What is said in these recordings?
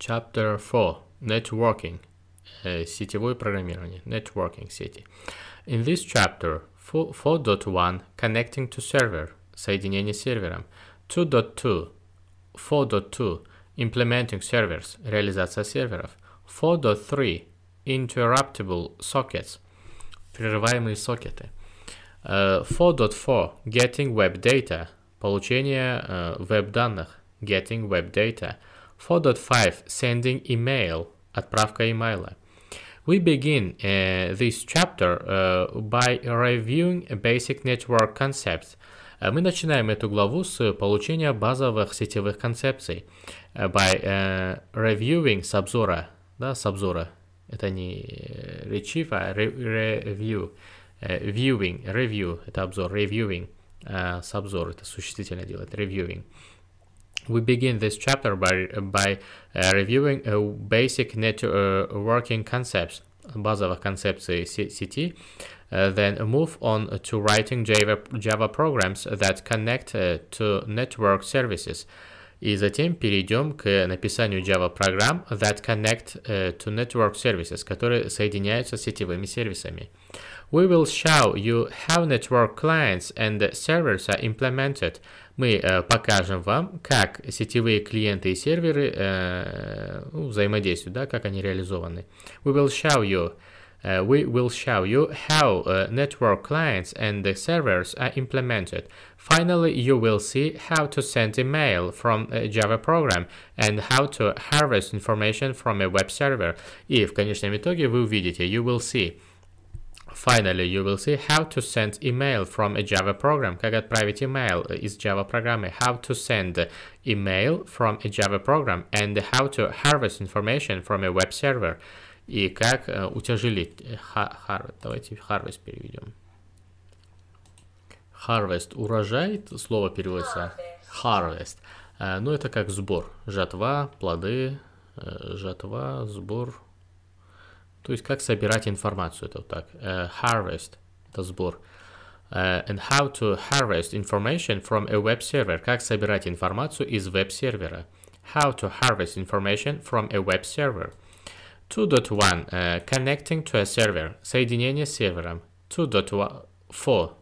Chapter 4 Networking Сетевое программирование Networking сети In this chapter 4.1 Connecting to Server Соединение с сервером 2.2 4.2 Implementing Servers Реализация серверов 4.3 Interruptible Sockets Прерываемые сокеты 4.4 э, Getting Web Data Получение э, веб-данных Getting Web Data 4.5. Sending email. Отправка имейла. We begin uh, this chapter uh, by reviewing basic network concepts. Э, мы начинаем эту главу с получения базовых сетевых концепций. By uh, reviewing с обзора. Да, с обзора. Это не retrieve, а re review. Viewing, review, это обзор, reviewing. С обзора, это существительное делать. reviewing. We begin this chapter by, by uh, reviewing uh, basic networking uh, concepts, базовых концепций сети, uh, then move on to writing Java, Java programs that connect uh, to network services. И затем перейдем к написанию Java программ that connect э, to network services, которые соединяются с сетевыми сервисами. We will show you how network clients and servers are implemented мы покажем вам, как сетевые клиенты и серверы ну, взаимодействуют, да, как они реализованы. We will show you Uh, we will show you how uh, network clients and the servers are implemented. Finally, you will see how to send email from a Java program and how to harvest information from a web server. И в конечном итоге вы увидите, you will see, Finally, you will see how to send email from a Java program. Как отправить email из Java программы. How to send email from a Java program. And how to harvest information from a web server. И как э, утяжелить. Harvest. Давайте harvest переведем. Harvest. Урожай. Слово переводится. Harvest. harvest. Э, ну, это как сбор. Жатва, плоды, э, жатва, сбор То есть как собирать информацию. Это вот так. Uh, harvest – это сбор. Uh, and how to harvest information from a web server. Как собирать информацию из веб-сервера. How to harvest information from a web server. 2.1 uh, э, Connecting to a server. Соединение с сервером. 2.4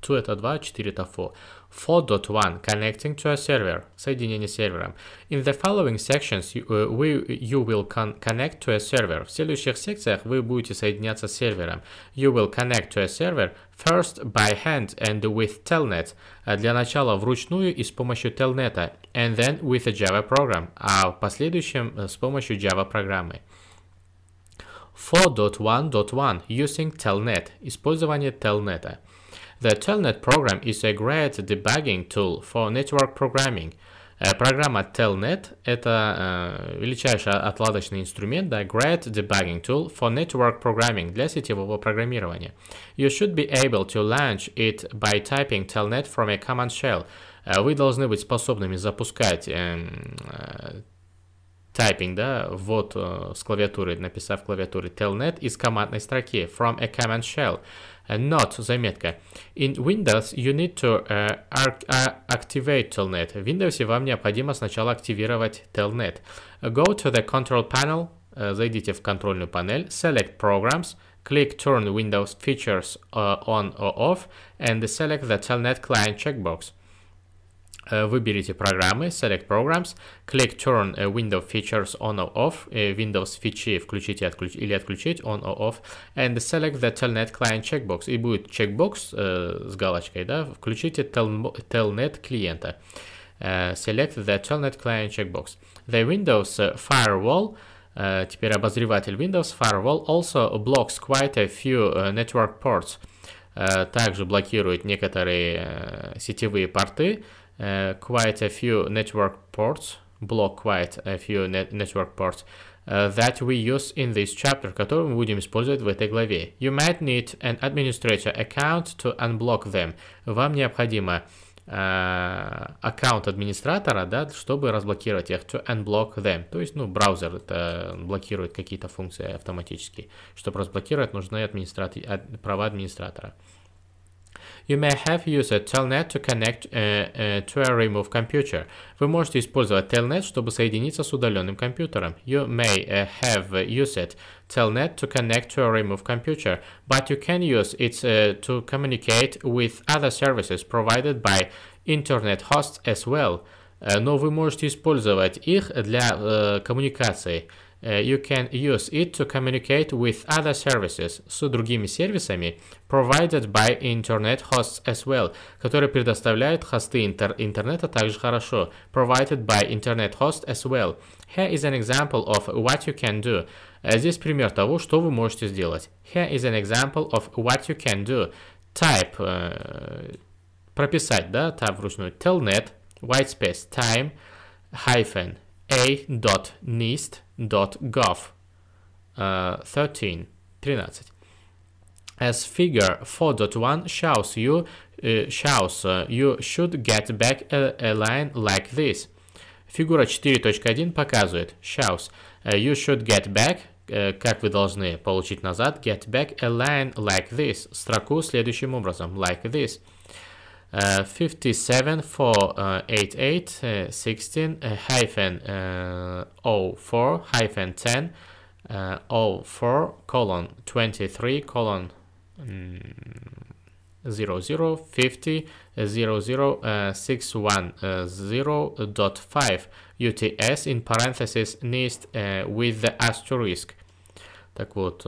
2 это 2, 4 это 4. 4.1 Connecting to a server. Соединение с сервером. In the following sections you, uh, we, you will con connect to a server. В следующих секциях вы будете соединяться с сервером. You will connect to a server first by hand and with telnet. Для начала вручную и с помощью telnet. And then with a Java program. А в последующем э, с помощью Java программы. 4.1.1 Using telnet. Использование telnet. The telnet program is a great debugging tool for network programming. Программа Telnet – это uh, величайший отладочный инструмент, да, Great Debugging Tool for Network Programming для сетевого программирования. You should be able to launch it by typing Telnet from a command shell. Э, вы должны быть способными запускать э, э, typing, да, вот с клавиатуры, написав клавиатуры Telnet из командной строки from a command shell not заметка. In Windows you need to uh, uh activate Telnet. В Windows вам необходимо сначала активировать Telnet. Go to the Control Panel, uh, зайдите в контрольную панель, select Programs, click Turn Windows Features uh, on or off and select the Telnet Client checkbox. выберите программы, Select Programs, click Turn Window Features On or Off, Windows фичи включить или отключить, On or Off, and select the Telnet Client Checkbox. И будет чекбокс с галочкой, да, включите Telnet клиента. select the Telnet Client Checkbox. The Windows Firewall Uh, теперь обозреватель Windows Firewall also blocks quite a few uh, network ports. Uh, также блокирует некоторые сетевые порты, uh, э, quite a few network ports, block quite a few net network ports uh, that we use in this chapter, которые мы будем использовать в этой главе. You might need an administrator account to unblock them. Вам необходимо э, аккаунт администратора, да, чтобы разблокировать их, to unblock them. То есть, ну, браузер это блокирует какие-то функции автоматически. Чтобы разблокировать, нужны администратор, права администратора. You may have used a telnet to connect uh, uh, to a remote computer. Вы можете использовать telnet, чтобы соединиться с удаленным компьютером. You may uh, have used telnet to connect to a remote computer, but you can use it to communicate with other services provided by internet hosts as well. но вы можете использовать их для коммуникации. Uh, you can use it to communicate with other services, с другими сервисами, provided by internet hosts as well, которые предоставляют хосты интер интернета также хорошо, provided by internet hosts as well. Here is an example of what you can do. Э, здесь пример того, что вы можете сделать. Here is an example of what you can do. Type, э, прописать, да, type вручную, telnet, white space, time, hyphen, a dot uh, 13, 13. As figure 4.1 shows you uh, shows uh, you should get back a, a line like this. Фигура 4.1 показывает shows uh, you should get back uh, как вы должны получить назад get back a line like this строку следующим образом like this uh, 57 for uh, 88 16 uh, hyphen uh, 04 hyphen 10 uh, 04 colon 23 colon mm, 0 0 50 0 0 uh, 6 1 uh, 0 dot 5 UTS in parenthesis NIST uh, with the asterisk. Так вот,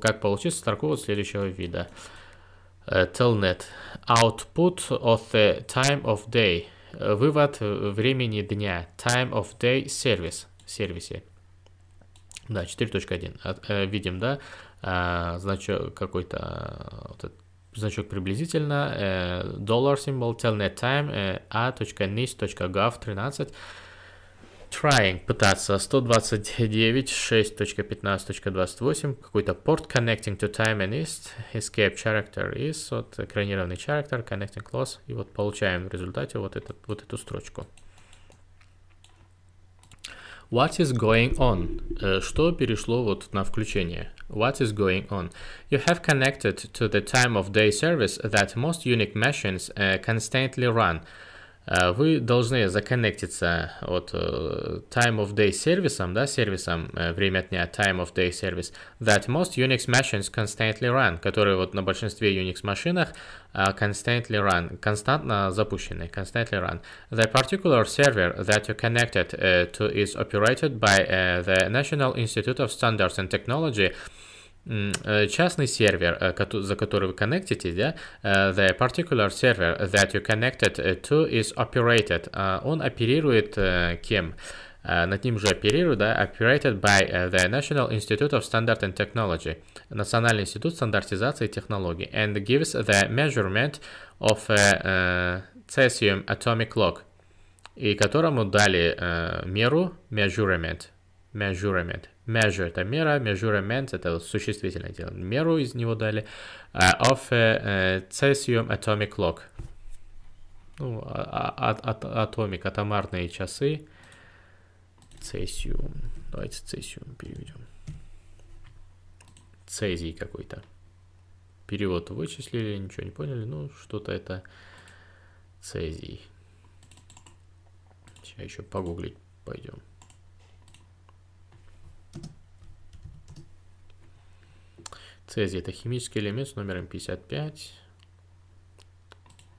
как получить строку вот следующего вида. Uh, telnet. Output of the time of day. Вывод времени дня. Time of day service. Сервисе. Да, 4.1. Видим, да, значок какой-то, вот значок приблизительно, dollar symbol, telnet time, a.nis.gov 13 trying, пытаться, 129, какой-то порт connecting to time and east, escape character is, вот экранированный character, connecting clause, и вот получаем в результате вот, этот, вот эту строчку. What is going on? Что перешло вот на включение? What is going on? You have connected to the time of day service that most unique machines uh, constantly run вы должны законнектиться от time of day сервисом, да, сервисом время дня, time of day сервис, that most Unix machines constantly run, которые вот на большинстве Unix машинах constantly run, константно запущены, constantly run. The particular server that you connected to is operated by the National Institute of Standards and Technology, частный сервер, за который вы коннектитесь, да, the particular server that you connected to is operated. Он оперирует кем? над ним же оперирует? да, operated by the National Institute of Standard and Technology, Национальный институт стандартизации и технологий, and gives the measurement of a, uh, cesium atomic clock, и которому дали uh, меру measurement, measurement, Measure – это мера, measurement – это существительное дело. Меру из него дали. Uh, of a, э, uh, cesium atomic clock. Ну, а, а, а, атомик, атомарные часы. Цесиум. Давайте цесиум переведем. Цезий какой-то. Перевод вычислили, ничего не поняли. Ну, что-то это цезий. Сейчас еще погуглить пойдем. Цезий это химический элемент с номером 55.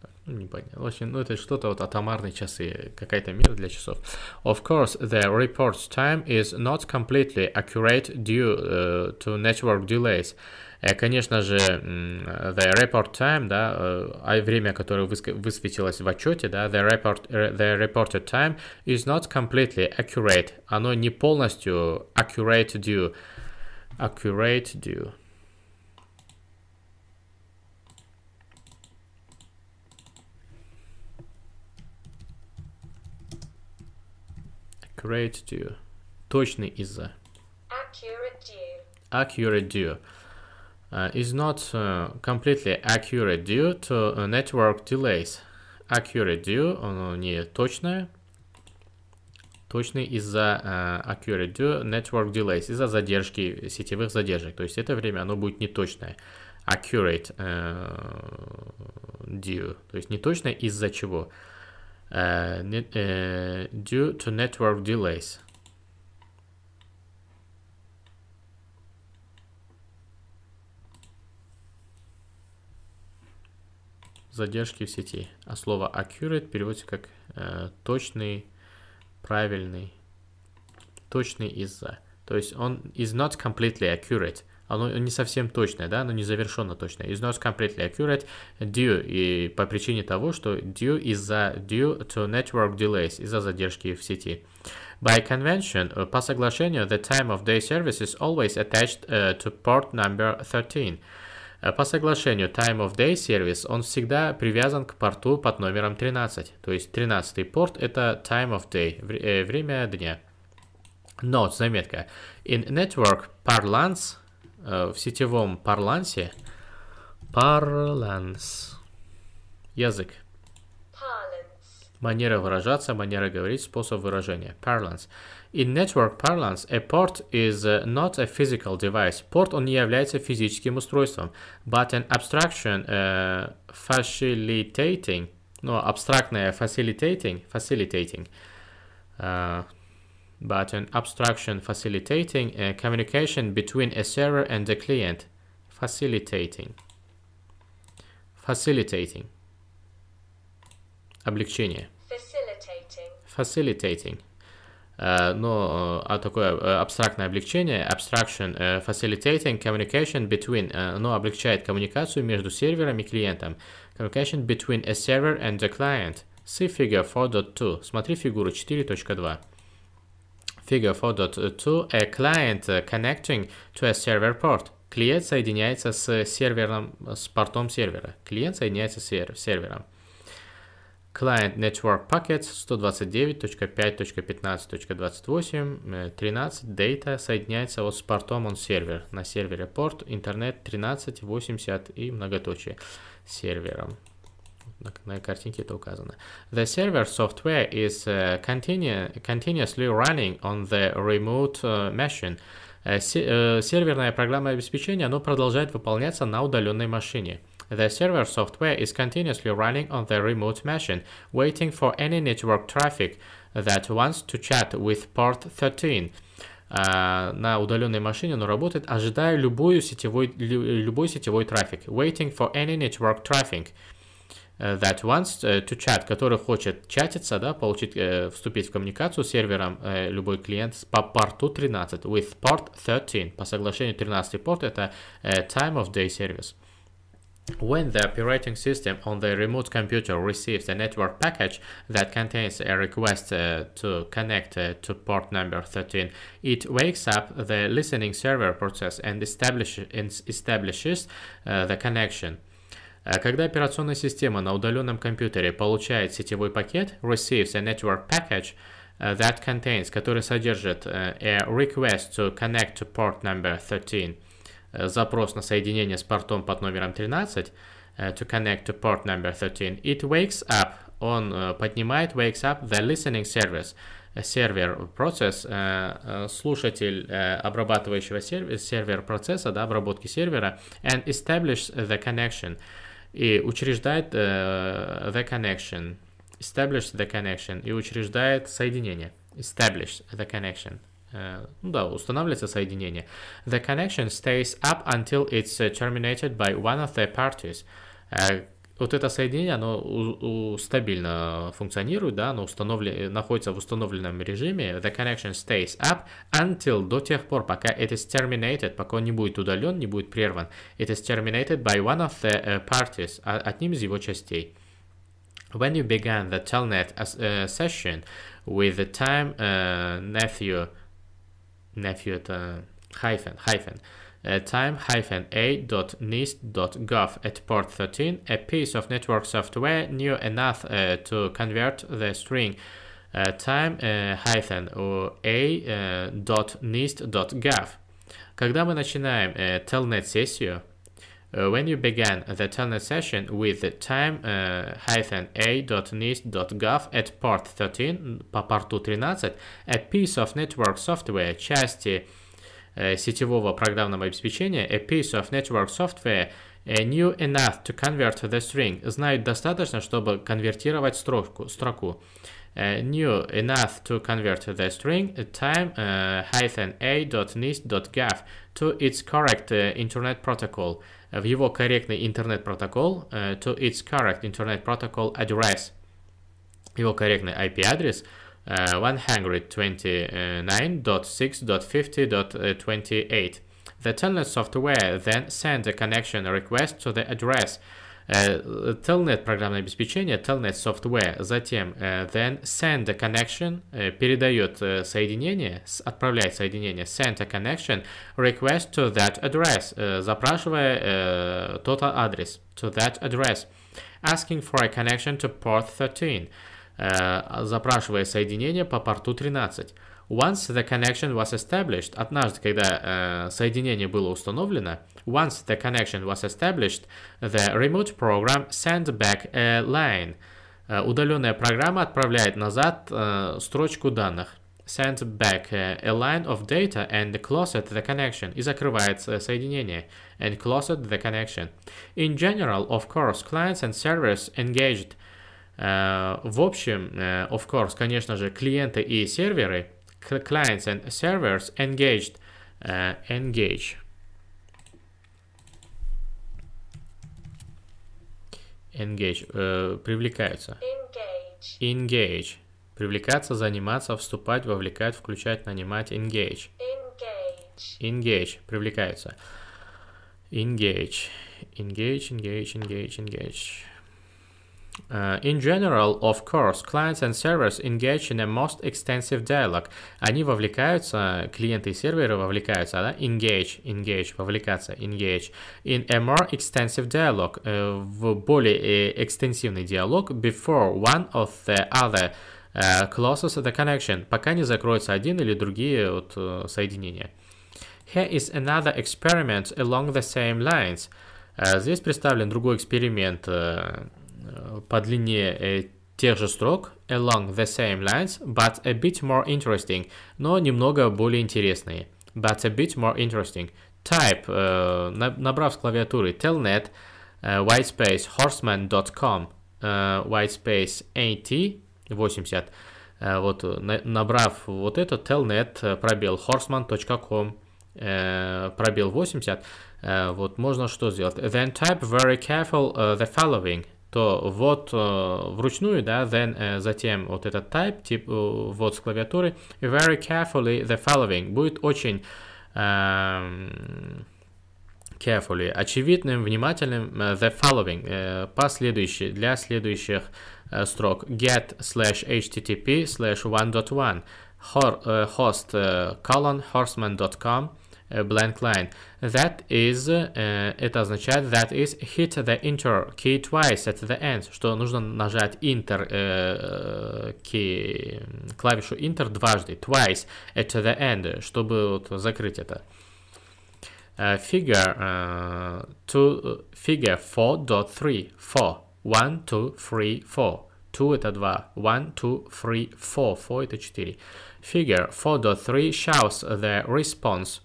Так, ну, непонятно. В общем, ну это что-то вот атомарные часы, какая-то мера для часов. Of course, the report time is not completely accurate due uh, to network delays. Э, конечно же, the report time, да, э, а время, которое высветилось в отчете, да, the, report, the reported time is not completely accurate. Оно не полностью accurate due. Accurate due. Accurate due. Точный из-за. Accurate due. Accurate due. Uh, is not uh, completely accurate due to uh, network delays. Accurate due, оно не точное. Точный из-за accurate due network delays, из-за задержки, сетевых задержек. То есть это время оно будет неточное. Accurate due, то есть неточное из-за чего net, э, э, due to network delays. задержки в сети. А слово accurate переводится как э, точный, правильный, точный из-за. То есть он is not completely accurate оно не совсем точное, да, оно не завершенно точное. Is not completely accurate due и по причине того, что due из-за due to network delays, из-за задержки в сети. By convention, э, по соглашению, the time of day service is always attached uh, to port number 13. Э, по соглашению Time of Day service он всегда привязан к порту под номером 13. То есть 13 порт это Time of Day, время дня. Note, заметка. In network parlance, э, в сетевом парлансе. Parlance. Язык. Parlance. Манера выражаться, манера говорить, способ выражения. Parlance. In network parlance, a port is not a physical device. Порт, он не является физическим устройством. But an abstraction uh, facilitating, ну, абстрактное facilitating, facilitating, uh, but an abstraction facilitating a communication between a server and a client. Facilitating. Facilitating. Облегчение. Facilitating. Facilitating. Uh, ну, э, а такое э, абстрактное облегчение, abstraction, uh, facilitating communication between, uh, оно облегчает коммуникацию между сервером и клиентом. Communication between a server and a client. See figure 4.2. Смотри фигуру 4.2. Figure 4.2 a client uh, connecting to a server port. Клиент соединяется с сервером, с портом сервера. Клиент соединяется с сервером. Client Network Packets 129.5.15.28 13 Data соединяется вот с портом он сервер на сервере порт интернет 1380 и многоточие сервером. на картинке это указано. The server software is uh, э, continu continuously running on the remote uh, machine. Uh, серверное программное обеспечение, оно продолжает выполняться на удаленной машине. The server software is continuously running on the remote machine, waiting for any network traffic that wants to chat with port 13. на удаленной машине, но работает, ожидая любую сетевой, любой сетевой трафик. Waiting for any network traffic. Э, that wants э, to chat, который хочет чатиться, да, получить, э, вступить в коммуникацию с сервером э, любой клиент по порту 13, with port 13, по соглашению 13 порт, это э, time of day service. When the operating system on the remote computer receives a network package that contains a request uh, to connect uh, to port number 13, it wakes up the listening server process and establish, establishes uh, the connection. А когда операционная система на удаленном компьютере получает сетевой пакет, receives a network package э, that contains, который содержит э, a request to connect to port number 13, э, запрос на соединение с портом под номером 13, to connect to port number 13, it wakes up, он поднимает, wakes up the listening service, сервер процесс, слушатель обрабатывающего сервер, сервер процесса, да, обработки сервера, and establishes the connection – и учреждает uh, the connection, establish the connection, и учреждает соединение, establish the connection. Uh, ну да, устанавливается соединение. The connection stays up until it's terminated by one of the parties. Uh, вот это соединение, оно у, у, стабильно функционирует, да, оно установлен, находится в установленном режиме. The connection stays up until до тех пор, пока it is terminated, пока он не будет удален, не будет прерван. It is terminated by one of the э, parties, а, одним из его частей. When you began the telnet э, session with the time uh, nephew, nephew это hyphen, hyphen, uh, Uh, time-a.nist.gov at port 13, a piece of network software new enough uh, to convert the string uh, time-a.nist.gov. Когда мы начинаем э, telnet-сессию, э, when you began the telnet session with time-a.nist.gov э, at port 13, по порту 13, a piece of network software, части сетевого программного обеспечения a piece of network software knew enough to convert the string знают достаточно, чтобы конвертировать строку. строку. new enough to convert the string time hyphen a.nist.gov to its correct internet protocol в его корректный интернет-протокол to its correct internet protocol address его корректный IP-адрес – 129.6.50.28. Uh, the telnet software then sends a connection request to the address uh, Telnet программное обеспечение, Telnet software, затем uh, then send a connection, передает соединение, отправляет соединение, send a connection, request to that address, запрашивая тот адрес, to that address, asking for a connection to port 13. запрашивая соединение по порту 13. Once the connection was established, однажды, когда э, соединение было установлено, once the connection was established, the remote program sends back a line. Э, удаленная программа отправляет назад э, строчку данных. Sends back a line of data and closes the connection. И закрывает соединение. And closes the connection. In general, of course, clients and servers engaged – Э, в общем, э, of course, конечно же, клиенты и серверы, clients and servers engaged, э, engage. Engage, привлекаются. Engage. Engage. Привлекаться, заниматься, вступать, вовлекать, включать, нанимать, engage. Engage. Engage. Привлекаются. Engage. Engage, engage, engage, engage. Uh, in general, of course, clients and servers engage in a most extensive dialogue. Они вовлекаются, клиенты и серверы вовлекаются, да? Engage, engage, вовлекаться, engage. In a more extensive dialogue, uh, в более э, экстенсивный диалог, before one of the other uh, closes the connection, пока не закроются один или другие вот, соединения. Here is another experiment along the same lines. здесь представлен другой эксперимент, по длине тех же строк along the same lines, but a bit more interesting, но немного более интересные. But a bit more interesting. Type, э, набрав с клавиатуры telnet, э, whitespace horseman.com, э, whitespace at 80. Э, вот на, набрав вот это telnet пробел horseman.com э, пробел 80, э, вот можно что сделать? Then type very careful uh, the following то вот э, вручную, да, then, э, затем вот этот type, тип, э, вот с клавиатуры, very carefully the following, будет очень эм, carefully, очевидным, внимательным the following, последующий, для следующих строк get slash http slash 1.1 host colon horseman.com blank line. That is, это eh, означает that is hit the enter key twice at the end, что нужно нажать enter э, э, key, клавишу enter дважды, twice at the end, чтобы вот закрыть это. Э, figure two. figure 4.3 4 1, 2, 3, 4 2 это 2, 1, 2, 3, 4, 4 это 4. Figure 4.3 shows the response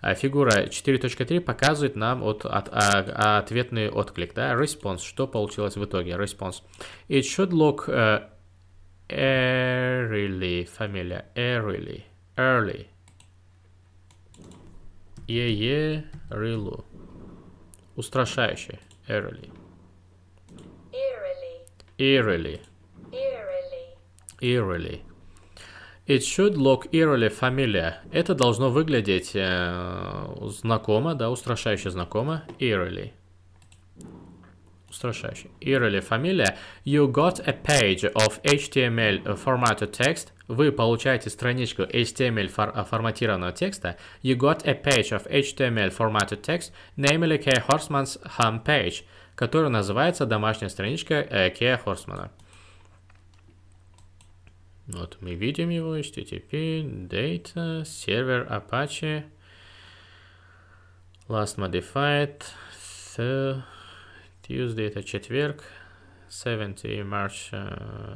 А, фигура 4.3 показывает нам от, от, от, а, ответный отклик, да, response, что получилось в итоге, response. It should look uh, early, фамилия early, early, е-е, рылу, устрашающе, early. Eerily. Eerily. Eerily. It should look eerily familiar. Это должно выглядеть э, знакомо, да, устрашающе знакомо. Eerily. Устрашающе. Eerily familiar. You got a page of HTML formatted text. Вы получаете страничку HTML фор форматированного текста. You got a page of HTML formatted text, namely K. Horseman's home page, которая называется «Домашняя страничка э, K. Horseman». Вот мы видим его, HTTP, data, сервер Apache, last modified, Tuesday, это четверг, 70 March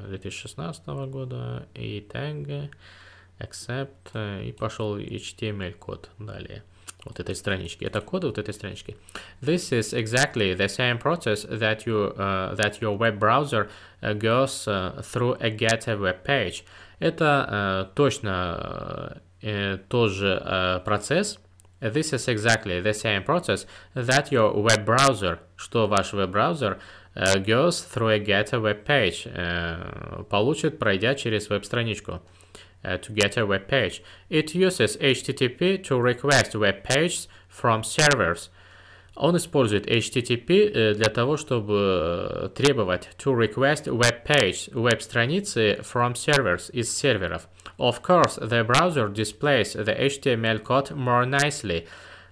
2016 года, и tag, accept, и пошел HTML код далее вот этой странички. Это коды вот этой странички. This is exactly the same process that you uh, that your web browser goes uh, through a get a web page. Это uh, точно uh, тот uh, процесс. This is exactly the same process that your web browser, что ваш веб-браузер uh, goes through a get a web page, uh, получит, пройдя через веб-страничку. uh, to get a web page. It uses HTTP to request web pages from servers. Он использует HTTP э, для того, чтобы э, требовать to request web page, веб-страницы from servers, из серверов. Of course, the browser displays the HTML code more nicely.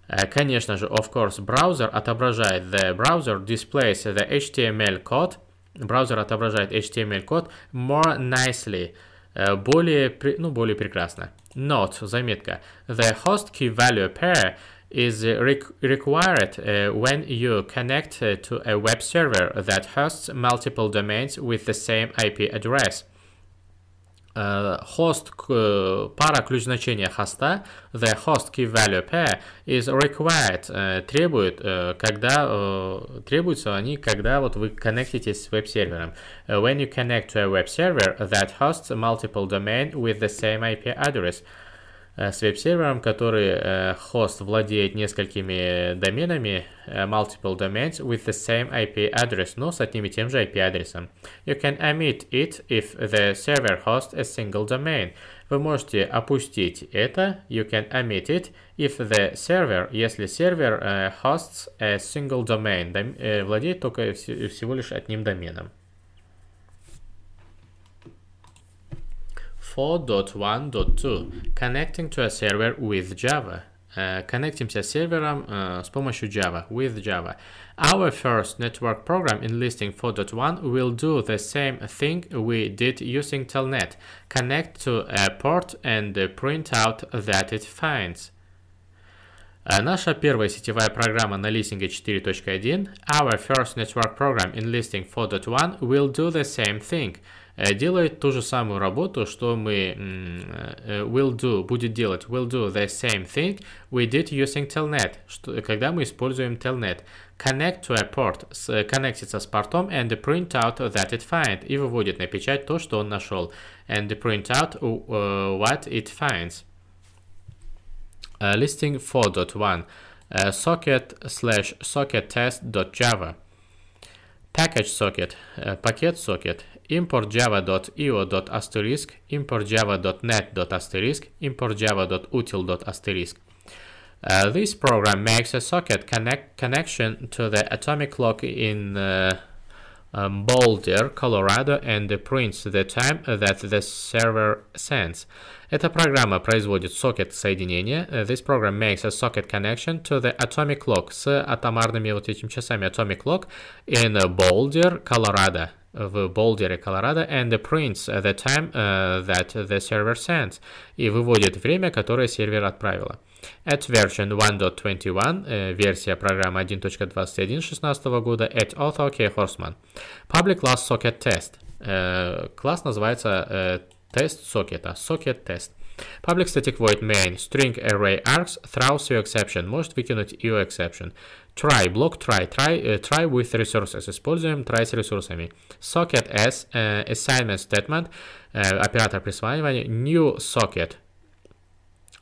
Э, конечно же, of course, браузер отображает, the browser displays the HTML code, браузер отображает HTML code more nicely – Э, более, ну, более прекрасно. Note, заметка. The host key value pair is required э, when you connect э, to a web server that hosts multiple domains with the same IP address uh, host uh, пара ключ значения хоста, the host key value pair is required, uh, требует, uh, когда, uh, требуются они, когда вот вы коннектитесь с веб-сервером. Uh, when you connect to a web server that hosts multiple domain with the same IP address, Э, с веб-сервером, который э, хост владеет несколькими э, доменами, multiple domains with the same IP address, но с одним и тем же IP-адресом. You can omit it if the server hosts a single domain. Вы можете опустить это, you can omit it, if the server, если сервер hosts a single domain, владеет только всего лишь одним доменом. 4.1.2 connecting to a server with Java. Uh, to a server, um, uh, с помощью Java, with Java. Our first network program in listing 4.1 will do the same thing we did using telnet, connect to a port and uh, print out that it finds. Uh, наша первая сетевая программа на листинге 4.1, our first network program in listing 4.1 will do the same thing – делает ту же самую работу, что мы will do, будет делать, will do the same thing we did using telnet, что, когда мы используем telnet. Connect to a port, с, коннектится с портом and print out that it find, и выводит на печать то, что он нашел, and print out uh, what it finds. Uh, listing 4.1 uh, socket slash socket test.java package socket, uh, пакет socket import java.io.asterisk, import java.net.asterisk, import java.util.asterisk. Uh, this program makes a socket connect connection to the atomic clock in uh, um, Boulder, Colorado, and prints the time that the server sends. Эта программа производит сокет соединения. Э, this program makes a socket connection to the atomic clock с атомарными вот этими часами atomic clock in Boulder, Colorado. в Болдере, Колорадо, and the prints the time uh, that the server sends, и выводит время, которое сервер отправила. At version 1.21, э, версия программы 1.21 16 года, at author K. Horseman. Public Class Socket Test. Э, класс называется э, тест сокета, socket test. Public static void main string array args throws you exception может выкинуть you exception. Try, block try, try, uh, try with resources, используем try с ресурсами. Socket S, uh, assignment statement, uh, оператор присваивания, new socket.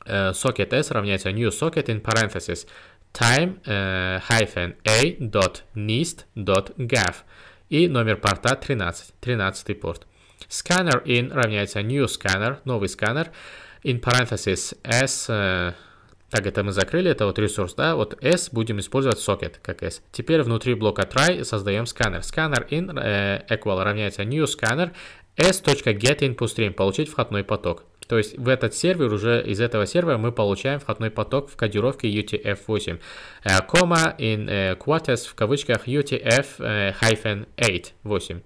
Uh, socket S равняется new socket in parentheses, time uh, hyphen a dot nist dot gav и номер порта 13, 13 порт. Scanner in равняется new scanner, новый scanner in parentheses S uh, Так, это мы закрыли, это вот ресурс, да, вот S будем использовать socket, как S. Теперь внутри блока try создаем сканер. Scanner in э, equal равняется new scanner s.getInputStream, получить входной поток. То есть в этот сервер, уже из этого сервера мы получаем входной поток в кодировке UTF-8. Кома uh, in uh, quarters в кавычках UTF-8. Uh,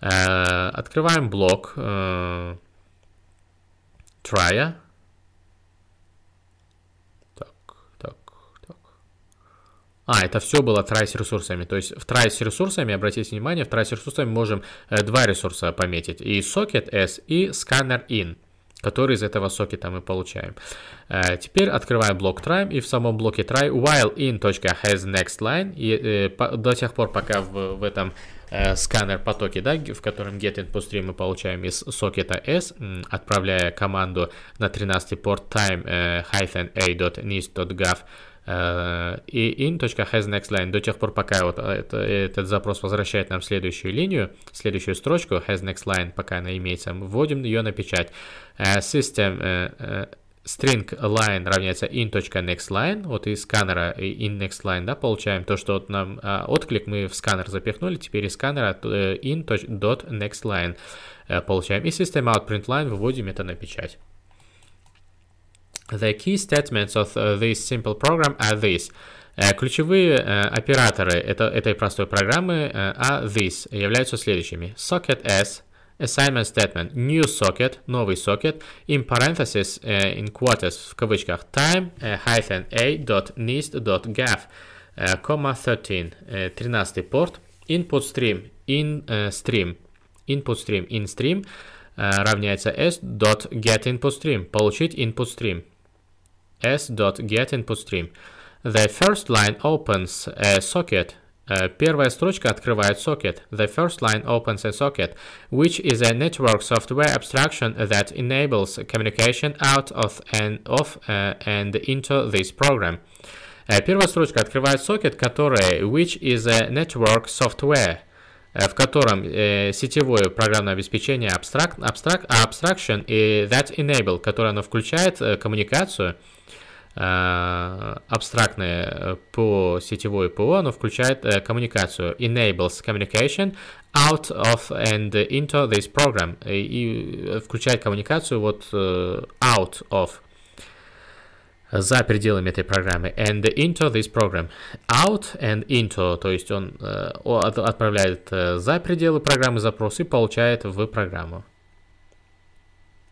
uh, открываем блок uh, try. А, это все было трайс ресурсами. То есть в трайс ресурсами, обратите внимание, в трайс ресурсами можем э, два ресурса пометить. И socket S, и scanner in который из этого сокета мы получаем. Э, теперь открываем блок try и в самом блоке try while in.hasNextLine и, и, э, до тех пор, пока в, в этом сканер потоке, да, в котором get input stream мы получаем из сокета S, отправляя команду на 13 порт time э, hyphen a.needs.gov Э, и in.hasNextLine до тех пор, пока вот этот запрос возвращает нам следующую линию, следующую строчку hasNextLine, пока она имеется, вводим ее на печать. Э, system э, string line равняется in.nextLine, вот из сканера in nextLine, да, получаем то, что вот нам а, отклик мы в сканер запихнули, теперь из сканера in.nextLine получаем. И system out print line выводим это на печать. The key statements of this simple program are these. Ключевые операторы это, этой простой программы are these являются следующими. Socket S, assignment statement, new socket, новый сокет, in parentheses, in quotes, в кавычках, time, hyphen a, dot NIST, dot gav, comma 13, 13 порт, input stream, in stream, input stream, in stream, равняется s, dot get input stream, получить input stream. s.getInputStream. The first line opens a socket. Первая строчка открывает socket. The first line opens a socket, which is a network software abstraction that enables communication out of and of uh, and into this program. Первая строчка открывает socket, который which is a network software – Э, в котором э, сетевое программное обеспечение abstract, abstract, abstraction и that enable, которое оно включает э, коммуникацию э, абстрактное э, по сетевое ПО, оно включает э, коммуникацию enables communication out of and into this program и, и э, включает коммуникацию вот out of за пределами этой программы. And into this program. Out and into, то есть он э, отправляет э, за пределы программы запрос и получает в программу.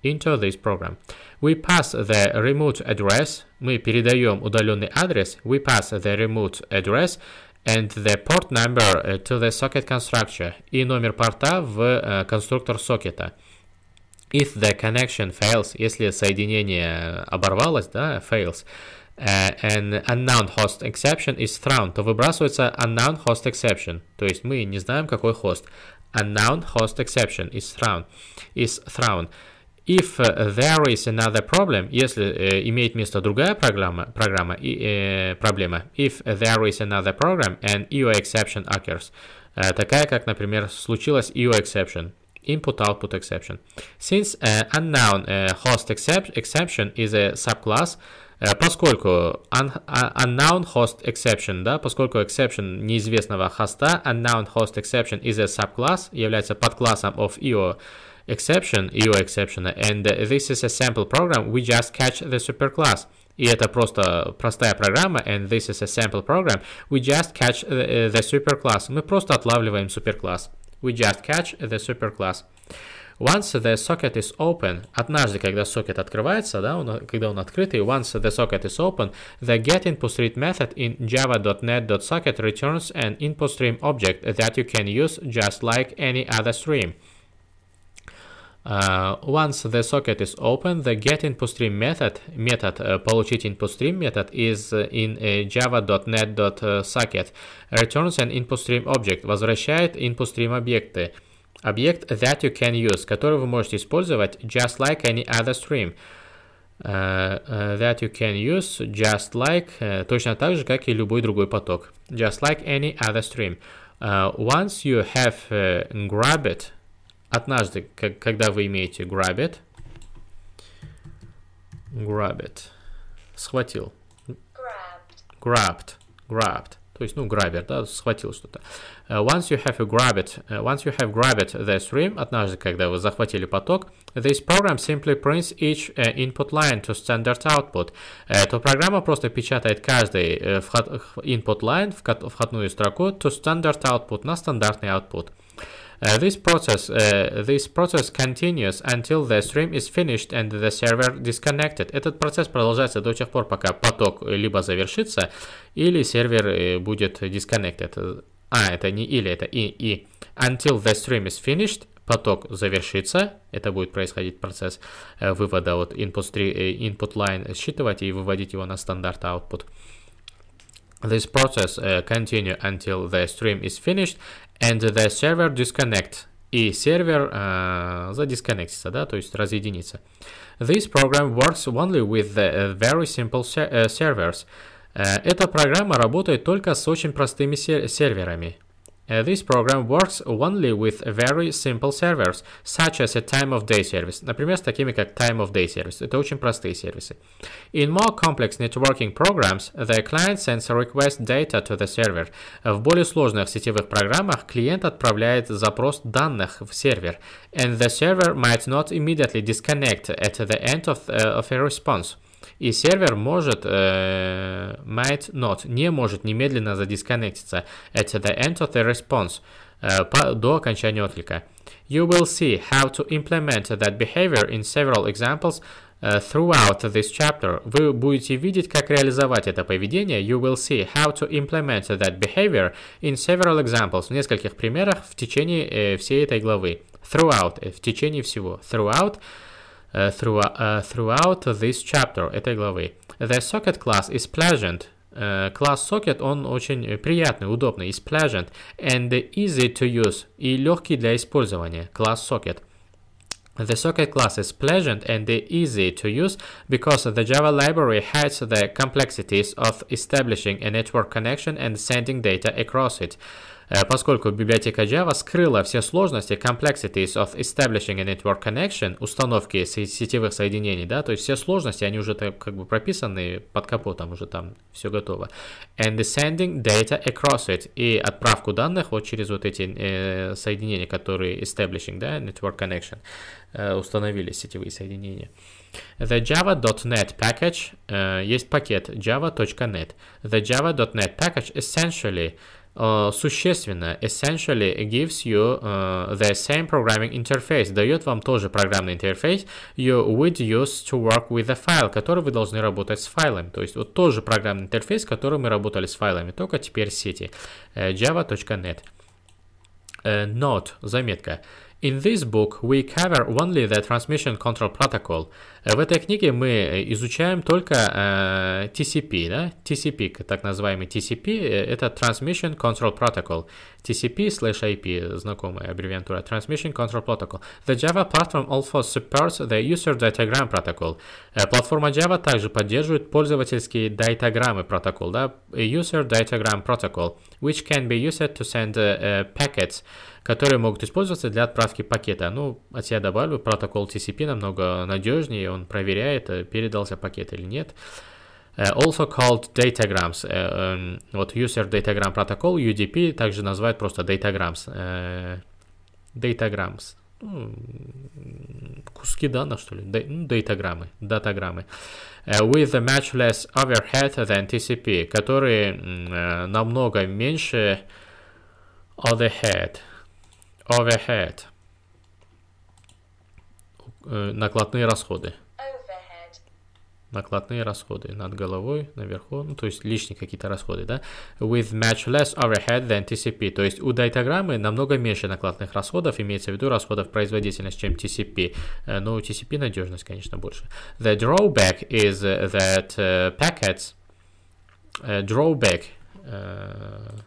Into this program. We pass the remote address. Мы передаем удаленный адрес. We pass the remote address and the port number э, to the socket constructor. И номер порта в конструктор сокета. If the connection fails, если соединение оборвалось, да, fails, uh, an unknown host exception is thrown, то выбрасывается unknown host exception, то есть мы не знаем, какой хост. Unknown host exception is thrown. Is thrown. If there is another problem, если э, имеет место другая программа, программа и, э, проблема, if there is another program and EO exception occurs, э, такая как, например, случилась EO exception, input-output exception. Since uh, unknown uh, host excep exception is a subclass, uh, поскольку un uh, unknown host exception, да, поскольку exception неизвестного хоста, unknown host exception is a subclass, является подклассом of your exception, your exception, and this is a sample program, we just catch the superclass. И это просто простая программа, and this is a sample program, we just catch the, uh, the superclass. Мы просто отлавливаем суперкласс we just catch the superclass. Once the socket is open, однажды, когда сокет открывается, да, он, когда он открытый, once the socket is open, the getInputStream method in java.net.socket returns an input stream object that you can use just like any other stream. Uh, once the socket is open, the getInputStream method, method uh, получитInpostream method is uh, in a java.net.socket, uh, returns an InputStream object, возвращает InpostStream объекты, объект that you can use, который вы можете использовать just like any other stream. Uh, uh, that you can use just like, uh, точно так же, как и любой другой поток. Just like any other stream. Uh, once you have uh, grabbed однажды, как, когда вы имеете grab it, grab it, схватил, grabbed, grabbed, то есть, ну, грабер, да, схватил что-то. Uh, once you have grabbed, uh, once you have grabbed the stream, однажды, когда вы захватили поток, this program simply prints each uh, input line to standard output. Uh, то программа просто печатает каждый uh, вход, input line, вход, входную строку, to standard output, на стандартный output this process this process continues until the stream is finished and the server disconnected. Этот процесс продолжается до тех пор, пока поток либо завершится, или сервер будет disconnected. А, это не или, это и, и. Until the stream is finished, поток завершится, это будет происходить процесс вывода от input, 3, input line, считывать и выводить его на стандарт output. This process uh, continue until the stream is finished and the server disconnect. И сервер э, задисконнектится, да, то есть разъединится. This program works only with the э, very simple э, servers. Э, эта программа работает только с очень простыми серверами. Uh, this program works only with very simple servers, such as a time of day service. например, с такими как time of day service, Это очень простые сервисы. In more complex networking programs, the client sends a request data to the server. В более сложных сетевых программах клиент отправляет запрос данных в сервер, and the server might not immediately disconnect at the end of, uh, of a response. и сервер может, э, might not, не может немедленно задисконнектиться это the end of the response, э, по, до окончания отклика. You will see how to implement that behavior in several examples uh, throughout this chapter. Вы будете видеть, как реализовать это поведение. You will see how to implement that behavior in several examples. В нескольких примерах в течение э, всей этой главы. Throughout, в течение всего. Throughout – Uh, throughout, uh, throughout this chapter этой главы. The socket class is pleasant класс uh, Socket, он очень приятный, удобный, is pleasant and easy to use и легкий для использования, класс Socket. The socket class is pleasant and easy to use because the Java library hides the complexities of establishing a network connection and sending data across it. Э, поскольку библиотека Java скрыла все сложности complexities of establishing a network connection, установки сетевых соединений, да, то есть все сложности, они уже так, как бы прописаны под капотом, уже там все готово. And the sending data across it и отправку данных вот через вот эти э, соединения, которые establishing, да, network connection, э, установили сетевые соединения. The java.net package, э, есть пакет java.net. The java.net package essentially Э, существенно, essentially gives you uh, the same programming interface, дает вам тоже программный интерфейс you would use to work with the file, который вы должны работать с файлами. То есть вот тоже программный интерфейс, который мы работали с файлами, только теперь сети. Uh, э, java.net. Uh, note, заметка. In this book we cover only the transmission control protocol. Э, в этой книге мы э, изучаем только э, TCP, да? TCP, так называемый TCP, э, это Transmission Control Protocol. TCP slash IP, знакомая аббревиатура, Transmission Control Protocol. The Java platform also supports the User Datagram Protocol. Платформа Java также поддерживает пользовательские дайтаграммы протокол, да? User Datagram Protocol, which can be used to send uh, packets. которые могут использоваться для отправки пакета. Ну, от себя добавлю, протокол TCP намного надежнее, он проверяет, э, передался пакет или нет. Э, also called datagrams, э, эм, Вот User Datagram Protocol, UDP, также называют просто datagrams, datagrams, ну, Куски данных, что ли? Ну, датаграммы. Датаграммы. With a matchless overhead than TCP, которые намного меньше overhead. Overhead. Э, накладные расходы. Overhead. Накладные расходы над головой, наверху, ну, то есть лишние какие-то расходы, да? With much less overhead than TCP. То есть у дайтаграммы намного меньше накладных расходов, имеется в виду расходов производительность, чем TCP. Э, но у TCP надежность, конечно, больше. The drawback is that uh, packets... Uh, drawback... Uh,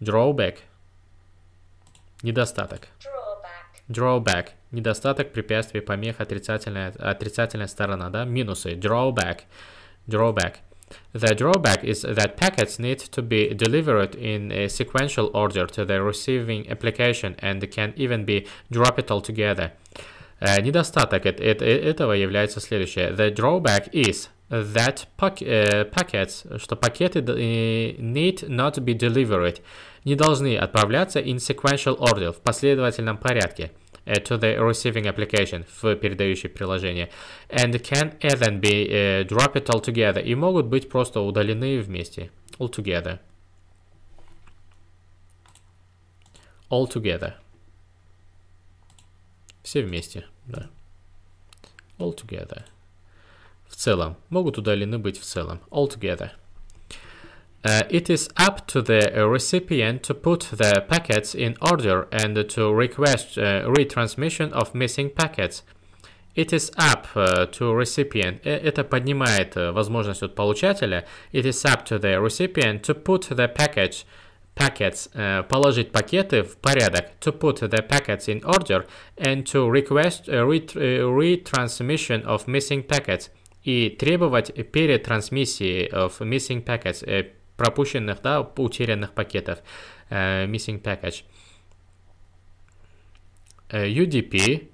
drawback Недостаток. Drawback. Недостаток, препятствие, помех отрицательная, отрицательная сторона, да? Минусы. Drawback. Drawback. The drawback is that packets need to be delivered in a sequential order to the receiving application and can even be dropped altogether. Uh, недостаток это это it, этого является следующее. The drawback is that pack, uh, packets, что пакеты need not be delivered не должны отправляться in sequential order, в последовательном порядке, э, to the receiving application, в передающее приложение, and can then be uh, dropped altogether, и могут быть просто удалены вместе, altogether. Altogether. Все вместе, да. Altogether. В целом. Могут удалены быть в целом. Altogether. Uh, it is up to the recipient to put the packets in order and to request uh, retransmission of missing packets. It is up uh, to recipient. Э, это поднимает э, возможность от получателя. It is up to the recipient to put the package packets, э, положить пакеты в порядок, to put the packets in order, and to request a ret retransmission of missing packets, и требовать перетрансмиссии of missing packets, пропущенных, да, утерянных пакетов, э, missing package. Э, UDP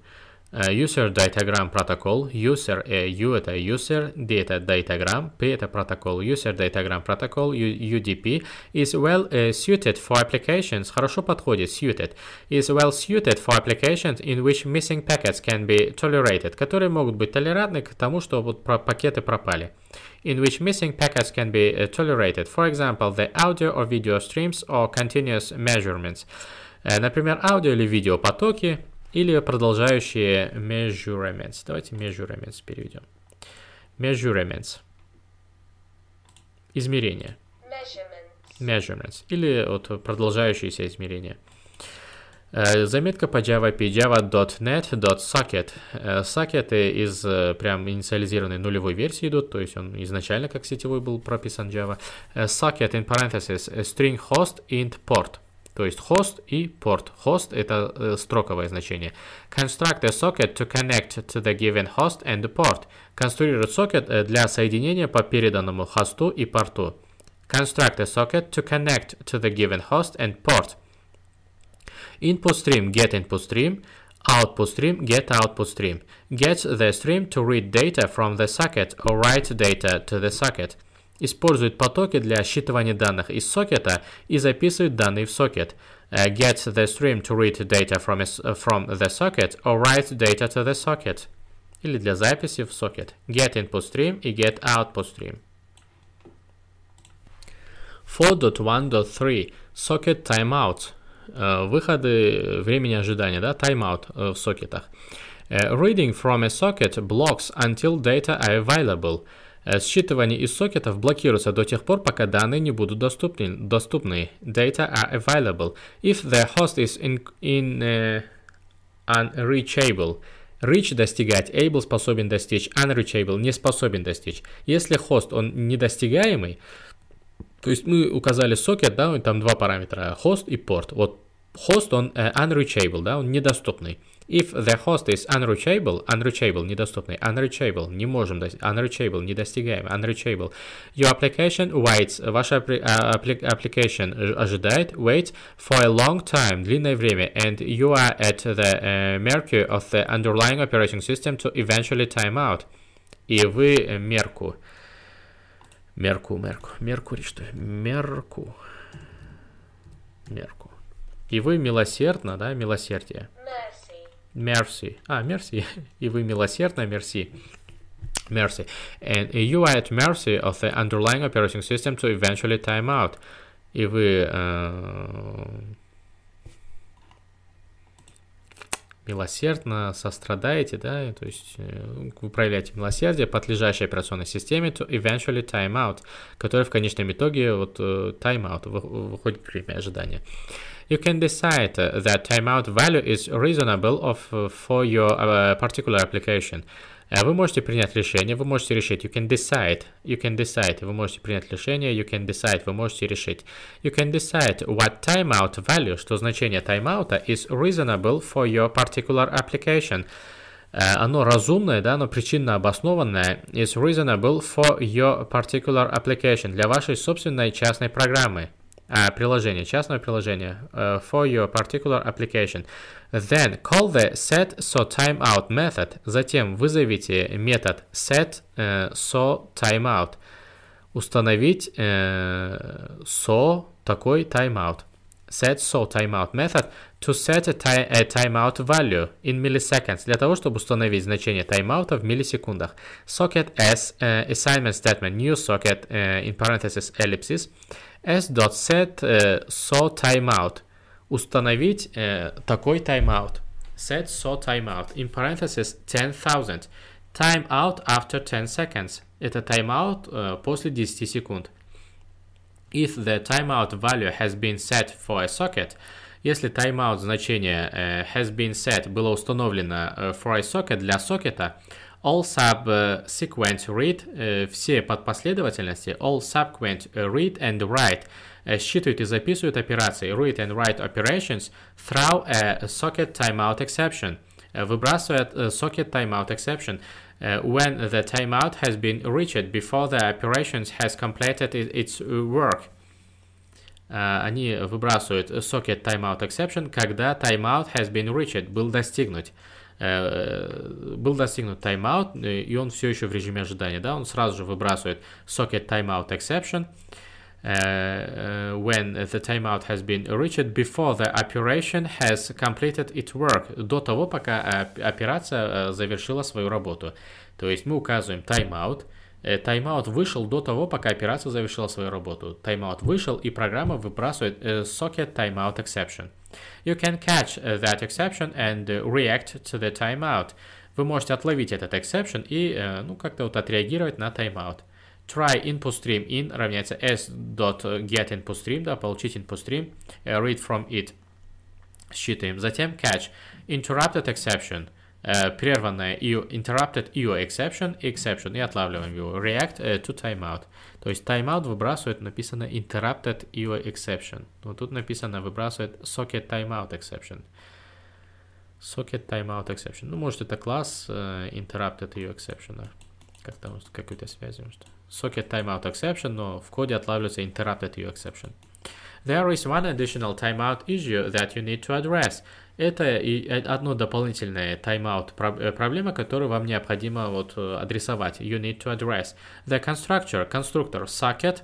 Uh, user Datagram Protocol, User e, uh, U это User, Data Datagram, P это Protocol, User Datagram Protocol, U, UDP, is well uh, suited for applications, хорошо подходит, suited, is well suited for applications in which missing packets can be tolerated, которые могут быть толерантны к тому, что вот пакеты пропали. in which missing packets can be uh, tolerated, for example, the audio or video streams or continuous measurements. Uh, например, аудио или потоки. или продолжающие measurements. Давайте measurements переведем. Measurements. Измерения. Measurements. Или вот продолжающиеся измерения. Э, заметка по JavaP. java.net .socket. Э, сокеты из э, прям инициализированной нулевой версии идут, то есть он изначально как сетевой был прописан Java. Socket in parentheses string host int port. то есть host и port. Host это э, строковое значение. Construct a socket to connect to the given host and port. Конструирует сокет э, для соединения по переданному хосту и порту. Construct a socket to connect to the given host and port. Input stream get input stream, output stream get output stream. Get the stream to read data from the socket or write data to the socket использует потоки для считывания данных из сокета и записывает данные в сокет. Uh, get the stream to read data from, a, э, from the socket or write data to the socket. Или для записи в сокет. Get input stream и get output stream. 4.1.3 Socket Timeout. Uh, выходы времени ожидания, да, timeout uh, в сокетах. reading from a socket blocks until data are available. Э, считывание из сокетов блокируется до тех пор, пока данные не будут доступны. доступны. Data are available. If the host is in, in, uh, unreachable. Reach достигать, able способен достичь, unreachable не способен достичь. Если хост, он недостигаемый, то есть мы указали сокет, да, там два параметра, э, хост и порт. Вот хост, он uh, unreachable, да, он недоступный. If the host is unreachable, unreachable, недоступный, unreachable, не можем, unreachable, недостигаем, unreachable. Your application waits, ваша application ожидает, wait for a long time, длинное время, and you are at the uh, mercy of the underlying operating system to eventually time out. И вы мерку, мерку, мерку, мерку, что мерку, мерку. И вы милосердно, да, милосердие. Mercy mercy. А, mercy. И вы милосердны, mercy. Mercy. And you are at mercy of the underlying operating system to eventually time out. И вы э, милосердно сострадаете, да, то есть э, вы проявляете милосердие подлежащей операционной системе to eventually time out, которая в конечном итоге, вот, э, time out, выходит время ожидания. you can decide that timeout value is reasonable of, uh, for your uh, particular application. Uh, вы можете принять решение, вы можете решить. You can decide. You can decide. Вы можете принять решение. You can decide. Вы можете решить. You can decide what timeout value, что значение таймаута, is reasonable for your particular application. Э, оно разумное, да, но причинно обоснованное. Is reasonable for your particular application для вашей собственной частной программы. а, приложение, частное приложение, uh, for your particular application. Then call the set so timeout method. Затем вызовите метод set uh, so timeout. Установить uh, so такой timeout. Set so timeout method to set a, ti a timeout value in milliseconds для того, чтобы установить значение таймаута в миллисекундах. Socket as uh, assignment statement new socket uh, in parentheses ellipsis. Uh, s.set э, so timeout. Установить э, такой timeout. Set so timeout. In parentheses 10,000. Timeout after 10 seconds. Это timeout э, после 10 секунд. If the timeout value has been set for a socket, если timeout значение э, has been set было установлено э, for a socket для сокета, all subsequent read, э, все подпоследовательности, all subsequent read and write э, считывают и записывают операции read and write operations throw a socket timeout exception, э, выбрасывает socket timeout exception when the timeout has been reached before the operations has completed its work. Они выбрасывают socket timeout exception, когда timeout has been reached, был достигнут. Э, был достигнут тайм-аут, э, и он все еще в режиме ожидания, да, он сразу же выбрасывает socket timeout exception, Uh, when the timeout has been reached before the operation has completed its work. До того, пока операция завершила свою работу. То есть мы указываем timeout, Э, тайм-аут вышел до того, пока операция завершила свою работу. Тайм-аут вышел, и программа выбрасывает э, socket timeout exception. You can catch э, that exception and react to the timeout. Вы можете отловить этот exception и ну, как-то вот отреагировать на timeout. Try input stream in равняется s.get input stream, да, получить input stream, read from it. Считаем. Затем catch interrupted exception – Э, прерванная IO, interrupted IO exception, exception, и отлавливаем его. React э, to timeout. То есть timeout выбрасывает, написано interrupted IO exception. Но тут написано выбрасывает socket timeout exception. Socket timeout exception. Ну, может, это класс э, interrupted IO exception. Как там, какую-то связь. Может. Socket timeout exception, но в коде отлавливается interrupted IO exception. There is one additional timeout issue that you need to address. Это и одно дополнительное тайм-аут, проблема, которую вам необходимо вот адресовать. You need to address the constructor, constructor socket,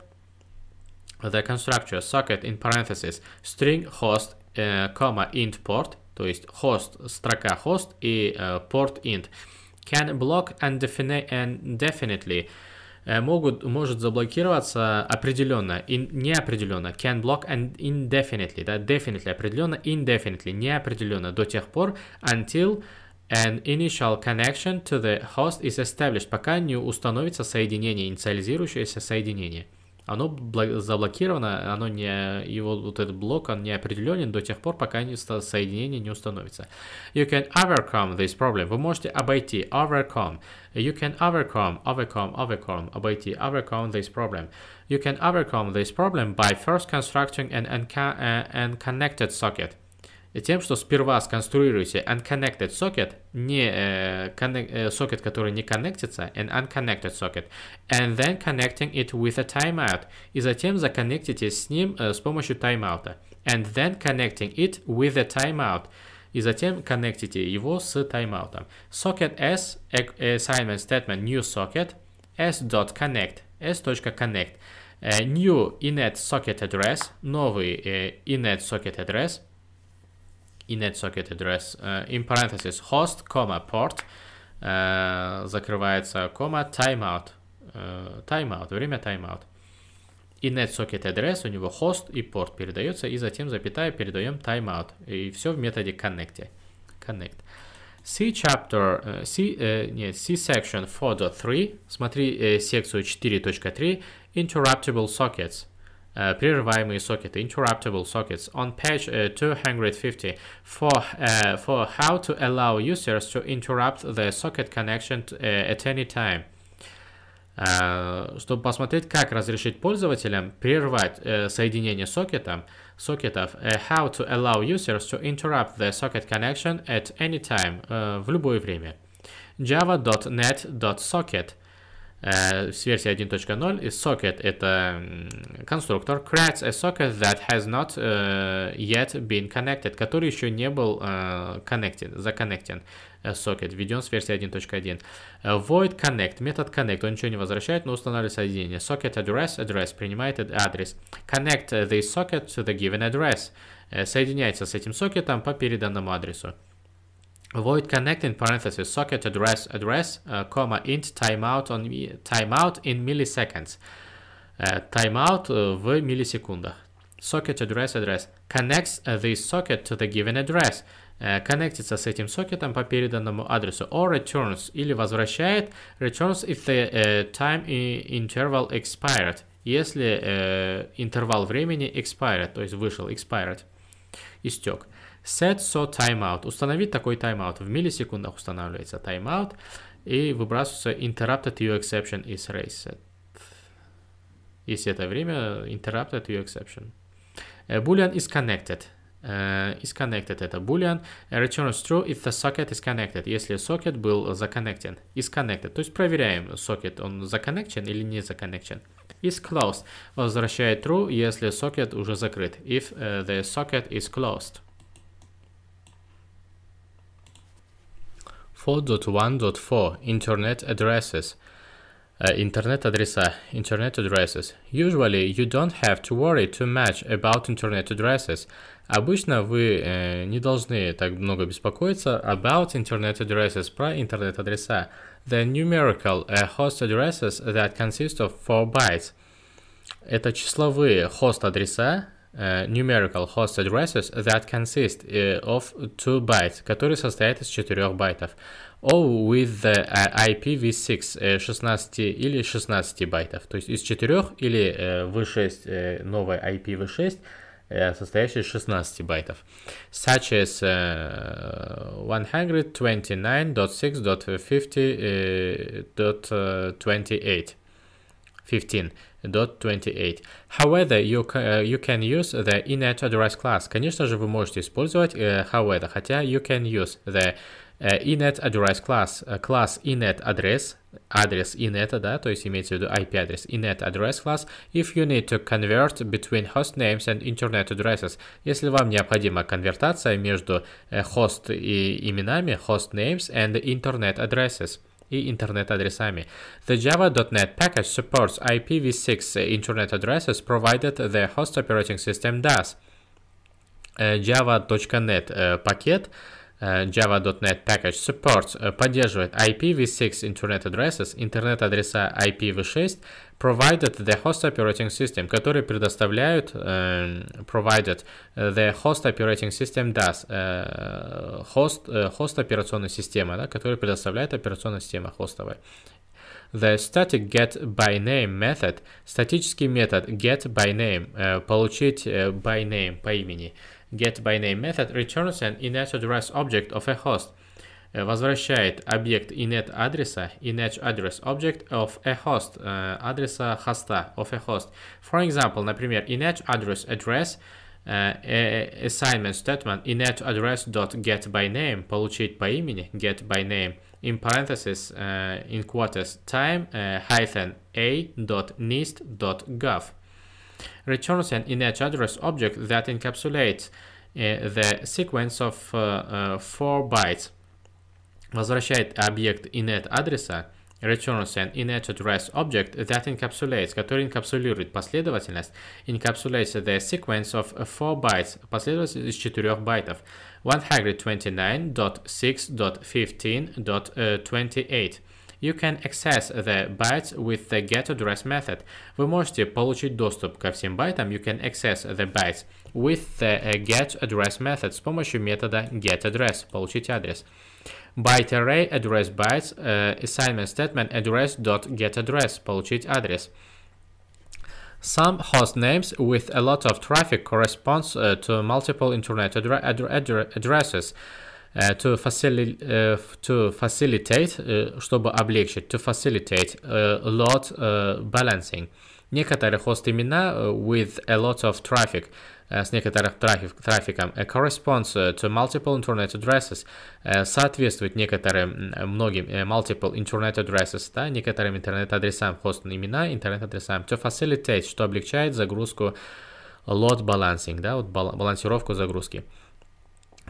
the constructor socket in parentheses string host, comma int port, то есть host, строка host и port int can block undefinitely Э, могут, может заблокироваться определенно и неопределенно. Can block and indefinitely, да, definitely определенно, indefinitely неопределенно до тех пор, until An initial connection to the host is established, пока не установится соединение, инициализирующееся соединение оно заблокировано, оно не, его вот этот блок, он не определенен до тех пор, пока не, соединение не установится. You can overcome this problem. Вы можете обойти, overcome. You can overcome, overcome, overcome, обойти, overcome this problem. You can overcome this problem by first constructing an unconnected socket тем, что сперва сконструируйте unconnected socket, не э, connect, э, socket, который не коннектится, an unconnected socket, and then connecting it with a timeout, и затем законнектитесь с ним э, с помощью таймаута, and then connecting it with a timeout, и затем коннектите его с таймаутом. Socket S, assignment statement, new socket, s.connect, s.connect, new inet socket address, новый inet socket address, и netsocket address. In parentheses host, comma, port, закрывается comma, timeout, timeout, время timeout. И netsocket address, у него host и порт передается, и затем запятая передаем timeout. И все в методе connect. connect. C chapter, C, э, нет, C section 4.3, смотри э, секцию 4.3, interruptible sockets – uh, prereviewing socket, interruptible sockets. On page uh, 250, for, uh, for how to allow users to interrupt the socket connection uh, at any time. Uh, чтобы посмотреть, как разрешить пользователям прервать э, соединение сокетом, сокетов, э, how to allow users to interrupt the socket connection at any time, э, в любое время. java.net.socket Э, с версии 1.0 и socket это конструктор creates a socket that has not uh, yet been connected, который еще не был uh, connected, законнектен socket, введен с версии 1.1. Void connect, метод connect, он ничего не возвращает, но устанавливает соединение. Socket address, address, принимает адрес. Connect the socket to the given address, соединяется с этим сокетом по переданному адресу. Avoid connecting parentheses socket address address uh, comma int timeout on timeout in milliseconds uh, timeout в uh, миллисекундах socket address address connects uh, this socket to the given address uh, connects с этим сокетом по переданному адресу or returns или возвращает returns if the uh, time interval expired если uh, интервал времени expired то есть вышел expired истек set so timeout. установить такой timeout В миллисекундах устанавливается timeout и выбрасывается interrupted you exception is raised. Если это время, interrupted you exception. Boolean is connected. Uh, is connected это boolean returns true if the socket is connected если socket был законнектен is connected то есть проверяем socket он законнектен или не законнектен is closed возвращает true если socket уже закрыт if uh, the socket is closed 4.1.4 Internet addresses. Uh, internet adresa, internet addresses. Usually you don't have to worry too much about internet addresses. Обычно вы э, не должны так много беспокоиться about internet addresses, про интернет-адреса. The numerical uh, host addresses that consist of 4 bytes. Это числовые хост-адреса, uh, numerical host addresses that consist uh, of 2 bytes, которые состоят из четырёх байтов, or with the IPv6 16 или 16 байтов, то есть из четырёх или uh, V6, новая IPv6, состоящая из 16 байтов, such as 129.6.50.28. 15 28. However, you, uh, you can use the init address class. Конечно же, вы можете использовать uh, however, хотя you can use the uh, э, init address class, uh, class init address, адрес init, да, то есть имеется в виду IP-адрес, init address class, if you need to convert between host names and internet addresses. Если вам необходима конвертация между host и именами, host names and internet addresses и интернет-адресами. The Java.NET package supports IPv6 internet addresses provided the host operating system does. Java.NET пакет uh, Java.NET Package Supports поддерживает IPv6 Internet Addresses, интернет-адреса IPv6, provided the host operating system, которые предоставляют э, provided the host operating system does э, host, э, host операционной системы, да, который предоставляет операционная система хостовая. The static get by name method, статический метод get by name, э, получить э, by name по имени, э, getByName method returns an inet address object of a host, uh, возвращает объект inet адреса inet address object of a host uh, адреса хоста of a host. For example, например, inet address address Uh, assignment statement inet address dot get by name получить по имени get by name in parentheses uh, in quarters time uh, hyphen a dot dot gov returns an init address object that encapsulates uh, the sequence of uh, uh 4 bytes. Возвращает объект init адреса, returns an init address object that encapsulates, который инкапсулирует последовательность, encapsulates the sequence of 4 bytes, последовательность из 4 байтов, 129.6.15.28. You can access the bytes with the getAddress method. Вы можете получить доступ ко всем байтам. You can access the bytes with the э, getAddress method с помощью метода getAddress. Получить адрес. Byte array address bytes uh, assignment statement address.getAddress. Получить адрес. Some host names with a lot of traffic corresponds uh, to multiple internet addre addre addresses. Э, э, to facilitate, to э, facilitate чтобы облегчить, to facilitate load lot balancing. Некоторые хост имена with a lot of traffic с некоторым трафик, трафиком corresponds to multiple internet addresses соответствует некоторым многим multiple internet addresses, да, некоторым интернет-адресам, хост имена, интернет-адресам to facilitate, что облегчает загрузку load balancing, да, вот балансировку загрузки.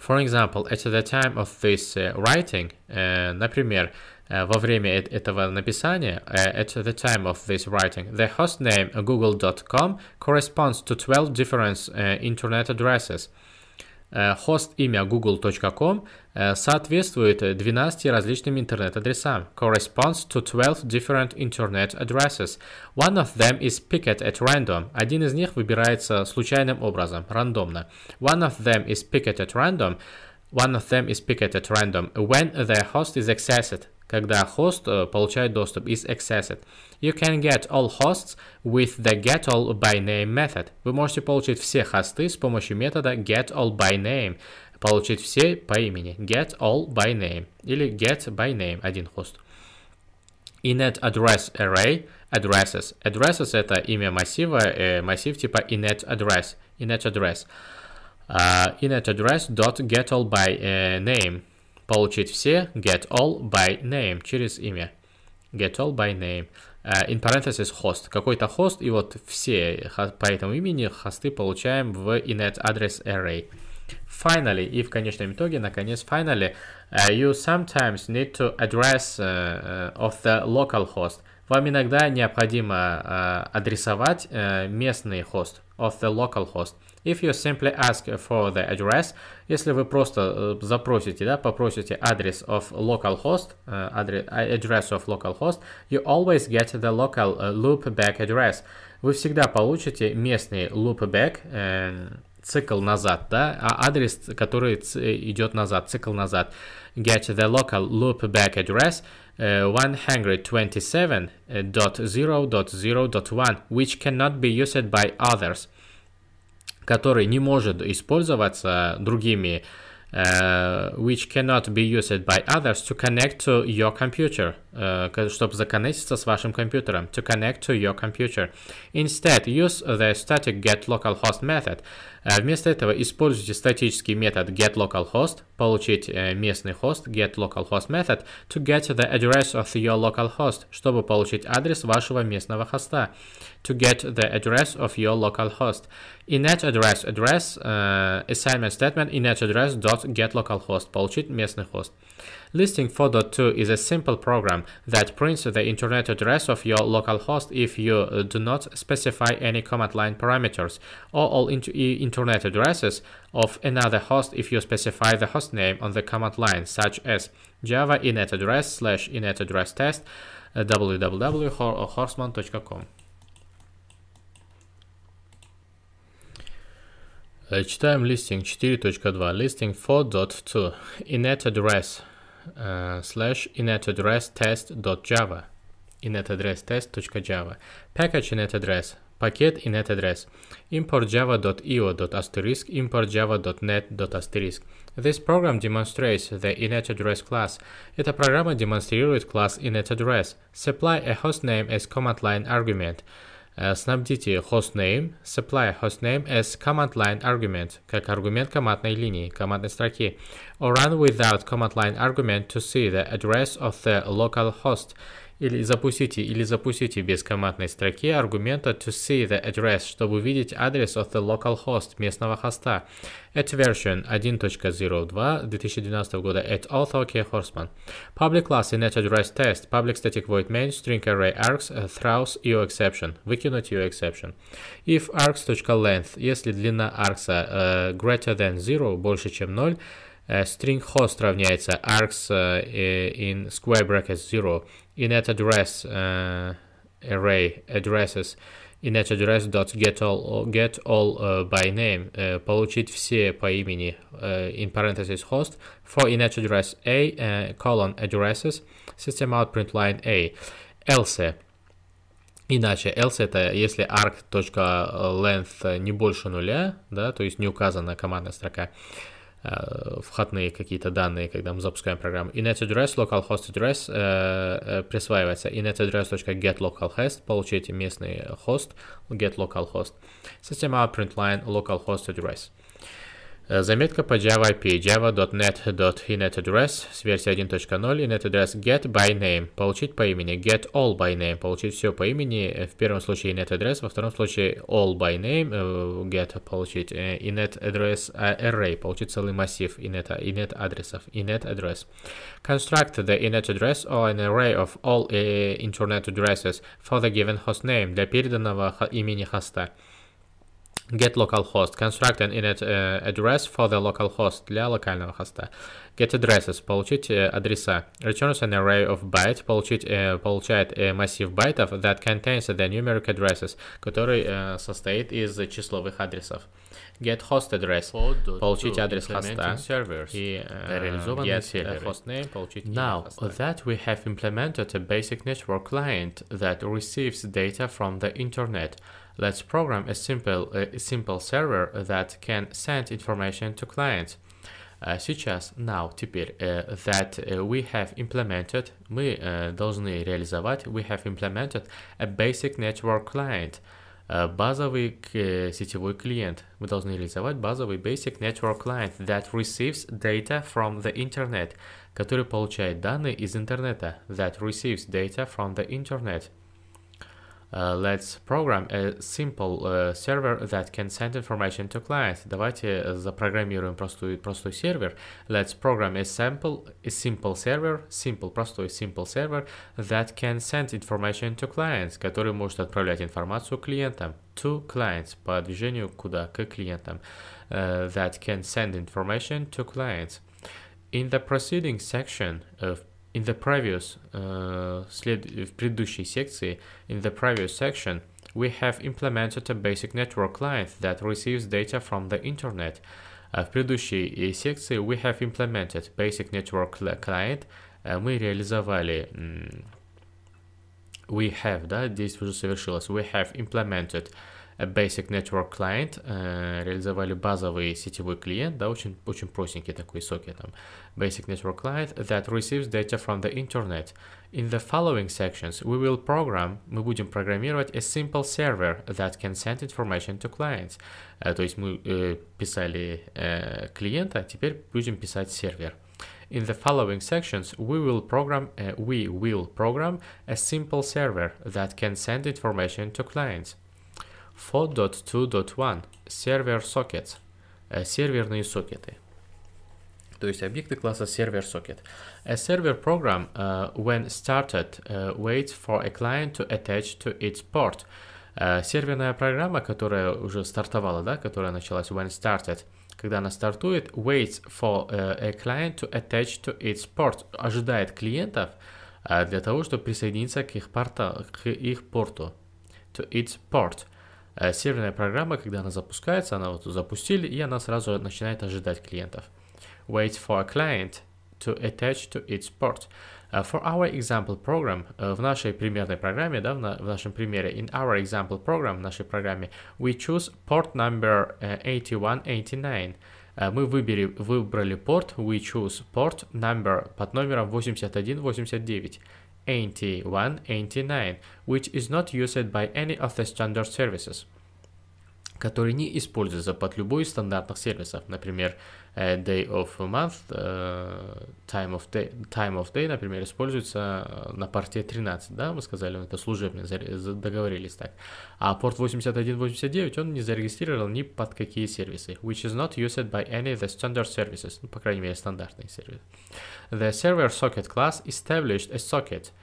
For example, at the time of this uh, writing, uh, например, э, во время этого написания, э, at the time of this writing, the hostname google.com corresponds to 12 different э, internet addresses – Хост имя google.com соответствует 12 различным интернет-адресам. Corresponds to 12 different internet addresses. One of them is picked at random. Один из них выбирается случайным образом, рандомно. One of them is picked at random. One of them is picked at random when the host is accessed когда хост получает доступ, из accessed. You can get all hosts with the getAll by name method. Вы можете получить все хосты с помощью метода getAll by name. Получить все по имени. getAll by name или get by name, один хост. Inet address array addresses. Addresses это имя массива, э, массив типа inet address. Inet address. Uh, inet address dot get all by uh, name получить все get all by name через имя. Get all by name. in parenthesis host. Какой-то host и вот все по этому имени хосты получаем в init address array. Finally, и в конечном итоге, наконец, finally, uh, you sometimes need to address uh, of the local host. Вам иногда необходимо адресовать местный хост of the local host. If you simply ask for the address, если вы просто э, запросите, да, попросите адрес of localhost, э, address of localhost, you always get the local э, loopback address. Вы всегда получите местный loopback, цикл назад, да, а адрес, который идет назад, цикл назад. Get the local loopback address uh, 127.0.0.1, which cannot be used by others. который не может использоваться другими, uh, which cannot be used by others to connect to your computer. Э, чтобы законнектиться с вашим компьютером, to connect to your computer. Instead, use the static getLocalhost method. Э, вместо этого используйте статический метод getLocalhost, получить э, местный хост getLocalhost method, to get the address of your host, чтобы получить адрес вашего местного хоста, to get the address of your host. Init address address uh, assignment statement init address dot get localhost, получить местный хост. Listing4.2 is a simple program that prints the internet address of your local host if you uh, do not specify any command line parameters, or all int internet addresses of another host if you specify the hostname on the command line, such as java inet address slash inet address test uh, www.horseman.com. Читаем листинг 4.2, листинг 4.2, init address uh, slash inetaddresstest.java inetaddresstest.java package inetaddress paket inetaddress import java.io.asterisk import java.net.asterisk This program demonstrates the inetaddress class. Эта программа демонстрирует класс inetaddress. Supply a hostname as command line argument. Uh, снабдите hostname, supply hostname as command line argument, как аргумент командной линии, командной строки, or run without command line argument to see the address of the local host, или запустите или запустите без командной строки аргумента to see the address, чтобы увидеть адрес of the local host местного хоста. At version 1.02 2012 года at author K. Horseman. Public class in at address test. Public static void main string array args throws your exception. Выкинуть your exception. If args.length, если длина args uh, greater than 0, больше чем 0, string host равняется args in square bracket 0 init address array addresses init address dot get all get all uh, by name uh, получить все по имени uh, in parentheses host for init address a colon addresses system out print line a else Иначе else это если arc.length не больше нуля, да, то есть не указана командная строка, входные какие-то данные, когда мы запускаем программу. inetaddress localhost address присваивается inetaddress.getlocalhost, получите местный хост, getlocalhost. Система printline localhost address. Заметка по Java IP java.net.InetAddress address с версии 1.0 InetAddress address get by name получить по имени get all by name получить все по имени в первом случае InetAddress во втором случае all by name get получить InetAddress array получить целый массив inet, inet адресов inet address construct the InetAddress or an array of all internet addresses for the given host name для переданного имени хоста get localhost construct an init uh, address for the localhost для локального хоста get addresses получить uh, адреса returns an array of bytes получить uh, получает uh, массив байтов that contains the numeric addresses который uh, состоит из числовых адресов get host address получить адрес хоста servers и uh, get получить now that we have implemented a basic network client that receives data from the internet Let's program a simple, a simple server that can send information to clients. Uh, сейчас, now, теперь, э, that э, we have implemented, мы э, должны реализовать, we have implemented a basic network client, базовый сетевой клиент. Мы должны реализовать базовый basic network client that receives data from the internet, который получает данные из интернета, that receives data from the internet. Uh, let's program a simple uh, server that can send information to client. Давайте э, запрограммируем простой, простой сервер. Let's program a simple a simple server, simple, простой simple server that can send information to clients, который может отправлять информацию клиентам to clients по движению куда к клиентам uh, that can send information to clients. In the proceedings section of in the previous uh, в предыдущей секции, in the previous section, we have implemented a basic network client that receives data from the internet. В предыдущей секции we have implemented basic network client. Мы реализовали mm, we have, да, действие уже совершилось. We have implemented a basic network client, э, реализовали базовый сетевой клиент, да, очень, очень простенький такой сокет там, basic network client that receives data from the internet. In the following sections, we will program, мы будем программировать a simple server that can send information to clients. Uh, то есть мы э, писали э, клиента, теперь будем писать сервер. In the following sections, we will program uh, we will program a simple server that can send information to clients. 4.2.1 Server sockets. Uh, серверные сокеты. то есть объекты класса server-socket. A server program, uh, when started, uh, waits for a client to attach to its port. Uh, серверная программа, которая уже стартовала, да, которая началась when started, когда она стартует, waits for uh, a client to attach to its port, ожидает клиентов uh, для того, чтобы присоединиться к их, порта, к их порту, to its port. серверная программа, когда она запускается, она вот запустили, и она сразу начинает ожидать клиентов. waits for a client to attach to its port. Uh, for our example program, в нашей примерной программе, да, в нашем примере, in our example program, в нашей программе, we choose port number uh, 8189. Мы uh, выбери, выбрали порт, we choose port number под номером 8189. 8189, which is not used by any of the standard services который не используется под любой из стандартных сервисов, например, Э, day of month, э, time of day, time of day, например, используется э, на порте 13, да, мы сказали, это служебный, договорились так. А порт 8189, он не зарегистрировал ни под какие сервисы, which is not used by any of the standard services, ну, по крайней мере, стандартные сервисы. The server socket class established a socket –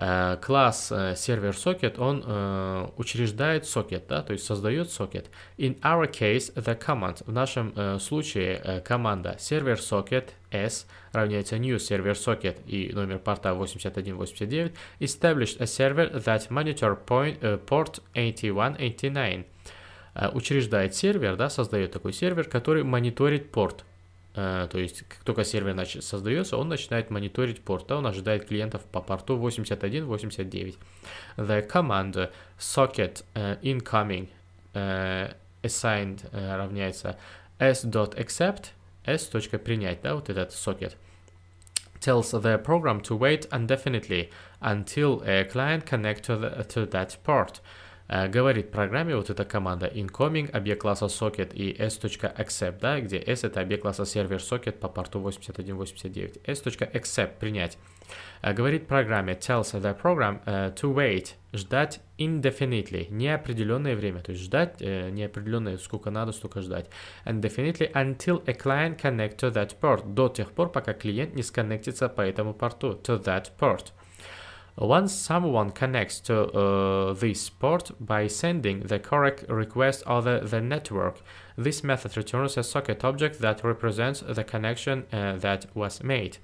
Э, класс э, сервер сокет, он э, учреждает сокет, да, то есть создает сокет. In our case, the command, в нашем случае команда сервер сокет s равняется new server socket и номер порта 8189 established a server that monitor point, uh, port 8189 учреждает сервер, да, создает такой сервер, который мониторит порт то есть, как только сервер создается, он начинает мониторить порт, а он ожидает клиентов по порту 81-89. The command socket uh, incoming uh, assigned uh, равняется s.accept, s.принять, да, вот этот сокет. Tells the program to wait indefinitely until a client connect to, the, to that port. Uh, Э, говорит программе, вот эта команда incoming, объект класса socket и s.accept, да, где s это объект класса сервер socket по порту 8189, s.accept, принять. Э, говорит программе, tells the program uh, to wait, ждать indefinitely, неопределенное время, то есть ждать uh, неопределенное, сколько надо, столько ждать. Indefinitely until a client connect to that port, до тех пор, пока клиент не сконнектится по этому порту, to that port. Uh, once someone connects to uh, this port by sending the correct request over the network, this method returns a socket object that represents the connection uh, that was made.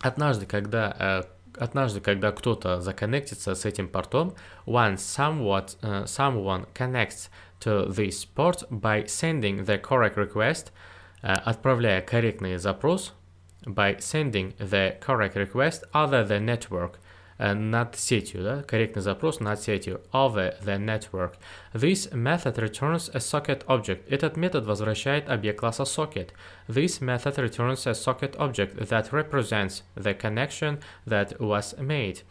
Однажды, когда э, однажды, когда кто-то законнектится с этим портом, once somewhat, uh, someone connects to this port by sending the correct request, uh, отправляя корректный запрос, by sending the correct request other than network uh, над сетью, да? корректный запрос над сетью, over the network. This method returns a socket object. Этот метод возвращает объект класса socket. This method returns a socket object that represents the connection that was made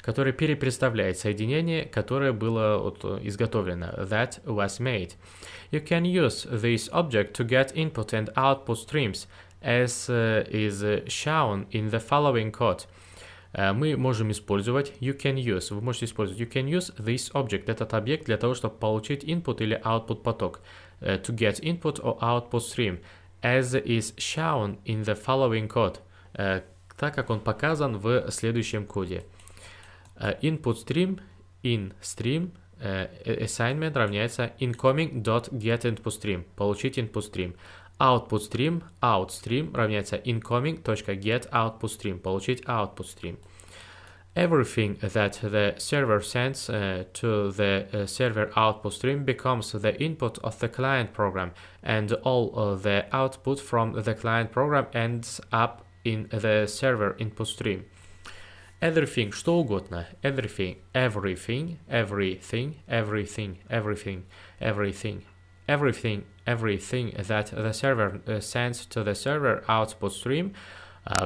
который перепредставляет соединение, которое было вот, изготовлено, that was made. You can use this object to get input and output streams. as is shown in the following code. Мы можем использовать you can use. Вы можете использовать you can use this object, этот объект, для того, чтобы получить input или output поток. To get input or output stream. As is shown in the following code. Так как он показан в следующем коде. Input stream, in stream, assignment равняется incoming.getInputStream, получить input stream. output stream, out stream равняется Get output stream, получить output stream. Everything that the server sends uh, to the uh, server output stream becomes the input of the client program, and all uh, the output from the client program ends up in the server input stream. Everything, что угодно, everything, everything, everything, everything, everything, everything, everything everything that the server sends to the server output stream.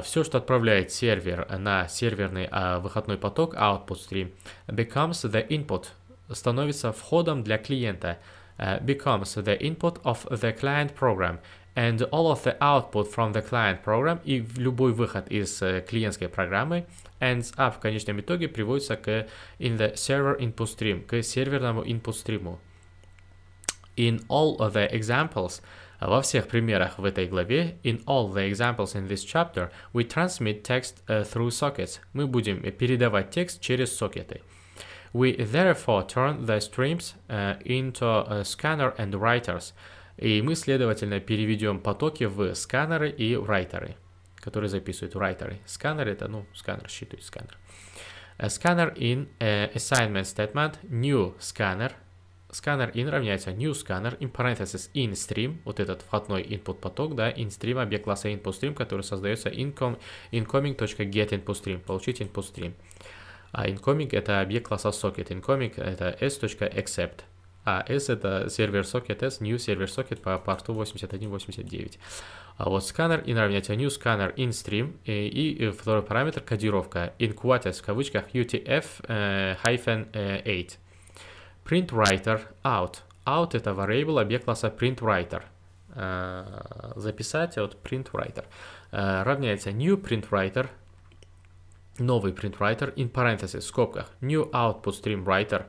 Все, что отправляет сервер на серверный выходной поток output stream, becomes the input, становится входом для клиента, becomes the input of the client program, and all of the output from the client program и любой выход из клиентской программы ends up в конечном итоге приводится к in the server input stream, к серверному input стриму. In all of the examples, во всех примерах в этой главе, in all the examples in this chapter, we transmit text uh, through sockets. Мы будем передавать текст через сокеты. We therefore turn the streams uh, into a э, scanner and writers. И мы, следовательно, переведем потоки в сканеры и writerы, которые записывают writerы. Сканер — это, ну, сканер, считывает сканер. A scanner in assignment statement, new scanner — scanner in равняется new scanner in parenthesis in stream, вот этот входной input поток, да, in stream, объект класса input stream, который создается incom, incoming.get input stream, получить input stream. А incoming это объект класса socket, incoming это s.accept. А S это сервер Socket S, new сервер Socket по порту 8189. А вот Scanner и равняется new scanner in stream и, и второй параметр кодировка in quotes в кавычках UTF-8 printWriter out. Out это variable объект класса printWriter. Записать от printWriter. Равняется new printWriter, новый printWriter in parentheses, в скобках, new output stream writer,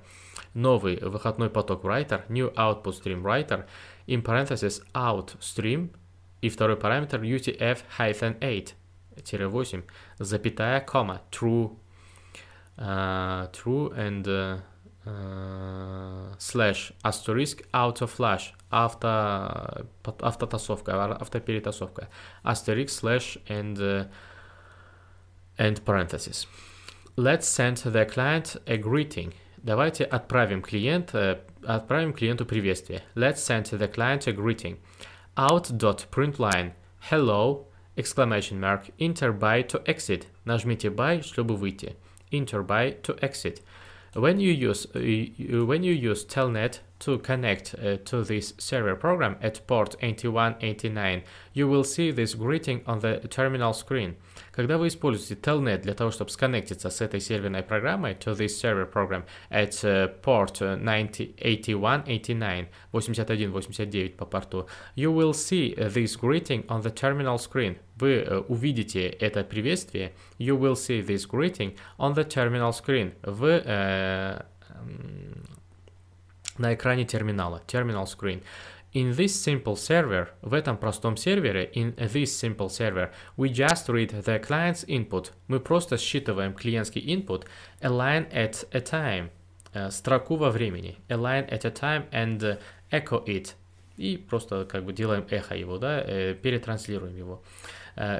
новый выходной поток writer, new output stream writer, in parentheses out stream, и второй параметр utf-8, 8, запятая, комма, true, uh, true and uh, Э, слэш asterisk auto flash авто автотасовка автоперетасовка asterisk slash and uh, and parentheses let's send the client a greeting давайте отправим клиент э, отправим клиенту приветствие let's send the client a greeting Out dot print line. hello exclamation mark enter by to exit нажмите by чтобы выйти enter by to exit when you use uh, when you use telnet to connect uh, to this serial program at port 8189, you will see this greeting on the terminal screen. Когда вы используете Telnet для того, чтобы сконнектиться с этой серверной программой, to this server program at port 8189, 8189 по порту, you will see this greeting on the terminal screen. Вы увидите это приветствие, you will see this greeting on the terminal screen в э, на экране терминала, terminal screen. in this simple server, в этом простом сервере, in this simple server, we just read the client's input. Мы просто считываем клиентский input a line at a time, э, строку во времени, a line at a time and э, echo it. И просто как бы делаем эхо его, да, э, перетранслируем его,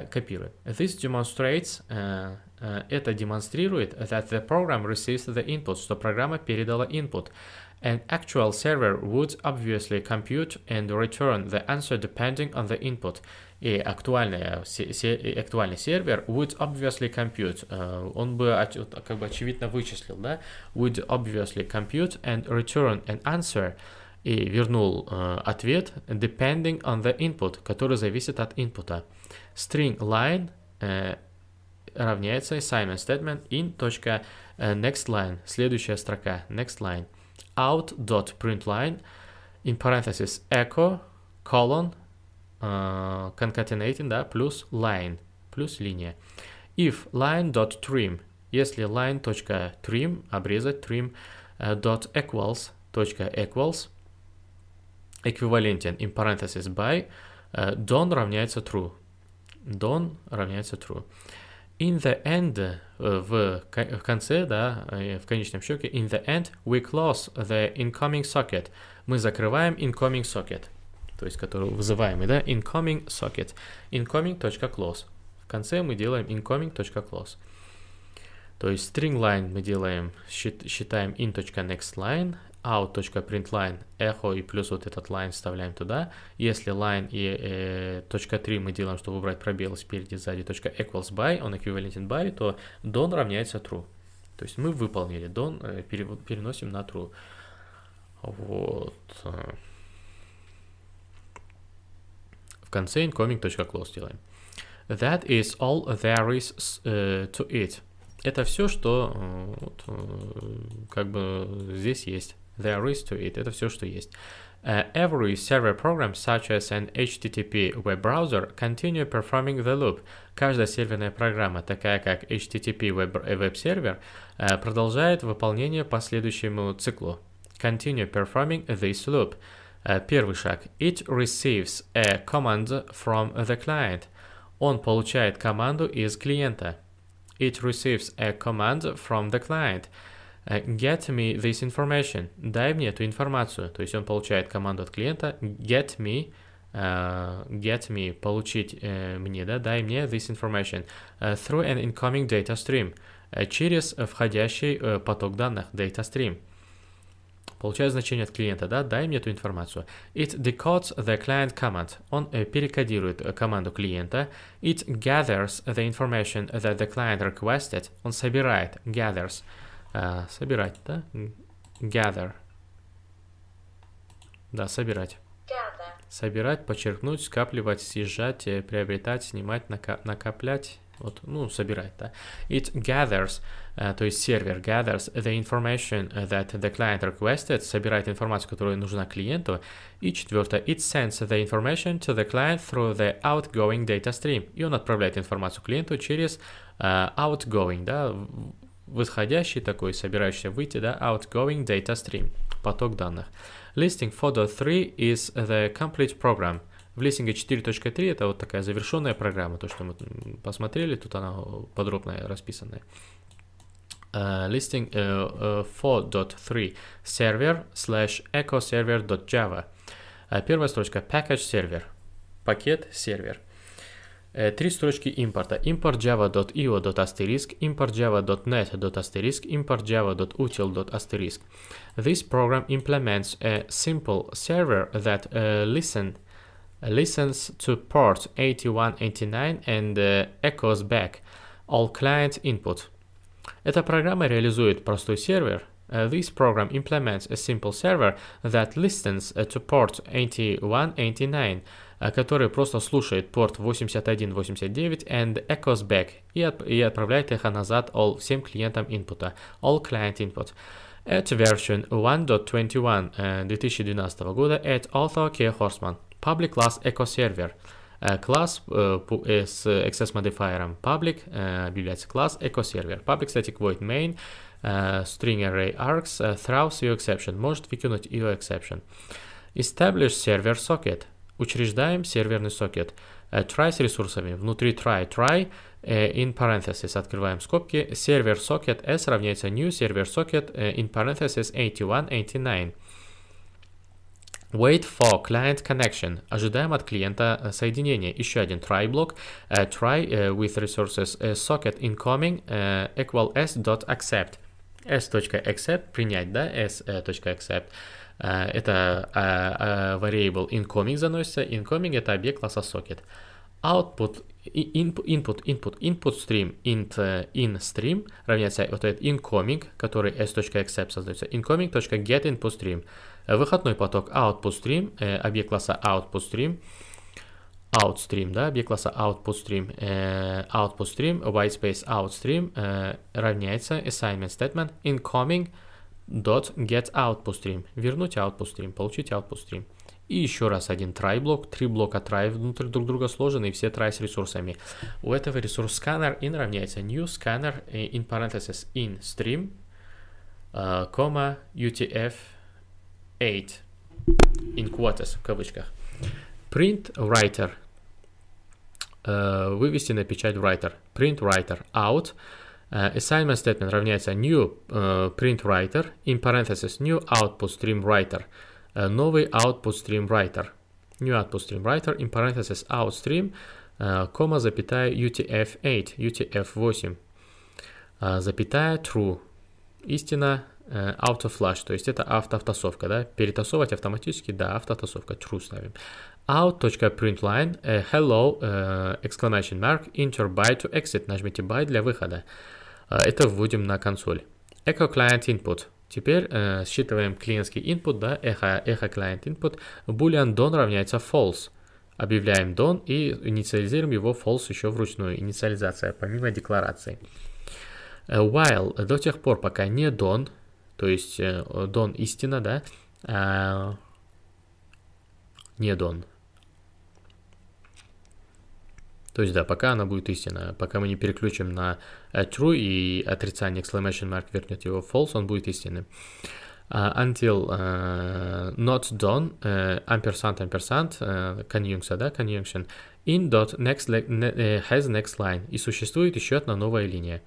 копируем. This demonstrates, это демонстрирует that the program receives the input, что программа передала input. An actual server would obviously compute and return the answer depending on the input. И актуальный, актуальный сервер would obviously compute, uh, он бы как бы очевидно вычислил, да, would obviously compute and return an answer, и вернул э, ответ depending on the input, который зависит от input. String line э, равняется assignment statement in. Э, next line, следующая строка, next line out.println in parenthesis echo colon uh, concatenating, да, plus line, plus линия. If line.trim, если line.trim, обрезать trim, uh, dot equals, точка equals, эквивалентен in parenthesis by, uh, don равняется true. Don равняется true. In the end, в, в конце, да, в конечном счете, in the end, we close the incoming socket. Мы закрываем incoming socket, то есть который вызываемый, да, incoming socket, incoming.close. В конце мы делаем incoming.close. То есть string line мы делаем, считаем in.nextLine, out.println echo и плюс вот этот line вставляем туда. Если line и э, точка 3 мы делаем, чтобы убрать пробелы спереди и сзади, точка equals by, он эквивалентен by, то don равняется true. То есть мы выполнили don, э, переносим на true. Вот. Э. В конце incoming.close делаем. That is all there is э, to it. Это все, что э, вот, как бы здесь есть. There is to it. Это все, что есть. Uh, every server program, such as an HTTP web browser, continue performing the loop. Каждая серверная программа, такая как HTTP web сервер uh, продолжает выполнение по следующему циклу. Continue performing this loop. Uh, первый шаг. It receives a command from the client. Он получает команду из клиента. It receives a command from the client. Э, get me this information, дай мне эту информацию. То есть он получает команду от клиента get me, uh, get me, получить uh, мне, да, дай мне this information uh, through an incoming data stream, через входящий поток данных, data stream. Получаю значение от клиента, да, дай мне эту информацию. It decodes the client command. Он перекодирует команду клиента. It gathers the information that the client requested. Он собирает, gathers, uh, Э, собирать, да? Gather. Да, собирать. Gather. Собирать, подчеркнуть, скапливать, съезжать, э, приобретать, снимать, нака накоплять. Вот, ну, собирать, да. It gathers, uh, то есть сервер gathers the information that the client requested, собирает информацию, которая нужна клиенту. И четвертое, it sends the information to the client through the outgoing data stream. И он отправляет информацию клиенту через uh, outgoing, да, выходящий такой, собирающийся выйти, да, outgoing data stream, поток данных. Listing Photo 3 is the complete program. В листинге 4.3 это вот такая завершенная программа, то, что мы посмотрели, тут она подробно расписанная. Uh, listing uh, uh, 4.3 server slash echo server.java. Uh, э, первая строчка package server, пакет сервер. три строчки импорта. Import java.io.asterisk, import java.net.asterisk, import java.util.asterisk. This program implements a simple server that uh, listen, listens to port 8189 and uh, echoes back all client input. Эта программа реализует простой сервер, Uh, this program implements a simple server that listens uh, to port 8189 который просто слушает порт 8189 and echoes back и, от, и отправляет их назад all всем клиентам input, all client input. At version 1.21 2012 года at author K. Horseman, public class echo server, класс с access modifier public э, объявляется класс echo server, public static void main, string array args, throws your exception, может выкинуть your exception. Establish server socket – Учреждаем серверный сокет. Try с ресурсами. Внутри try, try, in parentheses открываем скобки. Server socket s равняется new server socket in parenthesis 8189. Wait for client connection. Ожидаем от клиента соединения. Еще один try блок. Uh, try uh, with resources uh, socket incoming uh, equal s.accept. s.accept принять, да, s.accept. Uh, это variable incoming заносится. Incoming — это объект класса socket. Output input, input, input, stream, int, in stream равняется вот этот incoming, который s.accept создается, incoming.get input stream. Выходной поток output stream, объект класса output stream, outstream, да, объект класса output stream, output stream, whitespace outstream равняется assignment statement incoming dot get output stream, вернуть output stream, получить output stream. И еще раз один try блок, три блока try внутрь друг друга сложены, и все try с ресурсами. У этого ресурс scanner in равняется new scanner in parentheses in stream, comma utf8 in quotas в кавычках. Print writer, вывести на печать writer, print writer out, Assignment statement равняется new print writer in parentheses new output stream writer. Новый output stream writer. New output stream writer in parentheses outstream, комма, запятая UTF-8, UTF-8, запятая true. Истина автофлаш, то есть это автотасовка, да, перетасовывать автоматически, да, автотасовка, true ставим out.println э, hello э, exclamation mark enter by to exit. Нажмите by для выхода. Э, это вводим на консоль. Echo client input. Теперь э, считываем клиентский input, да, echo, echo client input. Boolean don равняется false. Объявляем don и инициализируем его false еще вручную. Инициализация помимо декларации. While до тех пор, пока не don, то есть don истина, да, а не don, то есть, да, пока она будет истина, пока мы не переключим на э, true и отрицание exclamation mark вернет его false, он будет истинным. Uh, until uh, not done, uh, ampersand, ampersand, uh, conjunction, да, conjunction, in dot next ne has next line. И существует еще одна новая линия.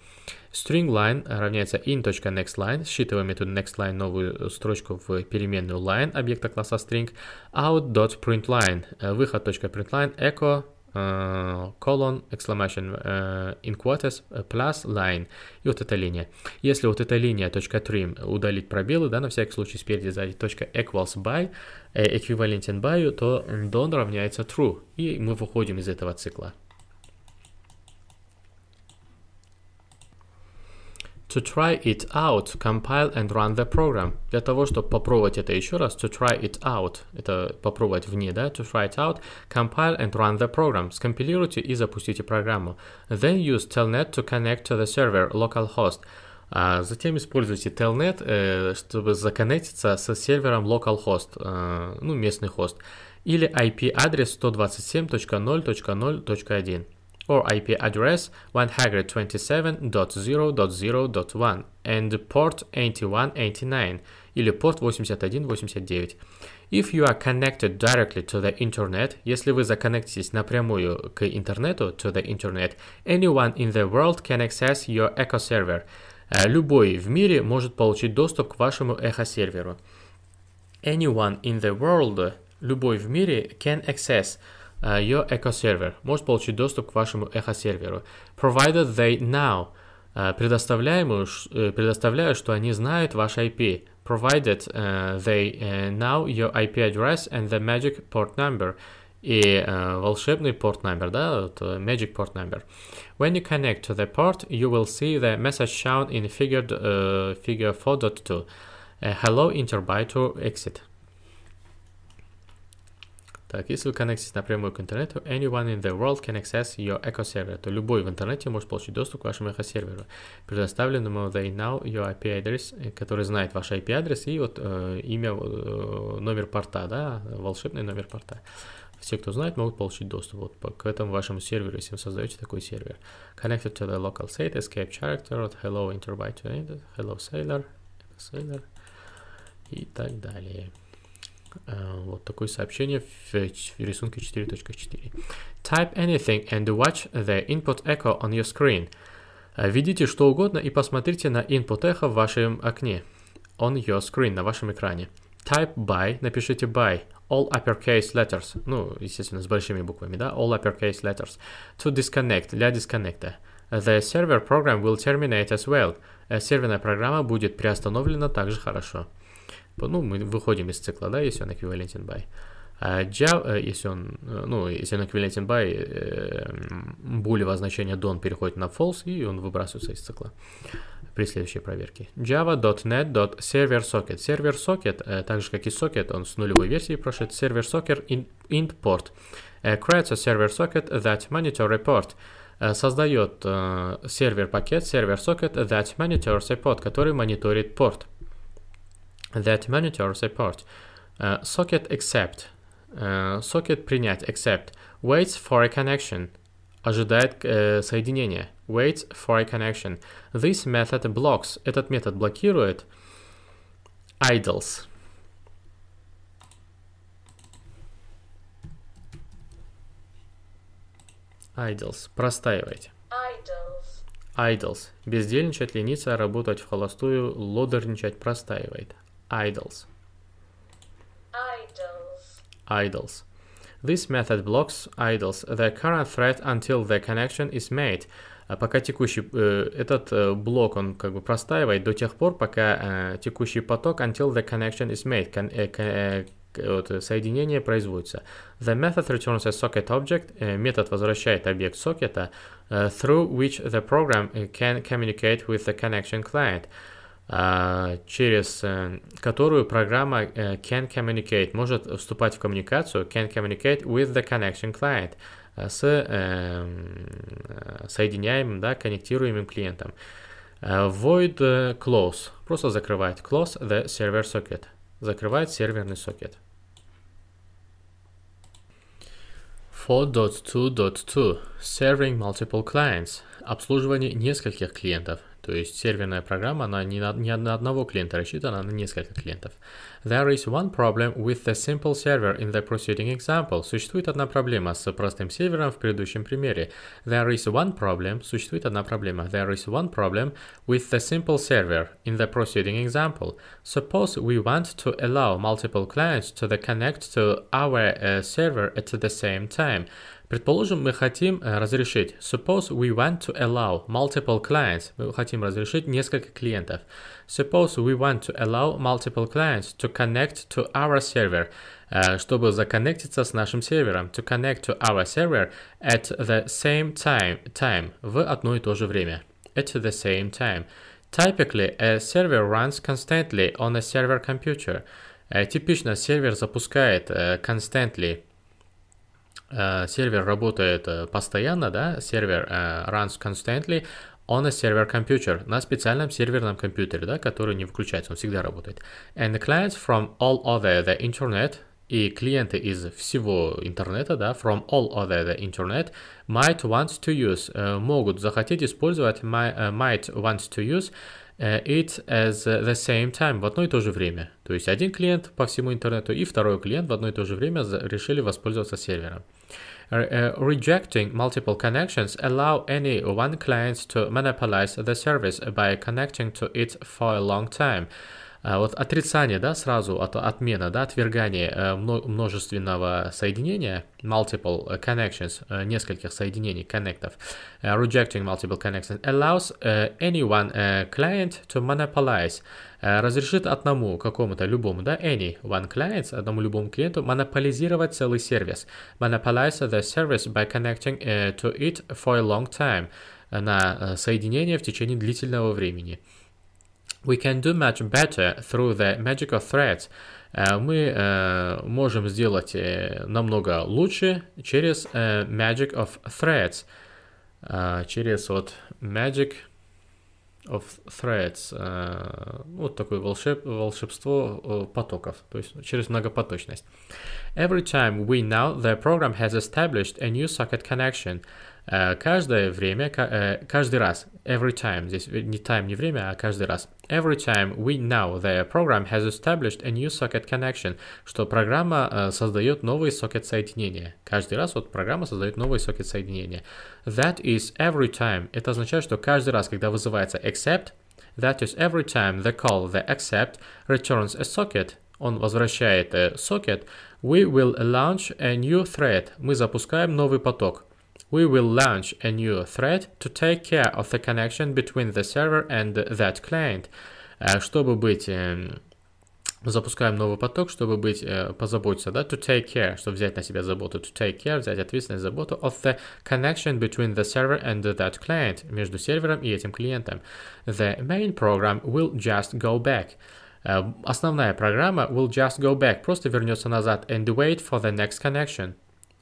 String line равняется in next line, считываем эту line новую строчку в переменную line объекта класса string, out.println, выход.println, echo Э, colon exclamation э, in quotes э, plus line. И вот эта линия. Если вот эта линия точка .trim удалить пробелы, да, на всякий случай спереди, сзади, точка .equals by, эквивалентен by, то don равняется true. И мы выходим из этого цикла. To try it out, compile and run the program. Для того, чтобы попробовать это еще раз, to try it out, это попробовать вне, да, to try it out, compile and run the program. Скомпилируйте и запустите программу. Then use telnet to connect to the server localhost. А затем используйте telnet, э, чтобы законнектиться со сервером localhost, э, ну, местный хост, или IP-адрес 127.0.0.1. or IP address 127.0.0.1 and port 8189 или порт 8189. If you are connected directly to the internet, если вы законнектитесь напрямую к интернету, to the internet, anyone in the world can access your echo server. Э, любой в мире может получить доступ к вашему эхо-серверу. Anyone in the world, любой в мире, can access – your Echo сервер. может получить доступ к вашему Echo серверу. Provided they now предоставляемую, предоставляю, что они знают ваш IP. Provided uh, they uh, know your IP address and the magic port number. И uh, волшебный порт номер, да, вот, magic port number. When you connect to the port, you will see the message shown in figure, uh, figure 4.2. Uh, hello, Interbyte to exit. Так, если вы коннектитесь напрямую к интернету, anyone in the world can access your echo server, то любой в интернете может получить доступ к вашему echo серверу, предоставленному they know your IP address, э, который знает ваш IP адрес и вот э, имя, э, номер порта, да, волшебный номер порта. Все, кто знает, могут получить доступ вот к этому вашему серверу, если вы создаете такой сервер. Connected to the local site, escape character, hello interbyte, hello sailor, sailor и так далее. Э, вот такое сообщение в рисунке 4.4. Type anything and watch the input echo on your screen. Э, введите что угодно и посмотрите на input echo в вашем окне. On your screen, на вашем экране. Type by, напишите by. All uppercase letters. Ну, естественно, с большими буквами, да? All uppercase letters. To disconnect, для дисконнекта. The server program will terminate as well. Э, серверная программа будет приостановлена также хорошо ну, мы выходим из цикла, да, если он эквивалентен by. А Java, э, если он, э, ну, если он эквивалентен by, э, булево значение don переходит на false, и он выбрасывается из цикла при следующей проверке. java.net.serversocket. Serversocket, так же как и socket, он с нулевой версии прошит. Serversocket int port. Creates a server socket that monitor report создает сервер пакет, сервер сокет that monitors a port, который мониторит порт. that monitors a port. Uh, socket accept. Uh, socket принять accept. Waits for a connection. Ожидает uh, соединения. Waits for a connection. This method blocks. Этот метод блокирует idles. Idles. Простаивайте. Idles. Idles. Бездельничать, лениться, работать в холостую, лодерничать, простаивает. idles. Idles. Idles. This method blocks idles the current thread until the connection is made. А пока текущий э, этот э, блок он как бы простаивает до тех пор, пока э, текущий поток until the connection is made. Кон, э, э, вот, соединение производится. The method returns a socket object. метод возвращает объект сокета uh, through which the program can communicate with the connection client. Э, а, через э, которую программа э, can communicate может вступать в коммуникацию can communicate with the connection client э, с э, соединяемым, да, коннектируемым клиентом. Void close. Просто закрывать. Close the server socket. закрывает серверный сокет. 4.2.2. Serving multiple clients. Обслуживание нескольких клиентов. То есть серверная программа, она не на, не на одного клиента рассчитана, она на несколько клиентов. There is one problem with the simple server in the preceding example. Существует одна проблема с простым сервером в предыдущем примере. There is one problem. Существует одна проблема. There is one problem with the simple server in the preceding example. Suppose we want to allow multiple clients to the connect to our uh, server at the same time. Предположим, мы хотим разрешить. Suppose we want to allow multiple clients. Мы хотим разрешить несколько клиентов. Suppose we want to allow multiple clients to connect to our server. Чтобы законнектиться с нашим сервером. To connect to our server at the same time. time в одно и то же время. At the same time. Typically, a server runs constantly on a server computer. Типично сервер запускает constantly Э, сервер работает э, постоянно, да, сервер э, runs constantly on a server computer, на специальном серверном компьютере, да, который не выключается, он всегда работает. And the clients from all over the internet, и клиенты из всего интернета, да, from all over the internet, might want to use, uh, могут захотеть использовать, my, uh, might want to use it as the same time, в одно и то же время. То есть один клиент по всему интернету и второй клиент в одно и то же время решили воспользоваться сервером. uh, rejecting multiple connections allow any one client to monopolize the service by connecting to it for a long time. А, вот отрицание, да, сразу от, отмена, да, отвергание э, множественного соединения, multiple connections, э, нескольких соединений, коннектов, э, rejecting multiple connections allows any one client to monopolize, разрешит одному какому-то любому, да, any one client, одному любому клиенту монополизировать целый сервис, monopolize the service by connecting to it for a long time, на соединение в течение длительного времени. we can do much better through the magical threads. Uh, мы uh, можем сделать э, намного лучше через э, magic of threads. Э, через вот magic of threads. Вот такое волшеб, волшебство потоков, то есть через многопоточность. Every time we know the program has established a new socket connection, Э, каждое время, э, каждый раз, every time, здесь не time, не время, а каждый раз. Every time we know the program has established a new socket connection, что программа э, создает новые сокет соединения. Каждый раз вот программа создает новые сокет соединения. That is every time. Это означает, что каждый раз, когда вызывается accept that is every time the call the accept returns a socket, он возвращает сокет, we will launch a new thread. Мы запускаем новый поток. we will launch a new thread to take care of the connection between the server and that client. Э, чтобы быть запускаем новый поток, чтобы быть, э, позаботиться, да, to take care, чтобы взять на себя заботу, to take care, взять ответственность, заботу of the connection between the server and that client, между сервером и этим клиентом. The main program will just go back. Э, основная программа will just go back, просто вернется назад and wait for the next connection.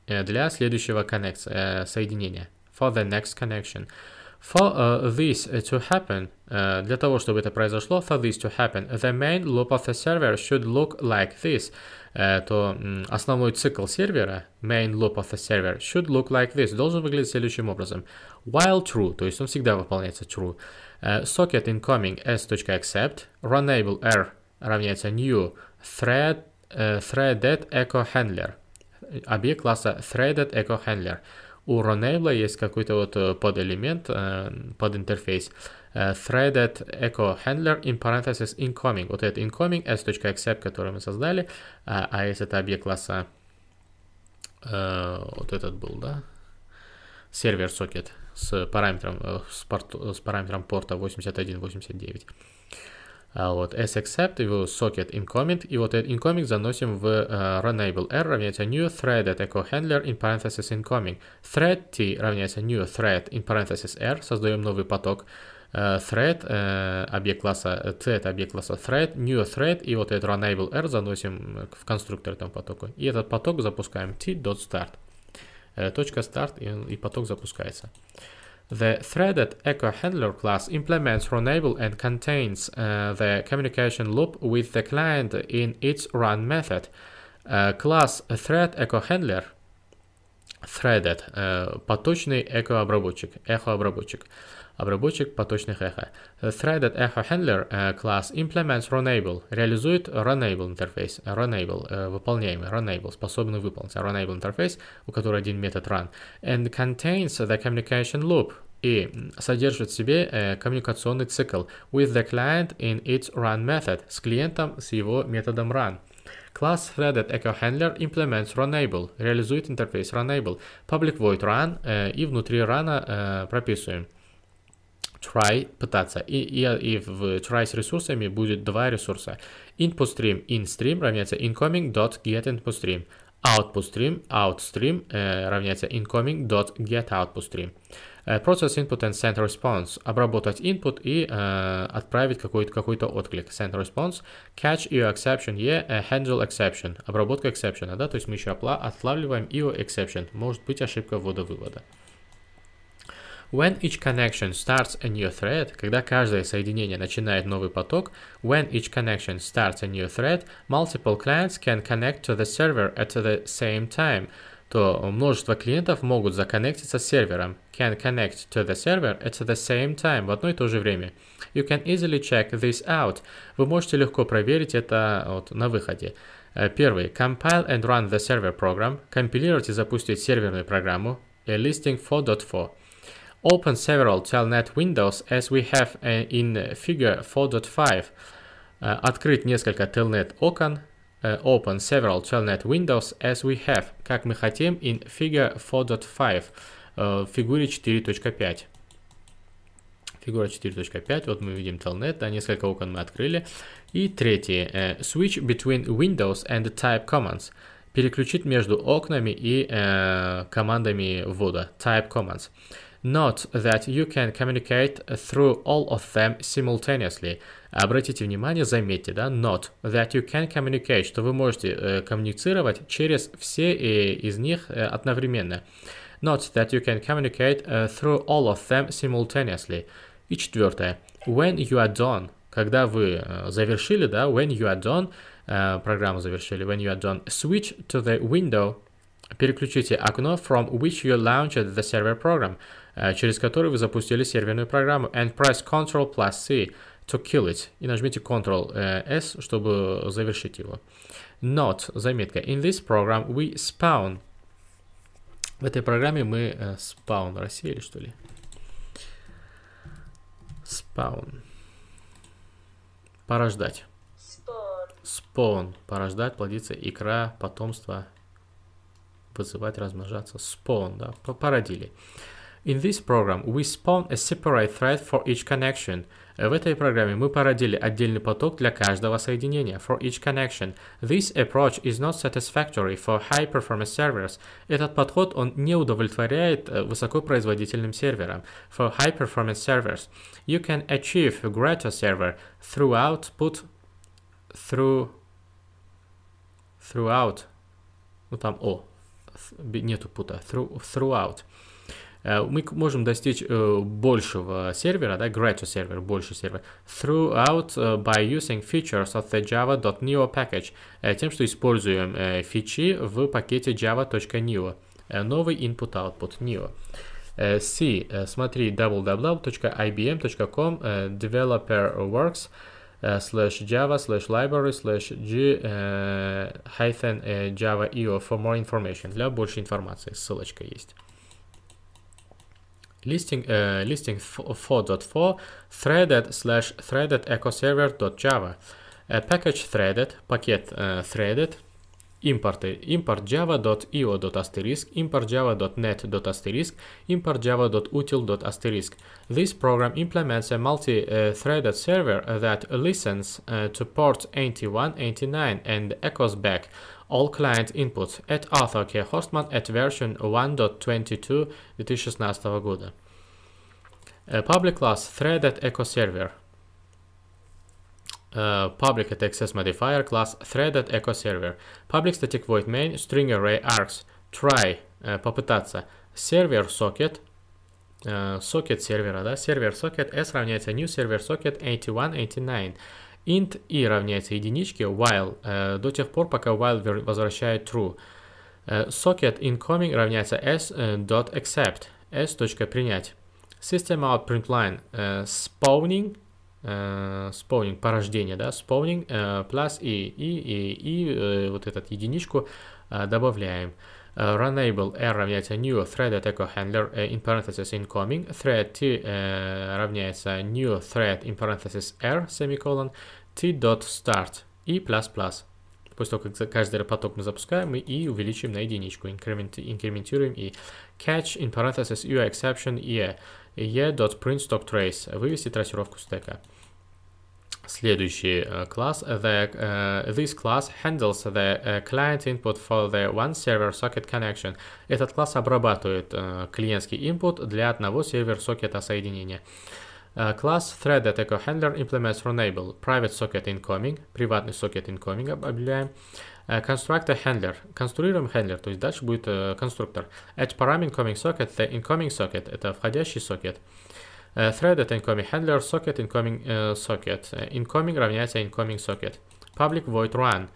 для следующего коннекс, соединения. For the next connection. For uh, this to happen, uh, для того, чтобы это произошло, for this to happen, the main loop of the server should look like this. Uh, то um, основной цикл сервера, main loop of the server, should look like this, должен выглядеть следующим образом. While true, то есть он всегда выполняется true. Uh, socket incoming s.accept, runable r равняется new, thread, uh, threaded echo handler – объект класса threaded echo handler. У Ronable есть какой-то вот э, подэлемент, э, под интерфейс. Э, threaded echo handler in parentheses incoming. Вот это incoming s.accept, который мы создали. А, а если это объект класса вот этот был, да? Сервер сокет с параметром, с, порт, с параметром порта 8189. А вот saccept, socket incoming, и вот этот incoming заносим в uh, а, runable r равняется new thread at echo handler in parenthesis incoming. Thread t равняется new thread in parenthesis r, создаем новый поток. Uh, thread, uh, объект класса t это объект класса thread, new thread, и вот этот runable r заносим в конструктор этому потока И этот поток запускаем t.start. Э, точка start, и, и поток запускается. The threaded echo handler class implements runable and contains uh, the communication loop with the client in its run method. Uh, class thread echo handler threaded uh, поточный echo обработчик, Эхо обработчик обработчик поточных эхо. Threaded Echo Handler э, класс implements runable, реализует runable интерфейс, runable, э, выполняемый, runable, способный выполнить. runable интерфейс, у которого один метод run, and contains the communication loop, и содержит в себе э, коммуникационный цикл with the client in its run method с клиентом с его методом run. Класс Threaded Echo Handler implements runable, реализует интерфейс runable, public void run э, и внутри run э, прописываем try пытаться. И, и, и в try с ресурсами будет два ресурса. input stream in stream равняется incoming.getInputStream. stream outstream э, равняется incoming.getOutputStream. Process input and send response. Обработать input и э, отправить какой-то какой, -то, какой отклик. Send response. Catch your exception. E, handle exception. Обработка exception. Да? То есть мы еще отлавливаем your exception. Может быть ошибка ввода-вывода. вывода When each connection starts a new thread, когда каждое соединение начинает новый поток, when each connection starts a new thread, multiple clients can connect to the server at the same time то множество клиентов могут законнектиться с сервером. Can connect to the server at the same time, в одно и то же время. You can easily check this out. Вы можете легко проверить это вот на выходе. Первый. Compile and run the server program. Компилировать и запустить серверную программу. A listing 4.4. Open several telnet windows as we have in figure 4.5. Открыть несколько telnet окон. Open several telnet windows as we have, как мы хотим in figure 4.5, в фигуре 4.5. Фигура 4.5, вот мы видим telnet, да, несколько окон мы открыли. И третий, switch between windows and type commands. Переключить между окнами и э, командами ввода, type commands. Note that you can communicate through all of them simultaneously. Обратите внимание, заметьте, да, note that you can communicate, что вы можете э, коммуницировать через все э, из них э, одновременно. Note that you can communicate uh, through all of them simultaneously. И четвертое. When you are done, когда вы э, завершили, да, when you are done, э, программу завершили, when you are done, switch to the window, переключите окно from which you launched the server program, Э, через который вы запустили серверную программу. And press Ctrl plus C to kill it. И нажмите Ctrl э, S, чтобы завершить его. Note, заметка. In this program we spawn. В этой программе мы э, spawn, рассеяли, что ли? Spawn. Порождать. Spawn. Порождать, плодиться, икра, потомство, вызывать, размножаться. Spawn, да, породили. In this program we spawn a separate thread for each connection. В этой программе мы породили отдельный поток для каждого соединения, for each connection. This approach is not satisfactory for high-performance servers. Этот подход, он не удовлетворяет э, высокопроизводительным серверам, for high-performance servers. You can achieve a greater server through output, through, throughout, ну там о, нету пута, through, throughout. мы можем достичь большего сервера, да, greater сервер, больше сервер, throughout by using features of the java.neo package, тем, что используем фичи в пакете java.neo, новый input-output neo. C, смотри www.ibm.com developerworks slash java slash library slash g hyphen java io for more information для больше информации ссылочка есть listing uh, listing 4.4 threaded slash threaded java a package threaded packet uh, threaded import import java.io asterisk import java.net asterisk import java.util asterisk this program implements a multi-threaded uh, server that listens uh, to port 81 89 and echoes back all client inputs at Arthur K. Hostman at version 1.22 2016 года. A public class thread at echo server. Uh, public at access modifier class thread at echo server. Public static void main string array args try uh, попытаться server socket uh, сервера, да, server socket s равняется new server socket 8189 int i равняется единичке while э, до тех пор, пока while возвращает true. Э, socket incoming равняется s.accept, s.принять. System out println э, spawning, э, spawning, порождение, да, spawning э, plus i, и, и, и э, вот этот единичку э, добавляем. Uh, runable r равняется new thread echo handler in parentheses incoming, thread t uh, равняется new thread in parentheses r, semicolon, t.start и плюс плюс. После того, как каждый поток мы запускаем, мы и увеличим на единичку, инкрементируем и catch in parenthesis your exception e e.print stock trace, вывести трассировку стека. Следующий uh, класс. The, uh, this class handles the uh, client input for the one server socket connection. Этот класс обрабатывает uh, клиентский input для одного сервер сокета соединения. Класс threaded ecohandler implements runable private socket incoming, приватный сокет incoming объявляем. Construct handler. Конструируем handler, то есть дальше будет э, конструктор. At param incoming socket, the incoming socket, это входящий сокет. Uh, threaded incoming handler, socket incoming uh, socket. Incoming равняется incoming socket. Public void run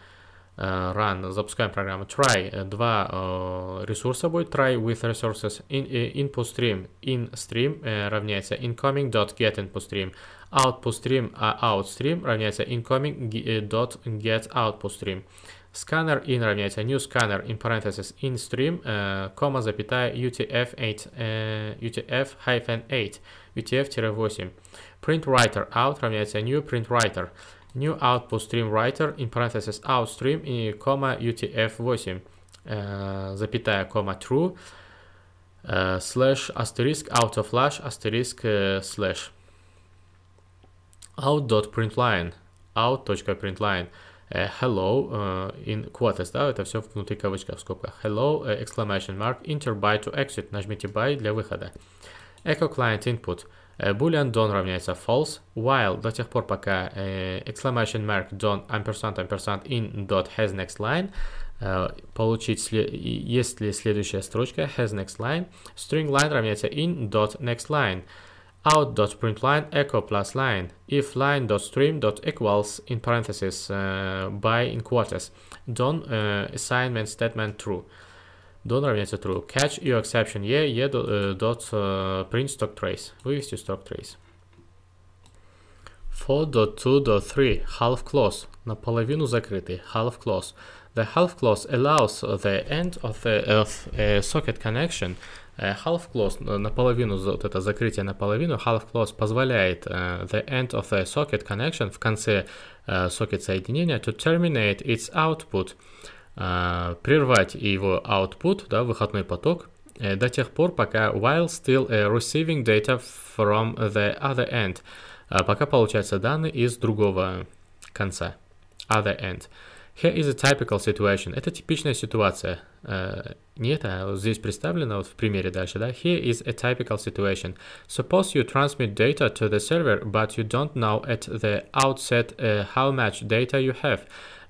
run, запускаем программу try, два ресурса будет try with resources, in, input stream, in stream равняется incoming.get input stream, output stream, out stream равняется incoming.get output stream. Scanner in равняется new scanner in parentheses in stream, комма, запятая, utf8, utf-8, utf-8. Print writer out равняется new print writer. New output stream writer in parentheses outstream и comma utf8 э, uh, запятая comma true uh, slash asterisk flash asterisk э, slash out.println out.println э, hello in quotes, да, это все внутри кавычка в скобках hello exclamation mark enter by to exit нажмите by для выхода echo client input – Э, Boolean don равняется false, while до тех пор, пока э, exclamation mark don ampersand ampersand in dot has next line, э, получить, след... есть ли следующая строчка has next line, string line равняется in dot next line, out dot print line echo plus line, if line dot stream dot equals in parentheses uh, э, by in quarters, don uh, assignment statement true. Don't равняется true. Catch your exception. Yeah, yeah. Uh, dot uh, print stock trace. Вывести stock trace. 4.2.3 half close. Наполовину закрытый. Half close. The half close allows the end of, the, socket connection. Half close э, наполовину вот это закрытие наполовину. Half close позволяет uh, the end of the socket connection в конце uh, сокет соединения to terminate its output. Uh, прервать его output, да, выходной поток, до тех пор, пока while still receiving data from the other end, пока получаются данные из другого конца, other end. Here is a typical situation. Это типичная ситуация. Не это, здесь представлено вот в примере дальше, да? Here is a typical situation. Suppose you transmit data to the server, but you don't know at the outset how much data you have.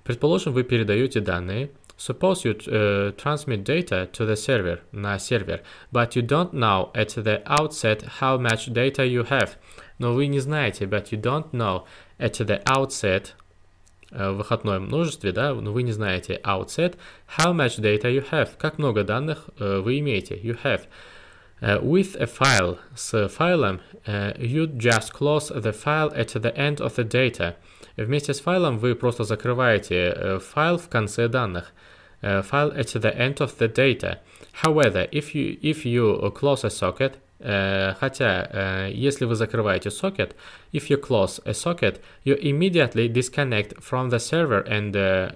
Предположим, вы передаете данные. Suppose you uh, transmit data to the server, на сервер, but you don't know at the outset how much data you have. Но вы не знаете, but you don't know at the outset, э, в выходном множестве, да, но вы не знаете outset, how much data you have, как много данных э, вы имеете, you have. with a file, с файлом, you just close the file at the end of the data. Вместе с файлом вы просто закрываете э, файл в конце данных. File э, at the end of the data. However, if you, if you close a socket, э, хотя, если вы закрываете socket, if you close a socket, you immediately disconnect from the server and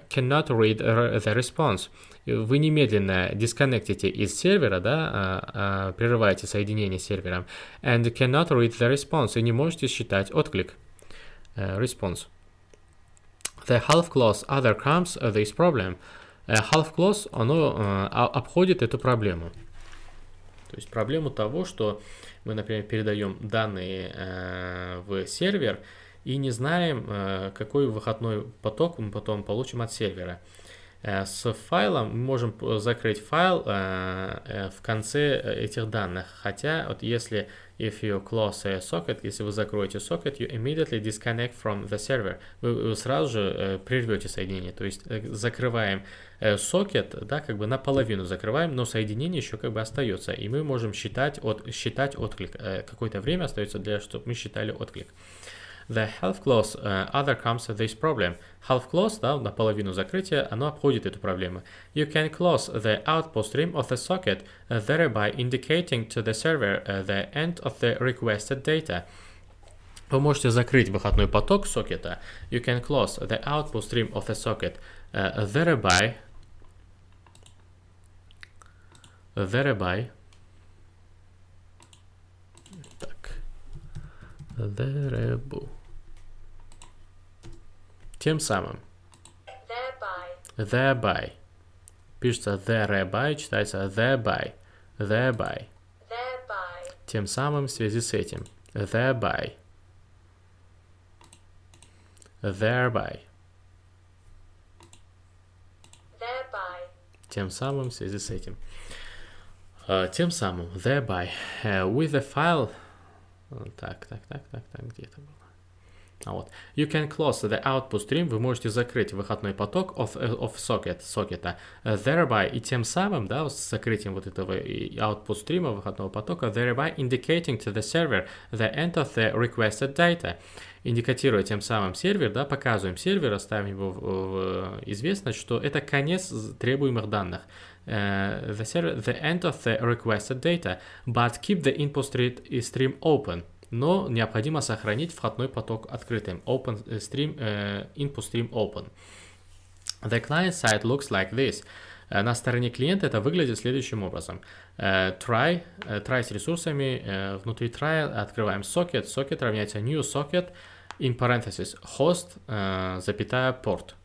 cannot read the response. Вы немедленно дисконнектите из сервера, да, прерываете соединение с сервером, and cannot read the response, и не можете считать отклик, response. The half clause other comes this problem. Half clause, оно э, обходит эту проблему. То есть проблему того, что мы, например, передаем данные э, в сервер и не знаем, э, какой выходной поток мы потом получим от сервера. Э, с файлом мы можем закрыть файл э, э, в конце этих данных. Хотя вот если if you close a socket, если вы закроете socket, you immediately disconnect from the server. Вы сразу же прервете соединение. То есть закрываем сокет, да, как бы наполовину закрываем, но соединение еще как бы остается. И мы можем считать, от, считать отклик. Какое-то время остается для, чтобы мы считали отклик. The half close uh, other comes this problem. Half close, да, наполовину закрытия, оно обходит эту проблему. You can close the output stream of the socket, uh, thereby indicating to the server uh, the end of the requested data. Вы можете закрыть выходной поток сокета. You can close the output stream of the socket, uh, thereby, thereby, так, thereby. Тем самым. Thereby. Thereby. Пишется thereby, читается thereby. Thereby. Thereby. Тем самым в связи с этим. Thereby. Thereby. Thereby. Тем самым в связи с этим. Uh, тем самым, thereby, uh, with the file, так, так, так, так, так, где это было? А вот. You can close the output stream, вы можете закрыть выходной поток of, of socket, сокета, э, thereby, и тем самым, да, с закрытием вот этого э, output стрима выходного потока, thereby indicating to the server the end of the requested data, индикатируя тем самым сервер, да, показываем сервер, ставим его в, в э, известность, что это конец требуемых данных. Uh, the, server, the end of the requested data, but keep the input stream open – но необходимо сохранить входной поток открытым open stream, uh, input stream open. The client side looks like this. на стороне клиента это выглядит следующим образом. Uh, try, uh, try с ресурсами, uh, внутри try открываем socket, socket равняется new socket, in parentheses host, uh, запятая port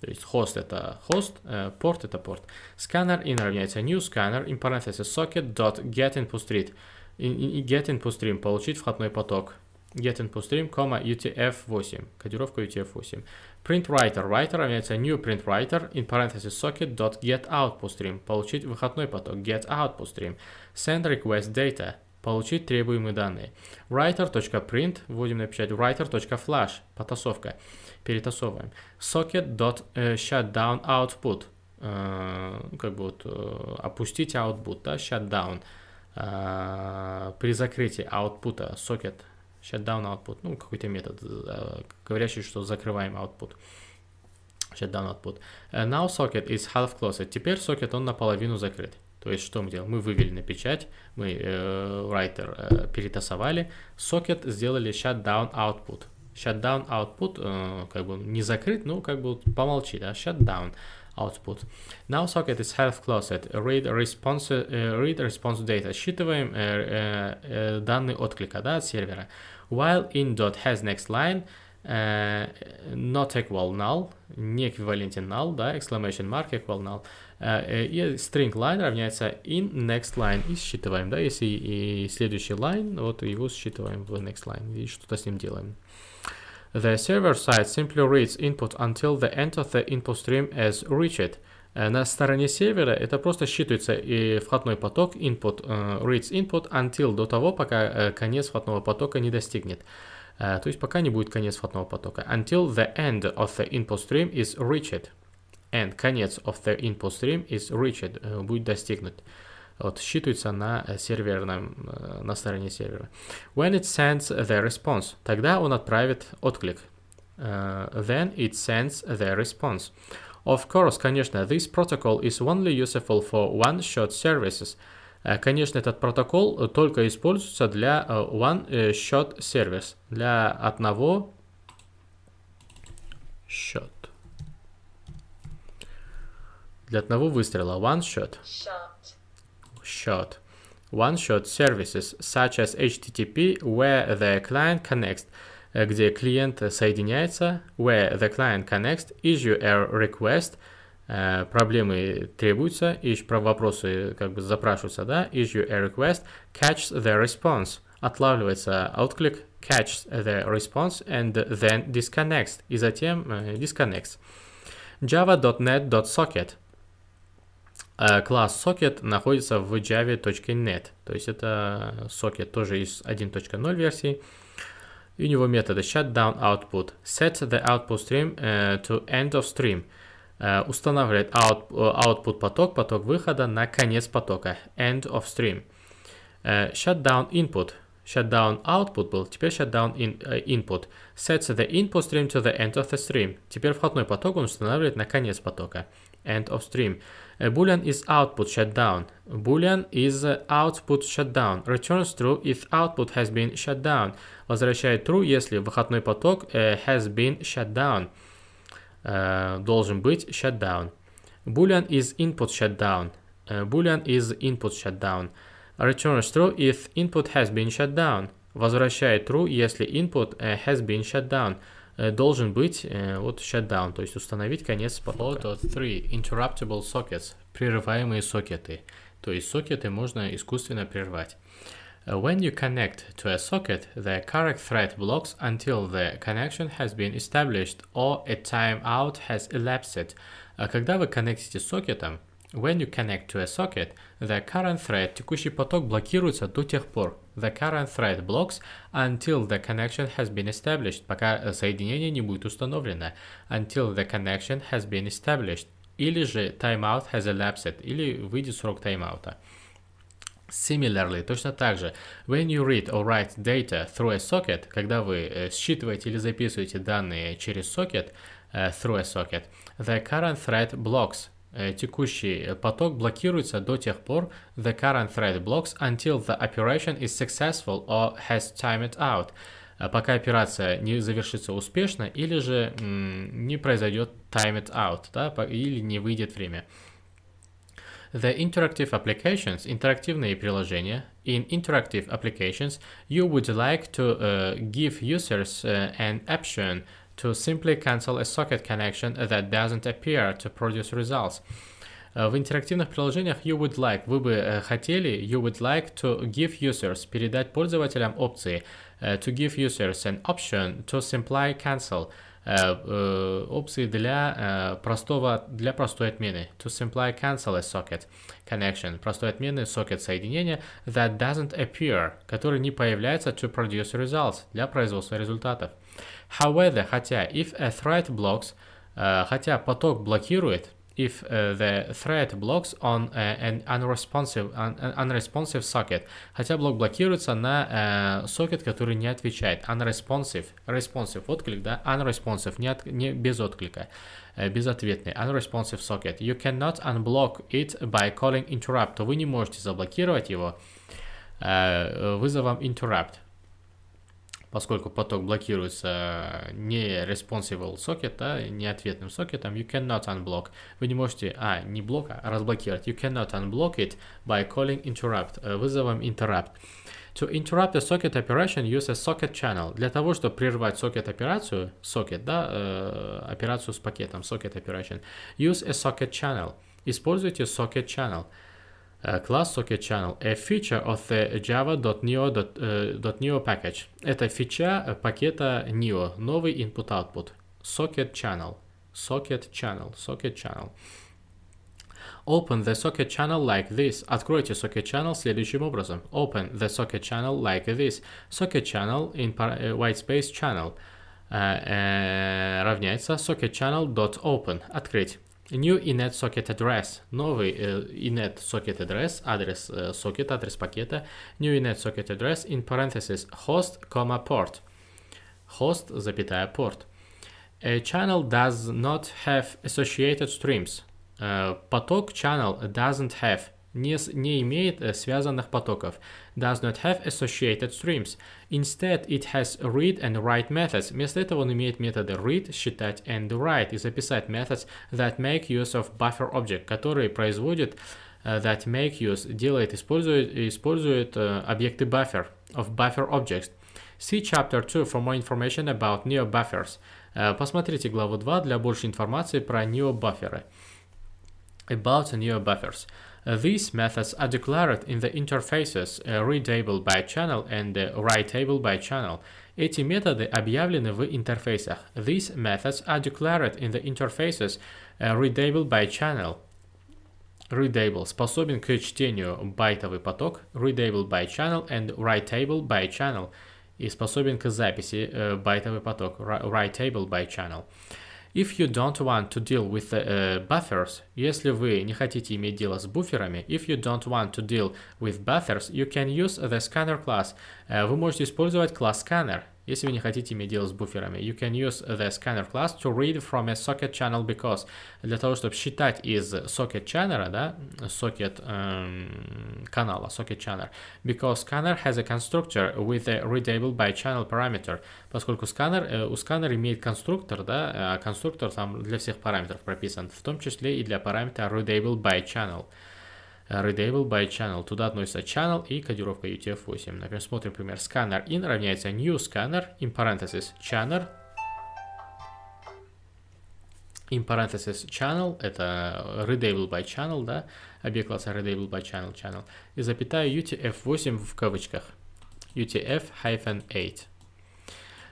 То есть host это host, порт uh, это port Scanner in равняется new scanner, in parentheses socket dot get input street и, get input stream, получить входной поток. Get input stream, UTF-8, кодировка UTF-8. Print writer, writer является new print writer, in parenthesis socket dot get output stream, получить выходной поток, get output stream. Send request data, получить требуемые данные. Writer.print, будем написать writer.flash, потасовка, перетасовываем. socket dot shutdown output, как бы вот, опустить output, да, shutdown. down а, при закрытии output, сокет, shutdown output, ну, какой-то метод, э, говорящий, что закрываем output. Shutdown output. Э, now socket is half closed. Теперь сокет, он наполовину закрыт. То есть, что мы делаем? Мы вывели на печать, мы э, writer э, перетасовали, сокет сделали shutdown output. Shutdown output, э, как бы не закрыт, ну как бы помолчи, да, shutdown output. Now socket is half closed. Read response, read response data. Считываем данные отклика да, от сервера. While in dot has next line not equal null, не эквивалентен null, да, exclamation mark equal null. И string line равняется in next line. И считываем, да, если и следующий line, вот его считываем в next line и что-то с ним делаем. The server side simply reads input until the end of the input stream is reached. На стороне сервера это просто считывается и входной поток input, reads input until до того, пока конец входного потока не достигнет. То есть пока не будет конец входного потока. Until the end of the input stream is reached. And конец of the input stream is reached. Будет достигнут вот, считывается на э, серверном, э, на стороне сервера. When it sends the response, тогда он отправит отклик. Uh, э, then it sends the response. Of course, конечно, this protocol is only useful for one-shot services. Конечно, этот протокол только используется для one-shot service, для одного счет. Для одного выстрела, one shot. shot. shot. One shot services such as HTTP where the client connects, uh, где клиент соединяется, where the client connects, issue a request, э, проблемы требуются, вопросы как бы запрашиваются, да, issue a request, catch the response, отлавливается click catch the response and then disconnects, и затем э, disconnects. java.net.socket – Класс Socket находится в java.net, то есть это Socket тоже из 1.0 версии. И у него методы shutdown output, set the output stream to end of stream, устанавливает out, output поток, поток выхода на конец потока, end of stream. Shutdown input, shutdown output был, теперь shutdown in, input. Sets the input stream to the end of the stream. Теперь входной поток он устанавливает на конец потока, end of stream. A boolean is output shutdown. Boolean is uh, output shutdown. Returns true if output has been shut down. Возвращает true, если выходной поток э, has been shut down. Э, должен быть shutdown. Boolean is input shutdown. Э, boolean is input shutdown. Returns true if input has been shut down. Возвращает true, если input has been shut down. должен быть вот shutdown, то есть установить конец потока. 3. Interruptible sockets – прерываемые сокеты. То есть сокеты можно искусственно прервать. When you connect to a socket, the correct thread blocks until the connection has been established or a timeout has elapsed. Когда вы коннектите с сокетом, when you connect to a socket, the current thread, текущий поток блокируется до тех пор, the current thread blocks until the connection has been established, пока соединение не будет установлено, until the connection has been established, или же timeout has elapsed, или выйдет срок таймаута. Similarly, точно так же, when you read or write data through a socket, когда вы считываете или записываете данные через сокет, through a socket, the current thread blocks текущий поток блокируется до тех пор the current thread blocks until the operation is successful or has timed out, пока операция не завершится успешно или же не произойдет timed out, да, или не выйдет время. The interactive applications, интерактивные приложения. In interactive applications, you would like to uh, give users uh, an option to simply cancel a socket connection that doesn't appear to produce results. Uh, в интерактивных приложениях you would like, вы бы э, хотели, you would like to give users, передать пользователям опции, э, to give users an option to simply cancel, э, опции для простого, для простой отмены, to simply cancel a socket connection, простой отмены Socket соединения that doesn't appear, который не появляется to produce results, для производства результатов. However, хотя, if a thread blocks, хотя поток блокирует, if the thread blocks on an unresponsive, an unresponsive socket, хотя блок блокируется на сокет, который не отвечает, unresponsive, responsive отклик, да, unresponsive, не, от, не без отклика, безответный, unresponsive socket, you cannot unblock it by calling interrupt, вы не можете заблокировать его вызовом interrupt, поскольку поток блокируется не responsible socket, а не ответным сокетом, you cannot unblock. Вы не можете, а, не блок, а разблокировать. You cannot unblock it by calling interrupt, вызовом interrupt. To interrupt a socket operation, use a socket channel. Для того, чтобы прервать socket операцию, socket, да, э, операцию с пакетом, socket operation, use a socket channel. Используйте socket channel. Uh, class socket channel, a feature of the java.neo.neo uh, package. Это фича пакета neo, новый input-output, socket channel, socket channel, socket channel. Open the socket channel like this. Откройте socket channel следующим образом. Open the socket channel like this. Socket channel in э, white space channel uh, uh, равняется socket channel.open. Открыть. A new inet socket address, новый uh, socket address, адрес uh, э, socket, адрес пакета, new inet socket address in parentheses host, comma port, host, запятая port. A channel does not have associated streams. Uh, поток channel doesn't have не, не имеет связанных потоков, does not have associated streams. Instead, it has read and write methods. Вместо этого он имеет методы read, считать and write и записать methods that make use of buffer object, которые производят that make use, делает, использует, использует объекты buffer, of buffer objects. See chapter 2 for more information about neobuffers. Посмотрите главу 2 для большей информации про необаферы. About neobuffers. buffers. Uh, these methods are declared in the interfaces readable by channel and writable by channel. Эти методы объявлены в интерфейсах. These methods are declared in the interfaces readable by channel. Readable способен к чтению байтовый поток, readable by channel and writable by channel и способен к записи байтовый поток, writable by channel. If you don't want to deal with uh, buffers, если вы не хотите иметь дело с буферами, if you don't want to deal with buffers, you can use the scanner class. Uh, вы можете использовать класс scanner. Если вы не хотите иметь дело с буферами, you can use the scanner class to read from a socket channel because для того, чтобы считать из socket channel, да, socket эм, socket channel, because scanner has a constructor with a readable by channel parameter, поскольку scanner, э, у scanner имеет конструктор, да, э, конструктор там для всех параметров прописан, в том числе и для параметра readable by channel. readable by channel. Туда относится channel и кодировка UTF-8. Например, смотрим пример. Scanner in равняется new scanner in parenthesis channel. In parenthesis channel, это readable by channel, да, объект класса readable by channel, channel. И запятая UTF-8 в кавычках. UTF-8.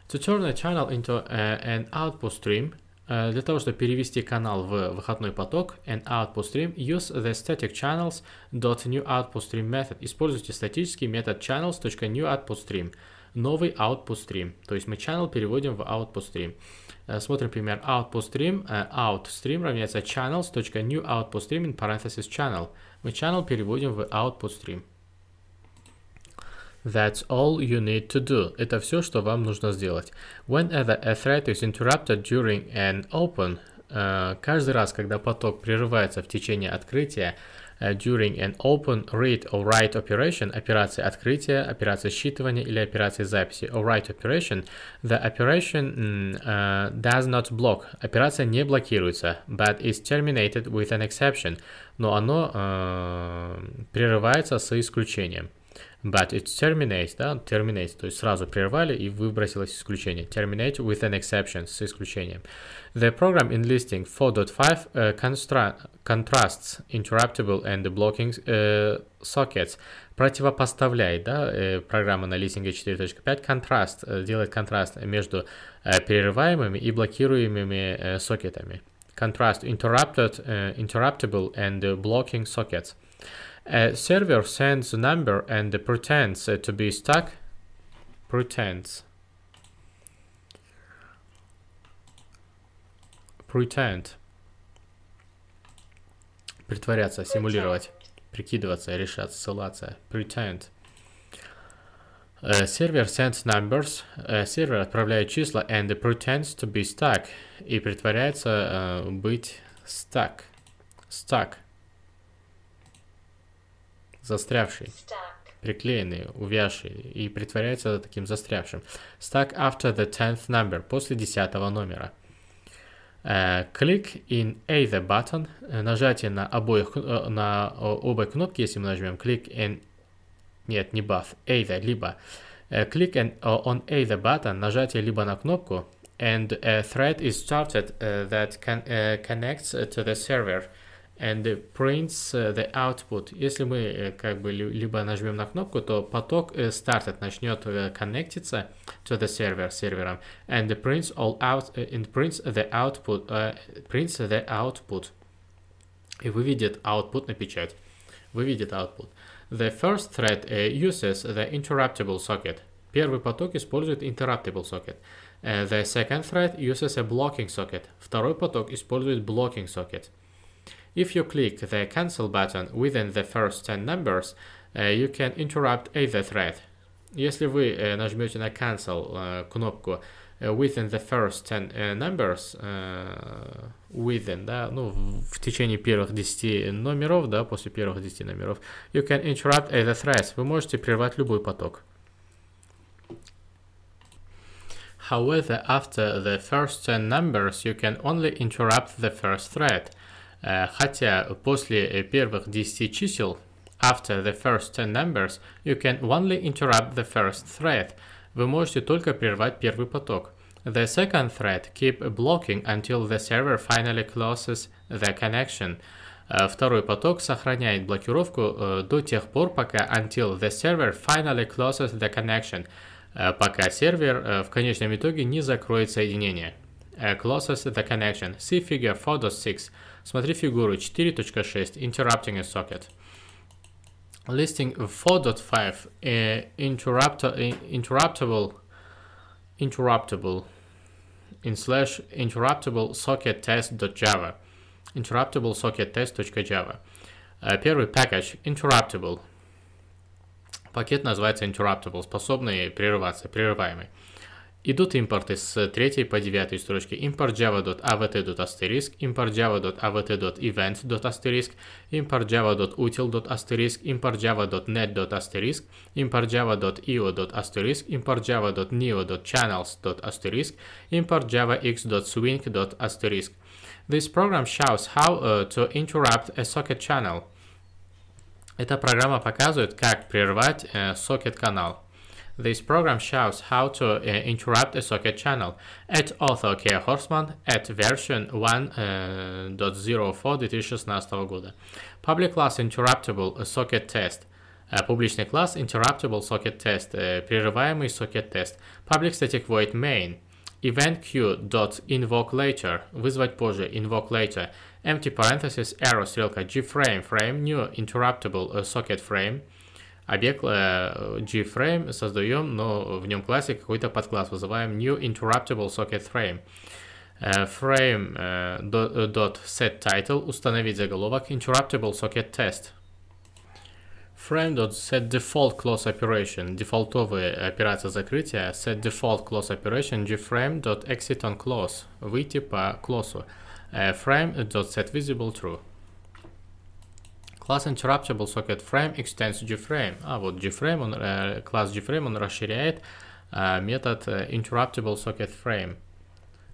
To turn a channel into a, an output stream, для того, чтобы перевести канал в выходной поток, an output stream, use the static channels .new output stream method. Используйте статический метод channels.new output stream. Новый output stream. То есть мы channel переводим в output stream. Смотрим пример. Output stream, out stream равняется channels.new output stream in parenthesis channel. Мы channel переводим в output stream. That's all you need to do. Это все, что вам нужно сделать. Whenever a thread is interrupted during an open, uh, каждый раз, когда поток прерывается в течение открытия, uh, during an open read or write operation, операция открытия, операция считывания или операция записи, or write operation, the operation uh, does not block, операция не блокируется, but is terminated with an exception, но оно прерывается с исключением. But it terminates, да, terminates, то есть сразу прервали и выбросилось исключение. Terminate with an exception, с исключением. The program in Listing 4.5 uh, э, contrasts interruptible and blocking uh, sockets противопоставляет, да, э, программа на листинге 4.5 контраст, делает контраст между перерываемыми и блокируемыми сокетами. Contrast interrupted, uh, interruptible and blocking sockets. A uh, server sends a number and pretends uh, to be stuck. Pretends. Pretend. Притворяться, симулировать, прикидываться, решать, ссылаться. Pretend. Э, сервер sends numbers. Э, сервер отправляет числа and pretends to be stuck. И притворяется э, быть stuck. Stuck. застрявший, приклеенный, увязший, и притворяется таким застрявшим. Stuck after the tenth number, после десятого номера. Click э, in either button, э, нажатие на, обоих, э, на обе кнопки, если мы нажмем click in, нет, не buff, either, либо click on either button, нажатие либо на кнопку, and a thread is started that can, uh, connects to the server. and prints uh, the output. Если мы э, как бы либо нажмем на кнопку, то поток started э, начнет э, коннектиться to the server сервером and prints all out and prints the output uh, prints the output и выведет output на печать. Выведет output. The first thread uses the interruptible socket. Первый поток использует interruptible socket. the second thread uses a blocking socket. Второй поток использует blocking socket. If you click the cancel button within the first 10 numbers, uh, you can interrupt either thread. Если вы э, нажмете на cancel э, кнопку э, within the first 10 numbers, within, да, ну, в течение первых 10 номеров, да, после первых 10 номеров, you can interrupt either thread. Вы можете прервать любой поток. However, after the first 10 numbers, you can only interrupt the first thread. хотя после первых 10 чисел, after the first 10 numbers, you can only interrupt the first thread. Вы можете только прервать первый поток. The second thread keep blocking until the server finally closes the connection. Второй поток сохраняет блокировку до тех пор, пока until the server finally closes the connection, пока сервер в конечном итоге не закроет соединение. Closes the connection. See figure 4.6. Смотри фигуру 4.6, interrupting a socket. Listing 4.5, э, uh, э, interruptable interruptible, interruptible, in slash interruptible socket test.java, interruptible socket test.java. Э, первый package, interruptible. Пакет называется interruptible, способный прерываться, прерываемый. Идут импорты с 3 по 9 строчки. Import java.avt.asterisk, import java.avt.event.asterisk, import java.util.asterisk, import java.net.asterisk, import java.io.asterisk, import java.neo.channels.asterisk, import javax.swing.asterisk. This program shows how uh, to interrupt a socket channel. Эта программа показывает, как прервать э, сокет-канал. This program shows how to uh, interrupt a socket channel. At author K. Horseman at version 1.04 uh, 2016 года. Public uh, uh, class interruptible socket test. Публичный класс interruptible socket test, прерываемый socket test. Public static void main. Event queue.invoke later, вызвать позже, invoke later. Empty parenthesis, arrow, стрелка, gframe, frame, new interruptible socket frame. Объект GFrame создаем, но в нем классе какой-то подкласс, вызываем New Interruptible Socket Frame. title установить заголовок Interruptible Socket Test. default close operation дефолтовые операция закрытия set default close operation GFrame. dot exit on close выйти по Frame. dot set visible true Класс Interruptible Socket Frame extends gframe. А вот gframe, он, класс gframe, он расширяет метод Interruptible Socket Frame,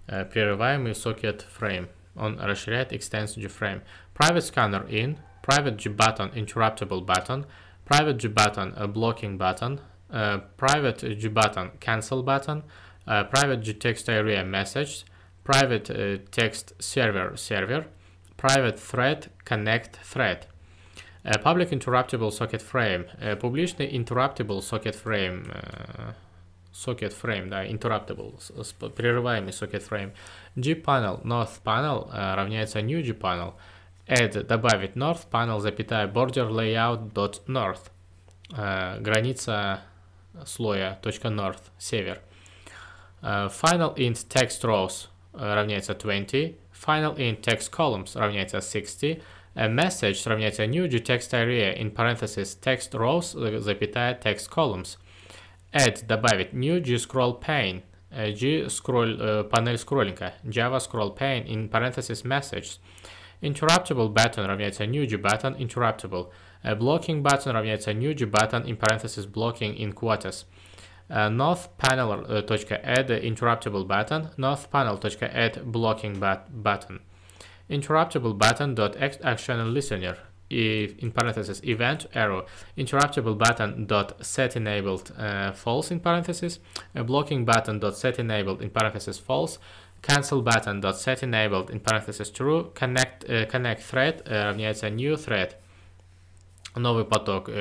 прерываемый socket frame. Он расширяет extends gframe. Private scanner in, private gbutton interruptible button, private gbutton a blocking button, private gbutton cancel button, private gtext area message, private text server server, private thread connect thread a public interruptible socket frame. a публичный interruptible socket frame. Uh, socket frame, да, interruptible, прерываемый socket frame. panel. north panel uh, равняется new panel. add, добавить north panel, запятая border layout dot north. Uh, граница слоя точка .north, север. Uh, final int text rows равняется 20. Final int text columns равняется 60. A message a new to text area in parentheses text rows, запятая text columns. Add добавить new g scroll pane э, g scroll э, панель скроллинга Java scroll pane in parentheses Message. Interruptible button равняется new g button interruptible. A э, blocking button равняется new g button in parentheses blocking in quotas. Uh, north panel.add uh, interruptible button, north panel.add blocking but button interruptible button dot action listener if in parentheses event error interruptible button dot set enabled uh, false in parentheses a blocking button dot set enabled in parentheses false cancel button dot set enabled in parentheses true connect uh, connect thread uh, равняется uh, new thread новый поток э,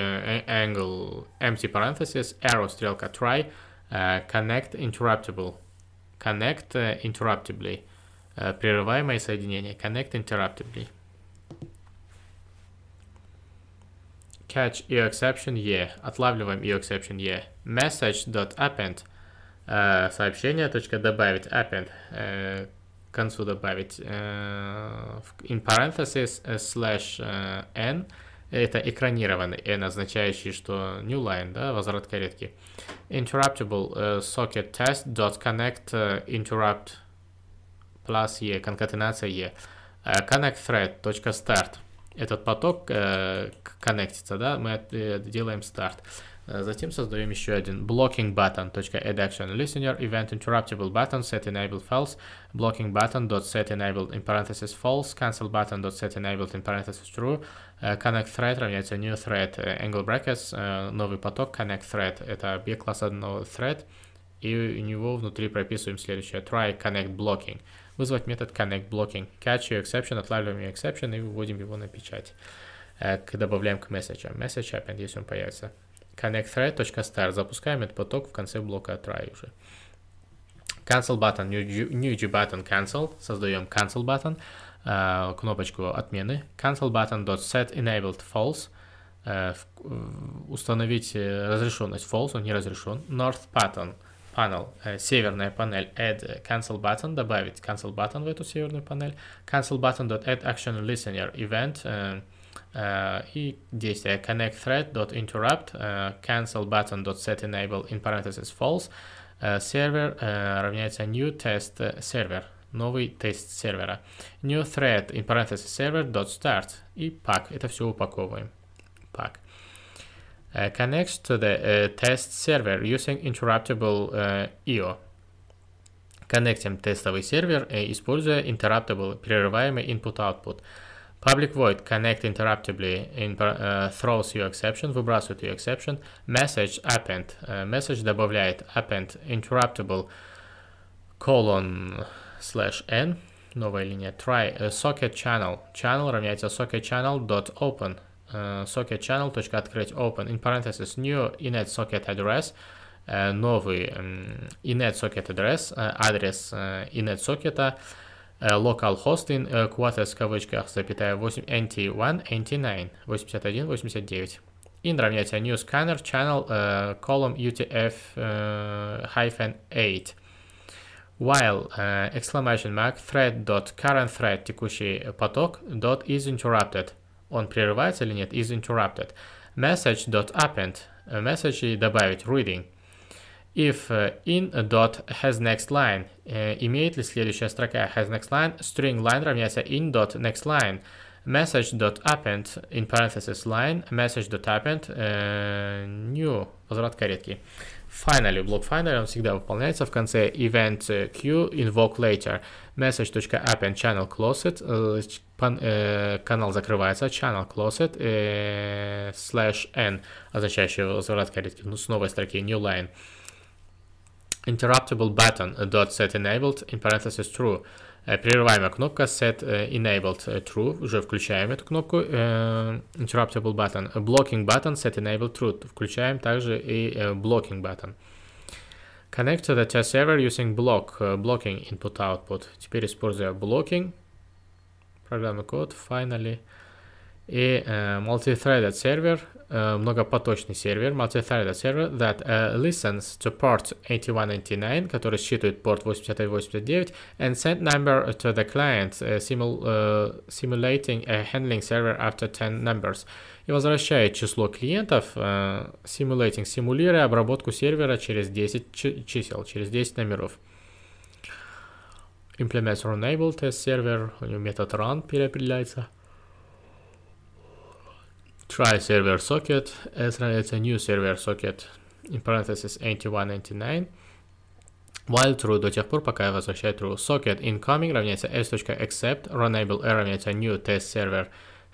э, angle empty parentheses arrow стрелка try э, connect interruptible connect interruptibly прерываемое соединение. Connect interruptibly. Catch EO E. Отлавливаем EO E. Message.append. Сообщение. добавить append. К концу добавить in parentheses slash n. Это экранированный n, означающий, что new line, да, возврат каретки. Interruptible socket test.connect interrupt plus E, конкатенация E. Connect thread, точка start. Этот поток коннектится, да, мы делаем старт. Затем создаем еще один blocking button. Add action listener event interruptible button set enabled false blocking button dot set enabled in parentheses false cancel button dot set enabled in parentheses true uh, connect thread равняется new thread angle brackets uh, новый поток connect thread это объект класса no thread и у него внутри прописываем следующее try connect blocking вызвать метод connect blocking, catch your exception, отлавливаем your exception и выводим его на печать. Добавляем к message, message append, если он появится. Connect thread.start, запускаем этот поток в конце блока try уже. Cancel button, new, new G button cancel, создаем cancel button, кнопочку отмены. Cancel button.set enabled false, установить разрешенность false, он не разрешен. North pattern – Panel, э, северная панель add э, cancel button, добавить cancel button в эту северную панель, cancel button. add action listener event э, и действие connect thread.interrupt, cancel set enable in parentheses false, server равняется new test server, новый тест сервера, new thread in parentheses server.start и pack, это все упаковываем, pack uh, connects to the uh, test server using interruptible IO. Коннектим тестовый сервер, э, используя interruptible, прерываемый input-output. Public void connect interruptibly in, uh, throws you exception, выбрасывает you exception. Message append. Uh, message добавляет append interruptible colon slash n. Новая линия try. Uh, socket channel. Channel равняется socket channel dot open. Э, socket channel create open in parentheses new init socket address э, новый um, init socket address э, адрес init socket local hosting quarters в кавычках запятая 8 nt1 nt9 81 89 равняется new scanner channel column utf hyphen 8 while uh, exclamation mark thread dot current thread текущий поток dot is interrupted он прерывается или нет, is interrupted. Message.append, э, message и добавить reading. If э, in dot has next line, э, имеет ли следующая строка has next line, string line равняется in dot next line. Message.append, in parenthesis line, message.append, new, возврат к редкий. Finally, блок finally, он всегда выполняется в конце event queue invoke later. Message.append channel closet, э, э, канал закрывается, channel closet э, slash n, означающий возврат корректив, ну, с новой строки new line. Interruptible button dot set enabled in parenthesis true. прерываемая кнопка set enabled true, уже включаем эту кнопку, interruptible button, blocking button set enabled true, включаем также и blocking button. Connect to the test server using block, blocking input-output. Теперь используя blocking, программный код, finally, и multi-threaded server, многопоточный сервер, multi-threaded server, that uh, listens to port 8199, который считывает порт 8189, and send number to the client, uh, simul, uh, simulating a handling server after 10 numbers. И возвращает число клиентов, uh, simulating, симулируя обработку сервера через 10 чисел, через 10 номеров. Implements or enable test server, у него метод run переопределяется. try server socket as relates a new server socket in parenthesis 8199 while true до тех пор, пока я возвращаю true. Socket incoming равняется s.except, runable a равняется new test server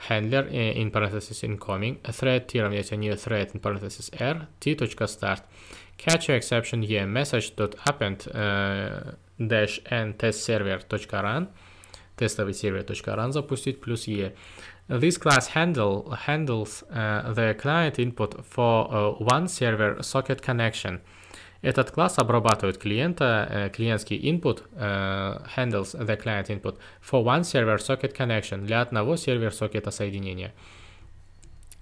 handler in parenthesis incoming, thread t равняется new thread in parenthesis r, t.start. Catch exception yeah, message.append uh, dash n test server.run, тестовый сервер.run запустить плюс e. Uh, this class handle uh, uh, handles the client input for one server socket connection. Этот класс обрабатывает клиента, клиентский input, handles the client input for one server socket connection для одного сервер сокета соединения.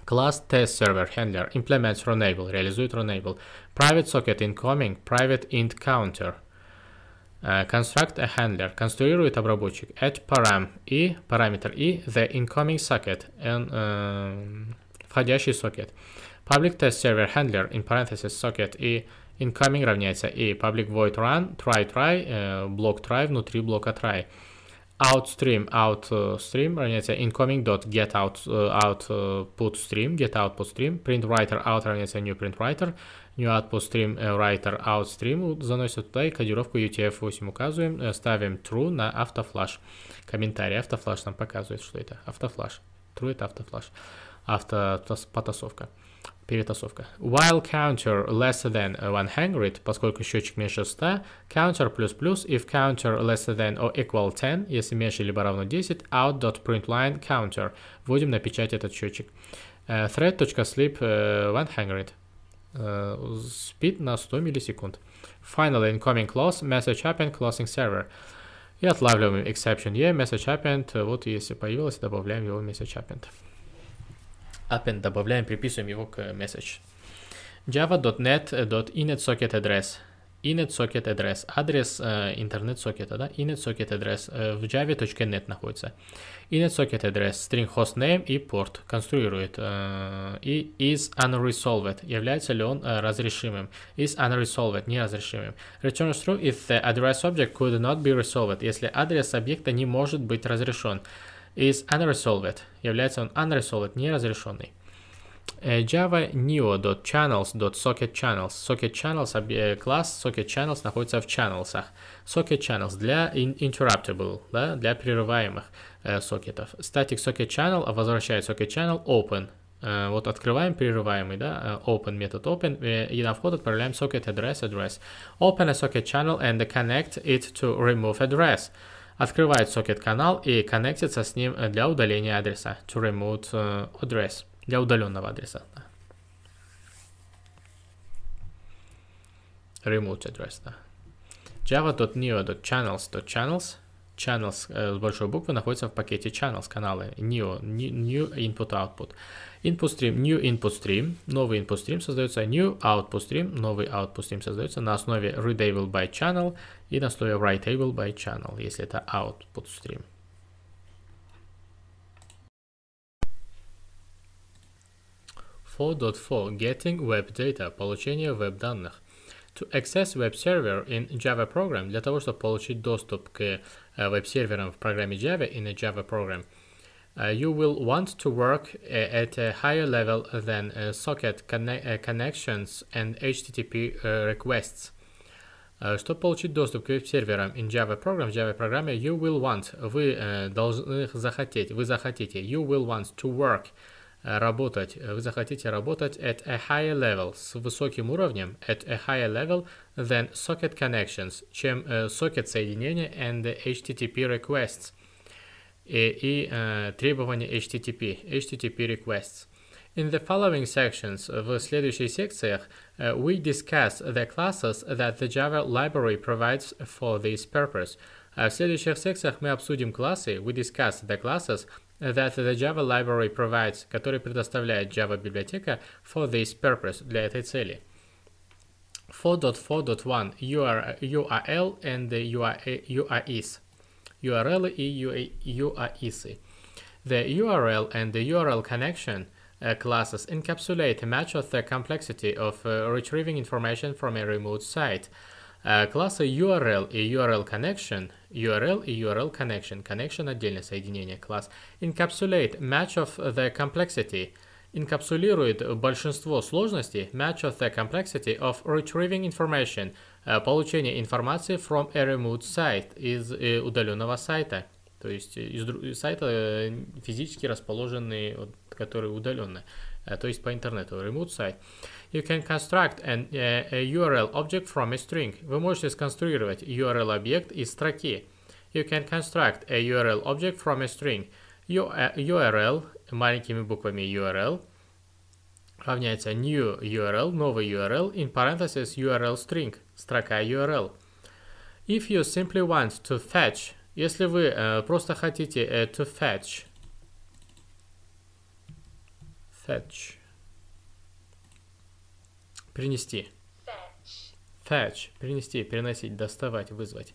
Class test server handler implements runable, реализует runable. Private socket incoming, private int counter – uh, construct a handler. Конструирует обработчик. Add param и параметр и the incoming socket and, uh, входящий сокет. Public test server handler in parentheses socket и incoming равняется и public void run try try uh, блок try внутри блока try. Outstream outstream равняется incoming dot get out uh, output stream get output stream print writer out равняется new print writer new output stream writer out stream заносят туда и кодировку UTF-8 указываем, э, ставим true на автофлаш. Комментарий автофлаш нам показывает, что это автофлаш. True это автофлаш. Автопотасовка. Перетасовка. While counter less than 100, поскольку счетчик меньше 100, counter плюс плюс, if counter less than or equal 10, если меньше либо равно 10, out.println counter. Вводим на печать этот счетчик. Uh, thread.sleep 100. Speed на 100 миллисекунд. Finally, incoming class, message append, closing server. И отлавливаем exception E, message append. Вот если появилось, добавляем его в message append. Append добавляем, приписываем его к message. java.net.inetsocket address init socket address, адрес э, интернет-сокета, да, init socket address э, в java.net находится. Init socket address, string hostname и порт конструирует. Э, и is unresolved, является ли он э, разрешимым. Is unresolved, неразрешимым. Return true if the address object could not be resolved, если адрес объекта не может быть разрешен. Is unresolved, является он unresolved, неразрешенный. Java neo.channels.socket channels. Socket channels класс socket channels находится в channels. Socket channels для interruptible, да, для прерываемых э, сокетов. Static socket channel возвращает socket channel open. Э, вот открываем прерываемый, да, open метод open, э, и на вход отправляем socket address address. Open a socket channel and connect it to remove address открывает сокет канал и коннектится с ним для удаления адреса to remove address для удаленного адресата. Remote address, да. java.neo.channels.channels channels э, с большой буквы находится в пакете channels, каналы new, new, new input output. Input stream, new input stream, новый input stream создается, new output stream, новый output stream создается на основе readable by channel и на основе writable by channel, если это output stream. 4.4 Getting Web Data, получение веб-данных. To access web server in Java program, для того, чтобы получить доступ к э, веб-серверам в программе Java in a Java program, э, you will want to work э, at a higher level than socket connections and HTTP requests. Чтобы получить доступ к веб-серверам in Java program, в Java программе, you will want, вы должны захотеть, вы захотите, you will want to work Э, работать, вы захотите работать at a higher level, с высоким уровнем, at a higher level than socket connections, чем э, socket соединения and HTTP requests и, и э, требования HTTP, HTTP requests. In the following sections, в следующих секциях, uh, we discuss the classes that the Java library provides for this purpose. Uh, в следующих секциях мы обсудим классы, we discuss the classes, that the Java library provides, который предоставляет Java библиотека for this purpose, для этой цели. 4.4.1 URL and the UIs. URL и UIs. The URL and the URL connection uh, classes encapsulate much of the complexity of uh, retrieving information from a remote site, Э, класса URL и URL connection, URL и URL connection, connection отдельное соединение, класс encapsulate match of the complexity, инкапсулирует большинство сложностей match of the complexity of retrieving information, э, получение информации from a remote site, из э, удаленного сайта, то есть из сайта физически расположенный, который удаленный, то есть по интернету, remote site. You can construct an, a, a URL object from a string. Вы можете сконструировать URL объект из строки. You can construct a URL object from a string. URL, э, маленькими буквами URL, равняется new URL, новый URL, in parentheses URL string, строка URL. If you simply want to fetch, если вы э, просто хотите э, to fetch, fetch, принести Fetch. принести, переносить, доставать, вызвать.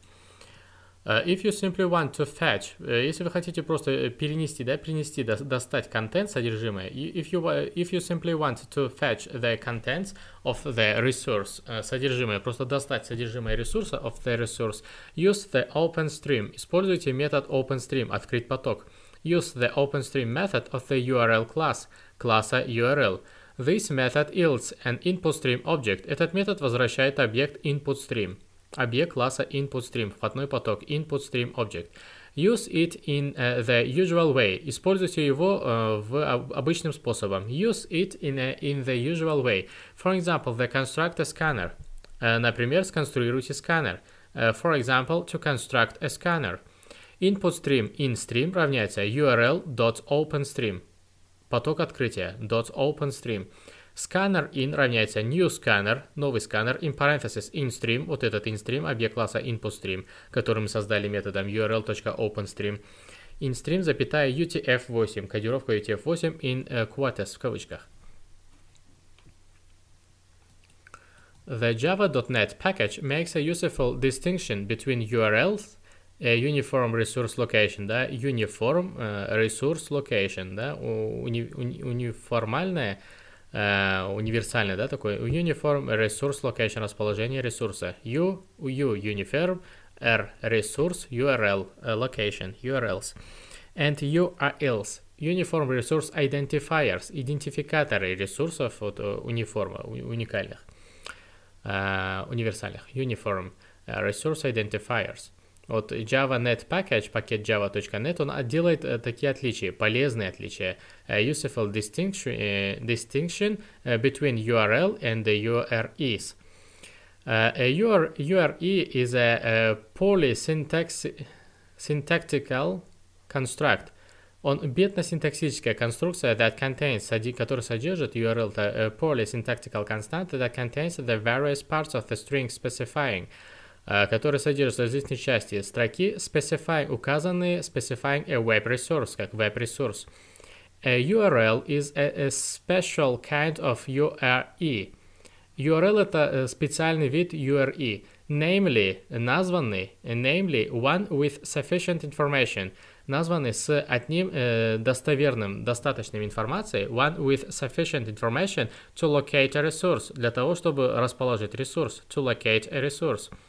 Uh, if you simply want to fetch, uh, если вы хотите просто э, перенести, да, перенести, до, достать контент, содержимое, if you, if you simply want to fetch the contents of the resource, uh, содержимое, просто достать содержимое ресурса of the resource, use the open stream. используйте метод open stream, открыть поток, use the open stream method of the URL class, класса URL, This method yields an inputStream object. Этот метод возвращает объект inputStream, объект класса inputStream, входной поток inputStream object. Use it in uh, the usual way. Используйте его uh, в обычным способом. Use it in, a, э, in the usual way. For example, the construct a scanner. Uh, например, сконструируйте сканер. Uh, for example, to construct a scanner. Input stream in stream равняется url.openstream. поток открытия, dot open stream. Scanner in равняется new scanner, новый сканер, in parenthesis instream, вот этот instream, объект класса inputStream, который мы создали методом url.openstream. instream, запятая utf8, кодировка utf8 in uh, quotes в кавычках. The java.NET package makes a useful distinction between URLs Uniform Resource Location, да, Uniform Resource Location, да, уни, уни, униформальное, универсальное, да, такое, Uniform Resource Location, расположение ресурса, U, U, Uniform, R, Resource, URL, Location, URLs, and URLs, Uniform Resource Identifiers, идентификаторы ресурсов, вот, униформа, уникальных, универсальных, Uniform Resource Identifiers – вот JavaNet Package, пакет java.net, он делает такие отличия, полезные отличия. Useful distinction, distinction between URL and the UREs. A URE is a syntactical construct. Он бедно-синтаксическая конструкция, that contains, которая содержит URL, the syntactical constant that contains the various parts of the string specifying. Uh, которые содержат различные части строки specify, указанные specifying a web resource, как web resource. A URL is a, a special kind of URE. URL – это специальный вид URE, namely, названный, namely, one with sufficient information, названный с одним э, достоверным, достаточным информацией, one with sufficient information to locate a resource, для того, чтобы расположить ресурс, to locate a resource –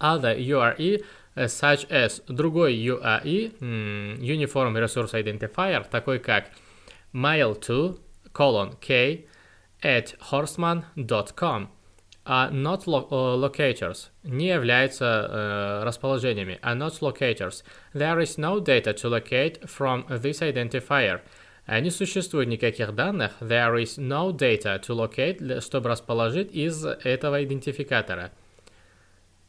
other URI such as другой URI, Uniform Resource Identifier, такой как mail to colon k at horseman.com are not lo locators, не являются э, расположениями, are not locators. There is no data to locate from this identifier. Не существует никаких данных, there is no data to locate, чтобы расположить из этого идентификатора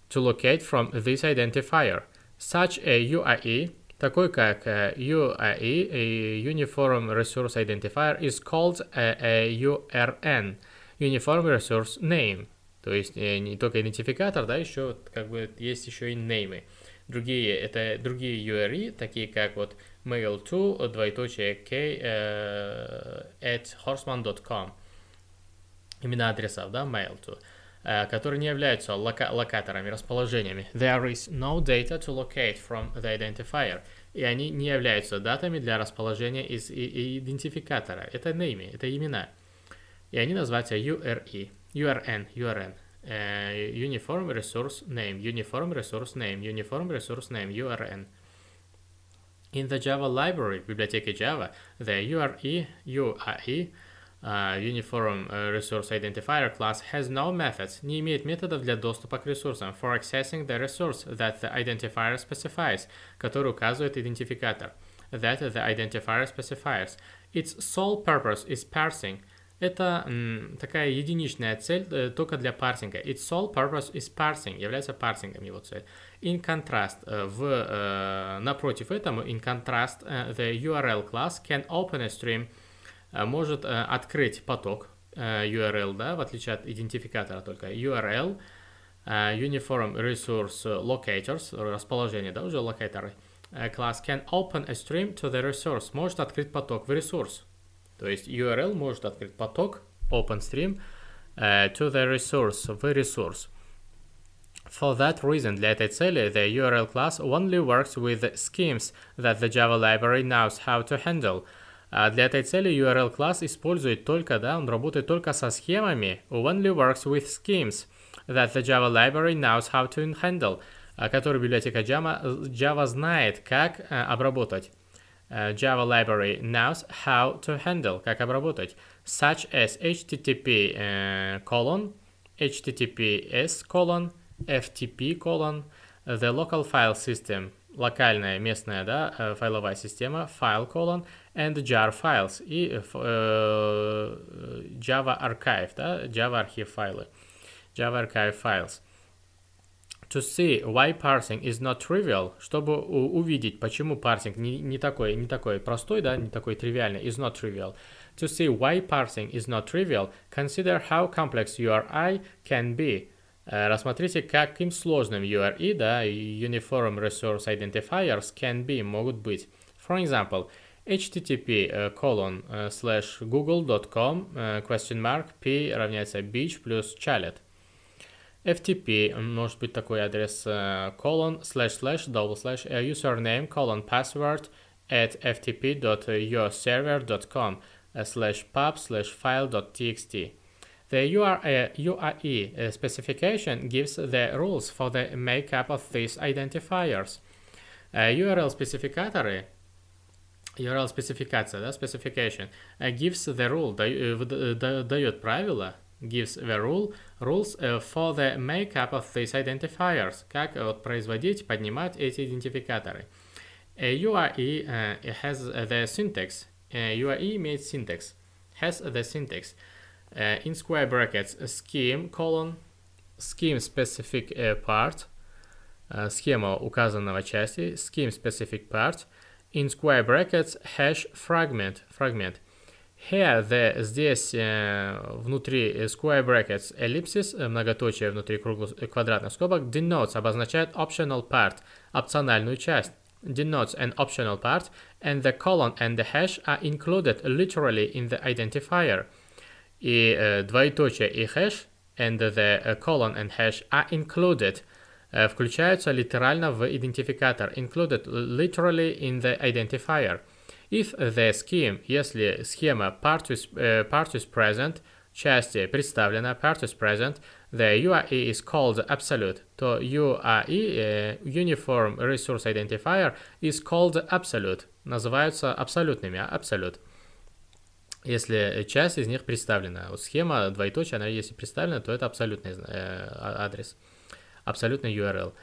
to locate from this identifier, such a UIE, такой как UIE, a Uniform Resource Identifier, is called a, a URN, Uniform Resource Name. То есть не только идентификатор, да, еще как бы есть еще и неймы. Другие, это другие URI, такие как вот mail2, двоеточие k, uh, at horseman.com. Имена адресов, да, mail2 которые не являются лока локаторами, расположениями. There is no data to locate from the identifier. И они не являются датами для расположения из идентификатора. Это name, это имена. И они называются URE, URN, URN. Uh, uniform Resource Name, Uniform Resource Name, Uniform Resource Name, URN. In the Java library, библиотеке Java, the URE, UAE Uniform э, Resource Identifier class has no methods, не имеет методов для доступа к ресурсам for accessing the resource that the identifier specifies, который указывает идентификатор, that the identifier specifies. Its sole purpose is parsing. Это м, такая единичная цель э, только для парсинга. Its sole purpose is parsing, является парсингом его цель. In contrast, э, в, э, напротив этому, in contrast, э, the URL class can open a stream Э, может э, открыть поток э, URL, да, в отличие от идентификатора только URL, Uniform Resource Locators, расположение, да, уже локаторы, класс can open a stream to the resource, может открыть поток в ресурс. То есть URL может открыть поток, open stream, to the resource, в ресурс. For that reason, для этой цели, the URL class only works with schemes that the Java library knows how to handle – А для этой цели URL класс использует только, да, он работает только со схемами. Only works with schemes that the Java library knows how to handle, который библиотека Java, Java знает, как обработать. Java library knows how to handle, как обработать, such as http uh, colon, https colon, ftp colon, the local file system, локальная местная да, файловая система, file colon, and the jar files if uh, э, э, java archive да, java archive файлы java archive files to see why parsing is not trivial, чтобы увидеть, почему парсинг не, не, такой, не такой простой, да, не такой тривиальный, is not trivial. To see why parsing is not trivial, consider how complex URI can be. Э, рассмотрите, каким сложным URI, да, Uniform Resource Identifiers, can be, могут быть. For example, http uh, colon uh, slash google.com uh, э, question mark p равняется beach плюс chalet. FTP может быть такой адрес colon slash slash double slash username colon password at ftp.yourserver.com slash pub slash file.txt. The URE specification gives the rules for the makeup of these identifiers. URL specificatory URL спецификация, да, specification, uh, gives the rule, uh, uh, дает правила, gives the rule, rules for the makeup of these identifiers, как э, вот производить, поднимать эти идентификаторы. URE has the syntax, URE имеет syntax, has the syntax, in square brackets, scheme, colon, scheme specific part, схема указанного части, scheme specific part, in square brackets hash fragment, fragment. Here, the, здесь э, внутри square brackets ellipsis, э, многоточие внутри круглых э, квадратных скобок, denotes, обозначает optional part, опциональную часть. Denotes an optional part, and the colon and the hash are included literally in the identifier. И э, двоеточие и hash and the э, colon and hash are included Э, включаются литерально в идентификатор included literally in the identifier. If the scheme, если схема part is, uh, part is present, части представлена, part is present, the URE is called absolute, то URE, uh, э, Uniform Resource Identifier, is called absolute, называются абсолютными, абсолют. Если часть из них представлена, вот схема двоеточие, она если представлена, то это абсолютный э, а, адрес. Uh, абсолютный URL.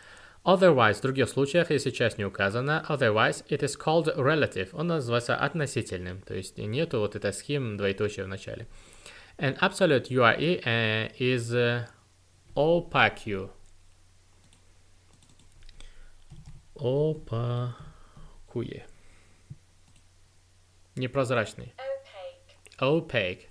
Otherwise, в других случаях, если часть не указана, otherwise it is called relative, он называется относительным, то есть нету вот этой схем двоеточия в начале. An absolute URE uh, э, is uh, opaque. Opaque. Непрозрачный. Opaque. Opaque.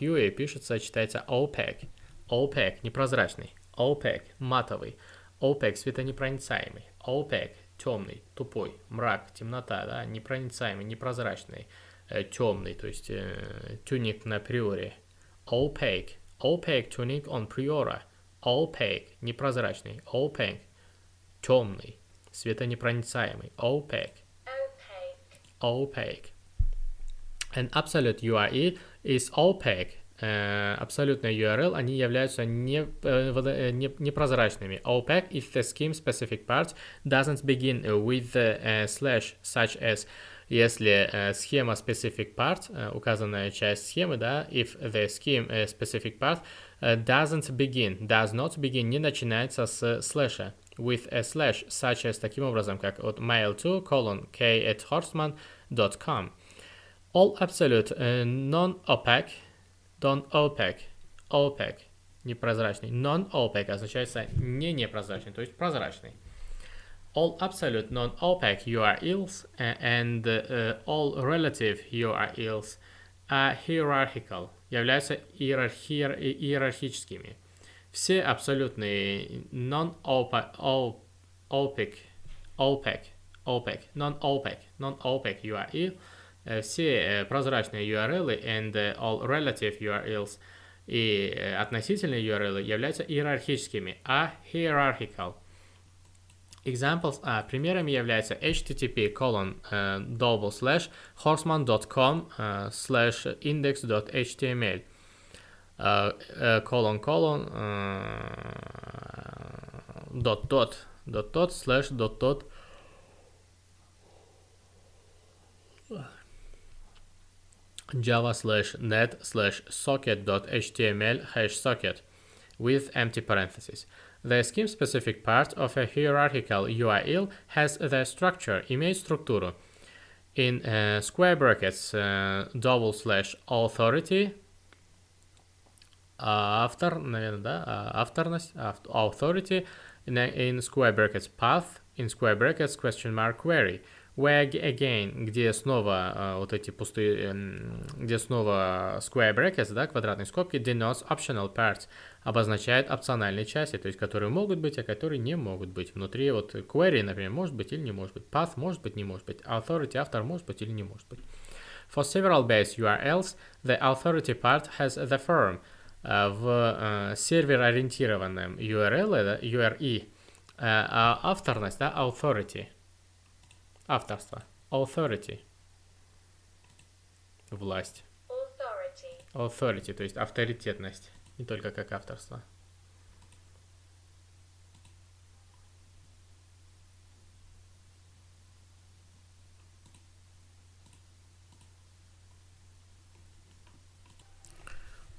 Opaque пишется, читается opaque. Opaque, непрозрачный. OPEC – матовый, OPEC – светонепроницаемый, OPEC – темный, тупой, мрак, темнота, да, непроницаемый, непрозрачный, э, темный, то есть э, тюник на приоре. OPEC – opaque tunic on priora, opaque – непрозрачный, opaque – темный, светонепроницаемый, opaque, opaque. opaque. An absolute URE is opaque абсолютная URL, они являются не, не, непрозрачными. OPEC if the scheme specific part doesn't begin with the slash such as если э, схема specific part, э, указанная часть схемы, да, if the scheme э, specific part э, doesn't begin, does not begin, не начинается с слэша, with a slash, such as таким образом, как от mail to colon k at horseman.com. All absolute, non-opaque, non OPEC, OPEC Непрозрачный. non OPEC означается не непрозрачный, то есть прозрачный. All absolute non OPEC you and uh, all relative you are hierarchical. Являются иерархи иерархическими. Все абсолютные non-opaque, OPEC, OPEC, OPEC, non OPEC, non OPEC you все прозрачные URL and all relative URLs и относительные URL являются иерархическими, а hierarchical. Examples а, примерами являются http colon uh, double slash horseman.com uh, slash index.html uh, uh, colon colon uh, dot dot dot dot slash dot dot java slash net slash socket.html hash socket with empty parentheses. The scheme specific part of a hierarchical URL has the structure, image structure, in uh, square brackets, uh, double slash authority, after uh, after, да, authority, in, in square brackets path, in square brackets question mark query. Wag Again, где снова э, вот эти пустые, эм, где снова square brackets, да, квадратные скобки, denotes optional parts, обозначает опциональные части, то есть которые могут быть, а которые не могут быть. Внутри вот query, например, может быть или не может быть, path может быть, не может быть, authority, автор может быть или не может быть. For several base URLs, the authority part has the firm. Uh, а, в uh, а, сервер-ориентированном URL, это URE, uh, авторность, да, authority – Авторство. Authority. Власть. Authority. Authority, то есть авторитетность. Не только как авторство.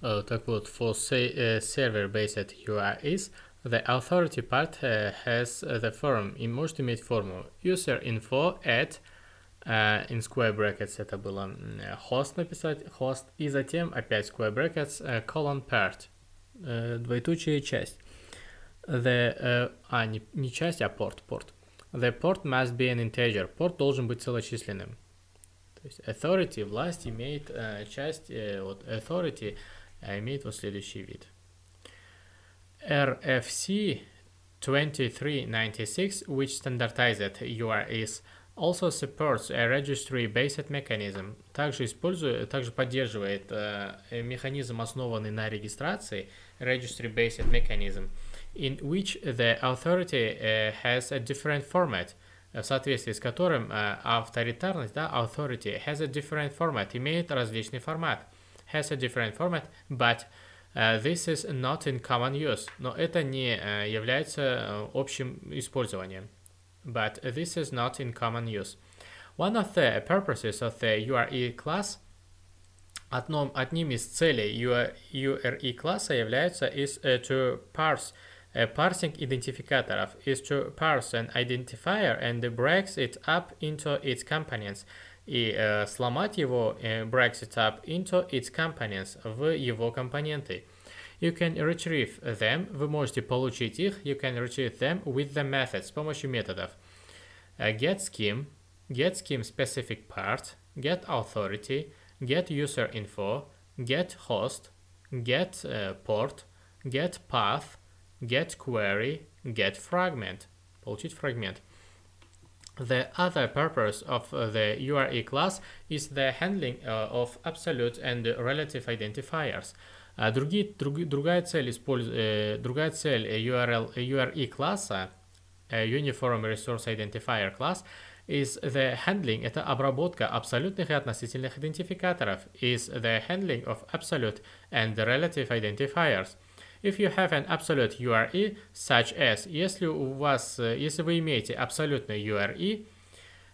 Uh, так вот, for say, uh, э, server based UI is The authority part uh, has uh, the form in most multimate form: user info at uh, in square brackets это было host написать host и затем опять square brackets uh, colon part uh, э, двоетучая часть the uh, а не, не часть а порт порт the port must be an integer порт должен быть целочисленным то есть authority власть имеет uh, часть uh, вот authority uh, имеет вот следующий вид RFC 2396, which стандартизed URIs, also supports a registry-based mechanism. Также использует, также поддерживает э, механизм, основанный на регистрации, registry-based mechanism, in which the authority uh, has a different format, в соответствии с которым э, авторитарность, да, authority has a different format, имеет различный формат, has a different format, but Э, this is not in common use, но это не э, является э, общим использованием. But this is not in common use. One of the purposes of the URE class Одном, одним из целей URE класса является is to parse parsing идентификаторов is to parse an identifier and breaks it up into its components – и э, сломать его, э, breaks it up into its components, в его компоненты. You can retrieve them, вы можете получить их, you can retrieve them with the method, с помощью методов. Э, get scheme, get scheme specific part, get authority, get user info, get host, get uh, port, get path, get query, get fragment. Получить фрагмент. The other purpose of uh, the URE class is the handling of absolute and relative identifiers. А другие, друг, другая цель, использ, другая цель URL, URE класса, Uniform Resource Identifier class, is the handling, это обработка абсолютных и относительных идентификаторов, is the handling of absolute and relative identifiers – if you have an absolute URE, such as, если у вас, э, если вы имеете абсолютный URE,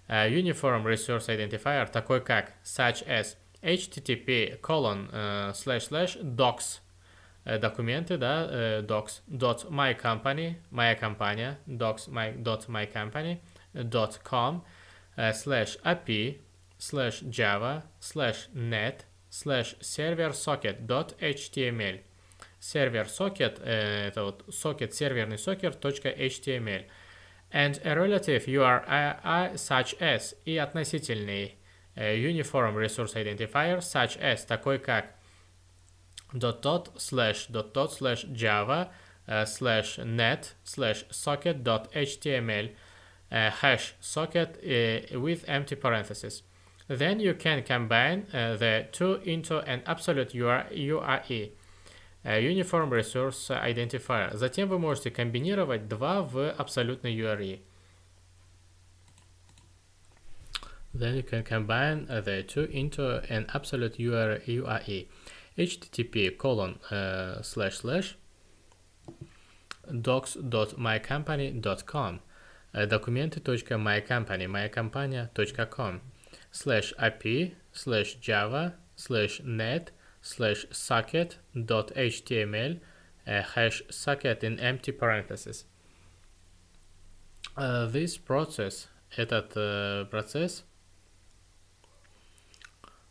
uh, э, Uniform Resource Identifier, такой как such as http colon uh, slash slash docs документы, да, docs dot my company, моя компания, docs my dot my company dot com slash api slash java slash net slash server socket dot html server socket, socket eh, это вот socket серверный сокет .html. And a relative URI such as и относительный э, uniform resource identifier such as такой как dot dot slash dot dot slash java э, slash net slash socket dot html uh, э, hash socket uh, with empty parentheses. Then you can combine uh, the two into an absolute URI. Uniform Resource Identifier. Затем вы можете комбинировать два в абсолютный URI. Then you can combine the two into an absolute URI. http colon uh, slash slash docs.mycompany.com документы.mycompany mycompany.com slash api slash java slash net slash socket dot html uh, hash socket in empty parentheses. Uh, this process, этот uh, процесс,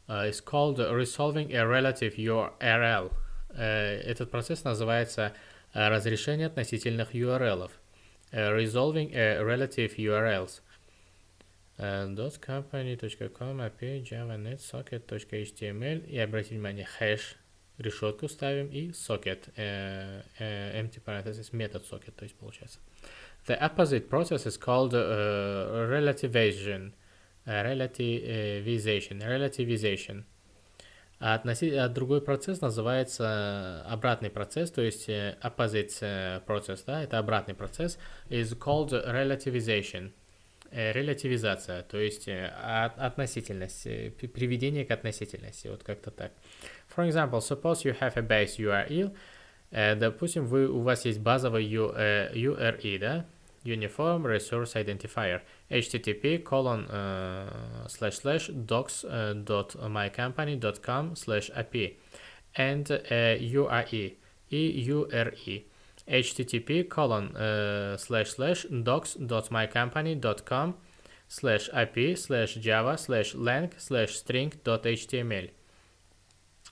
uh, is called resolving a relative URL. Uh, этот процесс называется uh, разрешение относительных URLов, Uh, resolving a uh, relative URLs. .company.com, API, java javanet, socket.html и обратите внимание, хэш, решетку ставим и socket, э, empty parenthesis, метод socket, то есть получается. The opposite process is called uh, relativization. relativization. Relativization. А относи... а другой процесс называется обратный процесс, то есть opposite process, да, это обратный процесс, is called relativization. Релятивизация, то есть относительность, приведение к относительности, вот как-то так. For example, suppose you have a base URL, допустим, вы, у вас есть базовый URI, да, Uniform Resource Identifier, http colon uh, slash slash docs uh, dot mycompany.com slash api and uh, URI, и URI. http colon uh, slash slash docs.mycompany.com slash ip slash java slash lang slash string.html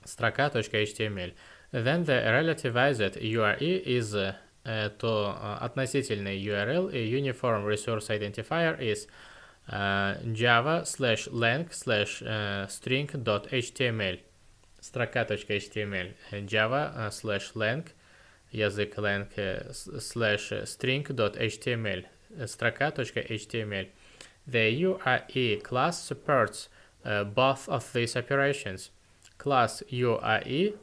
строка.html Then the relativized URE is uh, to uh, относительный URL a uniform resource identifier is uh, java slash lang slash uh, string.html строка.html java uh, slash lang язык length slash string.html html The URE class supports uh, both of these operations. Class URE,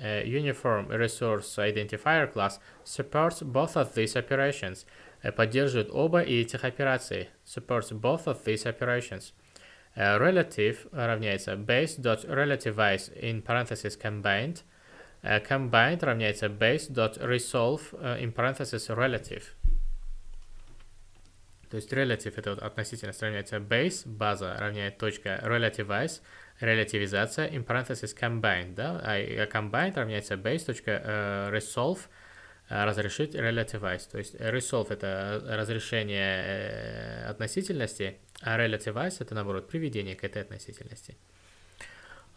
uh, э, Uniform Resource Identifier class, supports both of these operations. Э, поддерживает оба этих операций. Supports both of these operations. Uh, relative равняется base.relativize in parentheses combined – Э, combined равняется base.resolve uh, э, in parentheses relative. То есть relative это вот относительность равняется base, база равняет точка relativize, релятивизация in parentheses combined, да, а э, combined равняется base, точка resolve, разрешить relativize. То есть resolve это разрешение относительности, а relativize это наоборот приведение к этой относительности.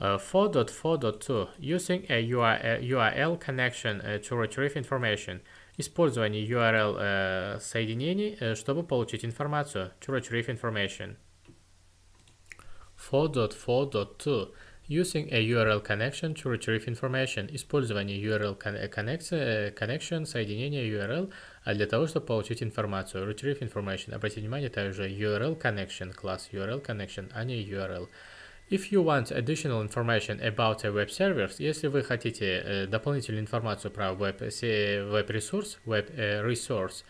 Uh, 4.4.2 Using a URL, URL connection uh, to retrieve information. Использование URL э, соединений, э, чтобы получить информацию. To retrieve information. 4.4.2 Using a URL connection to retrieve information. Использование URL э, connection, соединения URL для того, чтобы получить информацию. Retrieve information. Обратите внимание, это уже URL connection, класс URL connection, а не URL. If you want additional information about a web сервер, если вы хотите э, дополнительную информацию про веб-ресурс, веб-ресурс,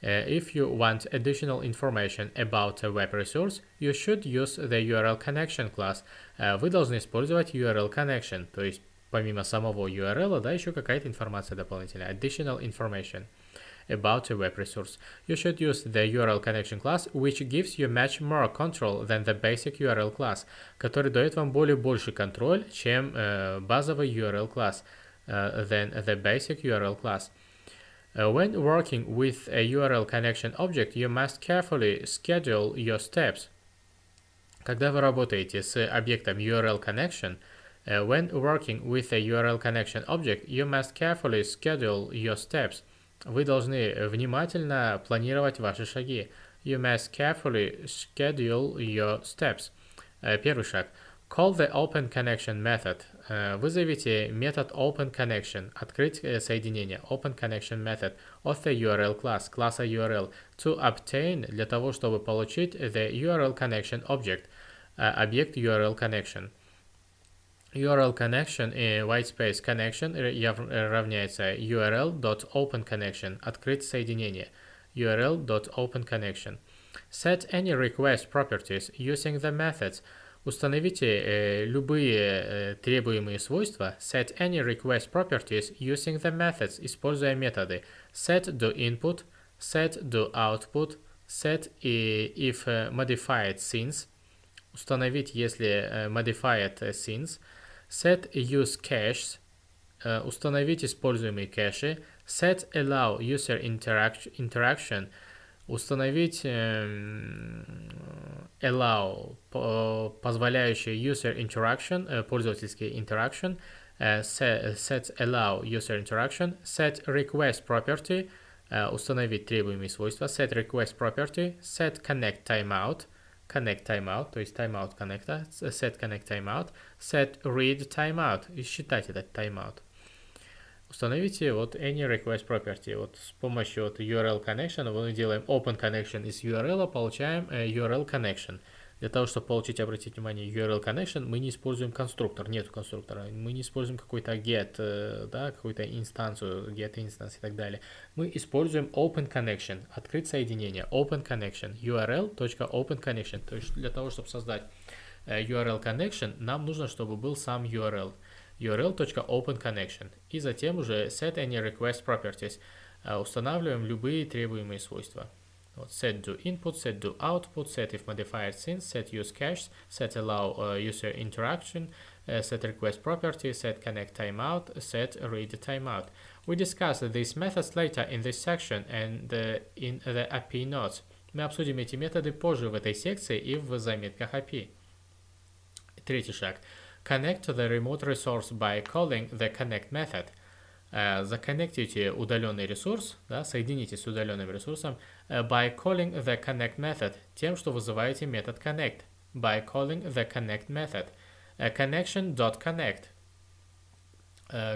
э, if you want additional information about a web resource, you should use the URL connection class. Э, вы должны использовать URL connection, то есть помимо самого URL, да, еще какая-то информация дополнительная, additional information about a web resource. You should use the URL connection class, which gives you much more control than the basic URL class, который дает вам более больше контроль, чем э, базовый URL class, э, than the basic URL class. Uh, when working with a URL connection object, you must carefully schedule your steps. Когда вы работаете с объектом URL connection, uh, when working with a URL connection object, you must carefully schedule your steps. Вы должны внимательно планировать ваши шаги. You must carefully schedule your steps. Первый шаг. Call the Open Connection Method. Вызовите метод Open Connection, открыть соединение, Open Connection Method of the URL class, класса URL, to obtain, для того, чтобы получить the URL Connection Object, объект URL Connection. URL connection, eh, white space connection э, равняется url.openconnection, открыть соединение, url.openconnection. Set any request properties using the methods. Установите э, любые э, требуемые свойства set any request properties using the methods, используя методы set do input, set do output, set и э, if э, modified since, установить если modified since, set use cache. Uh, установить используемые кэши, set allow user interaction, установить allow, позволяющий user interaction, э, пользовательский interaction, э, set allow user interaction, set request property, э, установить требуемые свойства, set request property, set connect timeout, connect timeout, то есть timeout коннекта, set connect timeout, set read timeout, и считать этот timeout. Установите вот any request property, вот с помощью вот URL connection, мы делаем open connection из URL, получаем э, URL connection. Для того, чтобы получить, обратить внимание, URL connection, мы не используем конструктор, нет конструктора. Мы не используем какой-то get, э, да, какую-то инстанцию, get instance и так далее. Мы используем open connection, открыть соединение, open connection, url.open connection. То есть для того, чтобы создать э, URL connection, нам нужно, чтобы был сам URL url.openConnection и затем уже set any request properties. Э, устанавливаем любые требуемые свойства. set to input, set to output, set if modifier since, set use cache, set allow uh, user interaction, uh, set request property, set connect timeout, set read timeout. We discussed these methods later in this section and uh, in the API notes. Мы обсудим эти методы позже в этой секции и в заметках API. Третий шаг. Connect to the remote resource by calling the connect method – Э, законнектите удаленный ресурс, да, соедините с удаленным ресурсом э, by calling the connect method, тем, что вызываете метод connect. By calling the connect method. Э, connection.connect.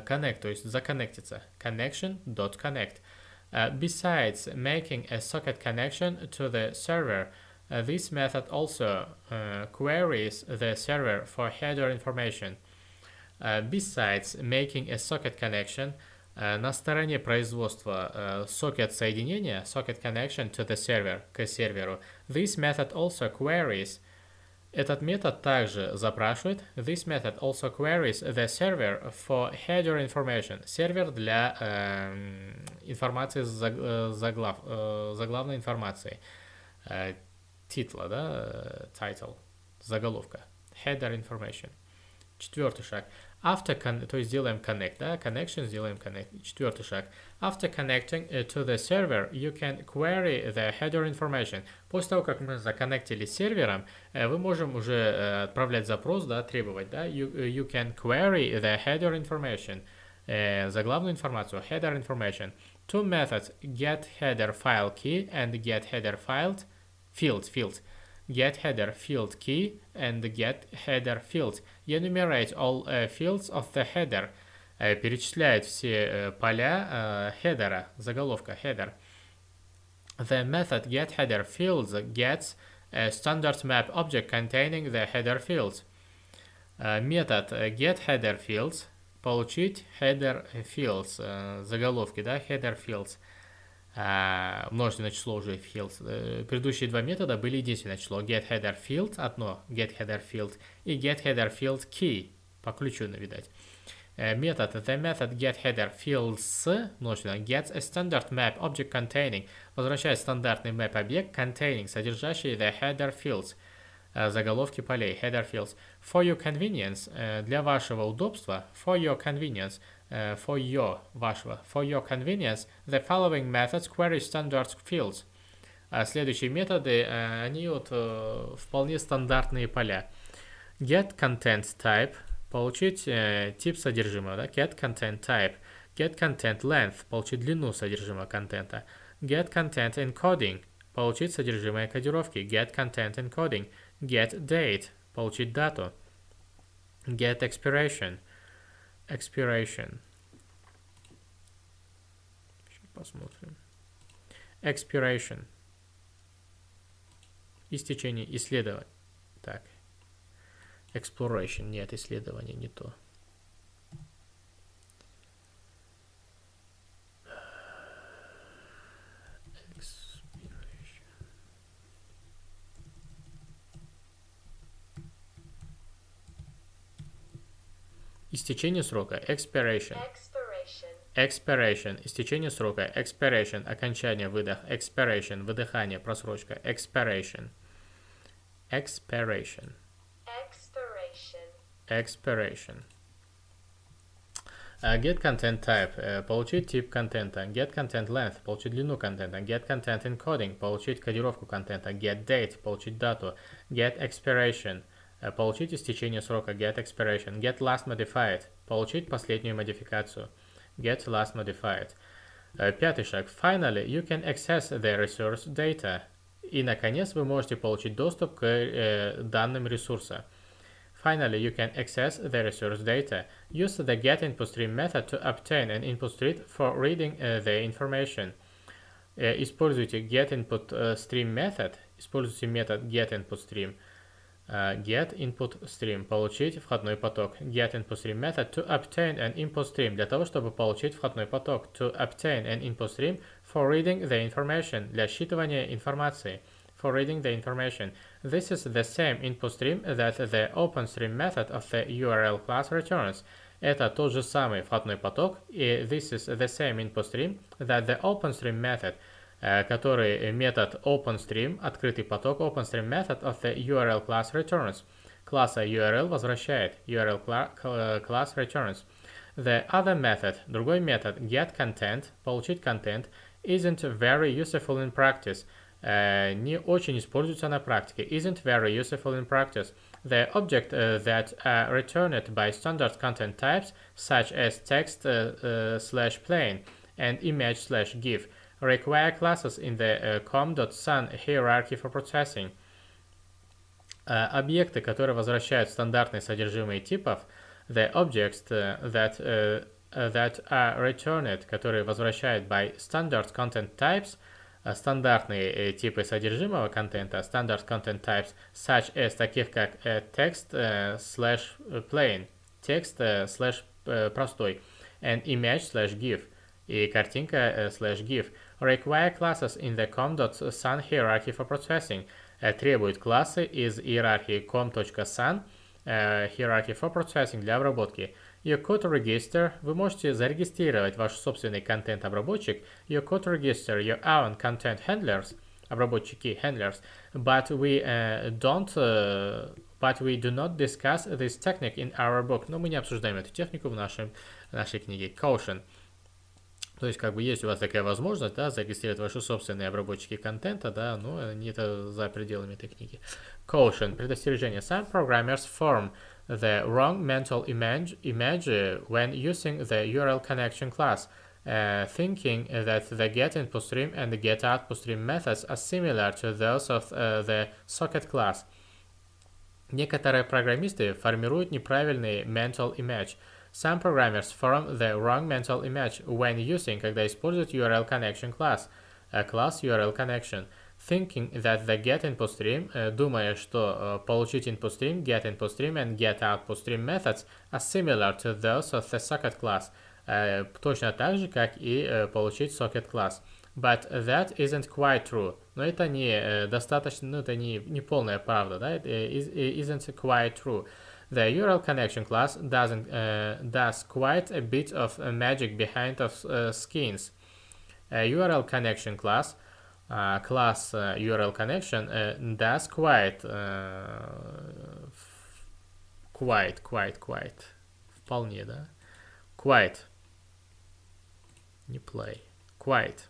Connect, то есть законнектиться. Connection.connect. Besides making a socket connection to the server, this method also queries the server for header information. Besides making a socket connection, на стороне производства socket соединения, socket connection to the server, к серверу, this method also queries этот метод также запрашивает. This method also queries the server for header information. Сервер для э, информации заглав, э, заглавной информации. Э, титла, да? Title. Заголовка. Header information. Четвертый шаг. After то есть делаем connect, да, connection, сделаем connect. Четвертый шаг. After connecting э, to the server, you can query the header information. После того, как мы законнектились с сервером, э, вы можем уже э, отправлять запрос, да, требовать, да, you, you can query the header information. главную информацию, header information. Two methods, get header file key and get header field, field, field. Get header field key and get header fields enumerate all uh, fields of the header, uh, перечисляет все э, поля header э, заголовка header. The method getHeaderFields gets a standard map object containing the header fields. Э, метод getHeader getHeaderFields получить header fields, заголовки, да, header fields. А, множественное число уже fields. Э, предыдущие два метода были единственное число getHeaderField одно, getHeaderField и getHeaderFieldKey по ключу, ну, видать. Э, метод это метод getHeaderFields, множественное gets a standard map object containing, возвращает стандартный map объект containing, содержащий the header fields, э, заголовки полей, header fields. For your convenience, э, для вашего удобства, for your convenience – uh, for your вашего for your convenience the following methods query standard fields. А следующие методы они вот вполне стандартные поля. Get content type получить тип содержимого, да? Get content type, get content length получить длину содержимого контента, get content encoding получить содержимое кодировки, get content encoding, get date получить дату, get expiration – expiration. Сейчас посмотрим. Expiration. Истечение исследовать. Так. Exploration. Нет, исследование не то. Истечение срока. Expiration. Expiration. Истечение срока. Expiration. Окончание, выдох. Expiration. Выдыхание, просрочка. Expiration. Expiration. Expiration. Expiration. Uh, get content type uh, получить тип контента, get content length получить длину контента, get content encoding получить кодировку контента, get date получить дату, get expiration uh, Получить истечение срока get expiration. Get last modified. Получить последнюю модификацию. Get last modified. Пятый шаг. Finally, you can access the resource data. И, наконец, вы можете получить доступ к э, данным ресурса. Finally, you can access the resource data. Use the getInputStream method to obtain an inputStream for reading uh, the information. Э, используйте getInputStream method. Используйте метод getInputStream Uh, get input stream получить входной поток get input stream method to obtain an input stream для того чтобы получить входной поток to obtain an input stream for reading the information для считывания информации for reading the information this is the same input stream that the open stream method of the url class returns это тот же самый входной поток и this is the same input stream that the open stream method Э, который метод OpenStream, открытый поток OpenStream method of the URL class returns. Класса URL возвращает URL э, class returns. The other method, другой метод getContent, получить контент, isn't very useful in practice. Э, не очень используется на практике. Isn't very useful in practice. The object uh, that are returned by standard content types, such as text uh, uh, slash plain and image slash GIF, require classes in the uh, com.sun hierarchy for processing. Объекты, uh, которые возвращают стандартные типов, the objects uh, that, that are returned, которые возвращают by standard content types, стандартные э, типы содержимого контента, standard content types, such as таких как э, text э, slash plain, text slash простой, and image slash gif, и картинка slash gif – require classes in the com.sun hierarchy for processing. Требует классы из иерархии com.sun hierarchy for processing для обработки. Yocode Register. Вы можете зарегистрировать ваш собственный контент-обработчик. Yocode Register, your own content handlers, обработчики handlers. But we uh, don't uh, But we do not discuss this technique in our book. Но мы не обсуждаем эту технику в нашем, нашей книге. Caution. То есть, как бы есть у вас такая возможность, да, зарегистрировать ваши собственные обработчики контента, да, но они это за пределами этой книги. Caution, предостережение. Some programmers form the wrong mental image, image when using the URL connection class, uh, thinking that the get input stream and the get output stream methods are similar to those of uh, the socket class. Некоторые программисты формируют неправильный mental image – Some programmers form the wrong mental image when using, the exposed URL connection class, a class URL connection, thinking that the get input stream, uh, думая, что uh, получить input stream, get input stream and get output stream methods are similar to those of the socket class, uh, точно так же, как и получить socket class. But that isn't quite true. Но это не э, достаточно, ну, это не, не полная правда, да? Э, it э, isn't quite true. The URL connection class doesn't uh, does quite a bit of uh, magic behind of uh, skins. A URL connection class uh, class uh, URL connection uh, does quite quite quite quite вполне да quite не play quite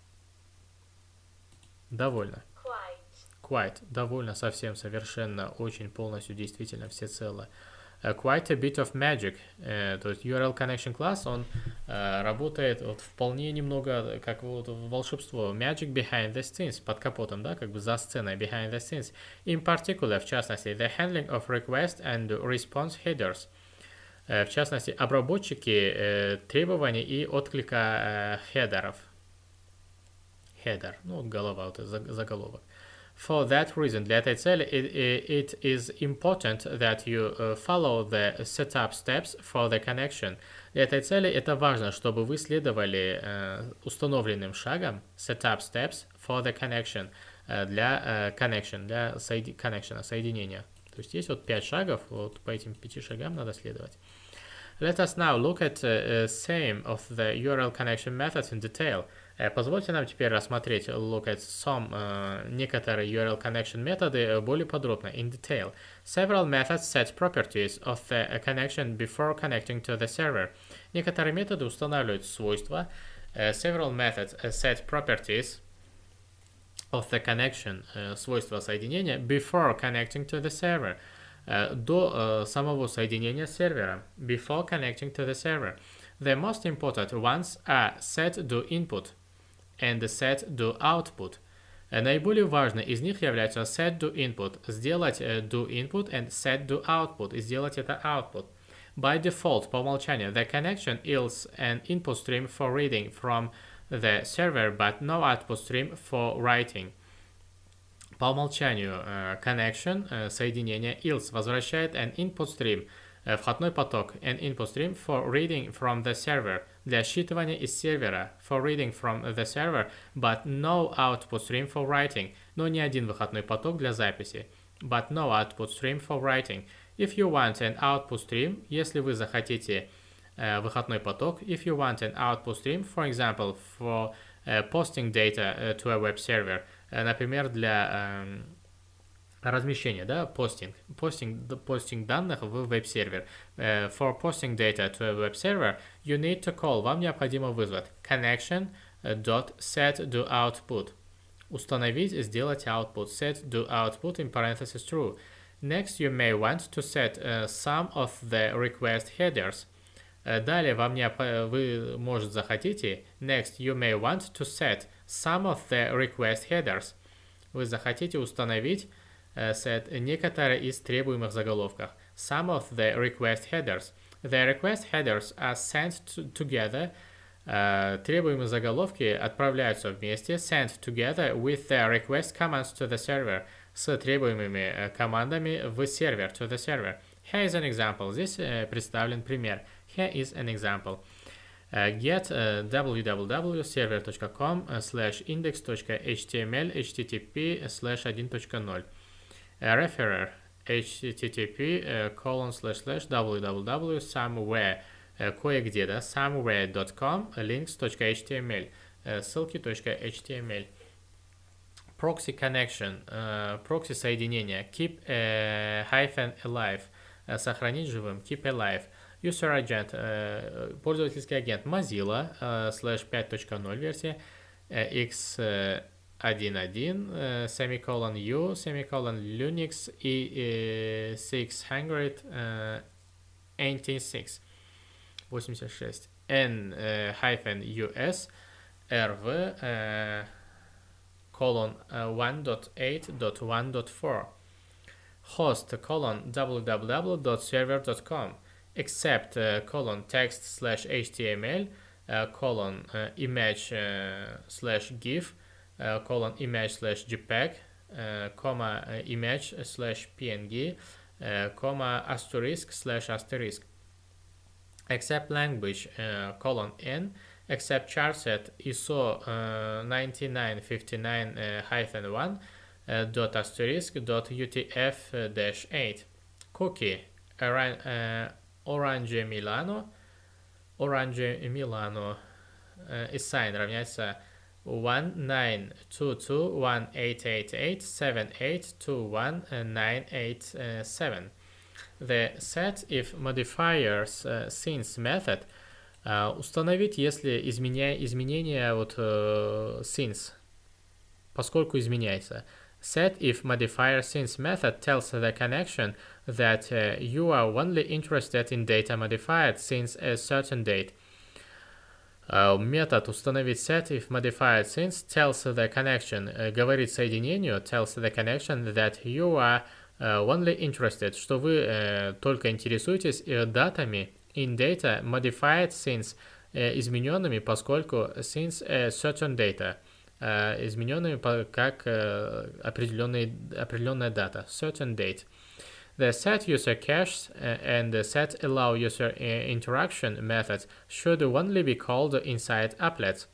довольно quite довольно совсем совершенно очень полностью действительно все целое. Э, quite a bit of magic. Uh, то есть URL connection class, он uh, работает вот вполне немного как вот волшебство. Magic behind the scenes, под капотом, да, как бы за сценой, behind the scenes. In particular, в частности, the handling of request and response headers. Uh, в частности, обработчики uh, требований и отклика хедеров. Header, ну, голова, вот заголовок. For that reason, let us say it, it is important that you uh, follow the setup steps for the connection. Для этой цели это важно, чтобы вы следовали э, установленным шагам setup steps for the connection э, для э, connection, для соеди connection, соединения. То есть есть вот пять шагов, вот по этим пяти шагам надо следовать. Let us now look at uh, same of the URL connection methods in detail. Позвольте нам теперь рассмотреть look at some uh, некоторые URL connection методы более подробно, in detail. Several methods set properties of the connection before connecting to the server. Некоторые методы устанавливают свойства. Uh, several methods set properties of the connection, uh, свойства соединения, before connecting to the server. До самого соединения сервера, before connecting to the server. The most important ones are set do input – and the output. Наиболее важные из них являются setDo input, сделать do э, input and setDo output, и сделать это output. By default, по умолчанию, the connection yields an input stream for reading from the server, but no output stream for writing. По умолчанию, э, connection, э, соединение, yields, возвращает an input stream – Э, входной поток and input stream for reading from the server для считывания из сервера for reading from the server, but no output stream for writing, но ни один выходной поток для записи, but no output stream for writing. If you want an output stream, если вы захотите э, выходной поток, if you want an output stream, for example, for э, posting data э, to a web server, э, например, для э, размещение, да, постинг, постинг, постинг данных в веб-сервер. For posting data to a web server, you need to call, вам необходимо вызвать connection dot set do output. Установить, сделать output, set do output in parentheses true. Next, you may want to set uh, some of the request headers. Далее вам не, вы, может, захотите, next, you may want to set some of the request headers. Вы захотите установить Э, said некоторые из требуемых заголовков. Some of the request headers. The request headers are sent together. Uh, требуемые заголовки отправляются вместе, sent together with the request commands to the server, с требуемыми э, командами в сервер, to the server. Here is an example. Здесь uh, представлен пример. Here is an example. Uh, get uh, www.server.com slash index.html http slash 1.0 referrer http colon slash slash www somewhere кое-где, да, somewhere.com links.html ссылки.html proxy connection proxy соединение keep hyphen alive сохранить живым keep alive user agent пользовательский агент Mozilla slash 5.0 версия x 1.1, э, semicolon U, semicolon Linux E6 Hangrit э, 186 э, 86 N hyphen US RV colon 1.8.1.4 host colon www.server.com except uh, colon text slash html uh, colon uh, image uh, slash gif uh, colon image slash jpeg uh, comma uh, image slash png uh, comma asterisk slash asterisk except language uh, colon n except charset set ISO 9959-1 uh, dot asterisk dot utf dash 8 cookie Aran orange milano orange milano is sign равняется one nine two two one eight eight eight seven eight two one nine eight seven. The set if modifiers uh, since method uh, установить, если изменя... изменение вот uh, since, поскольку изменяется. Set if modifier since method tells the connection that uh, you are only interested in data modified since a certain date А, метод установить if modified since tells the connection, э, говорит соединению, tells the connection that you are э, only interested, что вы э, только интересуетесь датами in data modified since измененными, поскольку since certain data измененными как определенный, определенная дата, certain date – The set user caches uh, and the set allow user uh, interaction methods should only be called inside applets.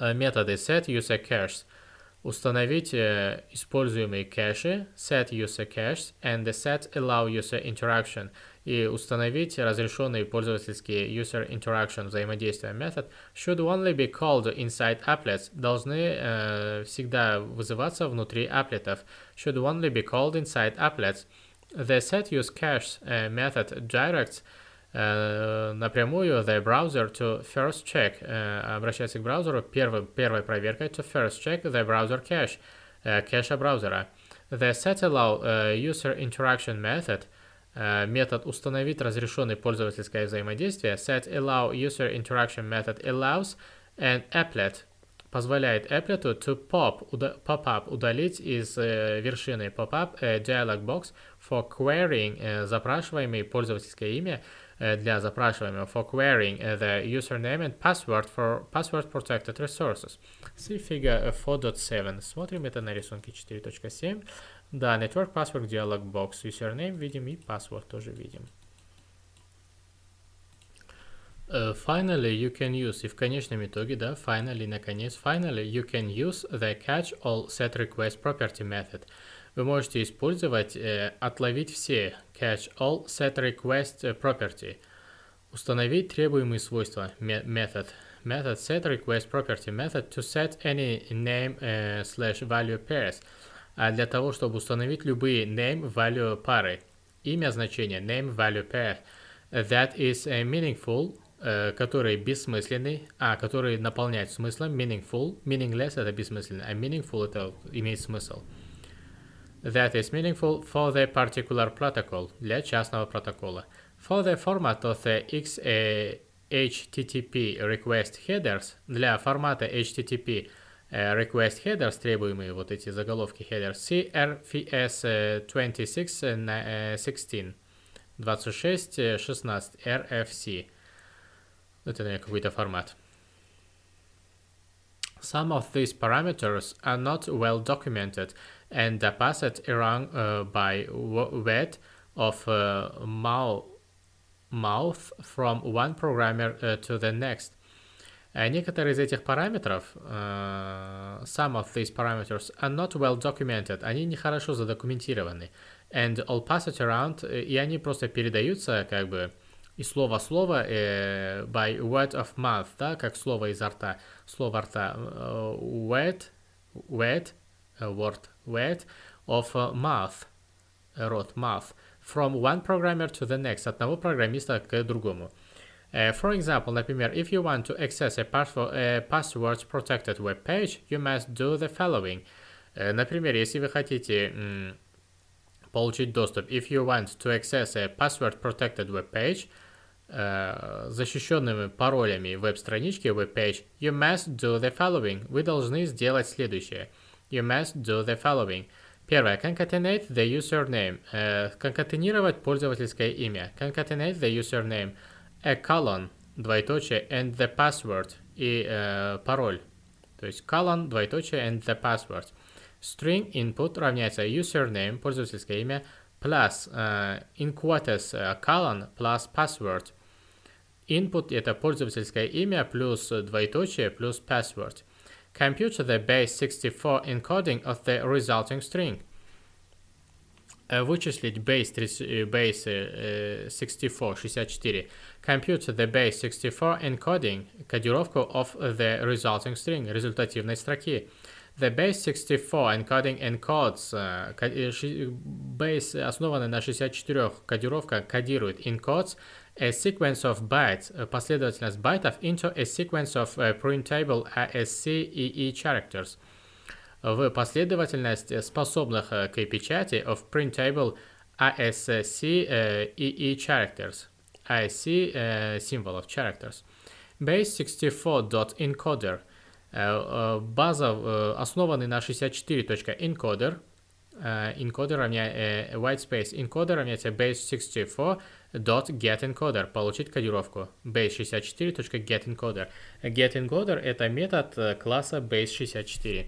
Методы set user caches. Установить э, используемые кэши, set user caches and the set allow user interaction и установить разрешенный пользовательский User Interaction взаимодействия метод should only be called inside applets, должны э, всегда вызываться внутри апплетов, should only be called inside applets. The set use cache method directs Uh, напрямую the browser to first check, uh, обращается к браузеру первым, первой проверкой to first check the browser cache, uh, кэша браузера. The setAllow uh, user interaction method метод установить разрешенный пользовательское взаимодействие, set allow user interaction method allows an applet позволяет applet to pop, pop-up удалить из э, вершины pop-up э, dialog box for querying э, запрашиваемое пользовательское имя э, для запрашиваемого for querying the username and password for password protected resources. See figure 4.7. Смотрим это на рисунке 4.7. Да, network password dialog box. Username видим и password тоже видим. Uh, finally, you can use, и в конечном итоге, да, finally, наконец, finally, you can use the catch all set request property method. Вы можете использовать, э, отловить все catch all set request property, установить требуемые свойства method, method set request property method to set any name uh, slash value pairs, uh, для того, чтобы установить любые name-value пары. Имя значение name-value pair that is meaningful, которые бессмысленны, а которые наполняют смыслом meaningful, meaningless это бессмысленно, а meaningful это имеет смысл. That is meaningful for the particular protocol, для частного протокола. For the format of the XHTTP request headers, для формата HTTP Э, request headers, требуемые вот эти заголовки headers, CRFS 2616, 2616 RFC. Это, какой-то формат. Some of these parameters are not well documented and are passed around uh, by word of uh, mouth from one programmer uh, to the next. Э, некоторые из этих параметров, uh, some of these parameters are not well documented, они не хорошо задокументированы, and all pass it around, э, и они просто передаются как бы и слово-слово э, by word of mouth, да, как слово изо рта, слово рта, uh, word, word, word, word of mouth, рот, mouth, from one programmer to the next, от одного программиста к другому. Uh, for example, например, if you want to access a uh, password protected web page, you must do the following. Uh, например, если вы хотите м, получить доступ, if you want to access a password protected web page, э, защищенными паролями веб-странички web page, you must do the following. Вы должны сделать следующее. You must do the following. Первое. Concatenate the username. Э, конкатенировать пользовательское имя. Concatenate the username a colon, двоеточие, and the password, и э, пароль. То есть colon, двоеточие, and the password. String input равняется username, пользовательское имя, plus э, in quotes э, colon plus password. Input это пользовательское имя плюс двоеточие плюс password. Compute the base 64 encoding of the resulting string. Э, вычислить base, э, base э, 64, 64 compute the base 64 encoding, кодировку of the resulting string, результативной строки. The base 64 encoding encodes, э, э, base основанная на 64 кодировка кодирует encodes a sequence of bytes, э, последовательность байтов into a sequence of printable ASCII characters в последовательность способных к печати of printable ASCII characters. ASCII uh, symbol of characters. Base64.encoder uh, база, основанный на 64.encoder, encoder равняется white space encoder равняется base64.getEncoder, получить кодировку base64.getEncoder. GetEncoder — это метод класса base64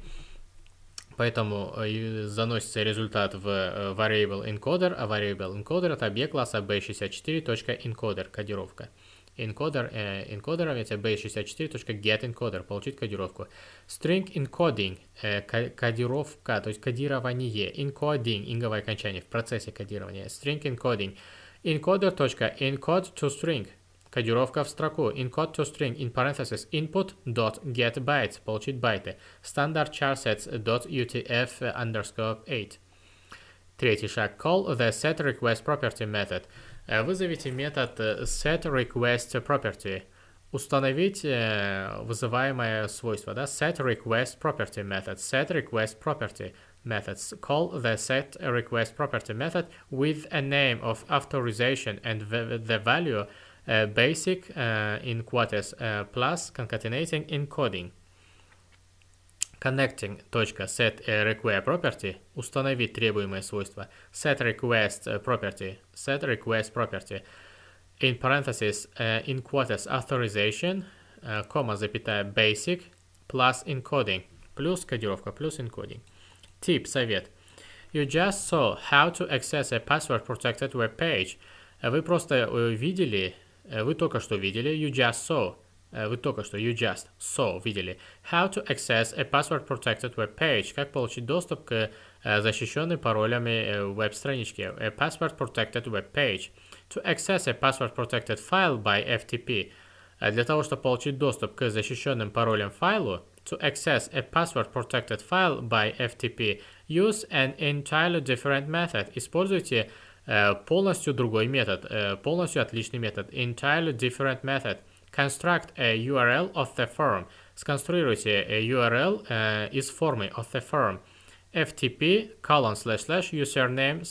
поэтому э, заносится результат в э, variable encoder, а variable encoder это объект класса b64.encoder кодировка. Encoder, э, encoder это b64.getEncoder, получить кодировку. String encoding, э, кодировка, то есть кодирование, encoding, инговое окончание в процессе кодирования. String encoding, encoder.encode to string, Кодировка в строку encode to string in parentheses input dot get bytes, получить байты. Standard charsets dot utf underscore 8. Третий шаг call the set request property method. Э, вызовите метод э, set request property. Установить э, вызываемое свойство, да, set request property method, set request property methods. Call the set request property method with a name of authorization and the value uh, basic uh, in quotes uh, plus concatenating encoding. Connecting .set require property установить требуемое свойство set request property set request property in parentheses in quarters authorization comma запятая basic plus encoding плюс кодировка плюс encoding tip совет you just saw how to access a password protected web page вы просто увидели э, Э, вы только что видели. You just saw. Э, вы только что you just saw видели. How to access a password protected web page. Как получить доступ к э, защищенной паролями веб-страничке. A password protected web page. To access a password protected file by FTP. Для того, чтобы получить доступ к защищенным паролям файлу, to access a password protected file by FTP, use an entirely different method. Используйте Э, полностью другой метод, э, полностью отличный метод, entirely different method. Construct a URL of the form. Сконструируйте э, URL из формы of the form. ftp colon slash slash username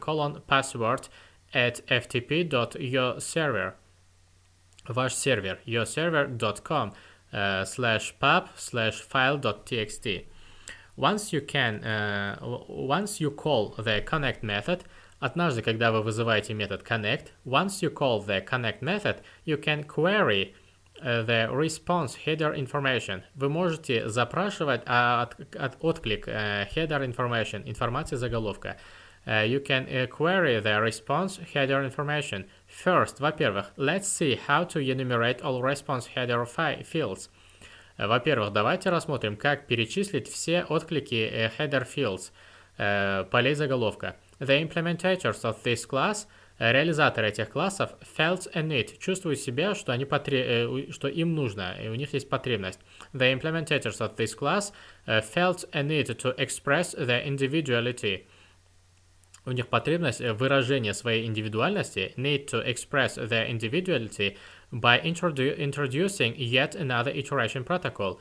colon password at ftp.yourserver. Ваш сервер yourserver.com slash pub slash file.txt. Once you can, uh, once you call the connect method, Однажды, когда вы вызываете метод connect, once you call the connect method, you can query э, the response header information. Вы можете запрашивать от, от отклик uh, header information, информация заголовка. Uh, you can uh, query the response header information. First, во-первых, let's see how to enumerate all response header fields. Во-первых, давайте рассмотрим, как перечислить все отклики header fields, полей заголовка. The implementators of this class, реализаторы этих классов, felt a need, чувствуют себя, что, они потре... что им нужно, и у них есть потребность. The implementators of this class felt a need to express their individuality. У них потребность выражения своей индивидуальности, need to express their individuality by introdu introducing yet another iteration protocol,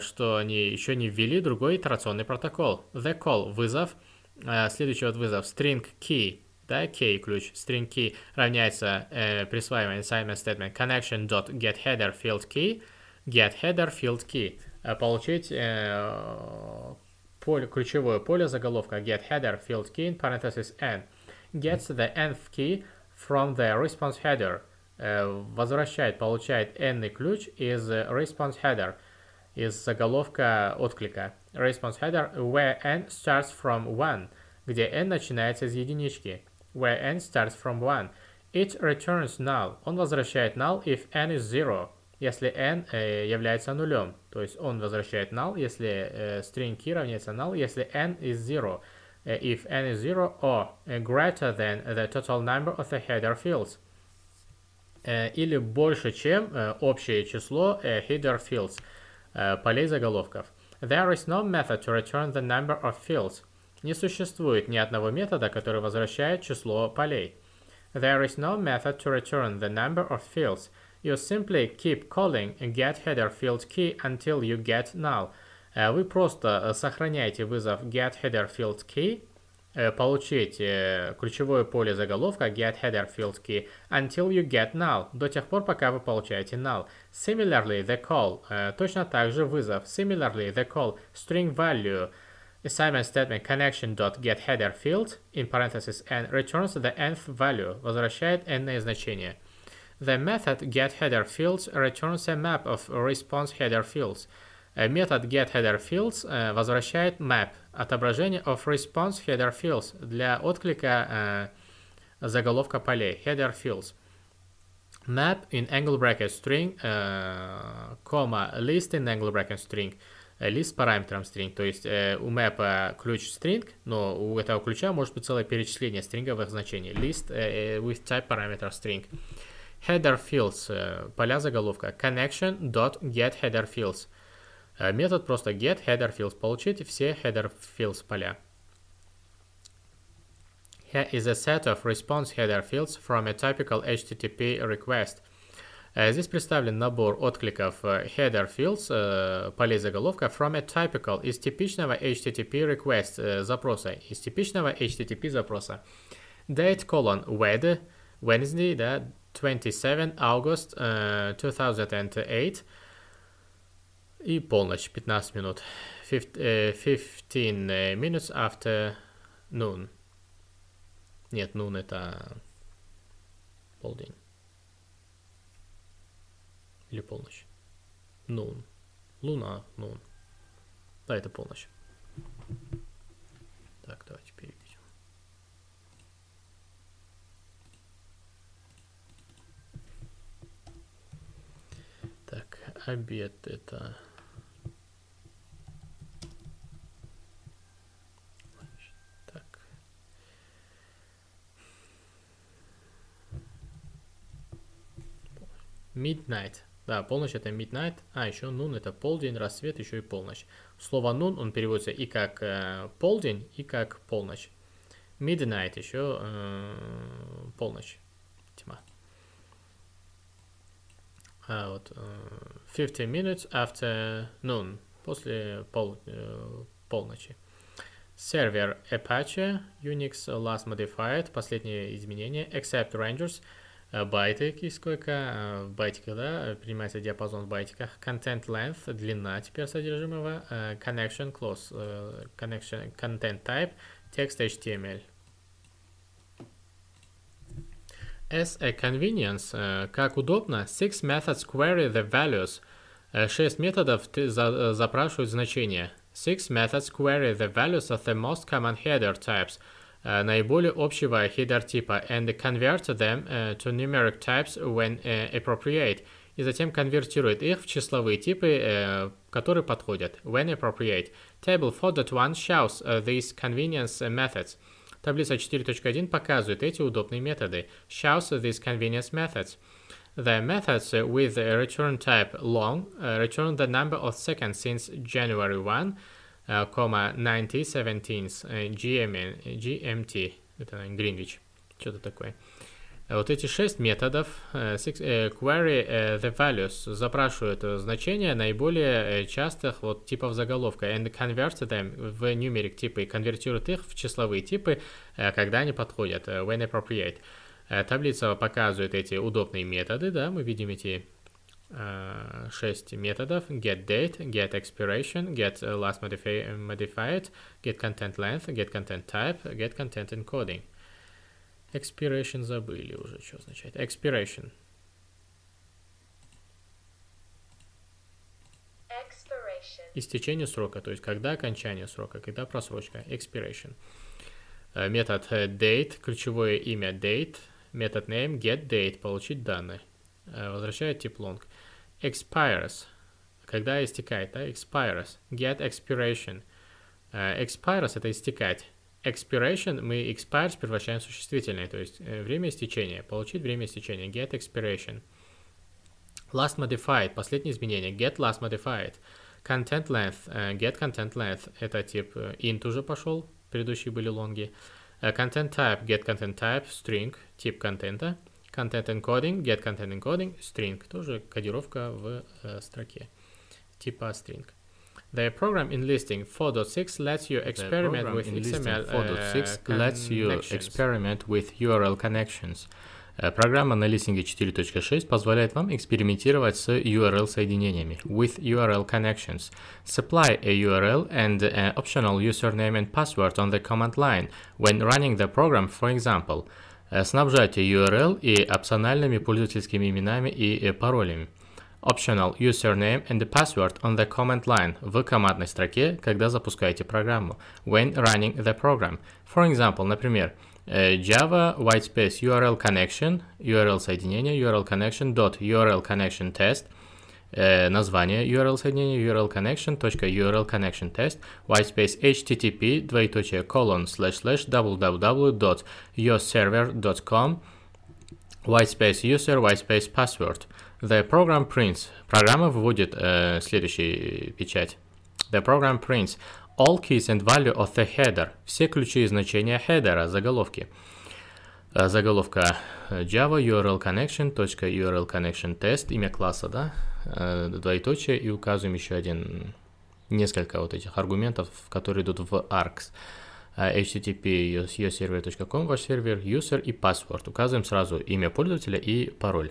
что они еще не ввели другой итерационный протокол. The call – вызов – следующий вот вызов string key, да, key ключ, string key равняется э, присваиваемый assignment statement connection.getHeader field key, getHeader field key, получить э, поле, ключевое поле заголовка getHeader field key in parenthesis n, gets the nth key from the response header, э, возвращает, получает n ключ из response header, из заголовка отклика response header where n starts from 1, где n начинается с единички. Where n starts from 1. It returns null. Он возвращает null if n is 0, если n э, является нулем. То есть он возвращает null, если э, string key равняется null, если n is 0. If n is 0 or greater than the total number of the header fields. или больше, чем общее число header fields полей заголовков. There is no method to return the number of fields. Не существует ни одного метода, который возвращает число полей. There is no method to return the number of fields. You simply keep calling getHeader field key until you get null. Э, вы просто э, сохраняете вызов getHeader field key получить ключевое поле заголовка get header field key until you get null, до тех пор, пока вы получаете null. Similarly, the call, точно так же вызов. Similarly, the call, string value, assignment statement connection.getHeader field, in parentheses n, returns the nth value, возвращает n значение. The method getHeader fields returns a map of response header fields. Метод getHeaderFields возвращает map, отображение of response header fields для отклика заголовка полей header fields. Map in angle bracket string, comma, list in angle bracket string, list с параметром string. То есть э, у map ключ string, но у этого ключа может быть целое перечисление стринговых значений. List э, with type параметр string. Header fields, э, поля заголовка, connection.getHeaderFields. fields метод просто get header fields, получить все header fields поля. Here is a set of response header fields from a typical HTTP request. Здесь представлен набор откликов header fields, полей заголовка from a typical, из типичного HTTP request запроса, из типичного HTTP запроса. Date colon wed, Wednesday, да, 27 August uh, 2008, и полночь, 15 минут. 15 minutes э, э, after noon. Нет, noon это полдень. Или полночь. Noon. Луна, noon. Да, это полночь. Так, давайте перейдем. Так, обед это... Midnight. Да, полночь это midnight, а еще noon это полдень, рассвет, еще и полночь. Слово noon он переводится и как э, полдень, и как полночь. Midnight еще э, полночь. Тьма. А вот э, 50 minutes after noon, после пол, э, полночи. Сервер Apache, Unix Last Modified, последнее изменение, except Rangers – байты есть сколько, в байтиках, да, принимается диапазон в байтиках, content length, длина теперь содержимого, connection close connection, content type, text HTML. As a convenience, как удобно, six methods query the values. Шесть методов запрашивают значения. Six methods query the values of the most common header types – Э, наиболее общего header типа and convert them э, to numeric types when э, appropriate и затем конвертирует их в числовые типы, которые подходят when appropriate. Table 4.1 shows these convenience methods. Таблица 4.1 показывает эти удобные методы. Shows these convenience methods. The methods with return type long return the number of seconds since January 1 9017 GMN, GMT, это Greenwich, что-то такое. Э, вот эти шесть методов э, six, э, query the values запрашивают значения наиболее частых вот типов заголовка and convert them в numeric типы и конвертируют их в числовые типы, когда они подходят, when appropriate. Таблица показывает эти удобные методы, да, мы видим эти 6 методов get date, get expiration, get last modified, get content length, get content type, get content encoding. Expiration забыли уже, что означает. Expiration. Expiration. Истечение срока, то есть когда окончание срока, когда просрочка. Expiration. Метод date, ключевое имя date, метод name get date, получить данные. Возвращает тип long expires, когда истекает, да, expires, get expiration. Uh, expires – это истекать. Expiration мы expires превращаем в существительное, то есть время истечения, получить время истечения, get expiration. Last modified – последнее изменение, get last modified. Content length, uh, get content length – это тип int уже пошел, предыдущие были лонги. Uh, content type, get content type, string – тип контента – Content encoding, get content encoding, string, тоже кодировка в э, строке типа string. The program in listing 4.6 lets you э, experiment with XML 4.6 uh, lets you experiment with URL connections. Э, программа на листинге 4.6 позволяет вам экспериментировать с URL-соединениями with URL connections. Supply a URL and an э, optional username and password on the command line when running the program, for example. Снабжайте URL и опциональными пользовательскими именами и паролями. Optional username and the password on the command line в командной строке, когда запускаете программу. When running the program. For example, например, Java whitespace URL connection, URL соединение, URL connection dot URL connection test – название URL соединения URL connection .URL connection test whitespace http двоеточие colon slash slash www.yourserver.com whitespace user whitespace password the program prints программа выводит э, следующий печать the program prints all keys and value of the header все ключи и значения хедера заголовки заголовка java url connection .url connection test имя класса да Э, двоеточие и указываем еще один, несколько вот этих аргументов, которые идут в args. http yourserver.com, ваш сервер, user и password. Указываем сразу имя пользователя и пароль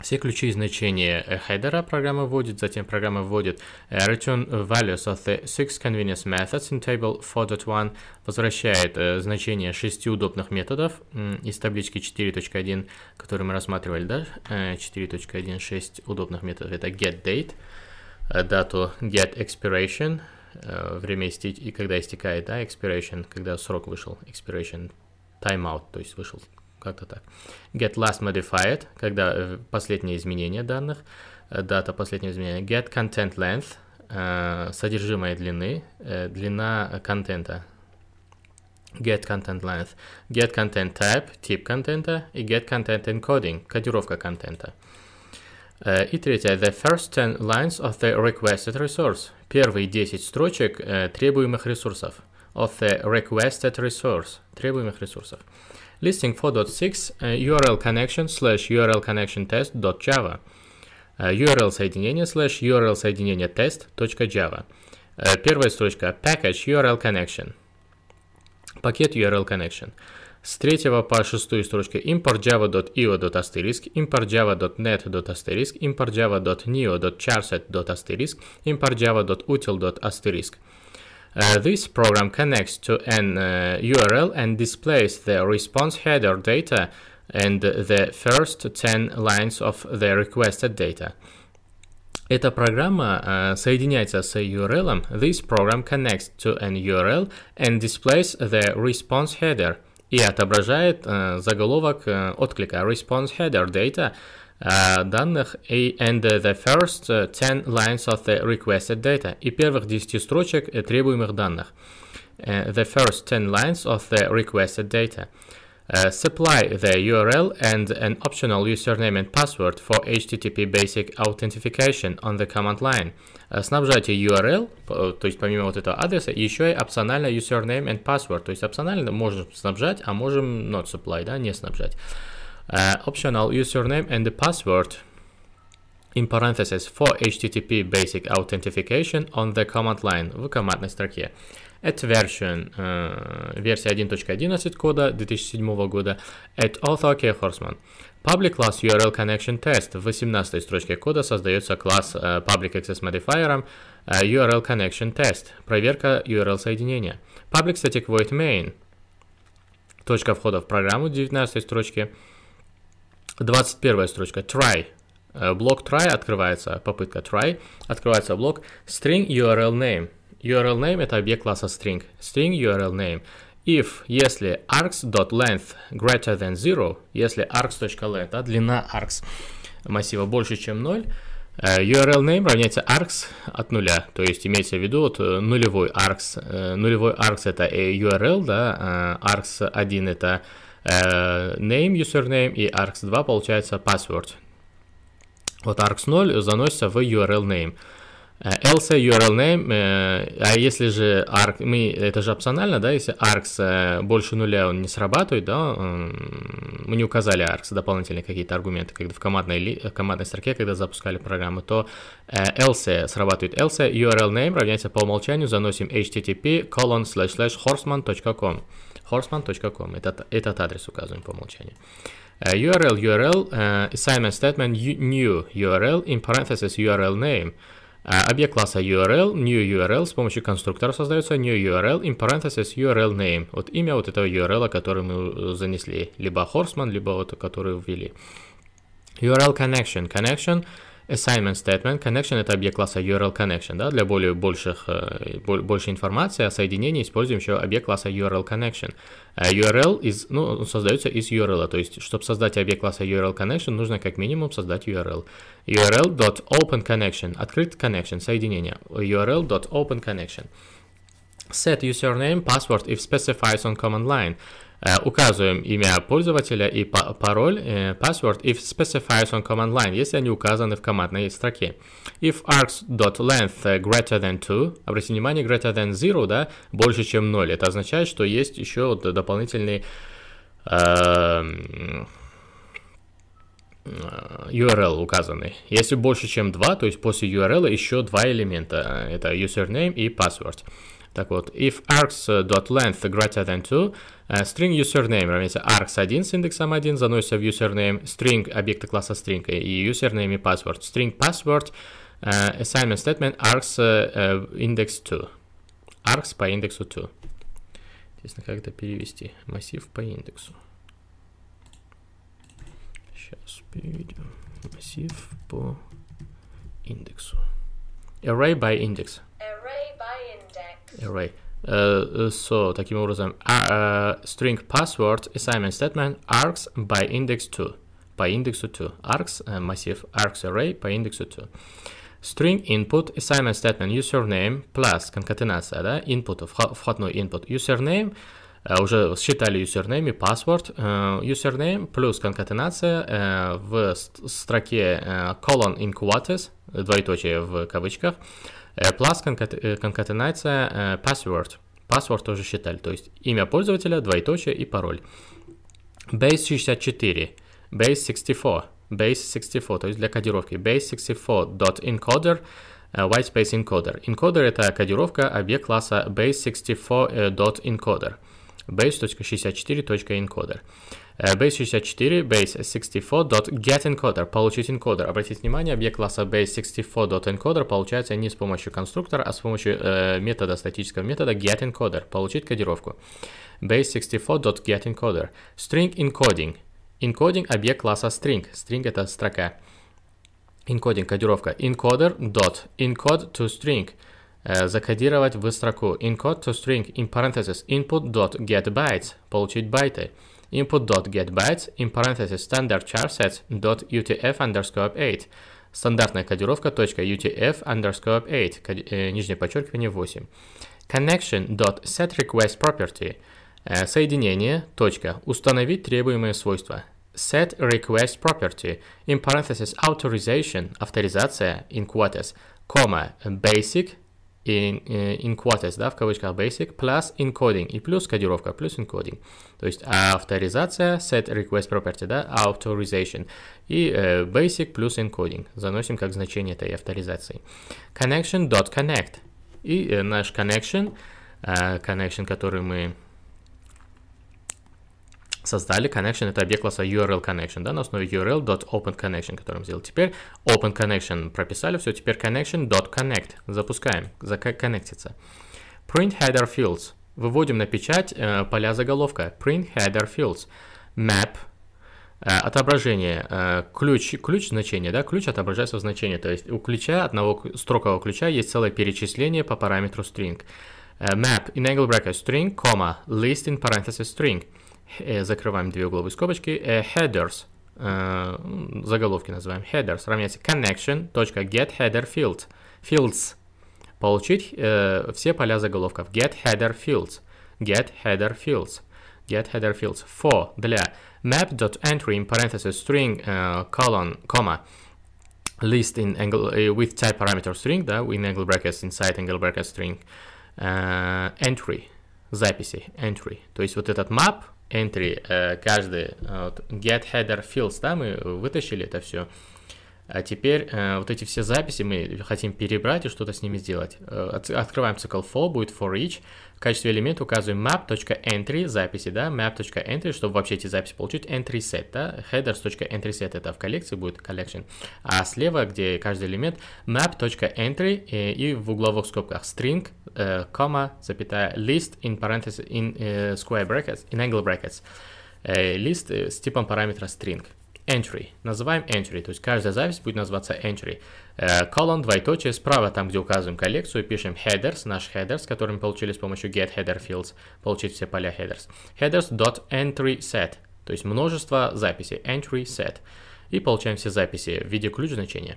все ключи и значения э, хедера программа вводит, затем программа вводит э, return values of the six convenience methods in table 4.1, возвращает э, значение шести удобных методов из таблички 4.1, которую мы рассматривали, да, 4.1, 6 удобных методов, это getDate, дату getExpiration, время истек... и когда истекает, да, expiration, когда срок вышел, expiration, timeout, то есть вышел как-то так. Get last modified, когда э, последнее изменение данных, э, дата последнего изменения. Get content length, э, содержимое длины, длина контента. Get content length, get content type, тип контента и get content encoding, кодировка контента. И третье, the first 10 lines of the requested resource. Первые 10 строчек требуемых ресурсов. Of the requested resource. Требуемых ресурсов listing 4.6 url connection slash url connection test.java url соединение slash url соединение test.java Первая строчка package url connection пакет url connection с третьего по шестую строчка import java.io import java.net import java.neo.charset import java.util asterisk. Uh, this program connects to an URL uh, and displays the response header data and the first 10 lines of the requested data. Эта программа э, соединяется с URL. This program connects to an URL and displays the response header и отображает э, заголовок э, отклика response header data Э, данных и and the first 10 lines of the requested data и первых 10 строчек требуемых данных. The first 10 lines of the requested data. Uh, supply the URL and an optional username and password for HTTP basic authentication on the command line. Uh, снабжайте URL, то есть помимо вот этого адреса, еще и опционально username and password. То есть опционально можем снабжать, а можем not supply, да, не снабжать. uh, optional username and the password in parentheses for HTTP basic authentication on the command line в командной строке. At version, uh, версия 1.11 кода 2007 года. At author K. Horseman. Public class URL connection test. В 18 строчке кода создается класс uh, public access modifier uh, URL connection test. Проверка URL соединения. Public static void main. Точка входа в программу 19 строчки. Uh, 21 строчка. Try. Э, блок try открывается, попытка try, открывается блок string URL name. URL name это объект класса string. String URL name. If, если args.length greater than 0, если args.length, да, длина args массива больше, чем 0, э, URL name равняется args от нуля, то есть имеется в виду вот э, нулевой args. Нулевой args это URL, да, args 1 это Э, name, username и args2 получается password. Вот args0 заносится в URL name. Э, else URL name, э, а если же arg, мы, это же опционально, да, если args больше нуля он не срабатывает, да, мы не указали args дополнительные какие-то аргументы, когда в командной, в командной строке, когда запускали программу, то else срабатывает else URL name равняется по умолчанию, заносим http colon slash slash horseman.com horseman.com. Этот, этот адрес указываем по умолчанию. Uh, URL, URL, uh, assignment statement, new URL, in parentheses URL name. Uh, объект класса URL, new URL, с помощью конструктора создается new URL, in parentheses URL name. Вот имя вот этого URL, который мы занесли, либо Horseman, либо вот который ввели. URL connection, connection, Assignment statement. Connection — это объект класса URL connection. Да? Для более больших, э, больше информации о соединении используем еще объект класса URL connection. А URL из, ну, создается из URL. То есть, чтобы создать объект класса URL connection, нужно как минимум создать URL. URL.openConnection — открыт connection, соединение. URL.openConnection. Set username, password if specifies on command line — Э, указываем имя пользователя и пароль, э, password, if specifies on command line, если они указаны в командной строке. If args.length э, greater than 2, обратите внимание, greater than 0, да, больше, чем 0. Это означает, что есть еще дополнительный эм, URL указанный. Если больше, чем 2, то есть после URL еще два элемента. Это username и password. Так вот, if args.length greater than 2, э, string username равняется args1 с индексом 1, заносится в username string объекта класса string и username и password. String password э, assignment statement args э, index 2. Args по индексу 2. Интересно, как это перевести? Массив по индексу. Сейчас переведем. Массив по индексу. Array by index. Array by index. Array. Uh, so, таким образом, uh, string password assignment statement args by index 2. by index 2. Args, uh, массив args array by index 2. String input assignment statement username plus конкатенация, да, input, входной input username, уже считали username и password, username плюс конкатенация в строке colon in quotes, двоеточие в кавычках, Э, Plus э, конкатенация э, password. Password тоже считали, то есть имя пользователя, двоеточие и пароль. Base 64, base 64, base 64, то есть для кодировки. Base 64.encoder, whitespace encoder. Encoder это кодировка объект класса base64.encoder. base.64.encoder base64 э, base64.getEncoder, получить encoder. Обратите внимание, объект класса base64.encoder получается не с помощью конструктора, а с помощью э, метода, статического метода getEncoder, получить кодировку. base64.getEncoder. String encoding. Encoding объект класса string. String это строка. Encoding, кодировка. Encoder dot encode to string э, закодировать в строку encode to string in parentheses input dot get получить байты input.getBytes in parenthesis standard charset .utf underscore 8 стандартная кодировка .utf underscore 8 нижнее подчеркивание 8 connection.setRequestProperty соединение точка установить требуемые свойства set request property in parenthesis authorization авторизация in quotes, comma basic in, in quotes, да, в кавычках basic, plus encoding, и плюс кодировка, плюс encoding. То есть авторизация, set request property, да, authorization, и э, basic плюс encoding. Заносим как значение этой авторизации. Connection.connect. И э, наш connection, э, connection, который мы создали connection, это объект класса URL connection, да, на основе URL.openConnection, который мы сделали теперь. OpenConnection прописали, все, теперь connection.connect. Запускаем, законнектится. Print header fields. Выводим на печать э, поля заголовка. Print header fields. Map. Э, отображение. Э, ключ, ключ значения, да, ключ отображается в значении. То есть у ключа, одного строкового ключа есть целое перечисление по параметру string. Э, map. Enable bracket string, comma, list in parentheses string. Э, закрываем две угловые скобочки, headers, заголовки называем, headers равняется connection.getHeaderFields, fields, получить все поля заголовков, getHeaderFields, getHeaderFields, getHeaderFields, for, для, map.entry, in parentheses string, colon, comma, list in angle, with type parameter string, да, in angle brackets, inside angle brackets string, entry, записи, entry, то есть вот этот map, entry э, каждый, э, get header fields, да, мы вытащили это все. А теперь э, вот эти все записи мы хотим перебрать и что-то с ними сделать. открываем цикл for, будет for each. В качестве элемента указываем map.entry, записи, да, map.entry, чтобы вообще эти записи получить, entry set, да, headers.entry set, это в коллекции будет collection. А слева, где каждый элемент, map.entry и, и в угловых скобках string Э, comma, запятая, list in parentheses, in uh, square brackets, in angle brackets, лист э, uh, с типом параметра string. Entry. Называем entry, то есть каждая запись будет называться entry. Uh, colon, двоеточие, справа там, где указываем коллекцию, пишем headers, наш headers, который мы получили с помощью get header fields, получить все поля headers. Headers.entry set, то есть множество записей, entry set. И получаем все записи в виде ключ значения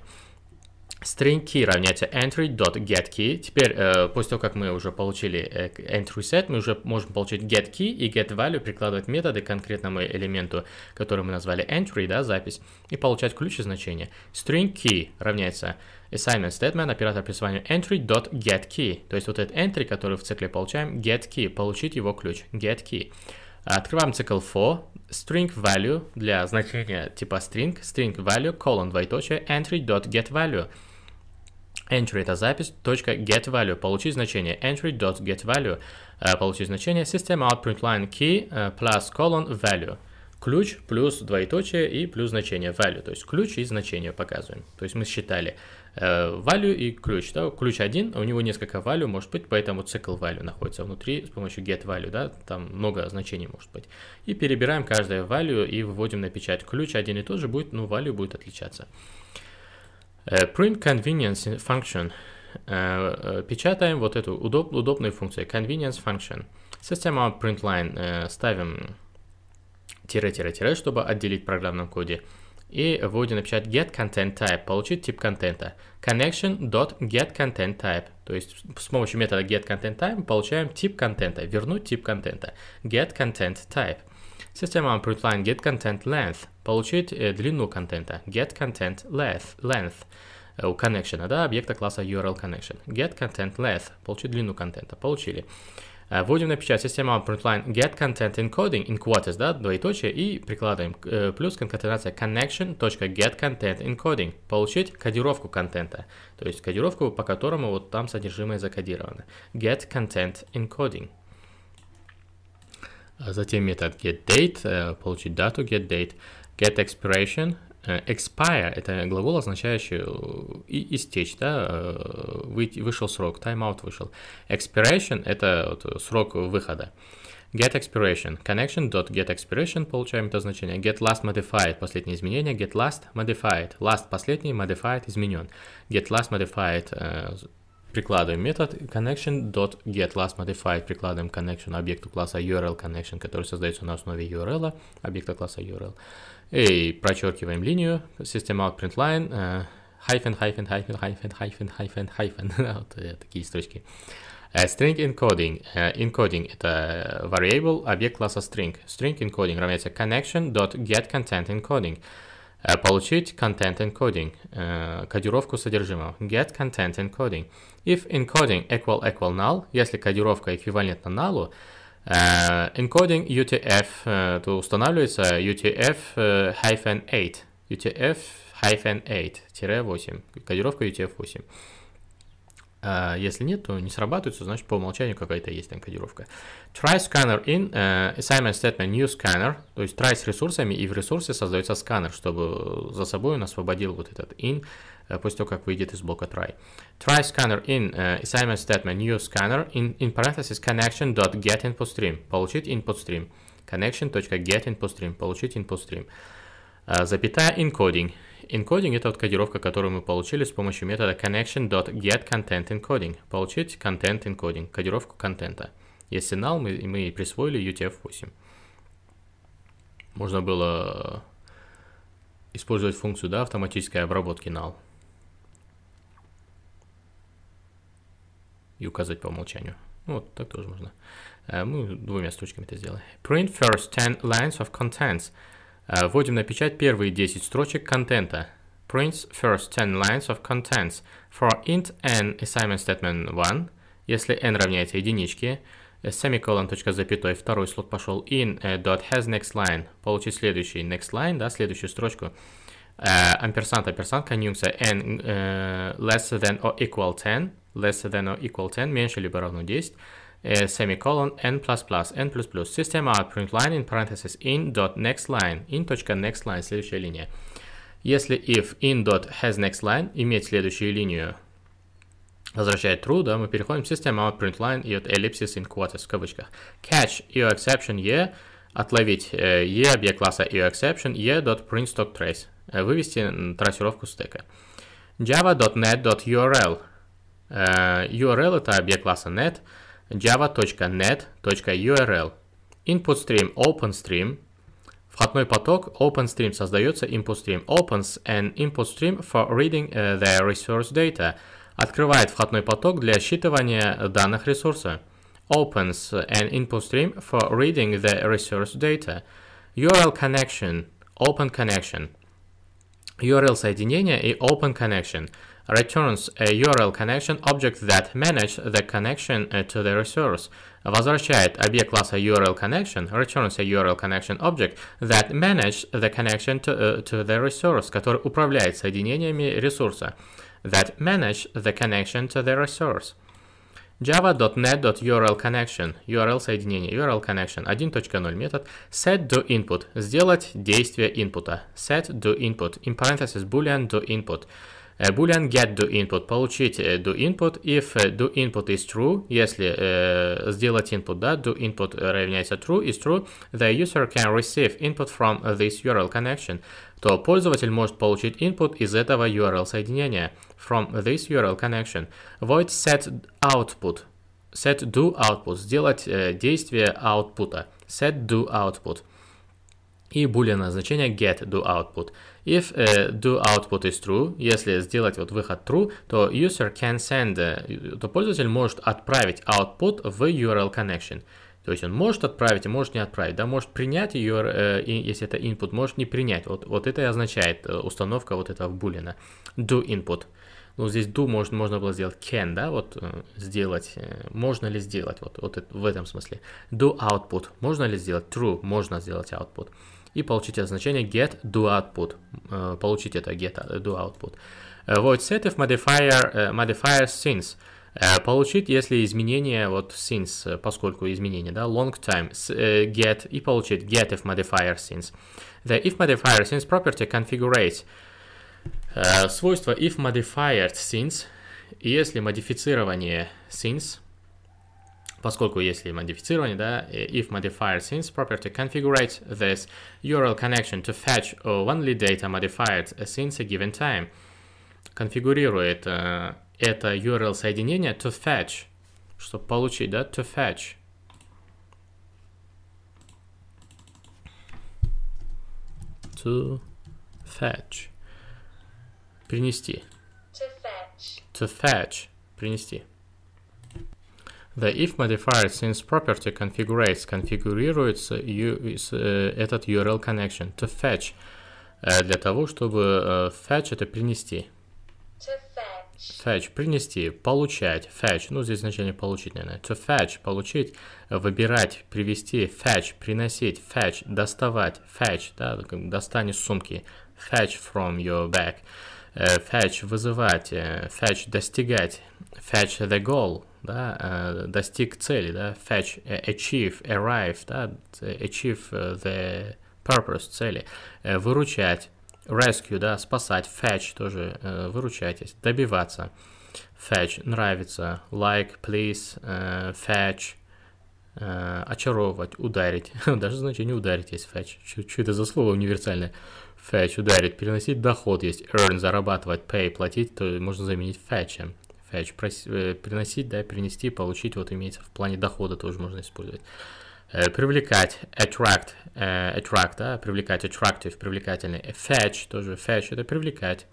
string key равняется entry.getKey. Теперь, э, после того, как мы уже получили э, entry set, мы уже можем получить getKey и getValue, прикладывать методы к конкретному элементу, который мы назвали entry, да, запись, и получать ключ и значение. String key равняется assignment statement, оператор присвоения entry.getKey. То есть вот этот entry, который в цикле получаем, getKey, получить его ключ, getKey. Открываем цикл for, string value для значения типа string, string value, colon, двоеточие, entry.getValue. value Entry – это запись, точка getValue – получить значение. Entry.getValue э, – получить значение. Система output line key э, plus colon value. Ключ плюс двоеточие и плюс значение value. То есть ключ и значение показываем. То есть мы считали э, value и ключ. Да? Ключ один, а у него несколько value может быть, поэтому цикл value находится внутри с помощью getValue. Да? Там много значений может быть. И перебираем каждое value и выводим на печать. Ключ один и тот же будет, но ну, value будет отличаться. Э, print convenience function. Э, э, печатаем вот эту удоб, удобную функцию convenience function. Система print line ставим тире-тире-тире, чтобы отделить в программном коде. И вводим напечатать get content type, получить тип контента. connection dot get content type. То есть с помощью метода get content type получаем тип контента, вернуть тип контента. Get content type. Система print line get content length получить э, длину контента, get content length, length э, у connection, да, объекта класса URL connection. Get content length, получить длину контента, получили. Э, вводим на печать система output get content encoding in quotes да, двоеточие, и прикладываем э, плюс конкатенация connection.get content encoding, получить кодировку контента, то есть кодировку, по которому вот там содержимое закодировано. Get content encoding. А затем метод getDate, э, получить дату getDate get expiration. Expire – это глагол, означающий истечь, да, вышел срок, timeout вышел. Expiration – это вот срок выхода. Get expiration. Connection dot get expiration получаем это значение. Get last modified. Последнее изменение. Get last modified. Last последний. Modified изменен. Get last modified прикладываем метод connection.getLastModified, прикладываем connection объекту класса URL connection, который создается на основе URL, объекта класса URL. И прочеркиваем линию, система outPrintLine, hyphen, hyphen, hyphen, hyphen, hyphen, hyphen, hyphen, вот такие строчки. String encoding. Encoding — это variable, объект класса string. String encoding равняется connection.getContentEncoding. encoding получить content encoding, кодировку содержимого, get content encoding. If encoding equal equal null, если кодировка эквивалентна null, encoding UTF, то устанавливается UTF-8, UTF-8, 8, кодировка UTF-8. А если нет, то не срабатывается, значит по умолчанию какая-то есть там Try scanner in uh, assignment statement new scanner, то есть try с ресурсами, и в ресурсе создается сканер, чтобы за собой он освободил вот этот in после того, как выйдет из блока try. Try scanner in uh, assignment statement new scanner in, in parentheses connection.get input stream, получить input stream, connection.get input stream, получить input stream, uh, запятая encoding, Encoding — это вот кодировка, которую мы получили с помощью метода connection.getContentEncoding. Получить content encoding, кодировку контента. Если null мы, мы присвоили UTF-8. Можно было использовать функцию да, автоматической обработки null. И указать по умолчанию. Ну, вот так тоже можно. Э, мы двумя строчками это сделали. Print first 10 lines of contents — Э, вводим на печать первые 10 строчек контента. Print first 10 lines of contents for int n assignment statement 1, если n равняется единичке, э, semicolon, точка запятой, второй слот пошел in, э, dot has next line, получить следующий next line, да, следующую строчку, амперсант, амперсант, конъюнкция n less than or equal 10, less than or equal 10, меньше либо равно 10, is semicolon n++ plus plus n++ system outprint line in parentheses in dot next line in точка next line следующая линия. Если if in dot has next line иметь следующую линию возвращает true, да, мы переходим в out outprint line и от ellipsis in quotes в кавычках. Catch your exception e отловить e объект класса your exception e dot print stock trace вывести трассировку стека. java.net.url URL это объект класса net, java.net.url InputStream OpenStream Входной поток OpenStream создается InputStream opens an InputStream for reading the resource data открывает входной поток для считывания данных ресурса opens an InputStream for reading the resource data URL connection open connection URL соединение и open connection – returns a URL connection object that manages the connection uh, to the resource. Возвращает class a URL connection, returns a URL connection object that manages the connection to, uh, to the resource, который управляет соединениями ресурса, that manages the connection to the resource. java.net.url connection, URL соединение, URL connection 1.0 метод set do input, сделать действие input, set do input, in parentheses boolean do input. Boolean get do input, получить do input. If do input is true, если э, сделать input, да, do input равняется true, is true, the user can receive input from this URL connection, то пользователь может получить input из этого URL соединения, from this URL connection. Void set output, set do output, сделать э, действие output, set do output. И boolean значение get do output. If uh, do output is true, если сделать вот выход true, то user can send, э, то пользователь может отправить output в URL connection. То есть он может отправить и может не отправить, да, может принять ее, э, если это input, может не принять. Вот, вот это и означает установка вот этого булина. Do input. Ну, здесь do можно, можно было сделать can, да, вот сделать, можно ли сделать, вот, вот в этом смысле. Do output, можно ли сделать true, можно сделать output и получите значение get do output. Получите это get do output. Void set if modifier, modifier since. Получить, если изменение, вот since, поскольку изменение, да, long time, get, и получить get if modifier since. The if modifier since property configurates. Свойство if modified since, если модифицирование since, поскольку если модифицирование, да, э, if modifier since property configure this URL connection to fetch only data modified since a given time, конфигурирует э, это URL соединение to fetch, чтобы получить, да, to fetch. To fetch. Принести. To fetch. To fetch. Принести. The if modifier since property configurates конфигурируется э, этот URL connection to fetch э, для того, чтобы э, fetch это принести. To fetch. Fetch принести, получать, fetch, ну здесь значение получить, наверное. To fetch получить, выбирать, привести, fetch приносить, fetch доставать, fetch, да, достань из сумки, fetch from your bag, fetch вызывать, fetch достигать, fetch the goal, да, э, достиг цели, да, fetch, э, achieve, arrive, да, achieve э, the purpose, цели, выручать, rescue, да, спасать, fetch тоже выручать, добиваться, fetch, нравится, like, please, fetch, очаровывать, ударить, даже значение ударить есть fetch, что это за слово универсальное, fetch, ударить, переносить доход есть, earn, зарабатывать, pay, платить, то можно заменить fetchем. Fetch, э, э, приносить, да, принести, получить, вот имеется в плане дохода тоже можно использовать. Э, привлекать, attract, attract, да, привлекать, attractive, привлекательный. Fetch тоже, fetch это привлекать.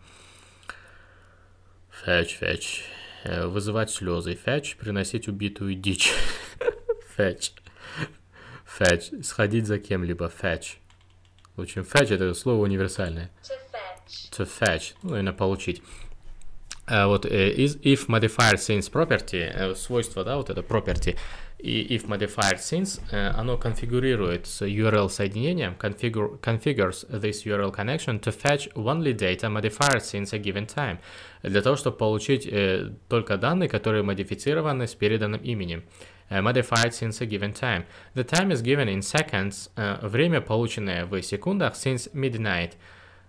Fetch, fetch, вызывать слезы. Fetch, приносить убитую дичь. fetch, fetch, сходить за кем-либо. Fetch. В общем, fetch это слово универсальное. To fetch. To fetch, ну, именно получить вот if modifier since property, свойство, да, вот это property, и if modifier since, оно конфигурирует с URL соединением, configure, configures this URL connection to fetch only data modifier since a given time, для того, чтобы получить только данные, которые модифицированы с переданным именем. Modified since a given time. The time is given in seconds. Время, полученное в секундах, since midnight,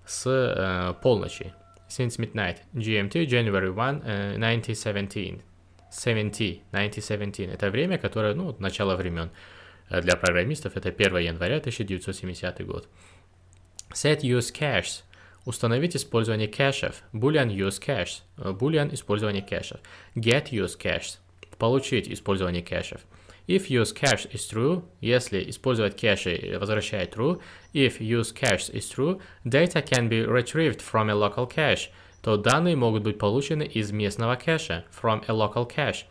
с полночи since midnight GMT January 1 uh, 1917. 70, 1917. Это время, которое, ну, начало времен. Э, для программистов это 1 января 1970 год. Set use caches. Установить использование кэшев. Boolean use caches. Э, boolean использование кэшев. Get use caches. Получить использование кэшев. If use cache is true, если использовать кэши возвращает true, if use cache is true, data can be retrieved from a local cache, то данные могут быть получены из местного кэша, from a local cache.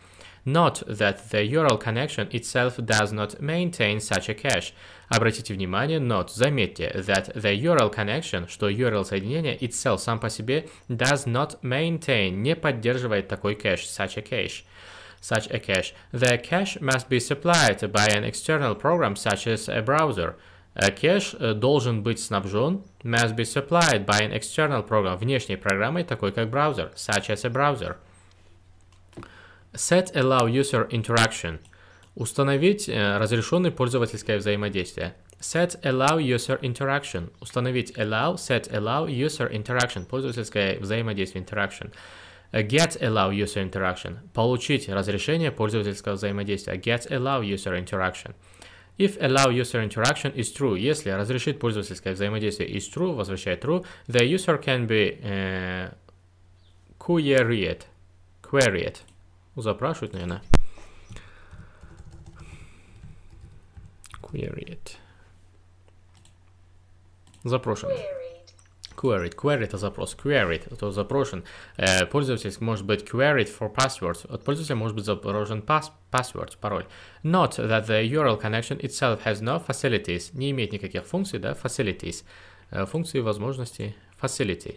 Note that the URL connection itself does not maintain such a cache. Обратите внимание, note, заметьте, that the URL connection, что URL соединение itself сам по себе, does not maintain, не поддерживает такой кэш, such a cache such a cache. The cache must be supplied by an external program such as a browser. A cache uh, должен быть снабжен, must be supplied by an external program, внешней программой, такой как browser, such as a browser. Set allow user interaction. Установить э, разрешенное пользовательское взаимодействие. Set allow user interaction. Установить allow, set allow user interaction, пользовательское взаимодействие interaction. Get allow user interaction. Получить разрешение пользовательского взаимодействия. Get allow user interaction. If allow user interaction is true, если разрешить пользовательское взаимодействие is true, возвращает true, the user can be э, queried. Queried. Запрашивают, наверное. Queried. Запрошен. Queried queried. Queried это запрос. Queried это запрошен. Э, пользователь может быть queried for password. От пользователя может быть запрошен пас, password, пароль. Note that the URL connection itself has no facilities. Не имеет никаких функций, да, facilities. Э, функции, возможности, facility.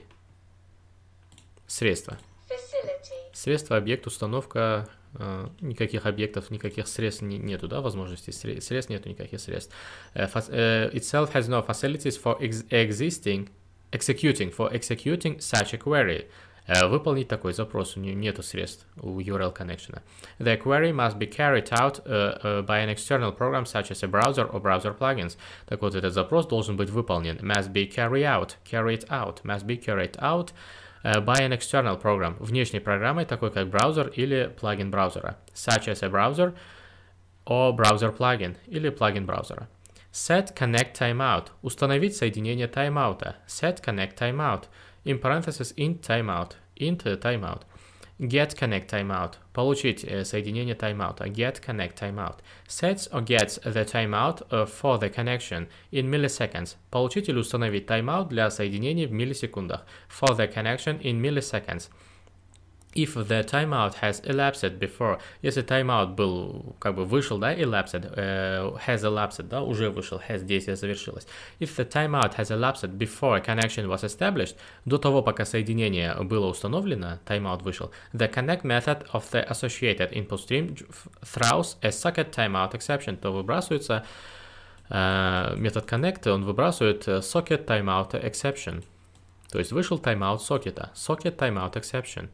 Средства. Facility. Средства, объект, установка, э, никаких объектов, никаких средств нету, да, возможностей средств, нету, никаких средств. itself has no facilities for existing executing, for executing such a query. Uh, выполнить такой запрос, у нее нету средств у URL connection. The query must be carried out uh, by an external program such as a browser or browser plugins. Так вот, этот запрос должен быть выполнен. Must be carried out, carried out, must be carried out э, by an external program. Внешней программой, такой как браузер или плагин браузера. Such as a browser or browser plugin или плагин браузера set connect timeout, установить соединение таймаута, set connect timeout, in parentheses, int timeout, int timeout, get connect timeout, получить соединение таймаута, get connect timeout, sets or gets the timeout for the connection in milliseconds, получить или установить таймаут для соединений в миллисекундах, for the connection in milliseconds, if the timeout has elapsed before, если timeout был, как бы вышел, да, elapsed, uh, has elapsed, да, уже вышел, has действие завершилось. If the timeout has elapsed before a connection was established, до того, пока соединение было установлено, timeout вышел, the connect method of the associated input stream throws a socket timeout exception, то выбрасывается uh, метод connect, он выбрасывает э, socket timeout exception. То есть вышел timeout сокета, socket timeout exception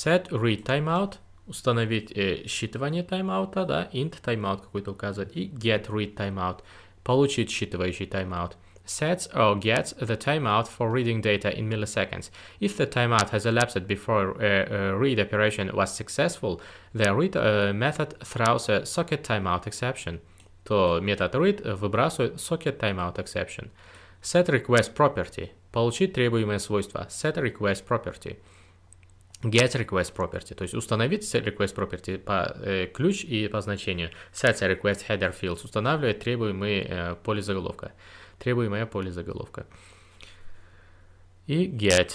set read timeout, установить э, считывание таймаута, да, int timeout какой-то указывать, и get read timeout, получить считывающий timeout. Sets or gets the timeout for reading data in milliseconds. If the timeout has elapsed before a, uh, a uh, read operation was successful, the read uh, method throws a socket timeout exception. То метод read выбрасывает socket timeout exception. Set request property. Получить требуемое свойство. Set request property. get request property, то есть установить request property по э, ключ и по значению. Set request header fields устанавливает требуемое э, поле заголовка, требуемое поле заголовка. И get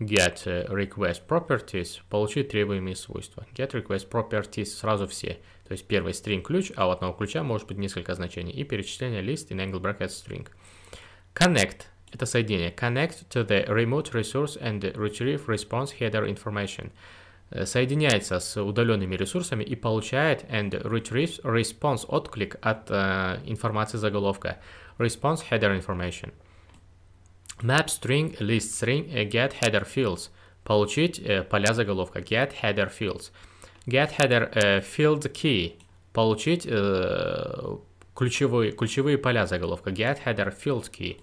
get э, request properties, получить требуемые свойства. Get request properties сразу все. То есть первый string ключ, а у одного ключа может быть несколько значений. И перечисление list angle bracket string. Connect это соединение. Connect to the remote resource and retrieve response header information. Соединяется с удаленными ресурсами и получает and retrieves response отклик от э, информации заголовка. Response header information. Map string list string get header fields. Получить э, поля заголовка. Get header fields. Get header э, field key. Получить э, ключевые, ключевые поля заголовка. Get header field key.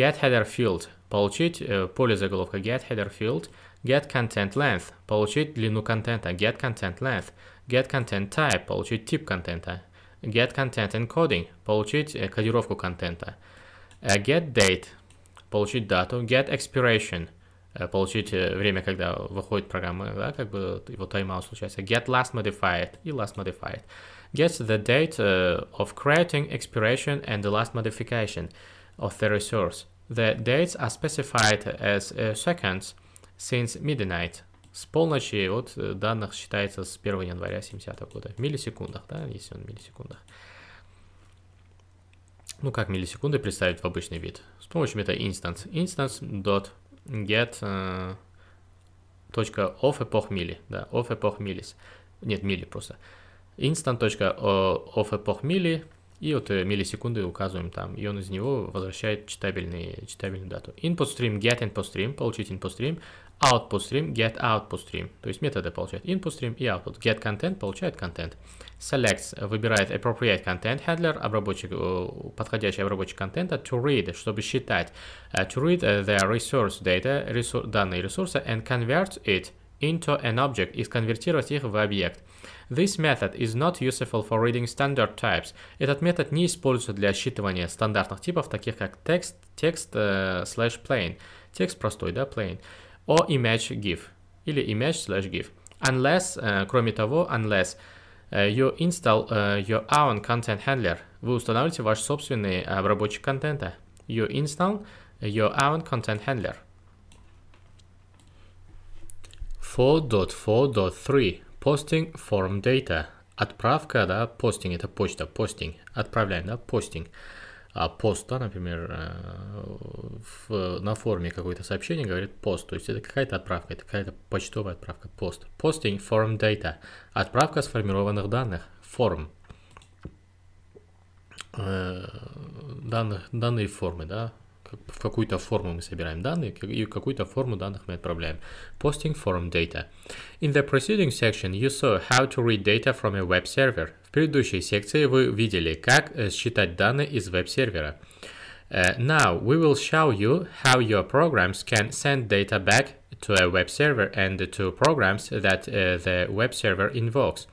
get header field, получить э, поле заголовка get header field, get content length, получить длину контента, get content length, get content type, получить тип контента, get content encoding, получить э, кодировку контента, э, get date, получить дату, get expiration, э, получить э, время, когда выходит программа, да, как бы его тайм-аут случается, get last modified и last modified, get the date э, of creating expiration and the last modification – of the resource. The dates are specified as uh, seconds since midnight. С полночи вот э, данных считается с 1 января 70 -го года. В миллисекундах, да, если он в миллисекундах. Ну как миллисекунды представить в обычный вид? С помощью метода instance. instance.get uh, э, точка of эпох мили, да, of эпох милис. Нет, мили просто. instant.of эпох мили и вот э, миллисекунды указываем там, и он из него возвращает читабельные, читабельную дату. Input stream, get input stream, получить input stream, output stream, get output stream. То есть методы получают input stream и output. Get content получает контент. Selects выбирает appropriate content handler, обработчик, э, подходящий обработчик контента. To read, чтобы считать. Э, to read the resource data, ресурс, данные ресурса, and convert it into an object is конвертировать их в объект. This method is not useful for reading standard types. Этот метод не используется для считывания стандартных типов, таких как text, text uh, slash plain, текст простой, да, plain, or image gif, или image slash gif. Unless, uh, кроме того, unless uh, you install uh, your own content handler, вы устанавливаете ваш собственный обработчик контента. You install your own content handler. 4.4.3 Posting Form Data. Отправка, да, постинг, это почта, постинг. Отправляем, да, постинг. А пост, да, например, э, в, на форме какое-то сообщение говорит пост. То есть это какая-то отправка, это какая-то почтовая отправка, пост. Posting Form Data. Отправка сформированных данных, форм. Э, данных, данные формы, да, в какую-то форму мы собираем данные и в какую-то форму данных мы отправляем. Posting form data. In the preceding section you saw how to read data from a web server. В предыдущей секции вы видели, как считать данные из веб-сервера. Uh, now we will show you how your programs can send data back to a web server and to programs that uh, the web server invokes.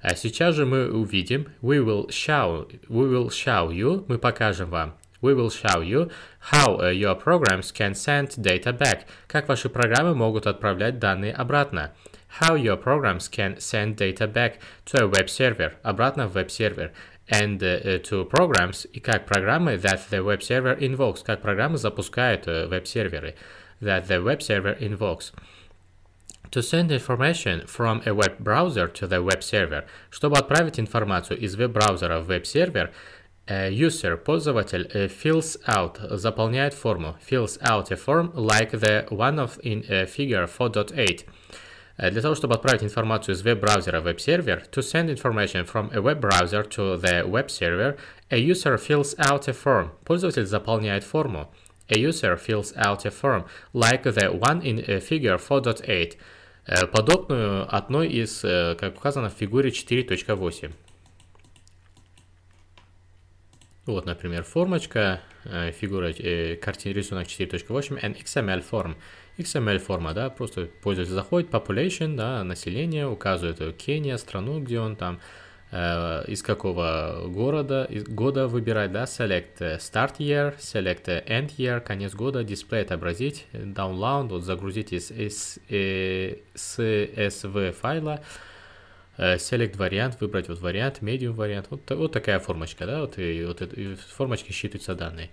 А сейчас же мы увидим, we will show, we will show you, мы покажем вам We will show you how uh, your programs can send data back. Как ваши программы могут отправлять данные обратно. How your programs can send data back to a web server. Обратно в веб-сервер. And uh, uh, to programs и как программы that the web server invokes. Как программы запускают веб-серверы. Э, that the web server invokes. To send information from a web browser to the web server. Чтобы отправить информацию из веб-браузера в веб-сервер, веб-сервер Э, user, пользователь, э, fills out, заполняет форму. Fills out a form like the one of in э, figure 4.8. Для того, чтобы отправить информацию из веб-браузера в веб-сервер, to send information from a web browser to the web server, a user fills out a form. Пользователь заполняет форму. A user fills out a form, like the one in figure 4.8, подобную одной из, как указано в фигуре 4.8. Вот, например, формочка, э, фигура, э, картин, рисунок 4.8 and XML form. XML форма, да, просто пользователь заходит, population, да, население, указывает э, Кения, страну, где он там, э, из какого города, из года выбирать, да, select start year, select end year, конец года, display отобразить, download, вот загрузить из, из, из CSV файла, Э, select вариант, выбрать вот вариант, medium вариант, вот, вот такая формочка, да, вот, и, вот и в формочке считаются данные.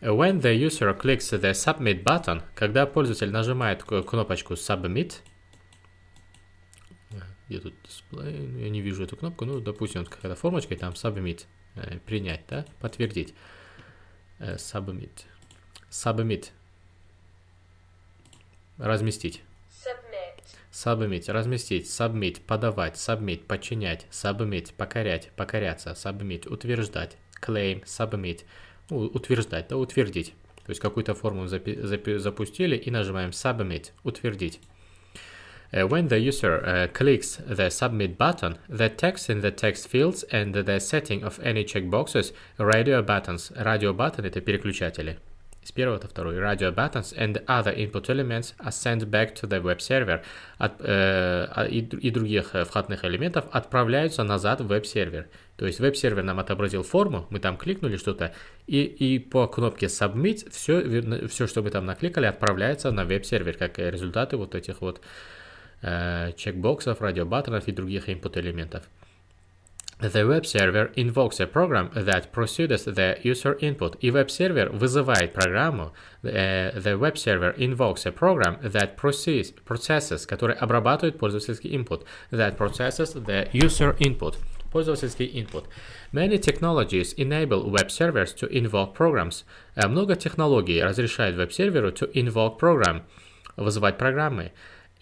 When the user clicks the submit button, когда пользователь нажимает кнопочку submit, где э, тут display ну, я не вижу эту кнопку, ну, допустим, вот какая-то формочка, и там submit, э, принять, да, подтвердить, submit, submit, разместить. Submit – разместить, submit – подавать, submit – подчинять, submit – покорять, покоряться, submit – утверждать, claim – submit – утверждать, да, утвердить. То есть какую-то форму запустили и нажимаем submit – утвердить. When the user uh, clicks the submit button, the text in the text fields and the setting of any checkboxes radio buttons. Radio button это переключатели с первого это второй. Radio buttons and other input elements are sent back to the web server. От, э, а, и, и других э, входных элементов отправляются назад в веб-сервер. То есть веб-сервер нам отобразил форму, мы там кликнули что-то, и, и по кнопке Submit все, все, что мы там накликали, отправляется на веб-сервер, как результаты вот этих вот э, чекбоксов, радиобаттонов и других input элементов. The web server invokes a program that produces the user input. И веб-сервер вызывает программу. Э, the web server invokes a program that processes processes, который обрабатывает пользовательский input. That processes the user input. Пользовательский input. Many technologies enable web servers to invoke programs. Э, много технологий разрешает веб-серверу to invoke program, вызывать программы.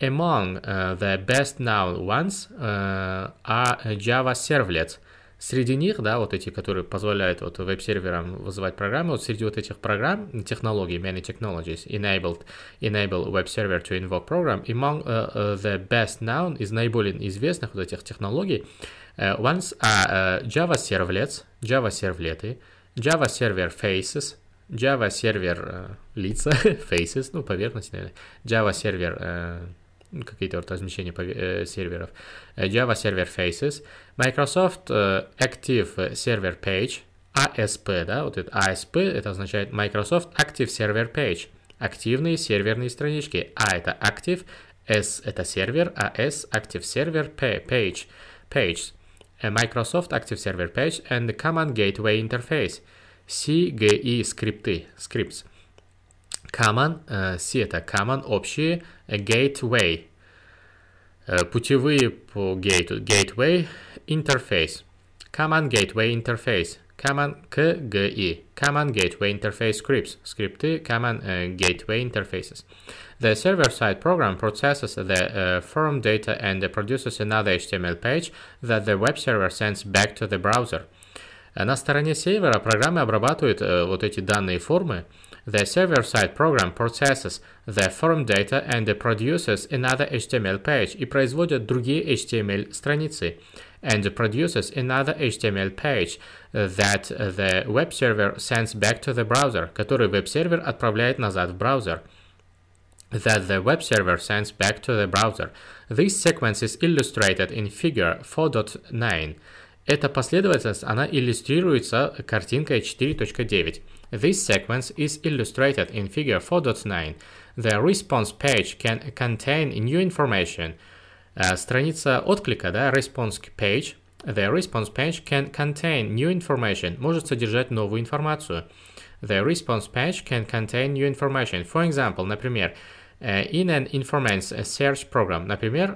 Among the best known ones uh, are Java Servlets. Среди них, да, вот эти, которые позволяют вот веб-серверам вызывать программы, вот среди вот этих программ, технологий, many technologies, enabled, enable web server to invoke program, among uh, the best known, из наиболее известных вот этих технологий, uh, ones are uh, Java Servlets, Java сервлеты, Java Server Faces, Java Server э, лица, faces, ну, поверхность, наверное, Java Server э, какие-то вот размещения э, серверов, Java Server Faces, Microsoft э, Active Server Page, ASP, да, вот это ASP, это означает Microsoft Active Server Page, активные серверные странички, А это Active, S это сервер, а S Active Server Page, Page, Microsoft Active Server Page and Command Gateway Interface, CGI скрипты, scripts. common, э, сета, common, общие, э, gateway, э, путевые по гейту, gateway, interface, common gateway interface, common KGI, common gateway interface scripts, скрипты, common uh, gateway interfaces. The server-side program processes the uh, form data and produces another HTML page that the web server sends back to the browser. На стороне сервера программы обрабатывают э, вот эти данные формы, the server-side program processes the form data and produces another HTML page и производит другие HTML страницы and produces another HTML page that the web server sends back to the browser, который веб-сервер отправляет назад в браузер. that the web server sends back to the browser. This sequence is illustrated in figure 4.9. Эта последовательность, она иллюстрируется картинкой 4.9. This sequence is illustrated in figure 4.9. The response page can contain new information. Страница отклика, да, response page, the response page can contain new information, может содержать новую информацию. The response page can contain new information. For example, например, uh, in an information search program, например,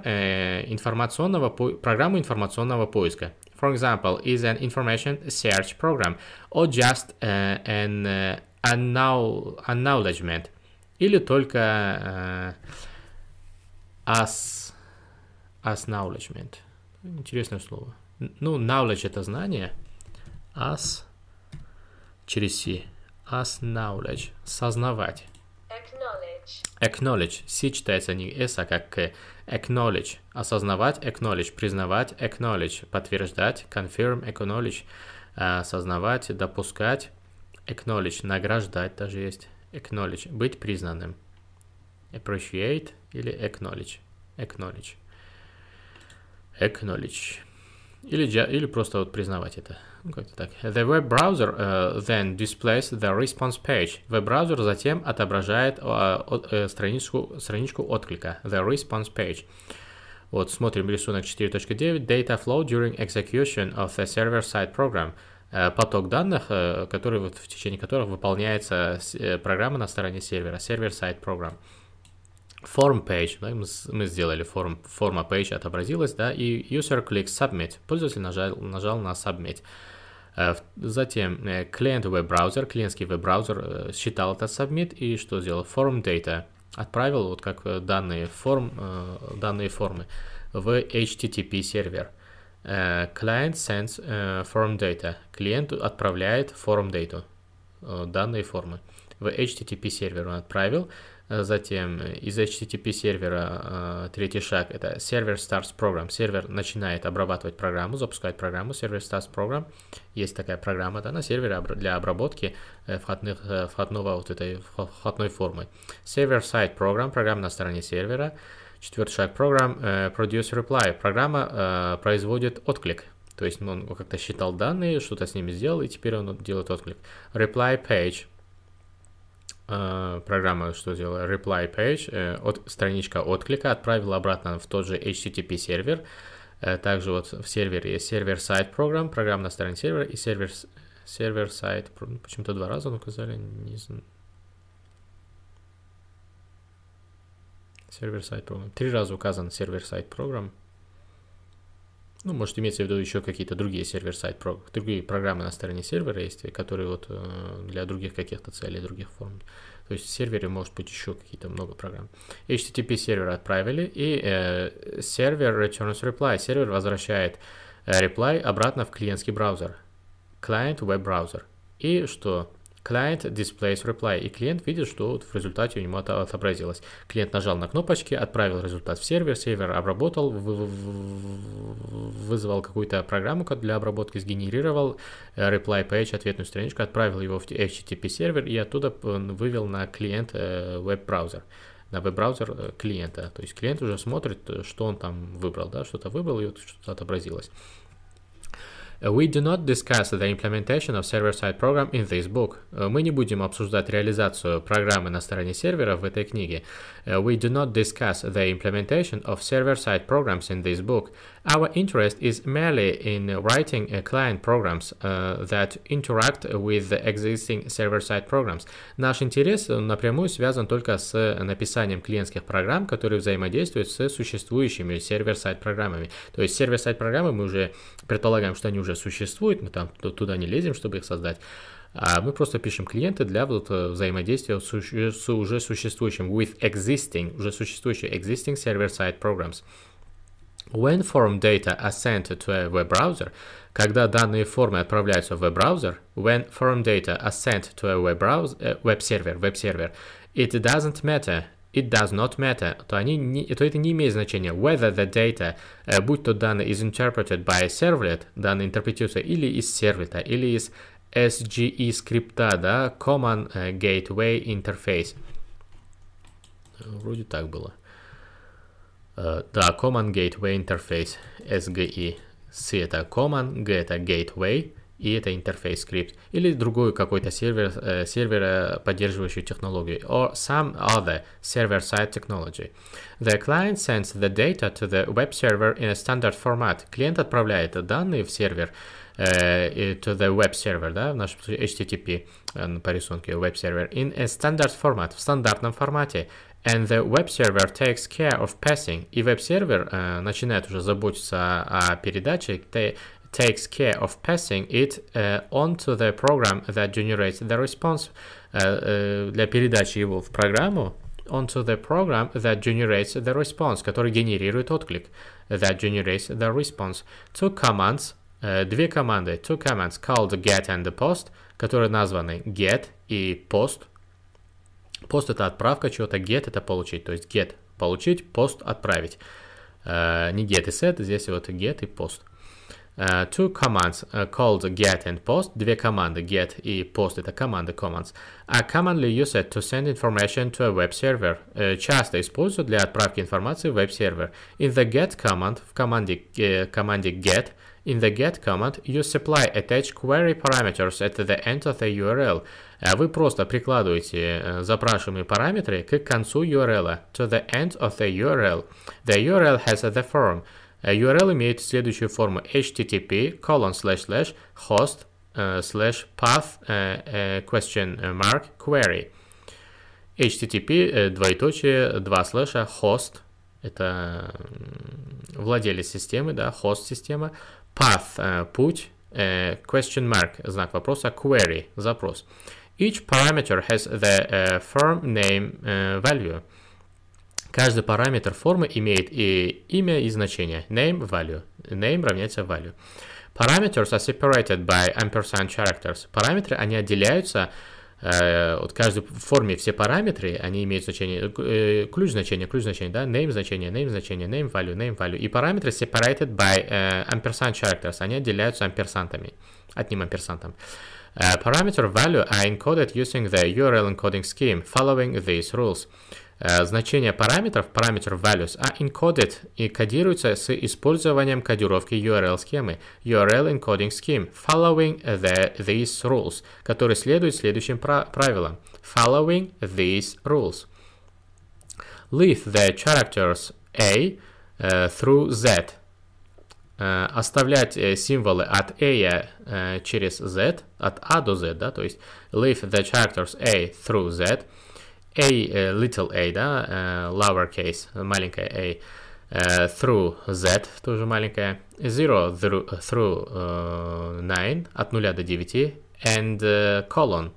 информационного, программу информационного поиска. for example, is an information search program or just uh, an uh, acknowledgement или только uh, as, as acknowledgement. Интересное слово. Ну, knowledge это знание, as через C. As knowledge, сознавать. Acknowledge. Acknowledge. Си читается не S, а как К. Acknowledge. Осознавать, acknowledge. Признавать, acknowledge. Подтверждать, confirm, acknowledge. Осознавать, допускать, acknowledge. Награждать даже есть. Acknowledge. Быть признанным. Appreciate или acknowledge. Acknowledge. Acknowledge. Или, или просто вот признавать это. Как-то так. The web browser uh, then displays the response page. Веб-браузер затем отображает uh, а, от, uh, э, страничку, страничку отклика. The response page. Вот, смотрим рисунок 4.9. Data flow during execution of the server-side program. Uh, поток данных, uh, который, вот, в течение которых выполняется uh, программа на стороне сервера. Server-side program. Form page, да, мы, мы сделали form, форма page отобразилась, да, и user click submit, пользователь нажал, нажал на submit. Э, затем э, клиент веб-браузер, клиентский веб-браузер э, считал этот submit и что сделал? Form data отправил вот как данные, форм, данные формы в HTTP сервер. Client sends form data. Клиент отправляет form data, данные формы. В HTTP сервер он отправил, Э, затем из HTTP сервера э, третий шаг – это сервер starts program. Сервер начинает обрабатывать программу, запускает программу, сервер starts program. Есть такая программа да, на сервере для обработки э, входных, входного, вот этой, входной формы. Сервер side program – программа на стороне сервера. Четвертый шаг – программ produce reply. Программа производит отклик, то есть он как-то считал данные, что-то с ними сделал, и теперь он делает отклик. Reply page – Э, программа что сделала? Reply Page, э, от, страничка отклика отправила обратно в тот же HTTP сервер. Э, также вот в сервере есть сервер-сайт программ, на стороне сервера и сервер, сервер-сайт. Ну, почему-то два раза указали, не знаю. Сервер-сайт программ. Три раза указан сервер-сайт программ. Ну, может, имеется в виду еще какие-то другие сервер-сайт, другие программы на стороне сервера есть, э, которые вот э, для других каких-то целей, других форм. То есть в сервере может быть еще какие-то много программ. HTTP сервер отправили, и э, сервер returns reply. Сервер возвращает э, reply обратно в клиентский браузер. Client web браузер. И что? Client displays reply. И клиент видит, что вот в результате у него это отобразилось. Клиент нажал на кнопочки, отправил результат в сервер, сервер обработал, вызвал какую-то программу для обработки, сгенерировал э, reply page, ответную страничку, отправил его в HTTP сервер и оттуда вывел на клиент э, веб-браузер на веб-браузер э, клиента. То есть клиент уже смотрит, что он там выбрал, да, что-то выбрал и вот что-то отобразилось. Uh, we do not discuss the implementation of server-side program in this book. Uh, мы не будем обсуждать реализацию программы на стороне сервера в этой книге. Uh, we do not discuss the implementation of server-side programs in this book. Our interest is merely in writing uh, client programs uh, that interact with the existing server-side programs. Наш интерес э, напрямую связан только с э, написанием клиентских программ, которые взаимодействуют с существующими сервер сайт программами. То есть сервер сайт программы мы уже предполагаем, что они уже существуют, мы там туда не лезем, чтобы их создать. А мы просто пишем клиенты для вот э, взаимодействия э, с уже существующим, with existing, уже существующий existing server-side programs. When form data are sent to a web browser, когда данные формы отправляются в веб-браузер, when form data are sent to a web browser, э, web server, web server, it doesn't matter it does not matter, то, они не, то это не имеет значения whether the data, будь то данные is interpreted by a servlet, данные интерпретируются или из сервлета, или из SGE скрипта, э, э, э, да, Common Gateway Interface. Вроде так было. да, Common Gateway Interface, SGE. C это Common, G это Gateway, и это интерфейс скрипт. Или другой какой-то сервер, сервер, поддерживающий технологию. Or some other server-side technology. The client sends the data to the web server in a standard format. Клиент отправляет данные в сервер, Э, to the web server, да, в нашем случае HTTP э, по рисунку web server in a standard format, в стандартном формате. And the web server takes care of passing. И веб-сервер uh, э, начинает уже заботиться о передаче, takes care of passing it uh, onto the program that generates the response uh, uh, для передачи его в программу onto the program that generates the response, который генерирует отклик that generates the response to commands две команды, two commands, called the get and the post, которые названы get и post. Post это отправка чего-то, get это получить, то есть get получить, post отправить. Не get и set, здесь вот get и post. Uh, two commands uh, called get and post, две команды get и post, это команды commands, are commonly used to send information to a web server, uh, часто используют для отправки информации в веб-сервер. In the get command, в команде, команде get, In the get command, you supply attach query parameters at the end of the URL. Вы просто прикладываете э, запрашиваемые параметры к концу URL, to the end of the URL. The URL has the form. URL имеет следующую форму http colon slash slash host slash э, path э, question mark query. http двоеточие два слэша host это владелец системы, да, хост система, path – путь, question mark – знак вопроса, query – запрос. Each parameter has the firm name value. Каждый параметр формы имеет и имя, и значение. Name – value. Name равняется value. Parameters are separated by ampersand characters. Параметры, они отделяются Э, вот каждой форме все параметры, они имеют значение, э, ключ значение, ключ значение, да, name значение, name значение, name value, name value. И параметры separated by э, ampersand characters, они отделяются амперсантами, одним амперсантом. parameter value are encoded using the URL encoding scheme following these rules. Uh, Значения параметров, параметр values, а encoded и кодируется с использованием кодировки URL-схемы, URL encoding scheme, following the, these rules, который следует следующим правилам, following these rules. Leave the characters A uh, through Z. Uh, оставлять uh, символы от A uh, через Z, от A до Z, да, то есть leave the characters A through Z a, э, little a, да, э, lowercase, маленькая a, э, through z, тоже маленькая, 0 through, through 9, от 0 до 9, and colon,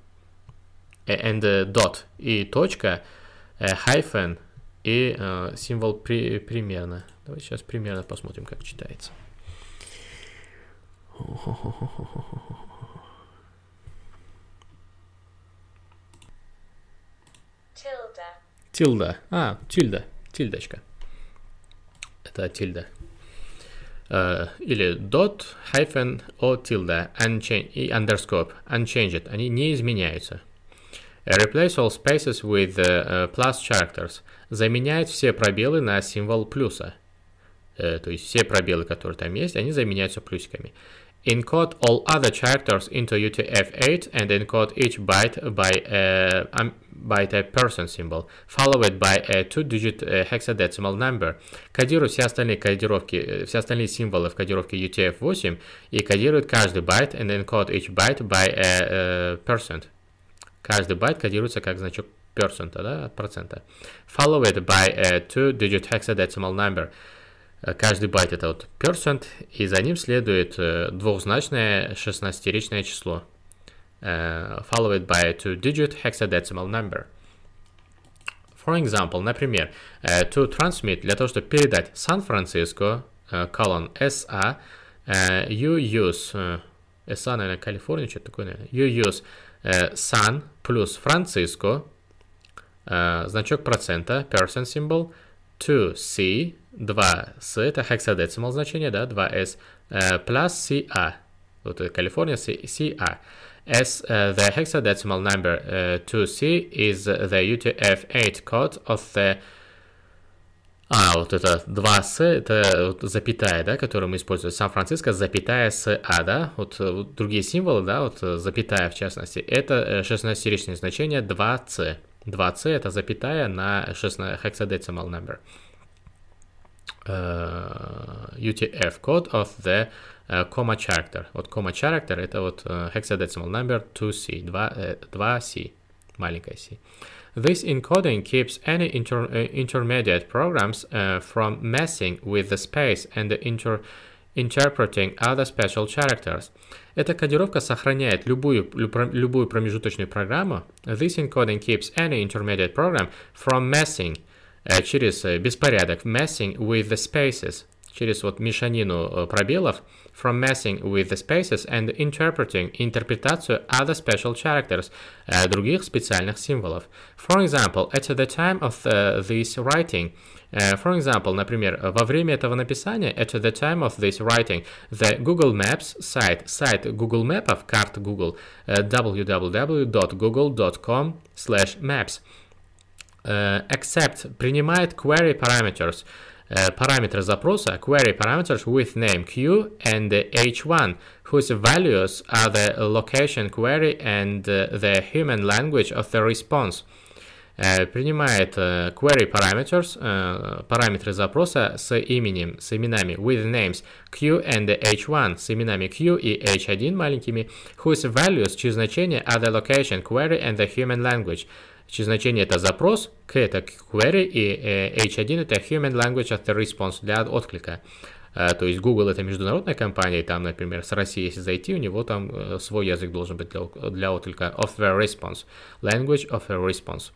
and dot, и точка, hyphen, и символ при, примерно. Давайте сейчас примерно посмотрим, как читается. Тилда. А, тильда. Тильдочка. Это тильда. Uh, или dot hyphen o tilde uncha- и underscore unchanged. Они не изменяются. Replace all spaces with uh, plus characters. Заменяет все пробелы на символ плюса. Uh, то есть все пробелы, которые там есть, они заменяются плюсиками. encode all other characters into UTF-8 and encode each byte by a, uh, um, by a person symbol, followed by a two-digit uh, hexadecimal number. Кодирует все остальные кодировки, э, все остальные символы в кодировке UTF-8 и кодирует каждый байт and encode each byte by a, э, percent. Каждый байт кодируется как значок percent, да, процента. Followed by a two-digit hexadecimal number. Э, каждый байт это вот percent, и за ним следует э, двухзначное шестнадцатеричное число, э, followed by a two-digit hexadecimal number. For example, например, to transmit, для того, чтобы передать Сан-Франциско, colon SA, you use, SA, наверное, Калифорния, что-то такое, наверное, you use San плюс Франциско, значок процента, percent symbol, 2C, 2S, это hexadecimal значение, да, 2S, uh, plus CA. Вот это Калифорния CA. As uh, the hexadecimal number uh, э, 2C is the UTF-8 code of the а, вот это 2С, это вот запятая, да, которую мы используем. Сан-Франциско, запятая с А, да. Вот, э, вот другие символы, да, вот э, запятая в частности. Это 16-ричное значение 2С. 2C это запятая на 16 hexadecimal number. Uh, э, UTF code of the uh, comma character. Вот comma character это вот uh, hexadecimal number 2C, 2, uh, 2C, маленькая C. This encoding keeps any inter intermediate programs from messing with the space and the inter interpreting other special characters. Эта кодировка сохраняет любую, любую промежуточную программу. This encoding keeps any intermediate program from messing э, через э, беспорядок, messing with the spaces, через вот мешанину э, пробелов, from messing with the spaces and interpreting интерпретацию other special characters, других специальных символов. For example, at the time of the, this writing, Э, for example, например, во время этого написания, at the time of this writing, the Google Maps site, сайт Google Maps, карт Google, э, www.google.com maps, accepts, э, принимает query parameters, параметры запроса query parameters with name q and h1 whose values are the location query and the human language of the response. Э, принимает э, query parameters, э, параметры запроса с именем, с именами with names q and h1, с именами q и h1 маленькими, whose values, чьи значения are the location, query and the human language, чьи значения это запрос, k это query и h1 это human language at the response для отклика. То есть Google это международная компания, и там, например, с России, если зайти, у него там свой язык должен быть для, для отклика of the response, language of the response.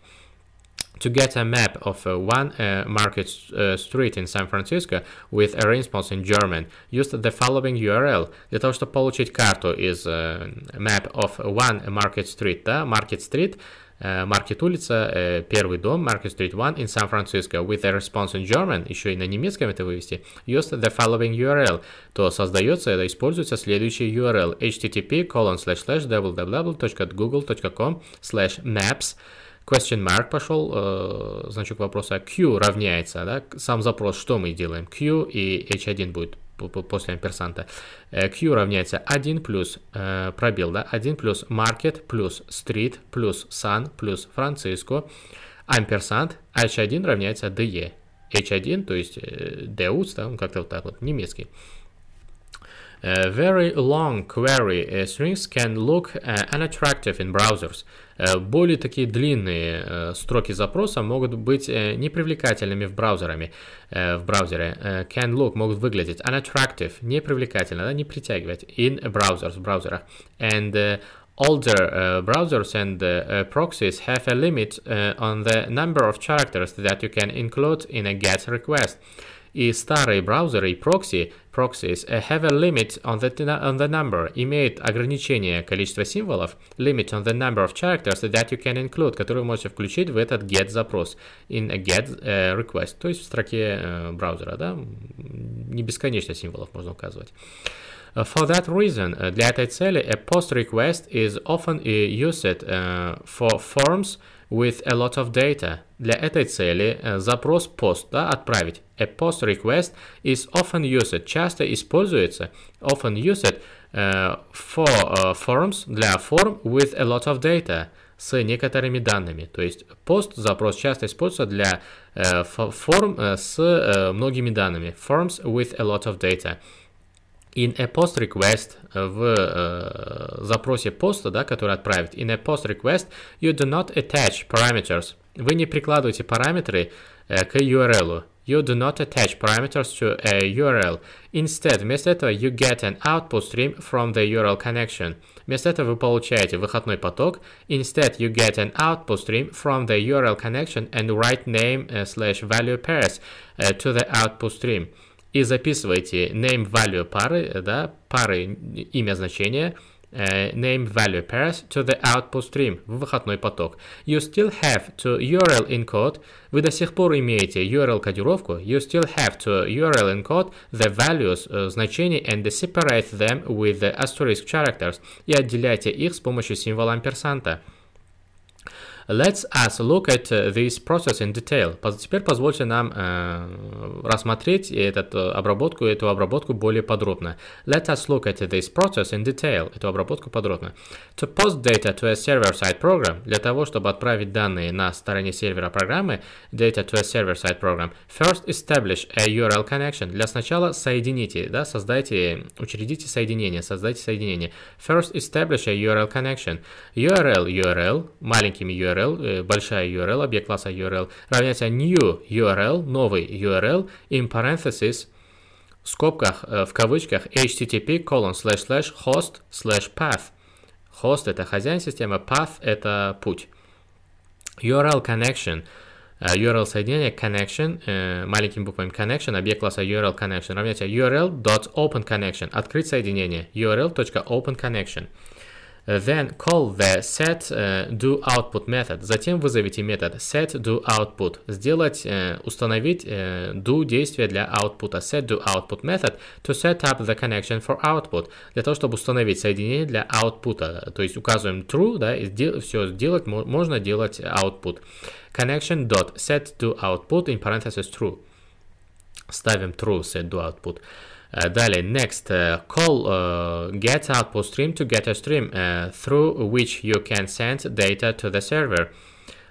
to get a map of uh, one uh, market uh, street in San Francisco with a response in German, use the following URL. The того, чтобы получить карту a map of one market street, да, uh, market street, uh, Market улица, первый дом, Market Street 1 in San Francisco with a response in German, еще и на немецком это вывести, use the following URL, то создается, это используется следующий URL, http colon slash slash com slash maps question mark пошел, э, значок вопроса Q равняется, да, сам запрос, что мы делаем, Q и H1 будет после амперсанта. Э, Q равняется 1 плюс э, пробел, да, 1 плюс market плюс street плюс sun плюс Франциско. Амперсант H1 равняется DE. H1, то есть э, DUS, там как-то вот так вот, немецкий. Uh, very long query э, strings can look uh, unattractive in browsers. Uh, Э, более такие длинные э, строки запроса могут быть э, непривлекательными в, браузерами, в браузере. Can look могут выглядеть unattractive, непривлекательно, да, не притягивать. In browsers, браузера. And older browsers and proxies have a limit on the number of characters that you can include in a GET request. и старые браузеры и прокси proxies have a limit on the, on the number, имеет ограничение количества символов, limit on the number of characters that you can include, который вы можете включить в этот get запрос, in a get uh, request, то есть в строке uh, браузера, да, не бесконечно символов можно указывать. For that reason, для этой цели a post request is often used uh, for forms with a lot of data. Для этой цели запрос POST отправить. A POST request is often used, часто используется, often used uh, for uh, forms, для форм with a lot of data, с некоторыми данными. То есть POST запрос часто используется для uh, uh, с uh, многими данными. Forms with a lot of data. Uh, in a post request в uh, э, uh, запросе поста, да, который отправить, in a post request you do not attach parameters. Вы не прикладываете параметры э, к URL. You do not attach parameters to a э, URL. Instead, вместо этого you get an output stream from the URL connection. Вместо этого вы получаете выходной поток. Instead, you get an output stream from the URL connection and write name э, slash value pairs э, to the output stream. и записывайте name value пары, да, пары имя значение, name value pairs to the output stream в выходной поток. You still have to URL encode. Вы до сих пор имеете URL кодировку. You still have to URL encode the values uh, значений and separate them with the asterisk characters и отделяйте их с помощью символа амперсанта. Let's us look at uh, this process in detail. Теперь позвольте нам э, рассмотреть этот, э, обработку, эту обработку более подробно. Let us look at this process in detail. Эту обработку подробно. To post data to a server-side program. Для того, чтобы отправить данные на стороне сервера программы, data to a server-side program. First establish a URL connection. Для сначала соедините, да, создайте, учредите соединение, создайте соединение. First establish a URL connection. URL, URL, маленькими URL URL, большая URL, объект класса URL, равняется new URL, новый URL, in parentheses в скобках, в кавычках, http colon slash slash host slash path. Host это хозяин системы, path это путь. URL connection. URL соединение connection, маленьким буквами connection, объект класса URL connection равняется URL.openConnection, открыть соединение, URL.openConnection. connection Then call the set do output method. Затем вызовите метод set do output. Сделать, установить do действие для output. Set do output method to set up the connection for output. Для того, чтобы установить соединение для output. То есть указываем true, да, и все сделать, можно делать output. Connection dot set do output in parentheses true. Ставим true set do output. Далее, uh, next, uh, call uh, get output stream to get a stream through which you can send data to the server.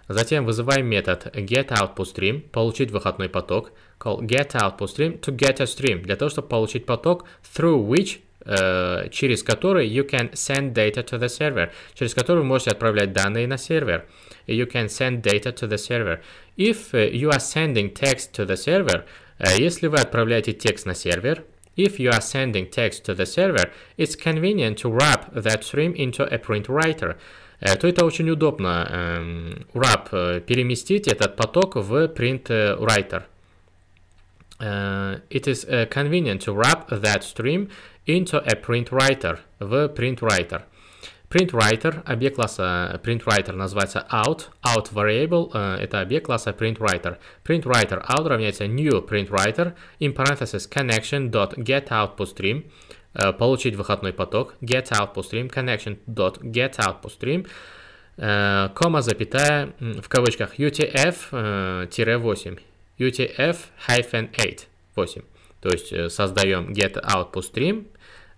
Затем вызываем метод getOutputStream, получить выходной поток, call getOutputStream to get a stream, для того, чтобы получить поток through which э, через который you can send data to the server, через который вы можете отправлять данные на сервер. You can send data to the server. If э, you are sending text to the server, э, если вы отправляете текст на сервер, if you are sending text to the server, it's convenient to wrap that stream into a print writer, э, то это очень удобно wrap, э, переместить этот поток в print э, writer. it is convenient to wrap that stream into a print writer, the print writer. PrintWriter, объект класса PrintWriter называется out, out variable, это объект класса PrintWriter. PrintWriter out равняется new PrintWriter, in parentheses connection.getOutputStream, получить выходной поток, getOutputStream, connection.getOutputStream, кома запятая, в кавычках UTF-8, UTF-8, 8. То есть создаем getOutputStream,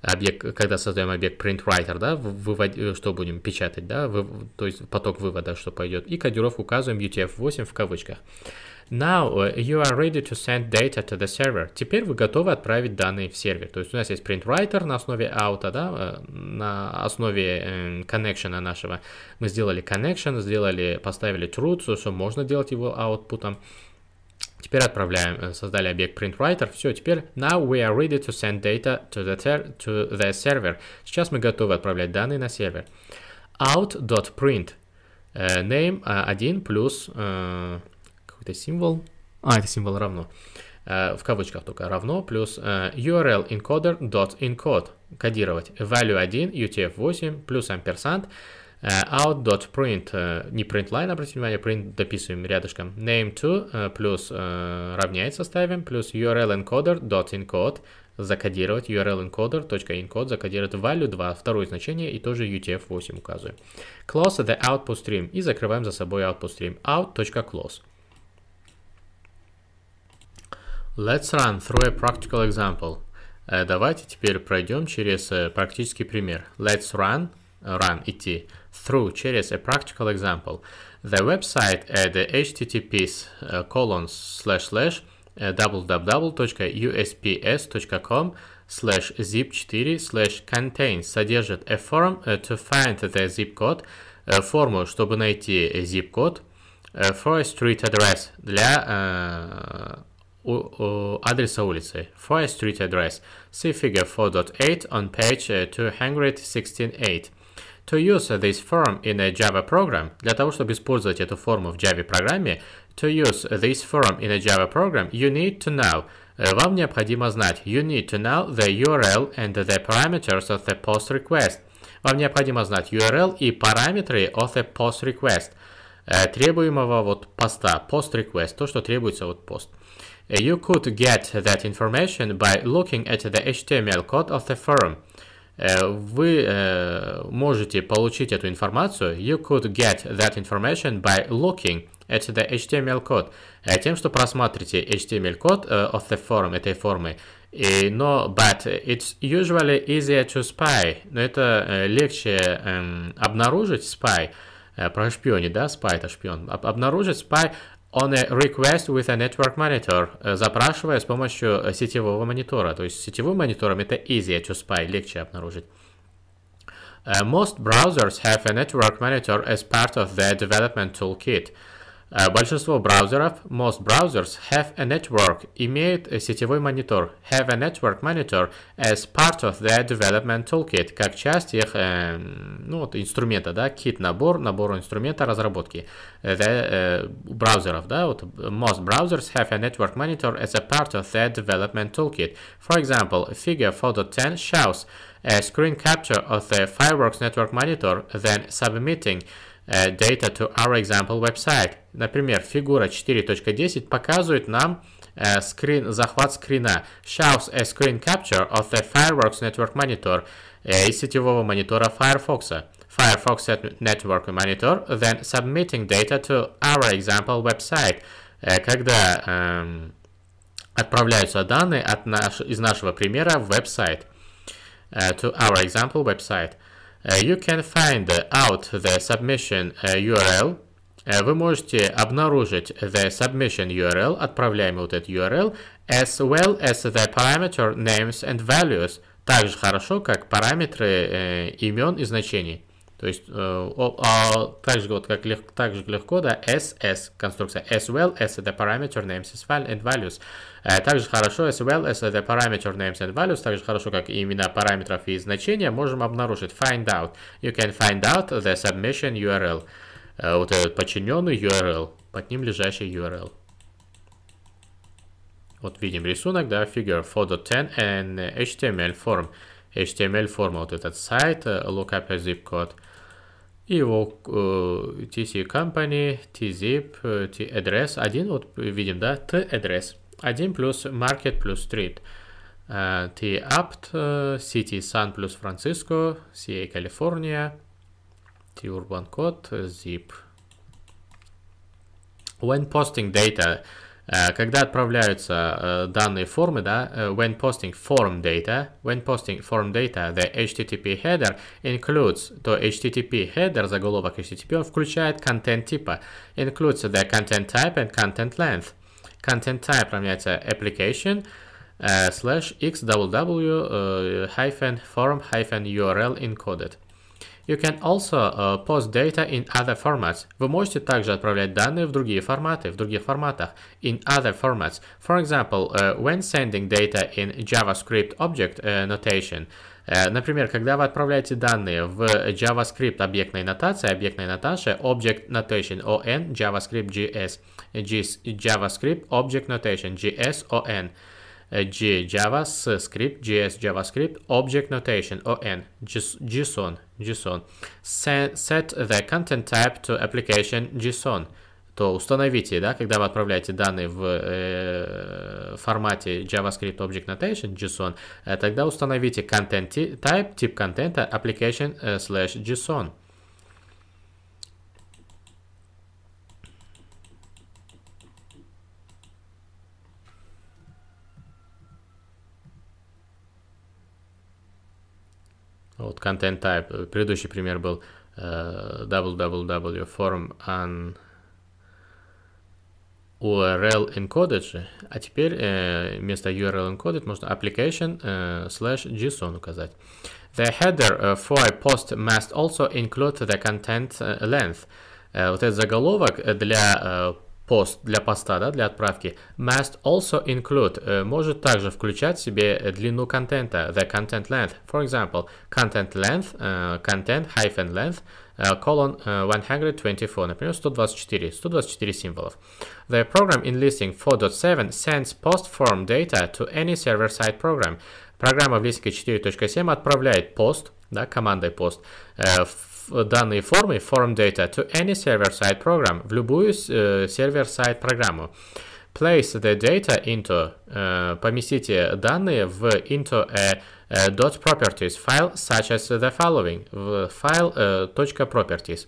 объект, когда создаем объект printWriter, да, вывод, э, что будем печатать, да, вы, то есть поток вывода, что пойдет, и кодировку указываем UTF-8 в кавычках. Now э, you are ready to send data to the server. Теперь вы готовы отправить данные в сервер. То есть у нас есть printWriter на основе out, да, э, на основе эм, connection нашего. Мы сделали connection, сделали, поставили true, что можно делать его output. Теперь отправляем, э, создали объект printWriter. Все, теперь now we are ready to send data to the, ter to the server. Сейчас мы готовы отправлять данные на сервер. out.print э, name 1 э, плюс какой-то символ. А, это символ равно. В кавычках только равно плюс URL encoder.encode. Кодировать. Value 1, UTF-8 плюс амперсант. Э, out.print, э, не printline, обратите внимание, print дописываем рядышком, name to э, плюс равняется ставим, плюс url encoder.encode, закодировать url encoder.encode, закодировать value 2, второе значение и тоже utf8 указываем. Close the output stream и закрываем за собой output stream, out.close. Let's run through a practical example. Давайте теперь пройдем через практический пример. Let's run, run, идти. through через a practical example. The website at https uh, colon slash slash uh, www.usps.com slash zip4 slash contains содержит a form uh, to find the zip code, uh, форму, чтобы найти zip code for a street address для э, адреса улицы, for a street address. See figure 4.8 on page э, 216.8 to use this form in a Java program, для того, чтобы использовать эту форму в Java программе, to use this form in a Java program, you need to know, э, вам необходимо знать, you need to know the URL and the parameters of the post request. Вам необходимо знать URL и параметры of the post request, э, требуемого вот поста, post request, то, что требуется от пост. Э, you could get that information by looking at the HTML code of the form. Э, вы э, можете получить эту информацию. You could get that information by looking at the HTML код. Э, тем, что просмотрите HTML код of the form, этой формы. И, но, but it's usually easier to spy. Но это легче эм, обнаружить spy про шпионе, да, Spy, это шпион, обнаружить spy. On request with a network monitor, э, запрашивая с помощью э, сетевого монитора. То есть сетевым монитором это easier to spy, легче обнаружить. Uh, most browsers have a network monitor as part of their development toolkit. Э, большинство браузеров, most browsers, have a network, имеют сетевой монитор, have a network monitor as part of their development toolkit, как часть их э, ну, вот инструмента, да, кит-набор, набор инструмента разработки э, the, э, браузеров, да, вот most browsers have a network monitor as a part of their development toolkit. For example, figure 4.10 shows a screen capture of the Fireworks network monitor, then submitting data to our example website. Например, фигура 4.10 показывает нам скрин, захват скрина. Shows a screen capture of the Fireworks Network Monitor из сетевого монитора Firefox. Firefox Network Monitor then submitting data to our example website. Когда эм, отправляются данные от наш, из нашего примера в веб-сайт. To our example website. Uh, you can find out the submission URL. Uh, uh, вы можете обнаружить the submission URL, отправляемый вот этот URL, as well as the parameter names and values, так же хорошо, как параметры э, имен и значений. То есть, э, о, о, а так, же, вот, как лег, так же легко, да, SS, конструкция, as well as the parameter names and values. Э, также хорошо as well as the parameter names and values, также хорошо, как и имена параметров и значения, можем обнаружить find out. You can find out the submission URL. Э, вот этот подчиненный URL, под ним лежащий URL. Вот видим рисунок, да, figure 4.10 and HTML form. HTML форма, вот этот сайт, э, lookup zip code. И его э, TC company, tzip, t address один вот видим, да, t address. 1 плюс market плюс street. T apt, сити сан плюс Франциско, CA Калифорния, T урбан код zip. When posting data, когда отправляются данные формы, да, when posting form data, when posting form data, the HTTP header includes, то HTTP header, заголовок HTTP, он включает контент типа, includes the content type and content length. content type равняется application uh, slash xww uh, hyphen form hyphen URL encoded. You can also uh, post data in other formats. Вы можете также отправлять данные в другие форматы, в других форматах. In other formats. For example, uh, when sending data in JavaScript object uh, notation, Например, когда вы отправляете данные в JavaScript объектной нотации, объектной нотации Object Notation ON, JavaScript GS, JavaScript Object Notation GS ON, G Java с JS JavaScript, Object Notation ON, JSON, JSON. Set the content type to application JSON то установите, да, когда вы отправляете данные в э, формате JavaScript Object Notation, JSON, э, тогда установите content type, тип контента application э, slash JSON. Вот content type, предыдущий пример был э, www URL encoded а теперь э, вместо URL encoded можно application э, slash JSON указать. The header э, for a post must also include the content э, length. Э, вот этот заголовок э, для э, пост, для поста, да, для отправки, must also include, э, может также включать в себе длину контента, the content length. For example, content length, э, content hyphen length – колон 124, например, 124, 124 символов. The program enlisting 4.7 sends post-form data to any server-side program. Программа в листике 4.7 отправляет пост, да, командой пост, в данной форме form data to any server-side program, в любую сервер-сайд программу. Place the data into, поместите данные в into a .properties файл such as the following в файл .properties.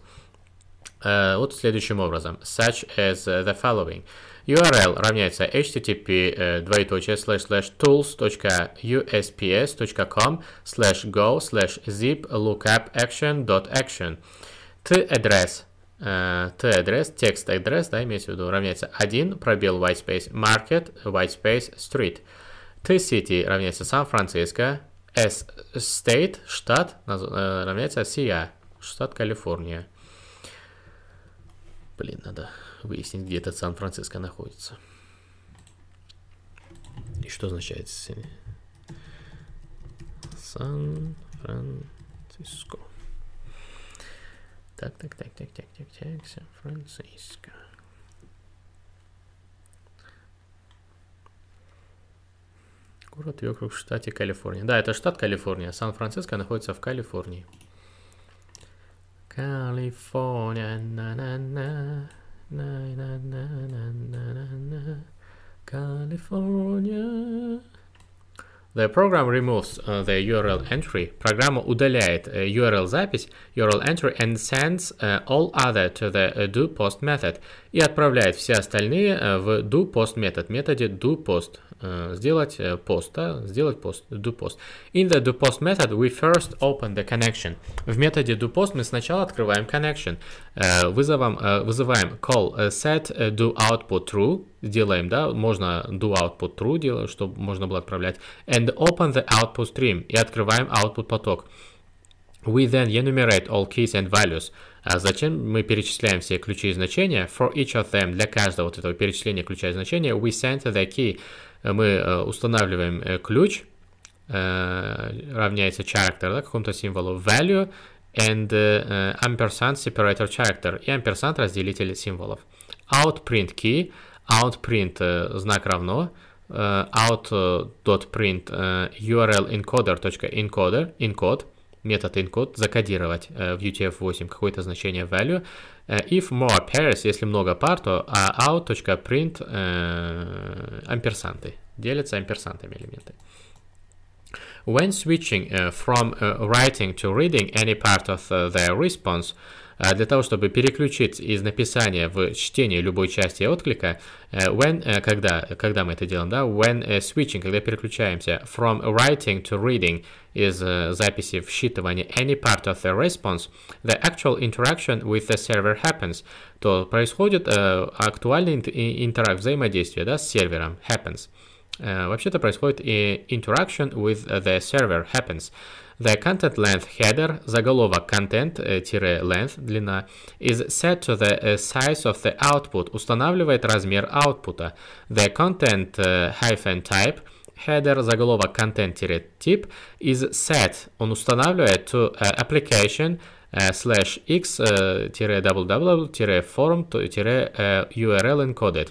Вот следующим образом. Such as the following. URL равняется http двоеточие slash slash com slash go slash zip lookup action dot action. T-адрес T-адрес, текст адрес, да, имеется в виду, равняется 1, пробел white space market, white space street. T-city равняется San Francisco. S state, штат, э, равняется CA штат Калифорния. Блин, надо выяснить, где этот Сан-Франциско находится. И что означает Сан-Франциско? Так, так, так, так, так, так, так, Сан-Франциско. Город и округ в штате Калифорния. Да, это штат Калифорния. Сан-Франциско находится в Калифорнии. Калифорния, на-на-на, на-на-на-на-на-на, Калифорния. The program removes uh, the URL entry. Программа удаляет uh, э, URL запись, URL entry and sends uh, all other to the э, do post method и отправляет все остальные э, в do post метод, методе do post, э, сделать э, пост, да, сделать пост, do post. In the do post method we first open the connection. В методе do post мы сначала открываем connection, вызовом, вызываем call set do output true, делаем, да, можно do output true чтобы можно было отправлять, and open the output stream и открываем output поток. We then enumerate all keys and values. А затем мы перечисляем все ключи и значения. For each of them, для каждого вот этого перечисления ключа и значения, we send the key. Мы устанавливаем ключ, равняется character, да, какому-то символу, value, and ampersand separator character и ampersand разделитель символов. Outprint key, outprint знак равно, out.print url encoder.encoder, encode, метод encode закодировать в UTF-8 какое-то значение value. If more pairs, если много пар, то out.print амперсанты. Делятся амперсантами элементы. When switching from writing to reading any part of the response, а для того, чтобы переключить из написания в чтение любой части отклика, э, when, э, когда, когда мы это делаем, да, when э, switching, когда переключаемся from writing to reading из записи в считывание any part of the response, the actual interaction with the server happens, то происходит актуальный интеракт, взаимодействие да, с сервером, happens. Вообще-то происходит и interaction with the server happens. The content length header, заголовок content-length, э, длина, is set to the э, size of the output, устанавливает размер output. The content-type, э, header, заголовок content тип, is set, он устанавливает to application slash x-ww-form-url encoded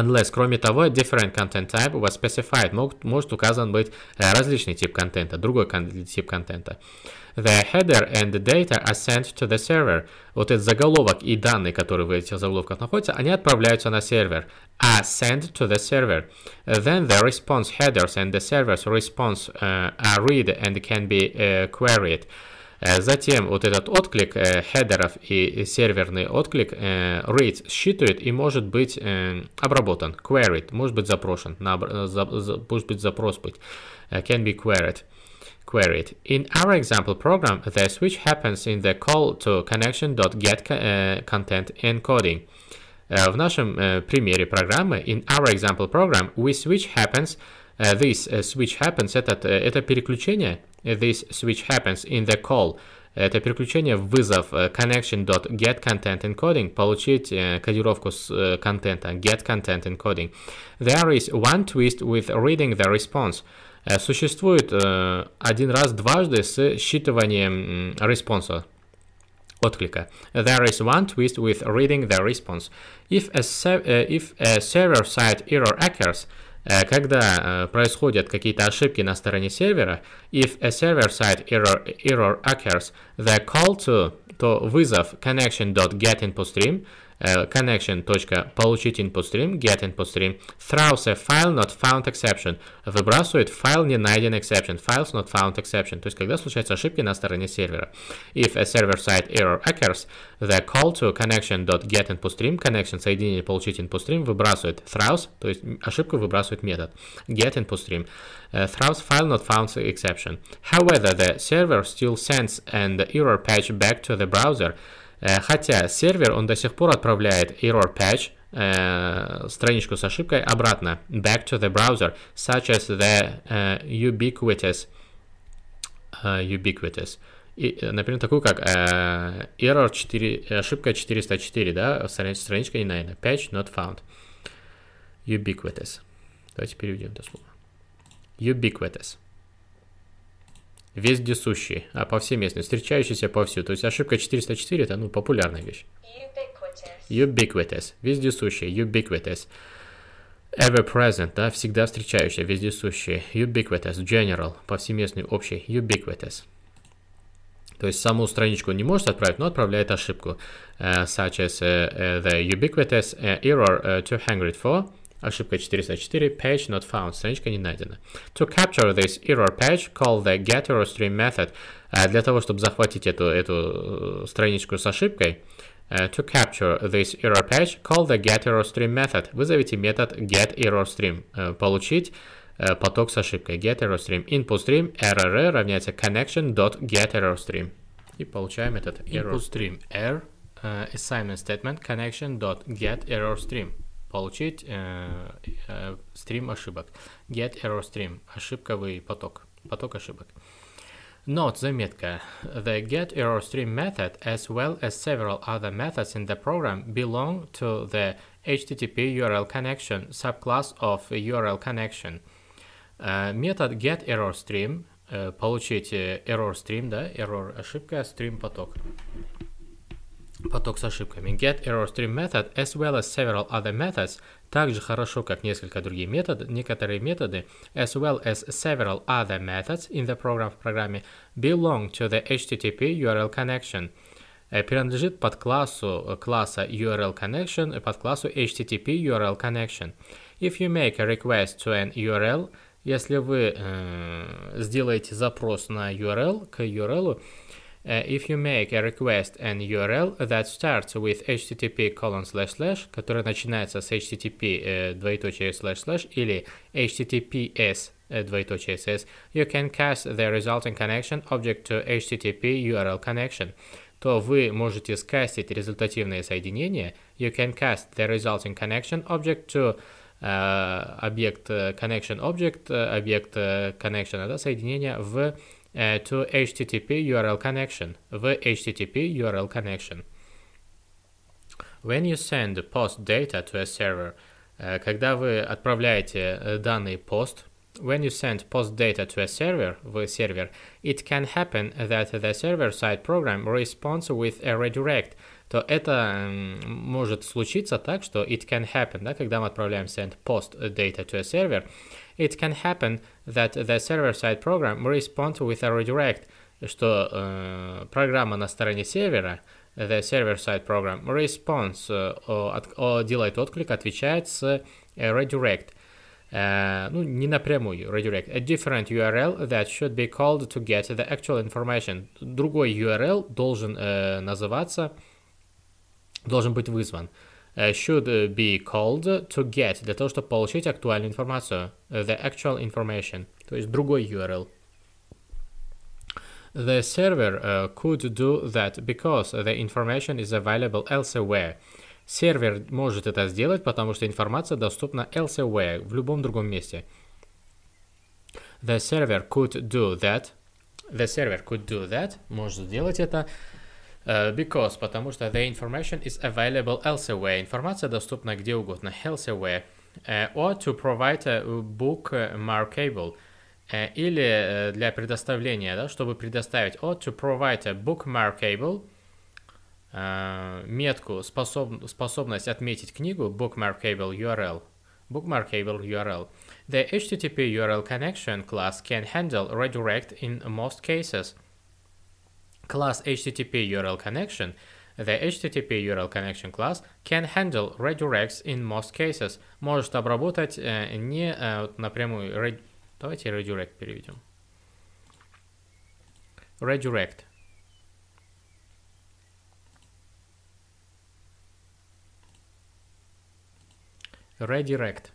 unless, кроме того, different content type was specified, может, может указан быть э, различный тип контента, другой кон тип контента. The header and the data are sent to the server. Вот этот заголовок и данные, которые в этих заголовках находятся, они отправляются на сервер. Are sent to the server. Then the response headers and the server's response uh, are read and can be uh, queried. Затем вот этот отклик хедеров и серверный отклик rate считывает и может быть обработан, queried, может быть запрошен, может быть запрос быть, can be queried. queried. In our example program, the switch happens in the call to connection.get content encoding. В нашем примере программы, in our example program, we switch happens Uh, this uh, switch happens, этот, э, это переключение, э, this switch happens in the call, это переключение в вызов э, connection.getContentEncoding, получить кодировку с контента, getContentEncoding. There is one twist with reading the response. Существует один раз дважды с считыванием респонса, отклика. There is one twist with reading the response. If a, if a server-side error occurs, когда происходят какие-то ошибки на стороне сервера, if a server-side error, error occurs, the call to, то вызов connection.getInputStream uh, э, connection точка получить input stream, get input stream, throws a file not found exception, выбрасывает файл не найден exception, files not found exception, то есть когда случаются ошибки на стороне сервера. If a server-side error occurs, the call to connection.get input stream, connection соединение получить input stream, выбрасывает throws, то есть ошибку выбрасывает метод, get input stream, uh, э, throws file not found exception. However, the server still sends an error patch back to the browser, Э, хотя сервер, он до сих пор отправляет error patch, э, страничку с ошибкой обратно, back to the browser, such as the uh, ubiquitous, uh, ubiquitous, и, например, такую как э, error 4, ошибка 404, да, страничка не найдена, patch not found, ubiquitous. Давайте переведем это слово. Ubiquitous вездесущий, а повсеместный, встречающийся повсюду. То есть ошибка 404 это ну, популярная вещь. Ubiquitous. Вездесущий. Ubiquitous. Ever present, да, всегда встречающий, вездесущий. Ubiquitous. General. Повсеместный, общий. Ubiquitous. То есть саму страничку не может отправить, но отправляет ошибку. Uh, such as uh, the ubiquitous uh, error uh, 204 Ошибка 404, page not found, страничка не найдена. To capture this error page, call the getErrorStream method. Для того, чтобы захватить эту, эту страничку с ошибкой, to capture this error page, call the getErrorStream method. Вызовите метод getErrorStream. Получить поток с ошибкой. GetErrorStream. InputStream error равняется connection.getErrorStream. И получаем этот error. InputStream error. assignment statement connection.getErrorStream получить э, э, стрим ошибок. Get error stream – ошибковый поток, поток ошибок. Note, заметка. The get error stream method, as well as several other methods in the program, belong to the HTTP URL connection subclass of URL connection. Uh, метод get error stream, uh, получить error stream, да, error ошибка, stream поток поток с ошибками. Get Error Stream Method, as well as several other methods, также хорошо, как несколько другие методы, некоторые методы, as well as several other methods in the program в программе, belong to the HTTP URL connection. Принадлежит под классу класса URL connection, под классу HTTP URL connection. If you make a request to an URL, если вы э, сделаете запрос на URL, к URL, Uh, if you make a request and URL that starts with http colon slash slash, который начинается с http э, двоеточие slash slash или https э, двоеточие ss, you can cast the resulting connection object to http URL connection, то вы можете скастить результативное соединение, you can cast the resulting connection object to object э, э, connection object, э, объект connection, да, соединение в uh, to HTTP URL connection, the HTTP URL connection. When you send post data to a server, uh, когда вы отправляете uh, э, данные пост, when you send post data to a server, the server, it can happen that the server-side program responds with a redirect. То это может случиться так, что it can happen, да, когда мы отправляем send post data to a server, it can happen that the server-side program responds with a redirect, что э, программа на стороне сервера, the server-side program, responds э, от, о, делает отклик, отвечает с э, redirect, э, ну, не напрямую, redirect, a different URL that should be called to get the actual information. Другой URL должен э, называться, должен быть вызван. Э, uh, should uh, be called to get, для того, чтобы получить актуальную информацию, uh, the actual information, то есть другой URL. The server uh, could do that because the information is available elsewhere. Сервер может это сделать, потому что информация доступна elsewhere, в любом другом месте. The server could do that. The server could do that. Может сделать это. because, потому что the information is available elsewhere. Информация доступна где угодно, elsewhere. Uh, or to provide a bookmarkable. Uh, или для предоставления, да, чтобы предоставить. Or to provide a bookmarkable. Метку, способ, способность отметить книгу, bookmarkable URL. Bookmarkable URL. The HTTP URL connection class can handle redirect in most cases – class HTTP URL connection, the HTTP URL connection class can handle redirects in most cases, может обработать э, не э, напрямую... Ред... Давайте redirect переведем. Redirect. Redirect.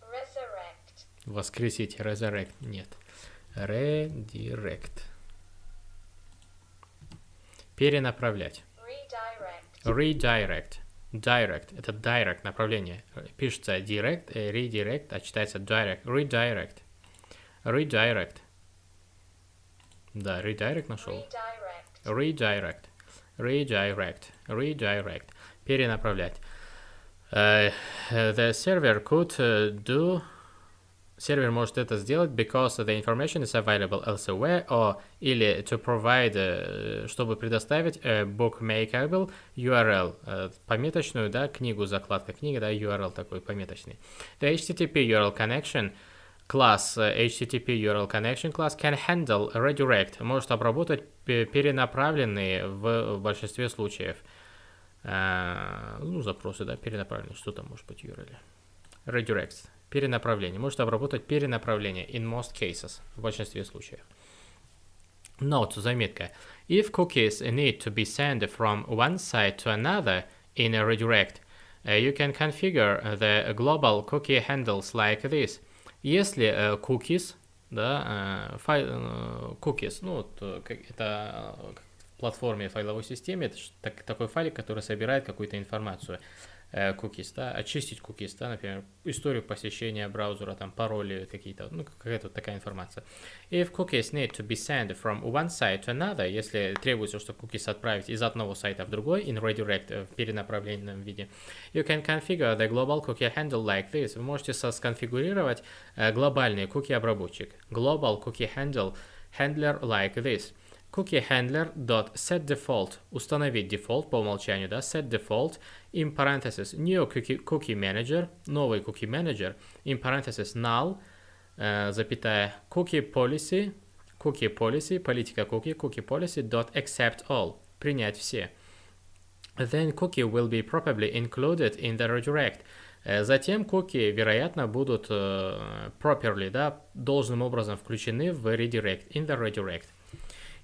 Resurrect. Воскресить, resurrect, нет. Redirect. Перенаправлять. Redirect. Direct. Это direct направление. Пишется direct, redirect, а читается direct. Redirect. Redirect. Да, redirect нашел. Redirect. Redirect. Redirect. Перенаправлять. Uh, the server could uh, do сервер может это сделать because the information is available elsewhere or или to provide, э, чтобы предоставить a э, bookmakeable URL, э, пометочную, да, книгу, закладка книги, да, URL такой пометочный. The HTTP URL connection class, HTTP URL Connection class can handle redirect, может обработать перенаправленные в, в большинстве случаев. А, ну, запросы, да, перенаправленные, что там может быть URL. Redirects перенаправление. Может обработать перенаправление in most cases, в большинстве случаев. Note, заметка. If cookies need to be sent from one site to another in a redirect, э, you can configure the global cookie handles like this. Если э, cookies, да, э, файл, cookies, ну, это в платформе файловой системе, это такой файлик, который собирает какую-то информацию cookies, э, да, очистить cookies, да, например, историю посещения браузера, там, пароли какие-то, ну, какая-то вот такая информация. If cookies need to be sent from one site to another, если требуется, чтобы cookies отправить из одного сайта в другой, in redirect, э, в перенаправленном виде, you can configure the global cookie handle like this. Вы можете сконфигурировать э, глобальный cookie-обработчик. Global cookie handle handler like this – CookieHandler.setDefault handler установить дефолт по умолчанию, да, set default in parentheses new cookie, cookie manager, новый cookie manager in parentheses null, э, запятая cookie policy, cookie policy, политика cookie, cookie policy dot accept all, принять все. Then cookie will be probably included in the redirect. Затем Cookie вероятно, будут properly, да, должным образом включены в redirect, in the redirect.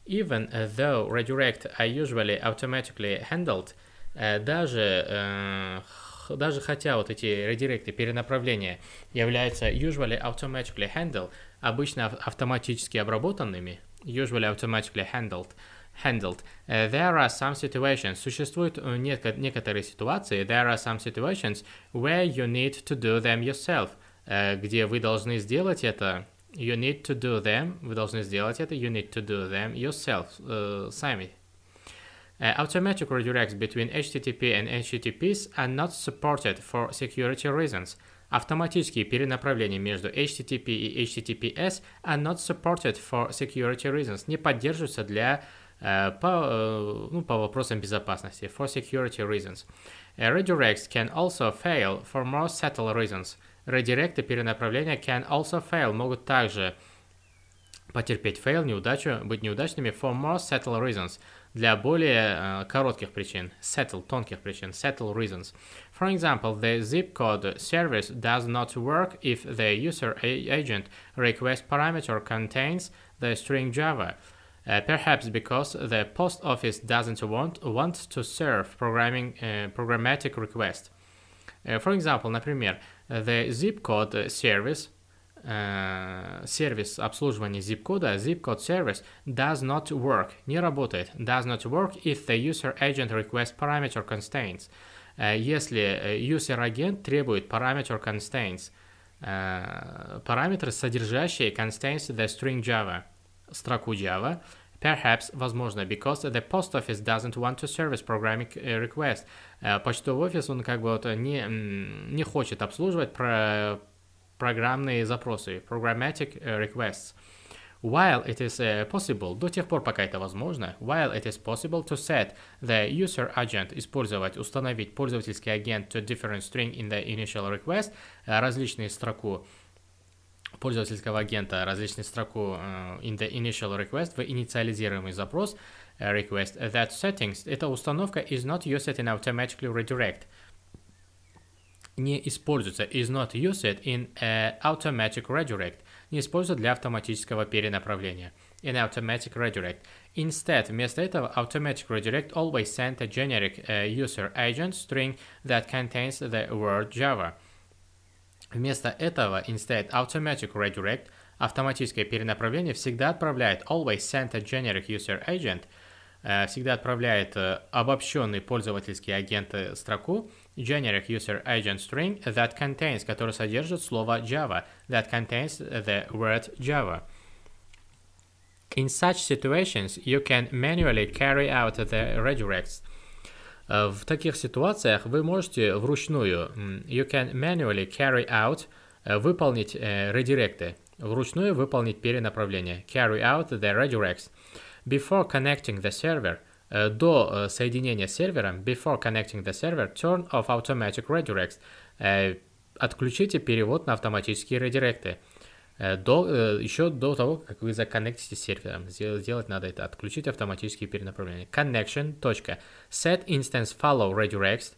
Even though redirect are usually automatically handled, даже, даже хотя вот эти редиректы, перенаправления являются usually automatically handled, обычно автоматически обработанными, usually automatically handled, handled. There are some situations, существуют некоторые ситуации, there are some situations where you need to do them yourself, где вы должны сделать это You need to do them, вдолжны сделать это, you need to do them yourself, uh, сами. Uh, automatic redirects between HTTP and HTTPs are not supported for security reasons. Автоматические перенаправления между HTTP и HTTPS are not supported for security reasons, не поддерживаются для э, по, э, ну, по вопросам безопасности, for security reasons. Э, redirects can also fail for more subtle reasons – Редиректы перенаправления can also fail, могут также потерпеть fail, неудачу, быть неудачными for more subtle reasons, для более э, коротких причин, subtle, тонких причин, subtle reasons. For example, the zip code service does not work if the user agent request parameter contains the string Java. Uh, perhaps because the post office doesn't want, want to serve programming, uh, programmatic request. Uh, for example, например, the zip code service сервис uh, обслуживания zip-кода, zip-code service does not work, не работает, does not work if the user agent request parameter constraints. Э, если э, user agent требует parameter constraints, э, параметры, содержащие constraints the string Java, строку Java, Perhaps, возможно, because the post office doesn't want to service programming э, request. Э, почтовый офис, он как бы вот не, не хочет обслуживать про программные запросы, programmatic э, requests. While it is possible, до тех пор, пока это возможно, while it is possible to set the user agent, использовать, установить пользовательский агент to different string in the initial request, различные строку, пользовательского агента различную строку in the initial request в инициализируемый запрос request that settings. Эта установка is not used in automatically redirect. Не используется is not used in automatic redirect. Не используется для автоматического перенаправления. In automatic redirect. Instead, вместо этого automatic redirect always sent a generic uh, user agent string that contains the word Java. Вместо этого, instead automatic redirect, автоматическое перенаправление всегда отправляет always send a generic user agent, всегда отправляет обобщенный пользовательский агент строку generic user agent string that contains, который содержит слово Java, that contains the word Java. In such situations, you can manually carry out the redirects – Э, в таких ситуациях вы можете вручную, you can manually carry out, э, выполнить редиректы, э, вручную выполнить перенаправление, carry out the redirects. Before connecting the server, до соединения с сервером, before connecting the server, turn off automatic redirects, отключите перевод на автоматические редиректы. Э, до, э, еще до того, как вы законнектите с сервером, сделать надо это, отключить автоматические перенаправления. Connection. Set instance follow redirects.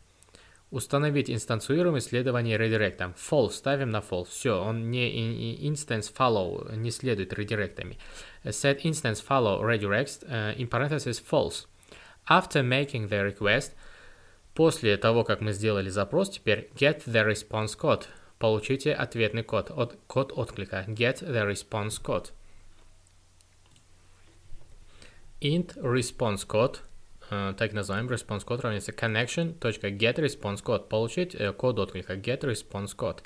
Установить инстанцируемое следование редиректом. False ставим на false. Все, он не instance follow, не следует редиректами. Set instance follow redirects, э, in parentheses false. After making the request, после того, как мы сделали запрос, теперь get the response code. Получите ответный код от код отклика get the response code. int response code так называем response код равняется connection.get response код. Получить код отклика get response код.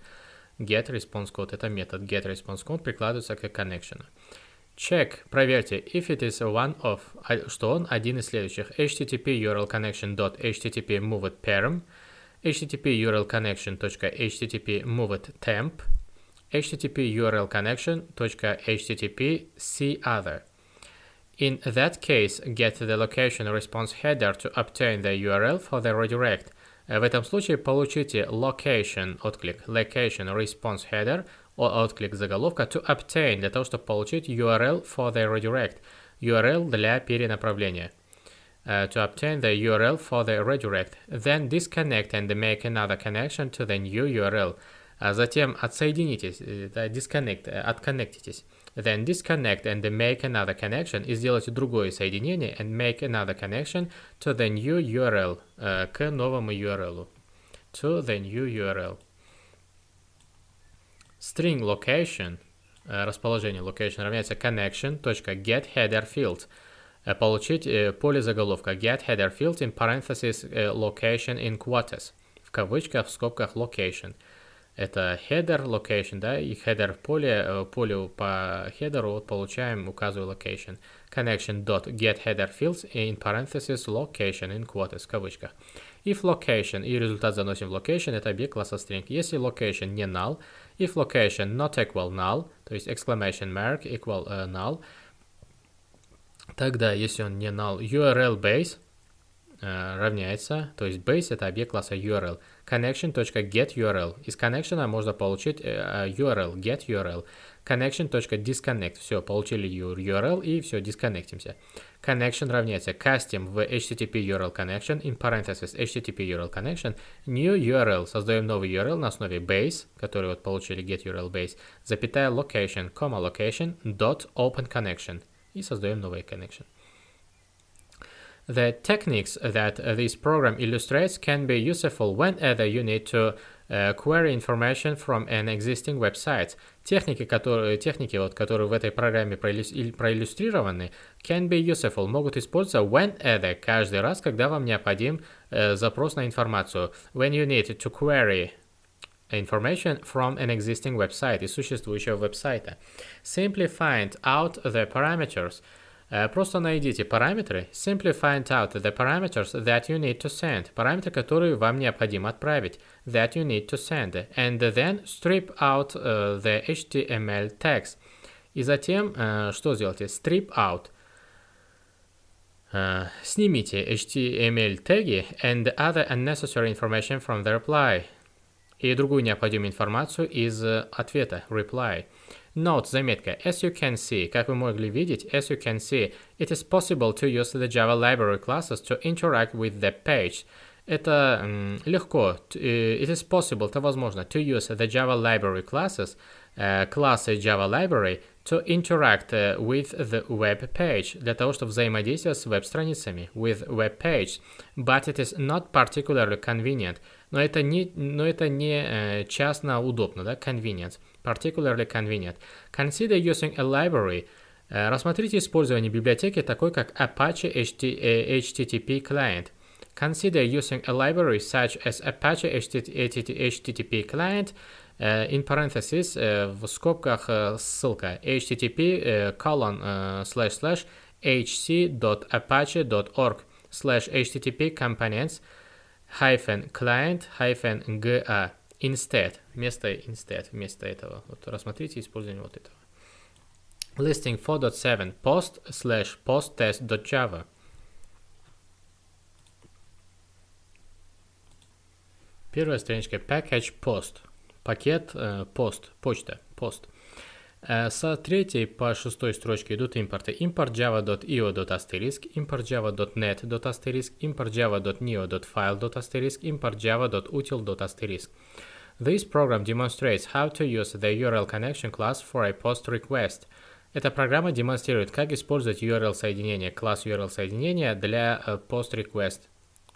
Get response код это метод get response код прикладывается к connection. Check, проверьте, if it is one of, что он один из следующих, http url connection.http move it parm, http url connection HTTP Moved temp, http url HTTP see other. In that case, get the location response header to obtain the URL for the redirect. Э, в этом случае получите location отклик, location response header or отклик заголовка to obtain для того, чтобы получить URL for the redirect, URL для перенаправления uh, to obtain the URL for the redirect, then disconnect and make another connection to the new URL. Uh, затем отсоединитесь, uh, э, disconnect, э, отконнектитесь. Then disconnect and make another connection и сделайте другое соединение and make another connection to the new URL, э, к новому URL. To the new URL. String location, расположение location равняется connection.getHeaderField. field получить поле заголовка get header field in parentheses location in quotes в кавычках в скобках location это header location да и header поле поле по хедеру вот получаем указываю location connection dot get header fields in parentheses location in quotes в кавычках if location и результат заносим в location это объект класса string если location не null if location not equal null то есть exclamation mark equal uh, null Тогда, если он не null, URL base равняется, то есть base это объект класса URL, connection.getURL. Из connection можно получить URL, getURL, connection.disconnect. Все, получили URL и все, дисконнектимся. Connection равняется custom в HTTP URL connection, in parentheses HTTP URL connection, new URL. Создаем новый URL на основе base, который вот получили get URL base, запятая location, comma location, dot open connection и создаем новый connection. The techniques that this program illustrates can be useful whenever you need to query information from an existing website. Техники, которые, техники вот, которые в этой программе проиллюстрированы, can be useful, могут использоваться whenever, каждый раз, когда вам необходим э, запрос на информацию. When you need to query information from an existing website, из существующего веб-сайта. Simply find out the parameters. Э, просто найдите параметры. Simply find out the parameters that you need to send. Параметры, которые вам необходимо отправить. That you need to send. And then strip out э, the HTML tags. И затем, uh, что сделайте? Strip out. snímite снимите HTML теги and other unnecessary information from the reply. и другую необходимую информацию из ответа reply. Note, заметка. As you can see, как вы могли видеть, as you can see, it is possible to use the Java library classes to interact with the page. Это легко. It is possible, это возможно, to use the Java library classes, классы Java library, to interact with the web page, для того, чтобы взаимодействовать с веб-страницами, with web page, but it is not particularly convenient но это не, но это не частно удобно, да, convenient, particularly convenient. Consider using a library. Рассмотрите использование библиотеки такой, как Apache HTTP Client. Consider using a library such as Apache HTTP Client in parentheses, в скобках ссылка http colon slash slash hc.apache.org slash http components slash hyphen client hyphen ga instead, вместо instead, вместо этого. Вот рассмотрите использование вот этого. Listing 4.7 post slash post test.java. Первая страничка package post. Пакет э, post, почта, post со третьей по шестой строчке идут импорты. import java.io.asterisk, import java.net.asterisk, import java.neo.file.asterisk, import java.util.asterisk. This program demonstrates how to use the URL connection class for a post request. Эта программа демонстрирует, как использовать URL соединение, класс URL соединения для post request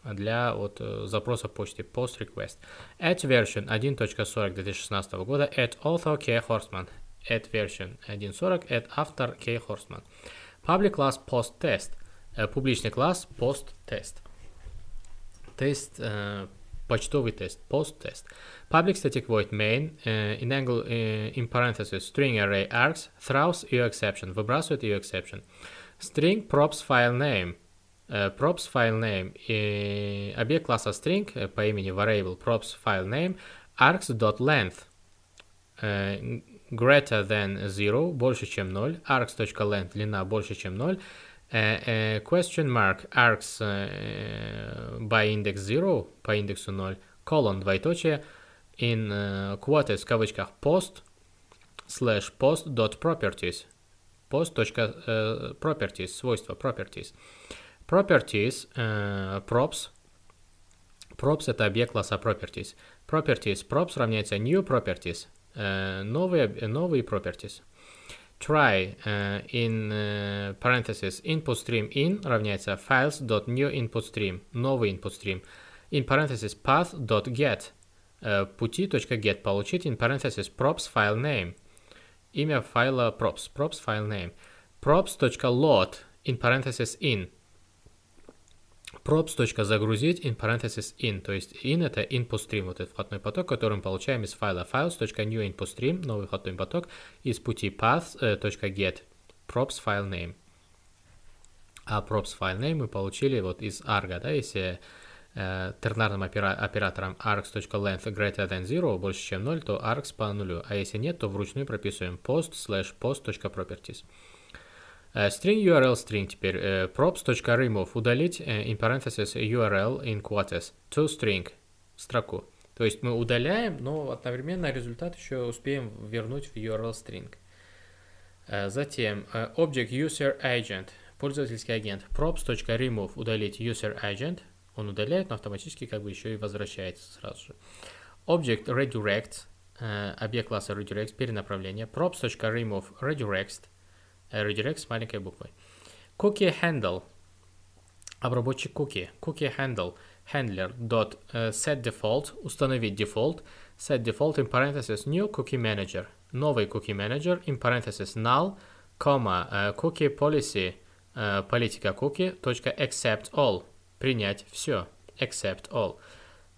для вот, запроса почты post request. At version 1.40 2016 года at author K. Horseman. at version 1.40 at after K. Horseman. Public class post test. Э, публичный класс post test. Тест э, почтовый тест, post test. Public static void main, uh, in angle, uh, in parentheses, string array args, throws EU exception, выбрасывает EU exception. String props file name, uh, props file name, uh, объект класса string uh, по имени variable props file name, args.length, Э, greater than 0, больше чем 0, arcs.length, длина больше чем 0, Uh, uh, question mark arcs uh, by index 0 по индексу 0 colon двоеточие in э, quotes в кавычках post slash post dot properties post точка properties свойства properties properties props props это объект класса properties properties props равняется new properties новые, новые properties. Try in parentheses input stream in равняется files dot new input stream, новый input stream. In parentheses path dot get пути точка get получить in parentheses props file name. Имя файла props, props file name. props точка load in parentheses in props.загрузить in parenthesis in, то есть in это input stream, вот этот входной поток, который мы получаем из файла files.new input stream, новый входной поток, из пути path.get э, props file name. А props file name мы получили вот из арга, да, если э, тернарным опера оператором args.length greater than 0, больше чем 0, то args по нулю, а если нет, то вручную прописываем post slash post.properties. Э, string URL string теперь э, props.remove удалить э, in parentheses URL in quotes to string строку. То есть мы удаляем, но одновременно результат еще успеем вернуть в URL string. Э, затем э, object user agent пользовательский агент props.remove удалить user agent он удаляет, но автоматически как бы еще и возвращается сразу же. Object redirect объект класса redirect перенаправление props.remove redirect redirect с маленькой буквы. Cookie handle. Обработчик cookie. Cookie handle. Handler. Dot, uh, set default. Установить дефолт. Set default in parentheses new cookie manager. Новый cookie manager in parentheses null, comma, uh, cookie policy, uh, политика cookie, точка accept all. Принять все. Accept all.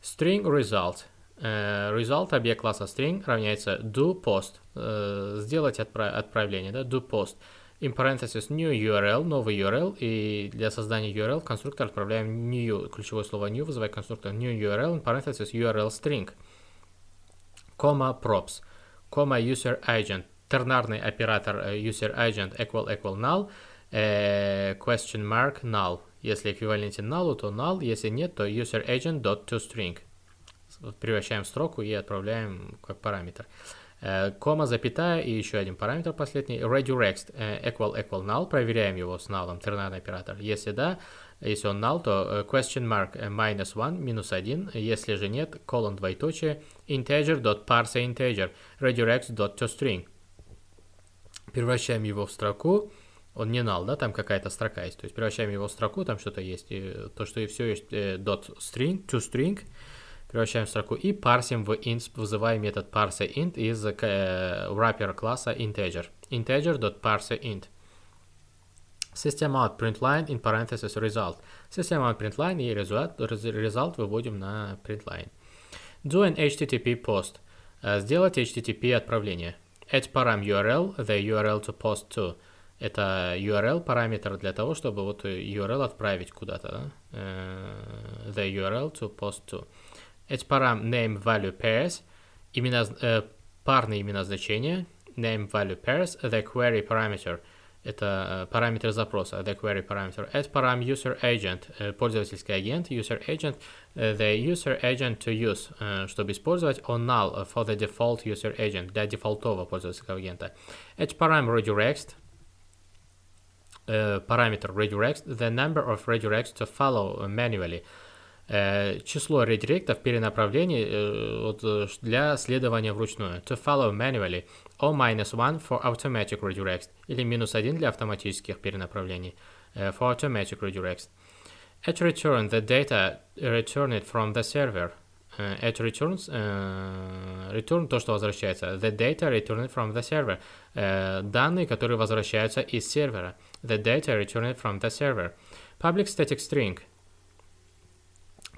String result. Uh, result объект класса string равняется do post. Uh, сделать отправ отправление, да, do post. Uh, in parentheses new URL, новый URL, и для создания URL в конструктор отправляем new, ключевое слово new, вызывая конструктор new URL, in parentheses URL string, comma props, comma user agent, тернарный оператор э, user agent equal equal null, э, question mark null. Если эквивалентен null, то null, если нет, то user agent dot to string. Превращаем в строку и отправляем как параметр. Э, Э, кома, запятая и еще один параметр последний. Redirect э, equal equal null. Проверяем его с null, тернарный оператор. Если да, если он null, то э, question mark minus one, минус один. Если же нет, колон двоеточие, integer integer dot dot parse to string Превращаем его в строку. Он не null, да, там какая-то строка есть. То есть превращаем его в строку, там что-то есть. то, что и все есть, dot string, to string превращаем в строку и парсим в int, вызывая метод parseInt из э, wrapper класса integer. integer.parseInt. Система от printline in parentheses result. Система и result, result выводим на println Do an HTTP post. Сделать HTTP отправление. Add param URL, the URL to post to. Это URL параметр для того, чтобы вот URL отправить куда-то. Да? The URL to post to. Эти парам name value pairs, имена, э, парные имена значения, name value pairs, the query parameter, это э, параметр запроса, the query parameter, add param user agent, э, пользовательский агент, user agent, э, the user agent to use, чтобы использовать, or null for the default user agent, для дефолтового пользовательского агента. Add param redirects, параметр redirects, the number of redirects to follow manually, число редиректов перенаправлений вот, для следования вручную. To follow manually. O minus one for automatic redirects. Или минус один для автоматических перенаправлений. For automatic redirects. At return, the data returned from the server. At returns, uh, return то, что возвращается. The data returned from the server. Uh, данные, которые возвращаются из сервера. The data returned from the server. Public static string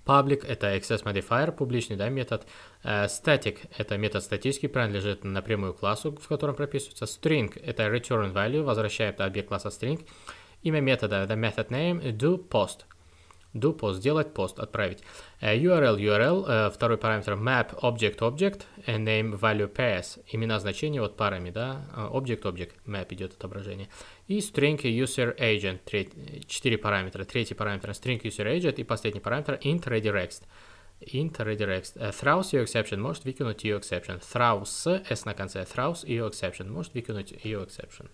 Public — это access modifier, публичный да, метод. Э, Static — это метод статический, принадлежит напрямую классу, в котором прописывается. String — это return value, возвращает объект класса string. Имя метода — это method name, do post. Do post, сделать пост, отправить. Э, URL, URL, э, второй параметр map, object, object, and name, value, pairs. Имена, значения вот парами, да, object, object, map идет отображение. и string user agent, 3, 4 параметра, третий параметр string user agent и последний параметр int redirect Int redirect Uh, э, throws your exception может выкинуть ее exception. Throws, s на конце, throws ее exception может выкинуть ее exception.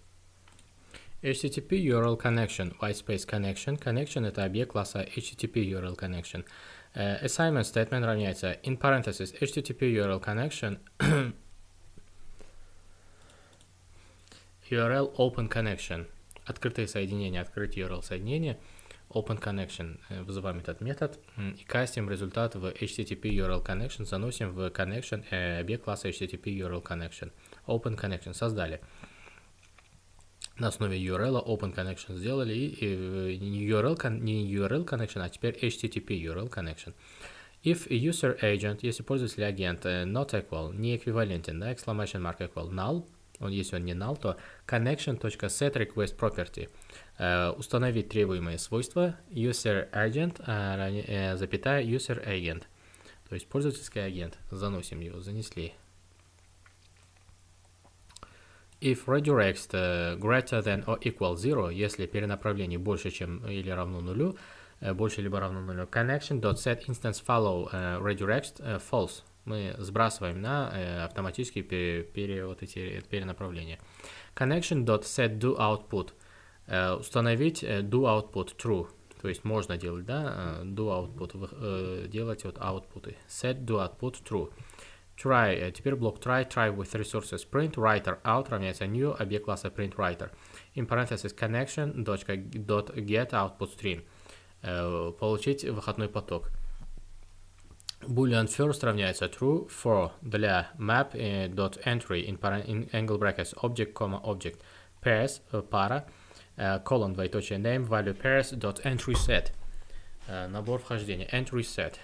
HTTP URL connection, white space connection. Connection это объект класса HTTP URL connection. Uh, assignment statement равняется in parentheses HTTP URL connection URL Open Connection. Открытое соединение, открыть URL соединение. Open Connection. Вызываем этот метод и кастим результат в HTTP URL Connection. Заносим в Connection э, объект класса HTTP URL Connection. Open Connection создали. На основе URL Open Connection сделали и, и не, URL, не URL Connection, а теперь HTTP URL Connection. If user agent, если пользователь агент, not equal, не эквивалентен, да, exclamation mark equal, null, он, если он не null, то connection.setRequestProperty э, установить требуемые свойства userAgent, э, а, э, запятая userAgent, то есть пользовательский агент. Заносим его, занесли. If redirect э, greater than or equal zero, если перенаправление больше, чем или равно нулю, э, больше либо равно нулю, connection.setInstanceFollow э, redirects false мы сбрасываем на э, автоматически пере, пере, вот эти э, перенаправления. Connection.setDoOutput э, установить э, doOutput true, то есть можно делать, да, э, doOutput, э, делать вот outputы set doOutput true. Try, э, теперь блок try, try with resources, print writer, out равняется new, объект класса print writer, in parentheses connection.getOutputStream, э, получить выходной поток. Boolean first равняется true for для map uh, dot entry in, in angle brackets object, comma object pairs uh, пара uh, colon двоеточие name value pairs dot entry set uh, набор вхождения entry set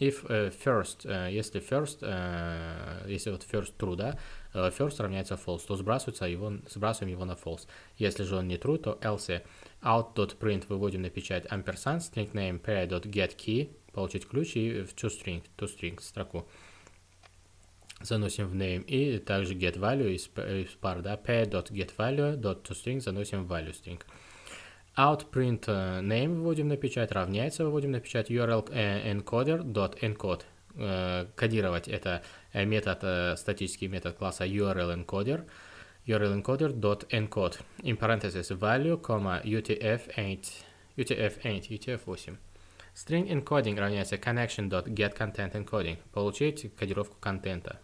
if uh, first uh, если first uh, если вот first true да uh, first равняется false то сбрасывается его сбрасываем его на false если же он не true то else out dot print выводим на печать ampersand с name pair dot get key получить ключ и в toString, toString строку. Заносим в name и также get value из из par, да, p.getValue.toString заносим в value string. Outprint name выводим на печать, равняется, выводим на печать URL encoder.encode. Кодировать это метод, статический метод класса URL encoder. URL encoder.encode. In parentheses value, comma, utf8, utf8, utf8. String encoding равняется connection.getContentEncoding. Получить кодировку контента.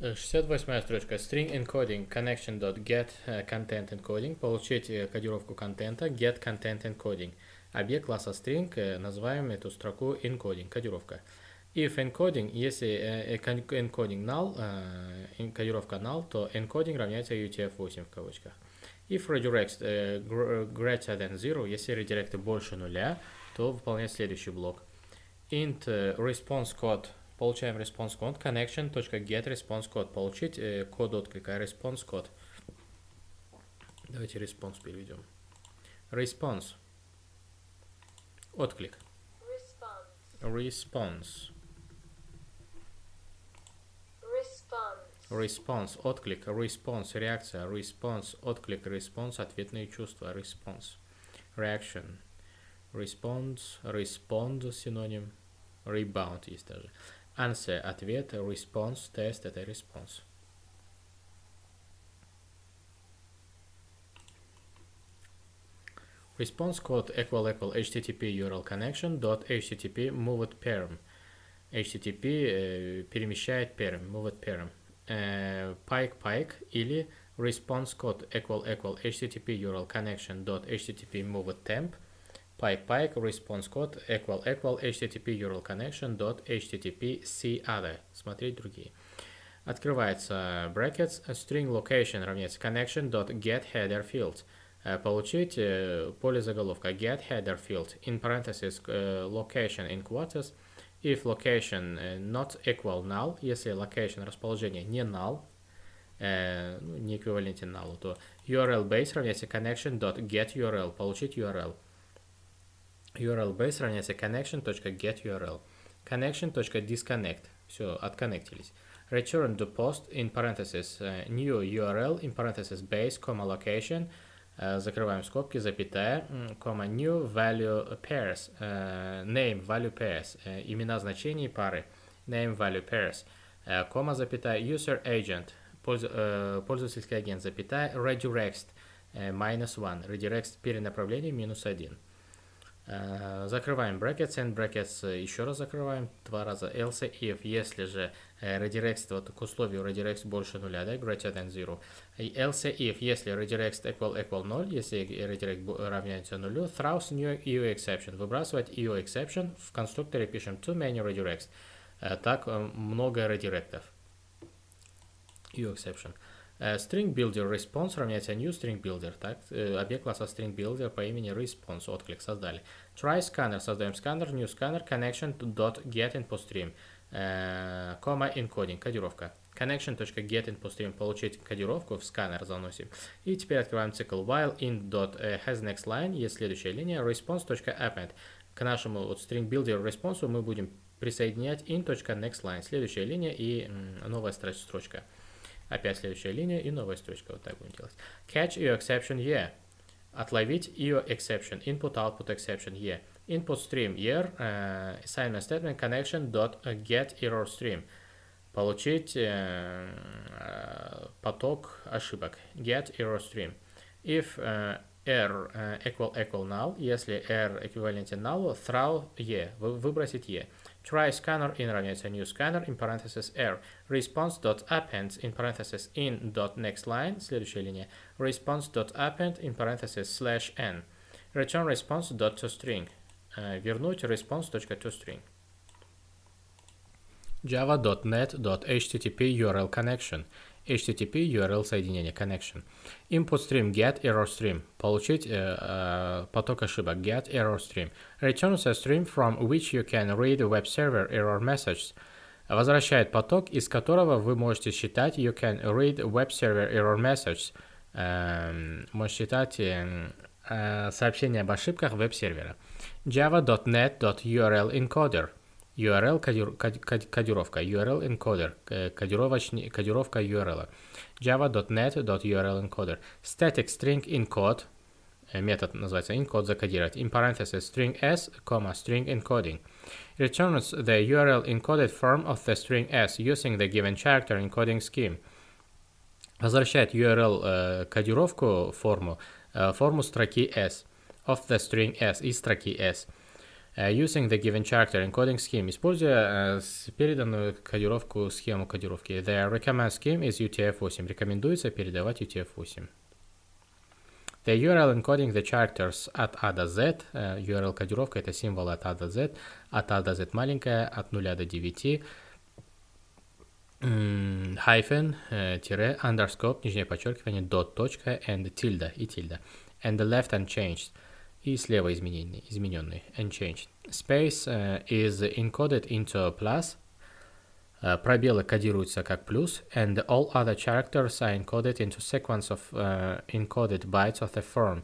68 строчка. String encoding connection.getContentEncoding. Получить кодировку контента getContentEncoding. Объект класса string. Называем эту строку encoding, кодировка. If encoding, если encoding null, кодировка null, то encoding равняется UTF-8 в кавычках. If redirect э, greater than zero, если редиректы больше нуля, то выполнять следующий блок. Int response code, получаем response code, connection.get response code, получить э, код отклика, response code. Давайте response переведем. Response. Отклик. Response. response. Response, отклик, response, реакция, response, отклик, response, ответные чувства, response, reaction, response, respond, синоним, rebound есть даже. Answer, ответ, response, тест, это response. Response code equal equal http URL connection dot http move it perm. http э, перемещает perm, move it perm. Э, pike pike или response code equal equal http url connection dot http move temp pike pike response code equal equal http url connection dot http see other смотреть другие открывается brackets string location равняется connection dot get header fields э, получить э, поле заголовка get header field in parentheses location in quarters if location eh, not equal null, если location расположение не null, э, не эквивалентен null, то URL base равняется URL получить URL. URL base равняется connection.getURL. Connection.disconnect. Все, отконнектились. Return to post in parentheses uh, э, new URL in parentheses base, comma location закрываем скобки, запятая, comma new value pairs, name value pairs, имена значений пары, name value pairs, comma запятая, user agent, пользовательский агент, запятая, redirect, minus one, redirect перенаправление минус один. Закрываем brackets, and brackets еще раз закрываем, два раза else if, если же redirect, вот к условию redirect больше нуля, да, greater than zero. И else if, если redirect equal equal 0, если redirect равняется нулю, throws new EU exception, выбрасывать EU exception, в конструкторе пишем too many redirects, так много редиректов. EU exception. String Builder Response равняется New String Builder. Так, объект класса String Builder по имени Response, отклик, создали. Try Scanner, создаем scanner New Scanner, Connection to dot get input stream. Кома э, encoding, кодировка. Connection.get input stream, получить кодировку в сканер заносим. И теперь открываем цикл while in in.hasNextLine, э, есть следующая линия, response.append. К нашему вот string builder response мы будем присоединять in.nextLine, следующая линия и новая строчка. Опять следующая линия и новая строчка, вот так будем делать. Catch your exception, yeah. Отловить your exception, input-output exception, yeah. input stream here uh, a statement connection dot get error stream получить uh, поток ошибок get error stream if uh, r uh, equal equal null если r эквивалентен null throw e выбросить e try scanner in равняется new scanner in parenthesis r response dot append in parenthesis in dot next line следующая линия response dot append in parenthesis slash n return response dot to string вернуть response.toString. java.net.http URL connection http URL соединение connection input stream get error stream получить э, э, поток ошибок get error stream returns a stream from which you can read web server error messages возвращает поток из которого вы можете считать you can read web server error messages э, можете считать э, сообщение об ошибках веб-сервера э, java.net.url encoder. URL кодировка, URL encoder, кодировочный, кодировка URL, java.net.url encoder, static string encode, метод называется encode, закодировать, in parentheses string s, comma, string encoding, returns the URL encoded form of the string s using the given character encoding scheme, возвращает URL кодировку форму, форму строки s, of the string s из строки s. Uh, using the given character encoding scheme, используя uh, переданную кодировку, схему кодировки. The recommend scheme is UTF-8. Рекомендуется передавать UTF-8. The URL encoding the characters от A до Z, uh, URL кодировка это символ от A до Z, от A до Z маленькая, от 0 до 9, hyphen, тире, underscore, нижнее подчеркивание, dot, точка, and tilde, и tilde. And the left unchanged. Uh, и слева измененный, измененный unchanged. Space uh, is encoded into plus. Uh, пробелы кодируются как плюс, and all other characters are encoded into sequence of uh, encoded bytes of the form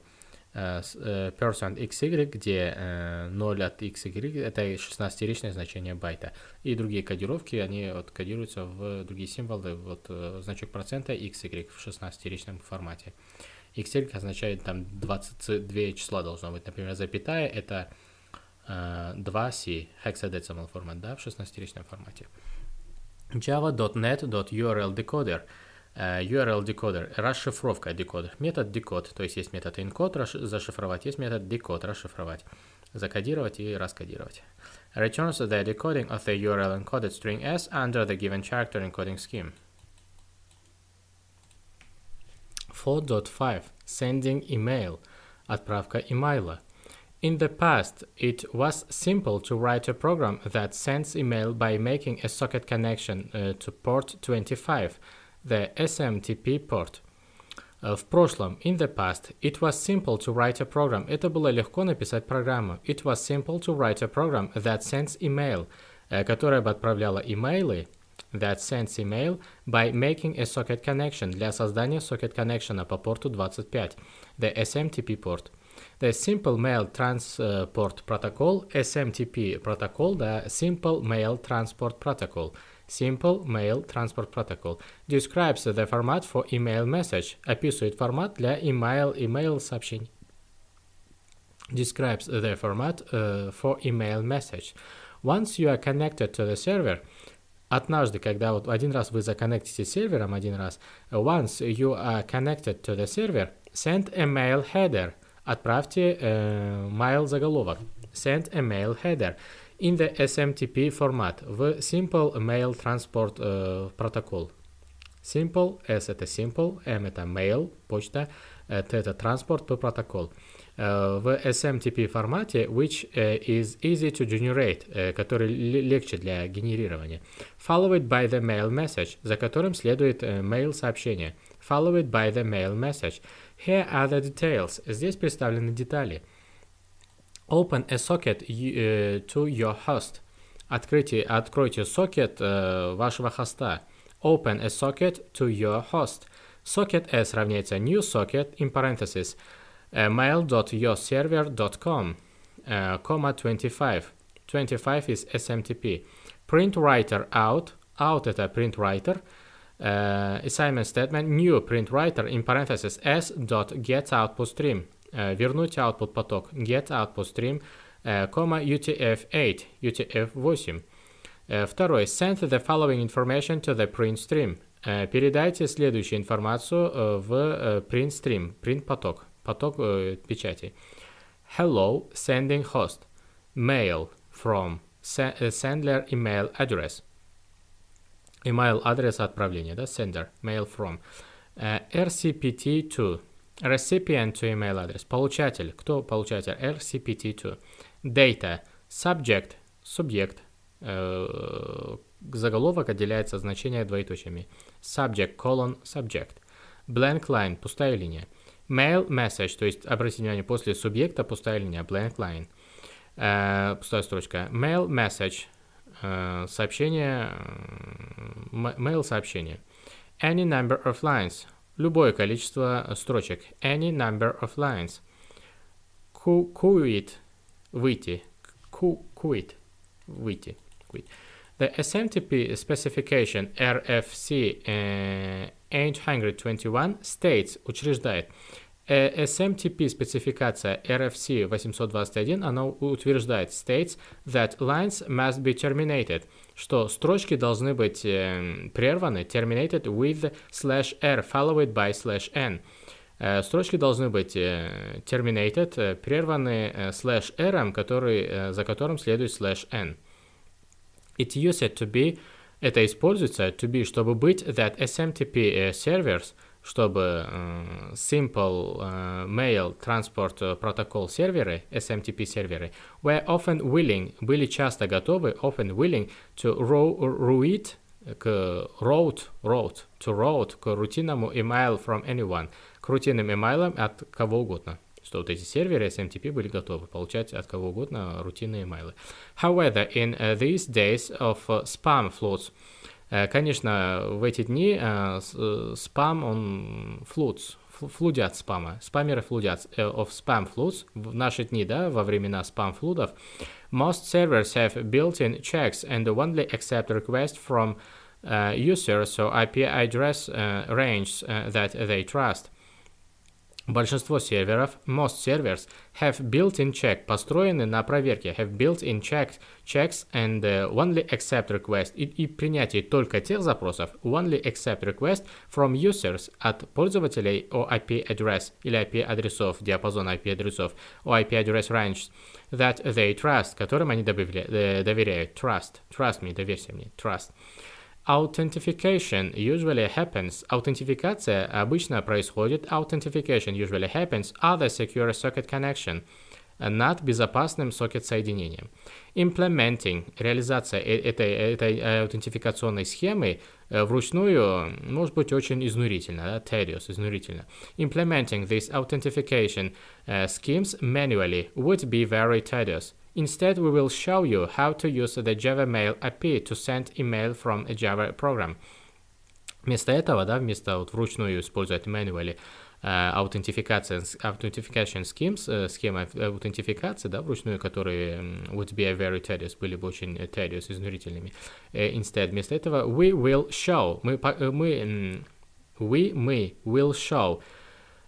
uh, uh, percent %xy, где uh, 0 от xy — это 16-ричное значение байта. И другие кодировки, они вот кодируются в другие символы, вот значок процента xy в 16-ричном формате. Uh, Excel означает там 22 числа должно быть. Например, запятая — это э, 2C, hexadecimal формат, да, в 16-ричном формате. java.net.url uh, URL decoder, э, расшифровка декодер. метод decode, то есть есть метод encode, расш... зашифровать, есть метод decode, расшифровать, закодировать и раскодировать. Returns the decoding of the URL encoded string s under the given character encoding scheme. 4.5 Sending email отправка имейла. In the past, it was simple to write a program that sends email by making a socket connection uh, to port 25, the SMTP port. Э, в прошлом, in the past, it was simple to write a program. Это было легко написать программу. It was simple to write a program that sends email, э, которая бы отправляла имейлы that sends email by making a socket connection для создания socket connection по порту 25, the SMTP port. The Simple Mail Transport Protocol, SMTP protocol, the Simple Mail Transport Protocol, Simple Mail Transport Protocol, describes the format for email message, описывает формат для email, email сообщений. Describes the format uh, for email message. Once you are connected to the server, однажды, когда вот один раз вы законнектите с сервером один раз, once you are connected to the server, send a mail header. Отправьте э, mail заголовок. Send a mail header in the SMTP format, в Simple Mail Transport э, протокол. Simple, S это simple, M это mail, почта, T это transport P протокол. Э, Э, в SMTP формате, which э, is easy to generate, э, который легче для генерирования, followed by the mail message, за которым следует mail сообщение, followed by the mail message. Here are the details. Здесь представлены детали. Open a socket to your host. Открытие откройте сокет вашего хоста. Open a socket to your host. Socket S равняется new socket in parentheses uh, mail.yourserver.com uh, comma 25 25 is smtp print writer out out at a print writer uh, assignment statement new print writer in parentheses s dot get output stream uh, вернуть output поток get output stream uh, comma utf8 utf8 uh, второй send the following information to the print stream uh, передайте следующую информацию э, в э, print stream print поток поток э, печати. Hello, sending host. Mail from sender email address. Email адрес отправления, да, sender, mail from. Uh, RCPT2. Recipient to email адрес. Получатель. Кто получатель? RCPT2. Data. Subject. Субъект. Uh, заголовок отделяется значение двоеточиями. Subject, colon, subject. Blank line. Пустая линия. Mail message, то есть, обратите внимание, после субъекта пустая линия, blank line, э, пустая строчка. Mail message, э, сообщение, э, mail сообщение. Any number of lines, любое количество строчек. Any number of lines. Quit, выйти. Quit, выйти. Quit. The SMTP specification RFC uh, 821 States учреждает э, SMTP спецификация RFC 821, она утверждает states that lines must be terminated, что строчки должны быть э, прерваны, terminated with slash r followed by slash n. Э, строчки должны быть э, terminated, э, прерваны э, slash r, который, э, за которым следует slash n. It used to be это используется to be, чтобы быть that SMTP servers, чтобы simple mail transport protocol серверы, SMTP серверы, were often willing, были часто готовы, often willing to route к road, road, to road, к рутинному email from anyone, к рутинным email от кого угодно что вот эти серверы SMTP были готовы получать от кого угодно рутинные майлы. However, in these days of spam floods, конечно, в эти дни спам, он floods, флудят спама, спамеры флудят, of spam floods, в наши дни, да, во времена спам-флудов, most servers have built-in checks and only accept requests from uh, users so IP address uh, ranges uh, that they trust. Большинство серверов, most servers, have built-in check, построены на проверке, have built-in checks, checks and uh, only accept request и, и принятие только тех запросов, only accept request from users от пользователей о IP address или IP адресов, диапазон IP адресов, о IP address range that they trust, которым они добавили, э, доверяют, trust, trust me, доверься мне, trust. Uh, Authentication usually happens. Аутентификация обычно происходит. Authentication usually happens other secure socket connection над uh, безопасным сокет-соединением. Implementing – реализация э, этой, этой э, аутентификационной схемы э, вручную может быть очень изнурительно, да? tedious, изнурительно. Implementing these authentication schemes manually would be very tedious – Instead, we will show you how to use the Java Mail API to send email from a Java program. Вместо этого, да, вместо вот вручную использовать manually uh, э, authentication, authentication schemes, uh, э, схемы э, аутентификации, да, вручную, которые would be very tedious, были бы очень tedious, изнурительными. Uh, instead, вместо этого, we will show, мы, мы, we, мы will show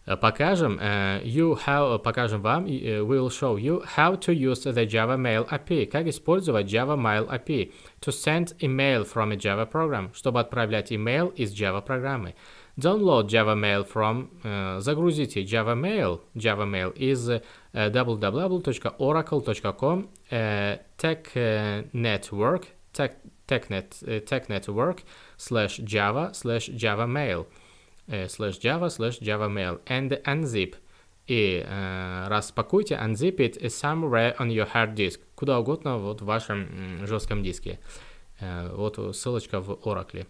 Э, покажем, э, you how, э, покажем вам, will show you how to use the Java Mail API, как использовать Java Mail API, to send email from a Java program, чтобы отправлять email из Java программы. Download Java Mail from, uh, загрузите Java Mail, Java Mail из uh, www.oracle.com uh, tech uh, network, tech, tech, net, uh, tech network slash java slash java mail. Uh, slash э, java slash java mail and unzip. И э, распакуйте, unzip it somewhere on your hard disk, куда угодно вот в вашем жестком диске. Э, вот ссылочка в Oracle.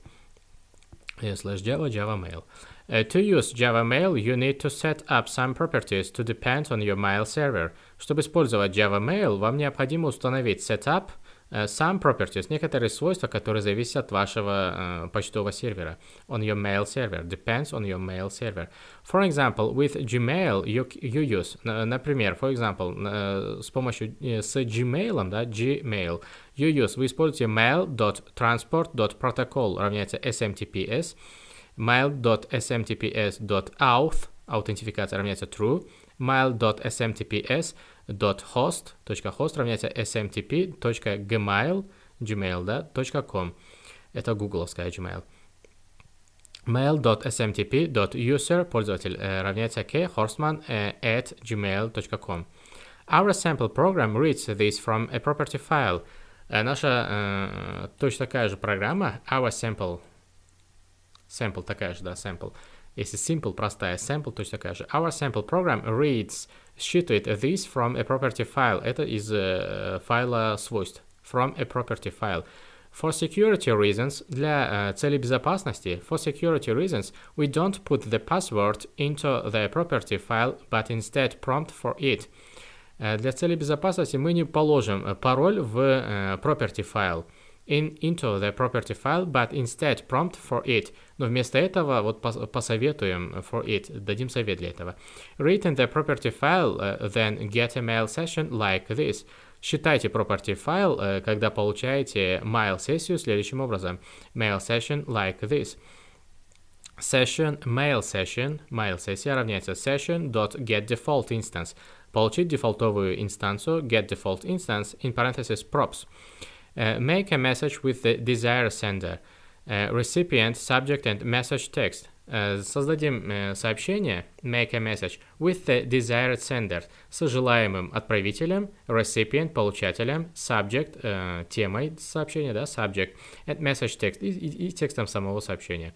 slash э, java java mail. Uh, to use Java Mail, you need to set up some properties to depend on your mail server. Чтобы использовать Java Mail, вам необходимо установить setup – some э, properties, некоторые свойства, которые зависят от вашего э, почтового сервера. On your mail server, depends on your mail server. For example, with Gmail you, you use, например, for example, э, с помощью, э, с Gmail, да, Gmail, you use, вы используете mail.transport.protocol равняется SMTPS, mail.smtps.auth, аутентификация равняется true, mail.smtps.host. .host равняется smtp.gmail, gmail, да, .com. Это гугловская Gmail. mail.smtp.user, пользователь, э, равняется k, horseman, э, at gmail.com. Our sample program reads this from a property file. Э, наша э, точно такая же программа, our sample, sample такая же, да, sample, is a simple, простая sample, To такая же. Our sample program reads, считывает this from a property file. Это из э, файла свойств. From a property file. For security reasons, для э, цели безопасности, for security reasons, we don't put the password into the property file, but instead prompt for it. Э, для цели безопасности мы не положим э, пароль в э, property file in, into the property file, but instead prompt for it. Но вместо этого вот посоветуем for it, дадим совет для этого. Read in the property file, э, then get a mail session like this. Считайте property file, э, когда получаете mail сессию следующим образом. Mail session like this. Session, mail session, mail сессия равняется default instance. Получить дефолтовую инстанцию default instance in parentheses props. Uh, make a message with the desired sender, uh, recipient, subject, and message text. Uh, создадим э, сообщение make a message with the desired sender с желаемым отправителем, recipient, получателем, subject, э, темой сообщения, да, subject, and message text и, и, и текстом самого сообщения.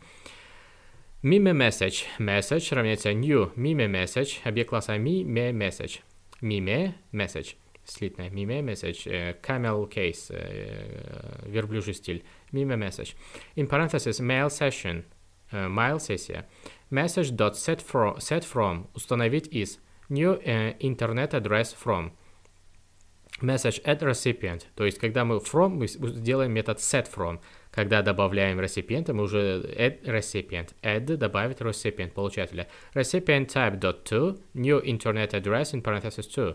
Mime message. Message равняется new. Mime message. Объект класса Mime message. Mime message. slītnē, mīmē message, camel case, верблюжий стиль, mīmē message. In parentheses mail session, mail сессия. message dot set from, установить из new internet address from. Message at recipient, то есть когда мы from, мы сделаем метод set from. Когда добавляем реципиента, мы уже add recipient, add добавить recipient, получателя. Recipient type dot type.to, new internet address in parentheses 2.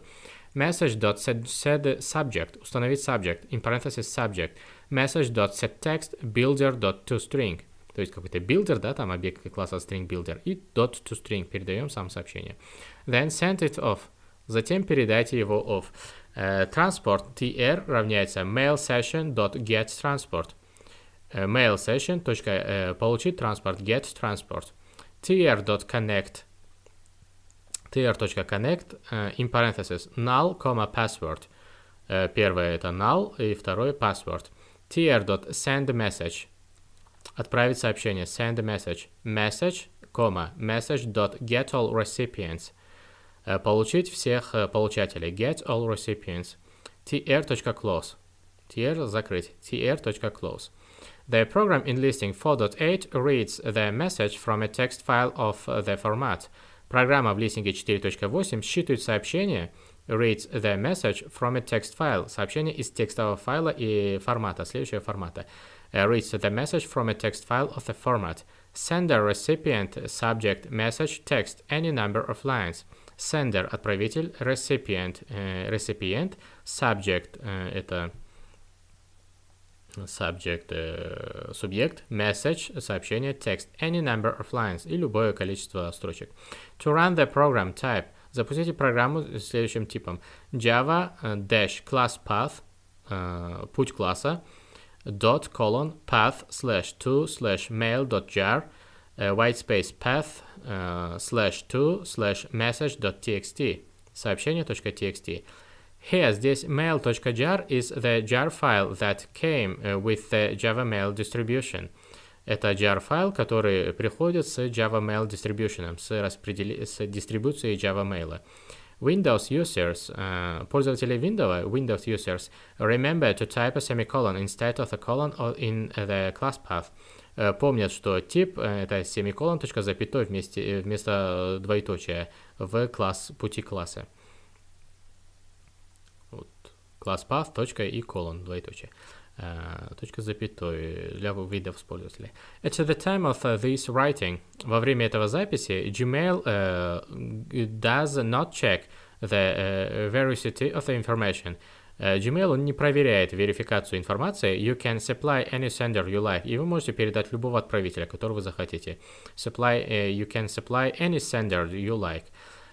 message.setSubject, установить subject, in parentheses, subject, message.setText, builder.toString, то есть какой-то builder, да, там объект класса string builder, и .toString, передаем сам сообщение. Then send it off, затем передайте его off. Uh, э, tr равняется mail session.getTransport, uh, э, mail session. Uh, э, получить транспорт, get transport. tr.connect clear.connect э, in parentheses null, comma password. Э, первое это null и второе password. Send message. Отправить сообщение. Send message. Message, comma, message.get all recipients. Э, получить всех получателей. Get all recipients. tr.close. tr закрыть. tr.close. The program in listing 4.8 reads the message from a text file of the format. Программа в листинге 4.8 считывает сообщение reads the message from a text file, сообщение из текстового файла и формата, следующего формата. Reads the message from a text file of the format. Sender, recipient, subject, message, text, any number of lines. Sender – отправитель, recipient, э, recipient, subject э, – это subject, э, subject, message, сообщение, текст, any number of lines и любое количество строчек. To run the program type, запустите программу с следующим типом Java э, dash class path, э, путь класса, dot colon path slash to slash mail dot jar, э, white space path э, slash to slash message dot txt, сообщение.txt. Here, this mail.jar is the jar file that came uh, with the Java Mail distribution. Это jar файл, который приходит с Java Mail distribution, с, распредел... с дистрибуцией Java Mail. Windows users, uh, пользователи Windows, Windows users, remember to type a semicolon instead of a colon in the class path. Uh, помнят, что тип uh, это семиколон, точка запятой вместе, вместо двоеточия в класс, пути класса. ClassPath, точка и колон, двоеточие. Э, точка запятой для видов пользователей. At the time of э, this writing, во время этого записи, Gmail uh, does not check the uh, veracity of the information. Uh, Gmail он не проверяет верификацию информации. You can supply any sender you like. И вы можете передать любого отправителя, которого вы захотите. Supply, uh, you can supply any sender you like.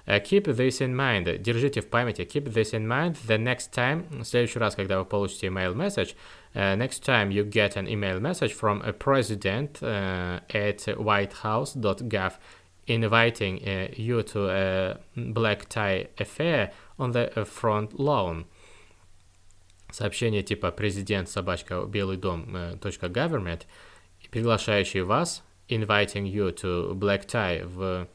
Uh, keep this in mind. Держите в памяти. Keep this in mind. The next time, в следующий раз, когда вы получите email message, uh, next time you get an email message from a president uh, at whitehouse.gov inviting uh, you to a black tie affair on the front lawn. Сообщение типа президент собачка белый дом э, точка .government, приглашающий вас, inviting you to black tie в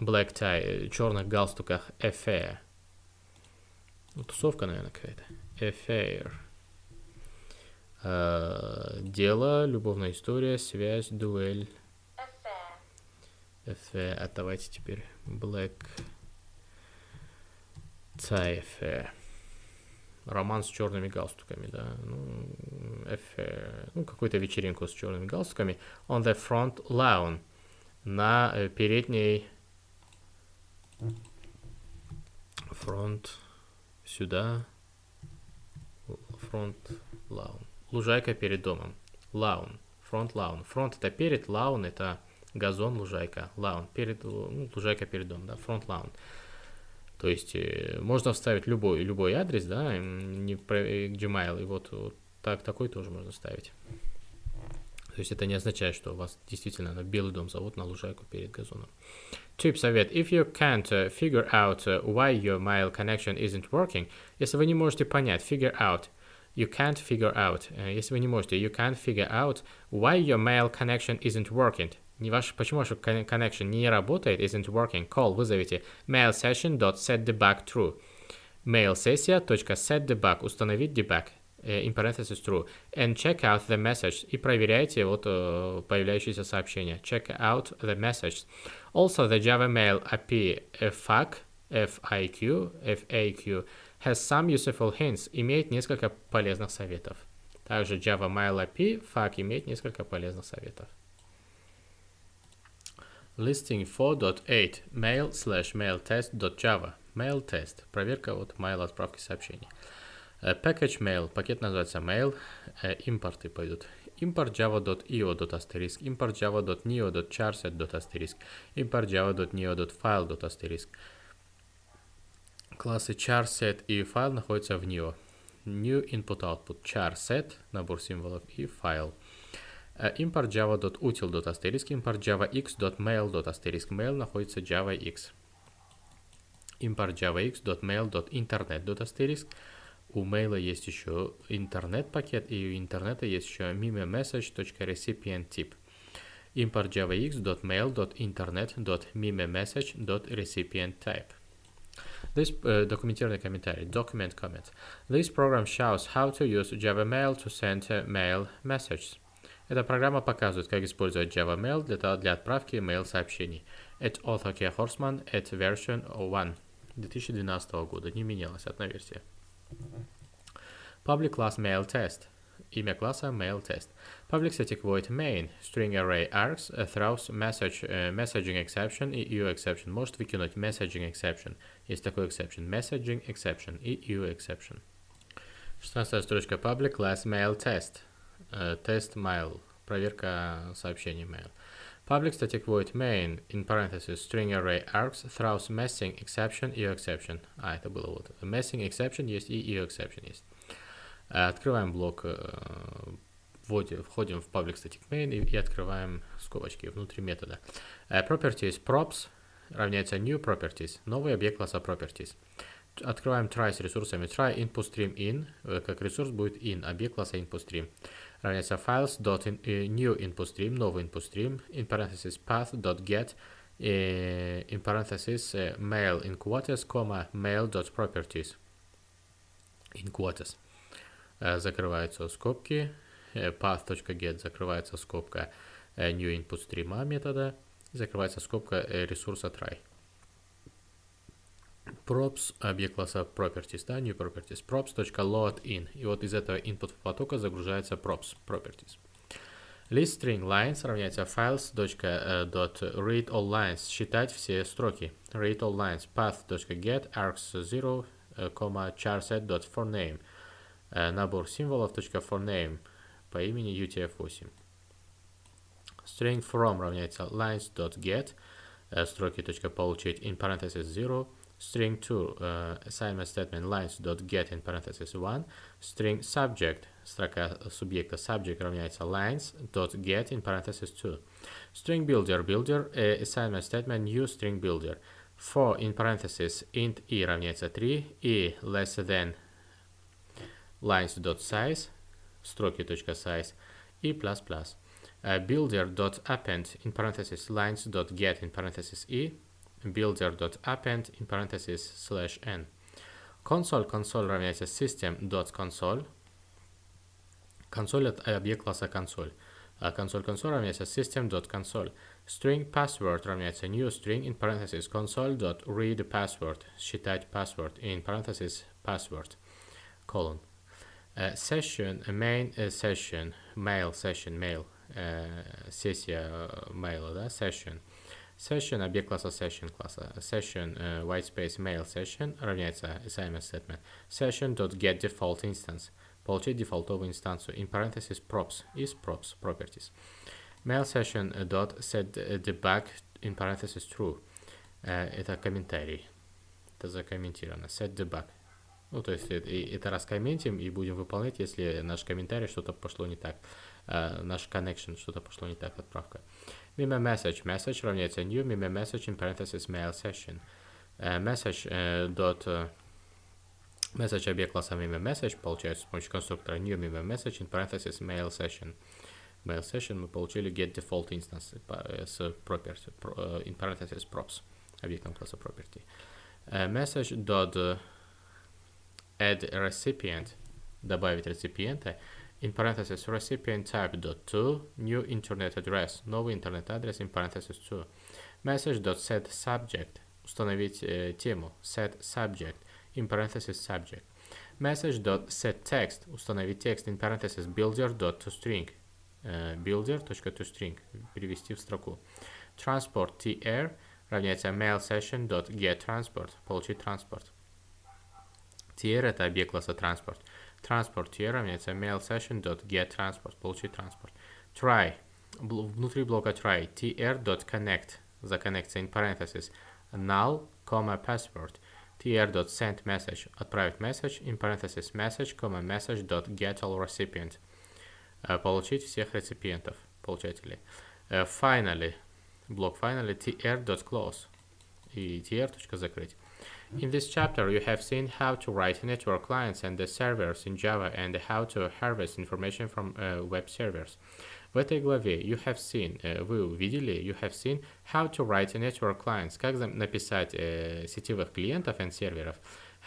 Black tie, черных галстуках affair. Ну, тусовка, наверное, какая-то. Affair. Uh, дело, любовная история, связь, дуэль. Affair. Affair. А давайте теперь Black tie affair. Роман с черными галстуками, да. Ну, affair. Ну, какую-то вечеринку с черными галстуками. On the front lawn. На э, передней фронт сюда, фронт лаун. Лужайка перед домом. Лаун. Фронт лаун. Фронт это перед, лаун это газон, лужайка. Лаун. Перед, ну, лужайка перед домом, да, фронт лаун. То есть э, можно вставить любой, любой адрес, да, не Gmail, э, и вот, вот так, такой тоже можно ставить. То есть это не означает, что у вас действительно на белый дом зовут на лужайку перед газоном. Tip совет. If you can't uh, figure out uh, why your mail connection isn't working, если вы не можете понять, figure out, you can't figure out, It's э, если вы не можете, you can't figure out why your mail connection isn't working, не ваш, почему ваш connection не работает, isn't working, call, вызовите mailsession.setdebug true, Mail debug. установить debug, in parenthesis true, and check out the message, и проверяйте вот появляющиеся сообщения. Check out the message. Also, the Java Mail API FAQ, FIQ, FAQ has some useful hints, имеет несколько полезных советов. Также Java Mail API FAQ имеет несколько полезных советов. Listing 4.8 mail slash mail test.java mail test проверка вот mail отправки сообщений. Package mail, пакет называется mail, импорты пойдут. Import java.io.asterisk import java.neo import java.neo Классы charset и файл находятся в neo. New input output charset, набор символов и файл. Import java.util.asterisk import java.x.mail.asterisk mail находится javax. Import java.x.mail.internet.asterisk asterisk, у мейла есть еще интернет-пакет, и у интернета есть еще mimemessage.recipient тип. Import javx.mail.internet.mimemessage.recipient type. This uh, документированный комментарий, document comment. This program shows how to use Java Mail to send mail messages. Эта программа показывает, как использовать Java Mail для, для отправки mail сообщений. At author Horseman at version 1 2012 года. Не менялась одна версия. Public class mail test. Имя класса mail test. Public static void main. String array args throws message uh, messaging exception EU exception. Может выкинуть messaging exception. Есть такой exception. Messaging exception. EU exception. 16 строчка public class mail test. Uh, test mail. Проверка сообщений mail. Public static void main, in parentheses, string array args, throws messing exception, io exception. А, это было вот. Messing exception есть и io exception есть. Открываем блок, вводим, входим в public static main и, и открываем скобочки внутри метода. Properties props равняется new properties, новый объект класса properties. Открываем try с ресурсами try input stream in, как ресурс будет in, объект класса input stream равняется files dot in, new input stream, новый input stream, in parentheses path dot get, in parentheses mail in quotas, comma, mail dot properties in quotas. Закрываются скобки, path.get закрывается скобка new input stream метода, закрывается скобка ресурса try props, объект класса properties, да, new properties, props.load in. И вот из этого input потока загружается props, properties. List string lines равняется files dot read all lines, считать все строки. Read all lines, path get args0, charset.forname. Набор символов for name по имени utf8. String from равняется lines lines.get, строки .получить in parentheses 0, string 2 uh, assignment statement lines dot get in parenthesis 1 string subject строка субъекта subject равняется lines dot get in parenthesis 2 string builder builder uh, assignment statement new string builder for in parenthesis int e равняется 3 e less than lines dot size строки точка size e plus plus uh, builder dot append in parenthesis lines dot get in parenthesis e builder.append in parentheses slash n. Console console равняется system.console. Консоль — это объект класса console. А консоль консоль равняется system.console. String password равняется new string in parentheses console.read password. Считать password in parentheses password. Colon. Uh, session, main uh, session, mail session, mail, uh, сессия mail, да, session. session, объект класса session класса session uh, space mail session равняется assignment statement session dot get default instance получить дефолтовую инстанцию in parentheses props is props properties mail session dot set debug in parentheses true э, это комментарий это закомментировано set debug ну, то есть это, это раскомментим и будем выполнять, если наш комментарий что-то пошло не так, э, наш connection что-то пошло не так, отправка. Uh, Mime message. Message равняется new. Mime message in parentheses mail session. Message dot message объект класса mime message получается с помощью конструктора new mime message in mail session. Mail session мы получили get default instance с property in parenthesis props объектом класса property. Message dot add recipient добавить реципиента in parentheses recipient type dot two new internet address новый internet address in parentheses two message dot set subject установить э, тему set subject in parentheses subject message dot set text установить текст in parentheses builder dot to string builder точка to string перевести в строку transport tr равняется mail session dot get transport получить транспорт tr это объект класса транспорт Transport here mail session get transport получить транспорт. Try. Внутри блока try. tr.connect. Законнекция in parenthesis. Null, comma, password. tr.send message. Отправить message in parenthesis message, comma, message get all recipient. Получить всех реципиентов, получателей. Finally. Блок finally tr.close. И tr. закрыть. In this chapter, you have seen how to write network clients and the servers in Java and how to harvest information from uh, web servers. В этой главе you have seen, вы uh, увидели, you have seen how to write network clients, как написать э, сетевых клиентов and серверов,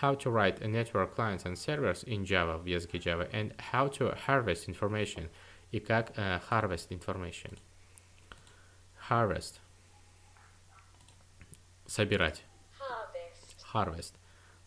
how to write network clients and servers in Java, в языке Java, and how to harvest information, и как э, harvest information. Harvest. Собирать harvest.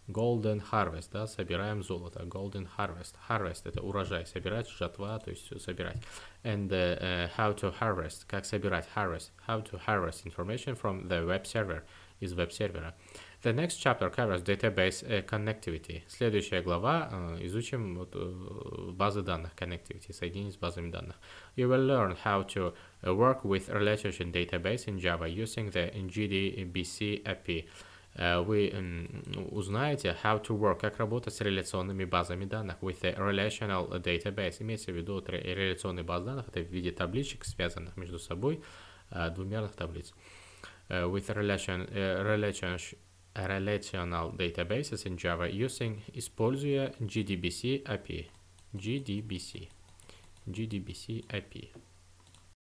Golden harvest, да, собираем золото. Golden harvest. Harvest – это урожай, собирать, жатва, то есть собирать. And uh, uh, how to harvest, как собирать, harvest. How to harvest information from the web server, из веб-сервера. The next chapter covers database uh, connectivity. Следующая глава uh, изучим вот, uh, базы данных connectivity, соединение с базами данных. You will learn how to work with relationship database in Java using the GDBC API. Э, вы ну, узнаете how to work, как работать с реляционными базами данных with a relational database. Имеется в виду реляционные базы данных, это в виде табличек, связанных между собой э, двумерных таблиц. Э, with relation, relation, relational databases in Java using, используя GDBC API. GDBC. GDBC API.